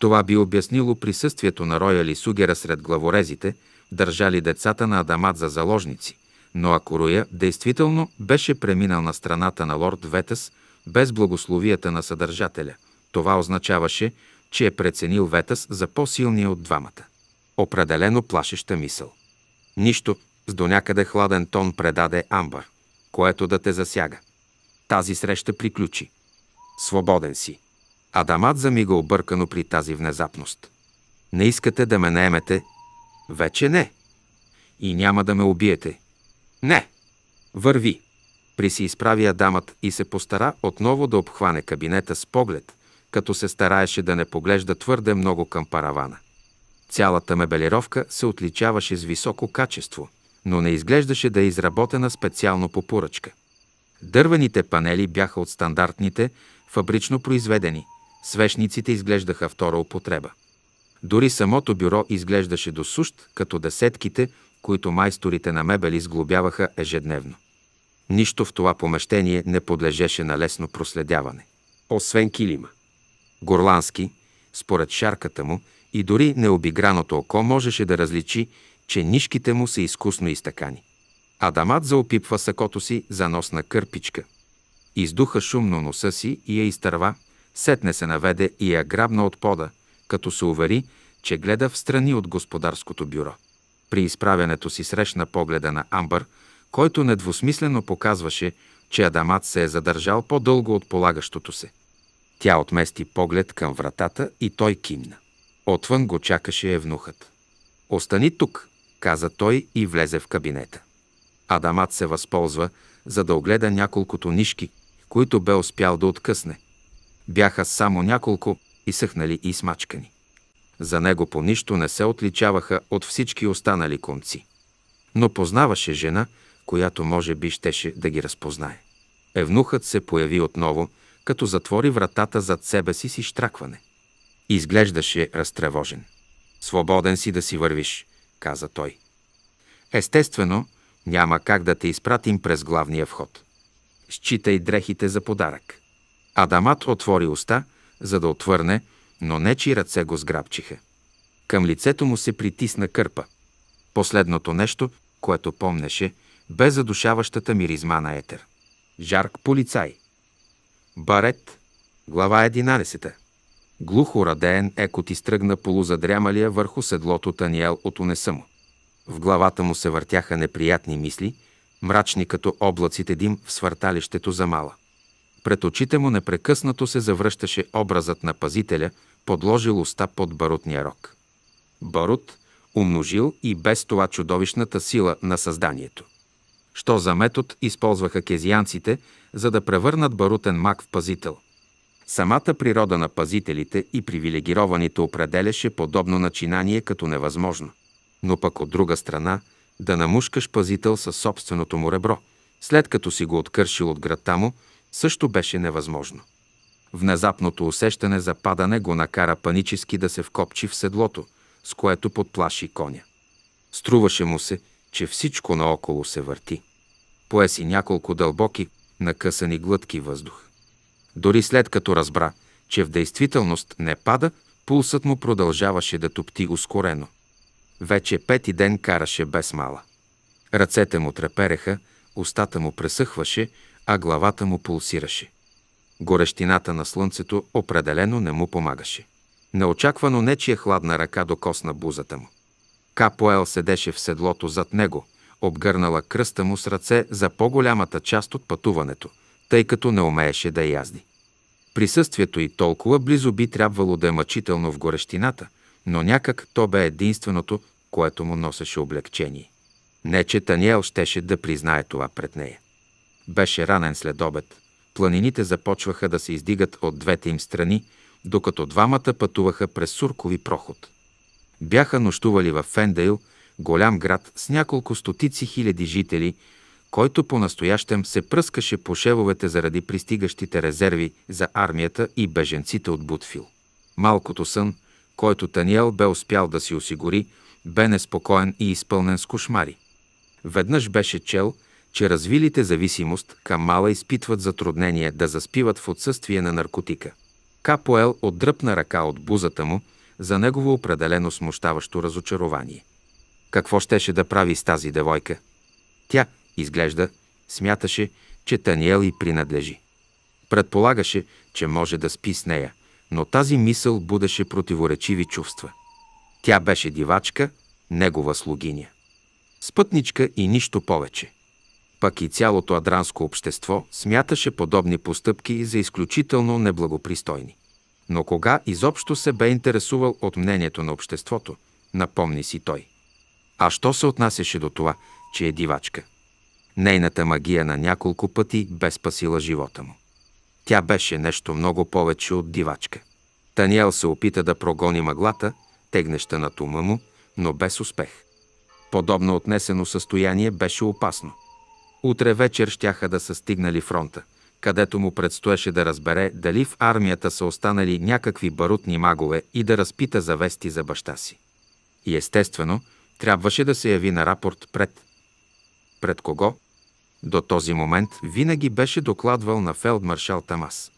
Това би обяснило присъствието на роя Лисугера сред главорезите – държали децата на Адамат за заложници, но ако Руя действително беше преминал на страната на лорд Ветъс без благословията на съдържателя, това означаваше, че е преценил Ветъс за по-силния от двамата. Определено плашеща мисъл. Нищо с до някъде хладен тон предаде Амбър, което да те засяга. Тази среща приключи. Свободен си. Адамат замига объркано при тази внезапност. Не искате да ме наемете вече не. И няма да ме убиете. Не! Върви! При си изправи Адамът и се постара отново да обхване кабинета с поглед, като се стараеше да не поглежда твърде много към паравана. Цялата мебелировка се отличаваше с високо качество, но не изглеждаше да е изработена специално по поръчка. Дървените панели бяха от стандартните, фабрично произведени, свещниците изглеждаха втора употреба. Дори самото бюро изглеждаше до сущ, като десетките, които майсторите на мебели сглобяваха ежедневно. Нищо в това помещение не подлежеше на лесно проследяване. Освен килима. Горлански, според шарката му и дори необиграното око, можеше да различи, че нишките му са изкусно изтъкани. Адамат заопипва сакото си за носна кърпичка. Издуха шумно носа си и я изтърва, сетне се наведе и я грабна от пода, като се увери, че гледа в страни от господарското бюро. При изправянето си срещна погледа на Амбър, който недвусмислено показваше, че Адамат се е задържал по-дълго от полагащото се. Тя отмести поглед към вратата и той кимна. Отвън го чакаше евнухът. «Остани тук», каза той и влезе в кабинета. Адамат се възползва, за да огледа няколкото нишки, които бе успял да откъсне. Бяха само няколко, изсъхнали и смачкани. За него по нищо не се отличаваха от всички останали конци. Но познаваше жена, която може би щеше да ги разпознае. Евнухът се появи отново, като затвори вратата зад себе си с изтракване. Изглеждаше разтревожен. «Свободен си да си вървиш», каза той. Естествено, няма как да те изпратим през главния вход. Считай дрехите за подарък. Адамат отвори уста, за да отвърне, но нечи ръце го сграбчиха. Към лицето му се притисна кърпа. Последното нещо, което помнеше, бе задушаващата миризма на етер. Жарк полицай. Барет. Глава 11. Глухо радеен екот изтръгна полузадрямалия върху седлото Таниел от унеса му. В главата му се въртяха неприятни мисли, мрачни като облаците дим в свърталището за мала. Пред очите му непрекъснато се завръщаше образът на пазителя, подложил уста под барутния рок. Барут умножил и без това чудовищната сила на създанието. Що за метод използваха кезианците, за да превърнат барутен мак в пазител? Самата природа на пазителите и привилегированите определяше подобно начинание като невъзможно. Но пък от друга страна, да намушкаш пазител със собственото му ребро, след като си го откършил от градта му, също беше невъзможно. Внезапното усещане за падане го накара панически да се вкопчи в седлото, с което подплаши коня. Струваше му се, че всичко наоколо се върти. Пое си няколко дълбоки, накъсани глътки въздух. Дори след като разбра, че в действителност не пада, пулсът му продължаваше да топти ускорено. Вече пети ден караше без мала. Ръцете му трепереха, устата му пресъхваше, а главата му пулсираше. Горещината на слънцето определено не му помагаше. Неочаквано нечия хладна ръка докосна бузата му. Капоел седеше в седлото зад него, обгърнала кръста му с ръце за по-голямата част от пътуването, тъй като не умееше да язди. Присъствието и толкова близо би трябвало да е мъчително в горещината, но някак то бе единственото, което му носеше облегчение. Не, че Таниел щеше да признае това пред нея. Беше ранен след обед. Планините започваха да се издигат от двете им страни, докато двамата пътуваха през Суркови проход. Бяха нощували в Фендейл, голям град с няколко стотици хиляди жители, който по-настоящем се пръскаше по шевовете заради пристигащите резерви за армията и беженците от Бутфил. Малкото сън, който Таниел бе успял да си осигури, бе неспокоен и изпълнен с кошмари. Веднъж беше чел – че развилите зависимост към Мала изпитват затруднение да заспиват в отсъствие на наркотика. Капоел отдръпна ръка от бузата му за негово определено смущаващо разочарование. Какво щеше да прави с тази девойка? Тя, изглежда, смяташе, че Таниел и принадлежи. Предполагаше, че може да спи с нея, но тази мисъл будеше противоречиви чувства. Тя беше дивачка, негова слугиня. Спътничка и нищо повече пък и цялото адранско общество смяташе подобни постъпки за изключително неблагопристойни. Но кога изобщо се бе интересувал от мнението на обществото, напомни си той. А що се отнасяше до това, че е дивачка? Нейната магия на няколко пъти бе спасила живота му. Тя беше нещо много повече от дивачка. Таниел се опита да прогони мъглата, тегнеща над ума му, но без успех. Подобно отнесено състояние беше опасно – Утре вечер щяха да са стигнали фронта, където му предстоеше да разбере дали в армията са останали някакви барутни магове и да разпита завести за баща си. И естествено, трябваше да се яви на рапорт пред. Пред кого? До този момент винаги беше докладвал на фелдмаршал Тамас.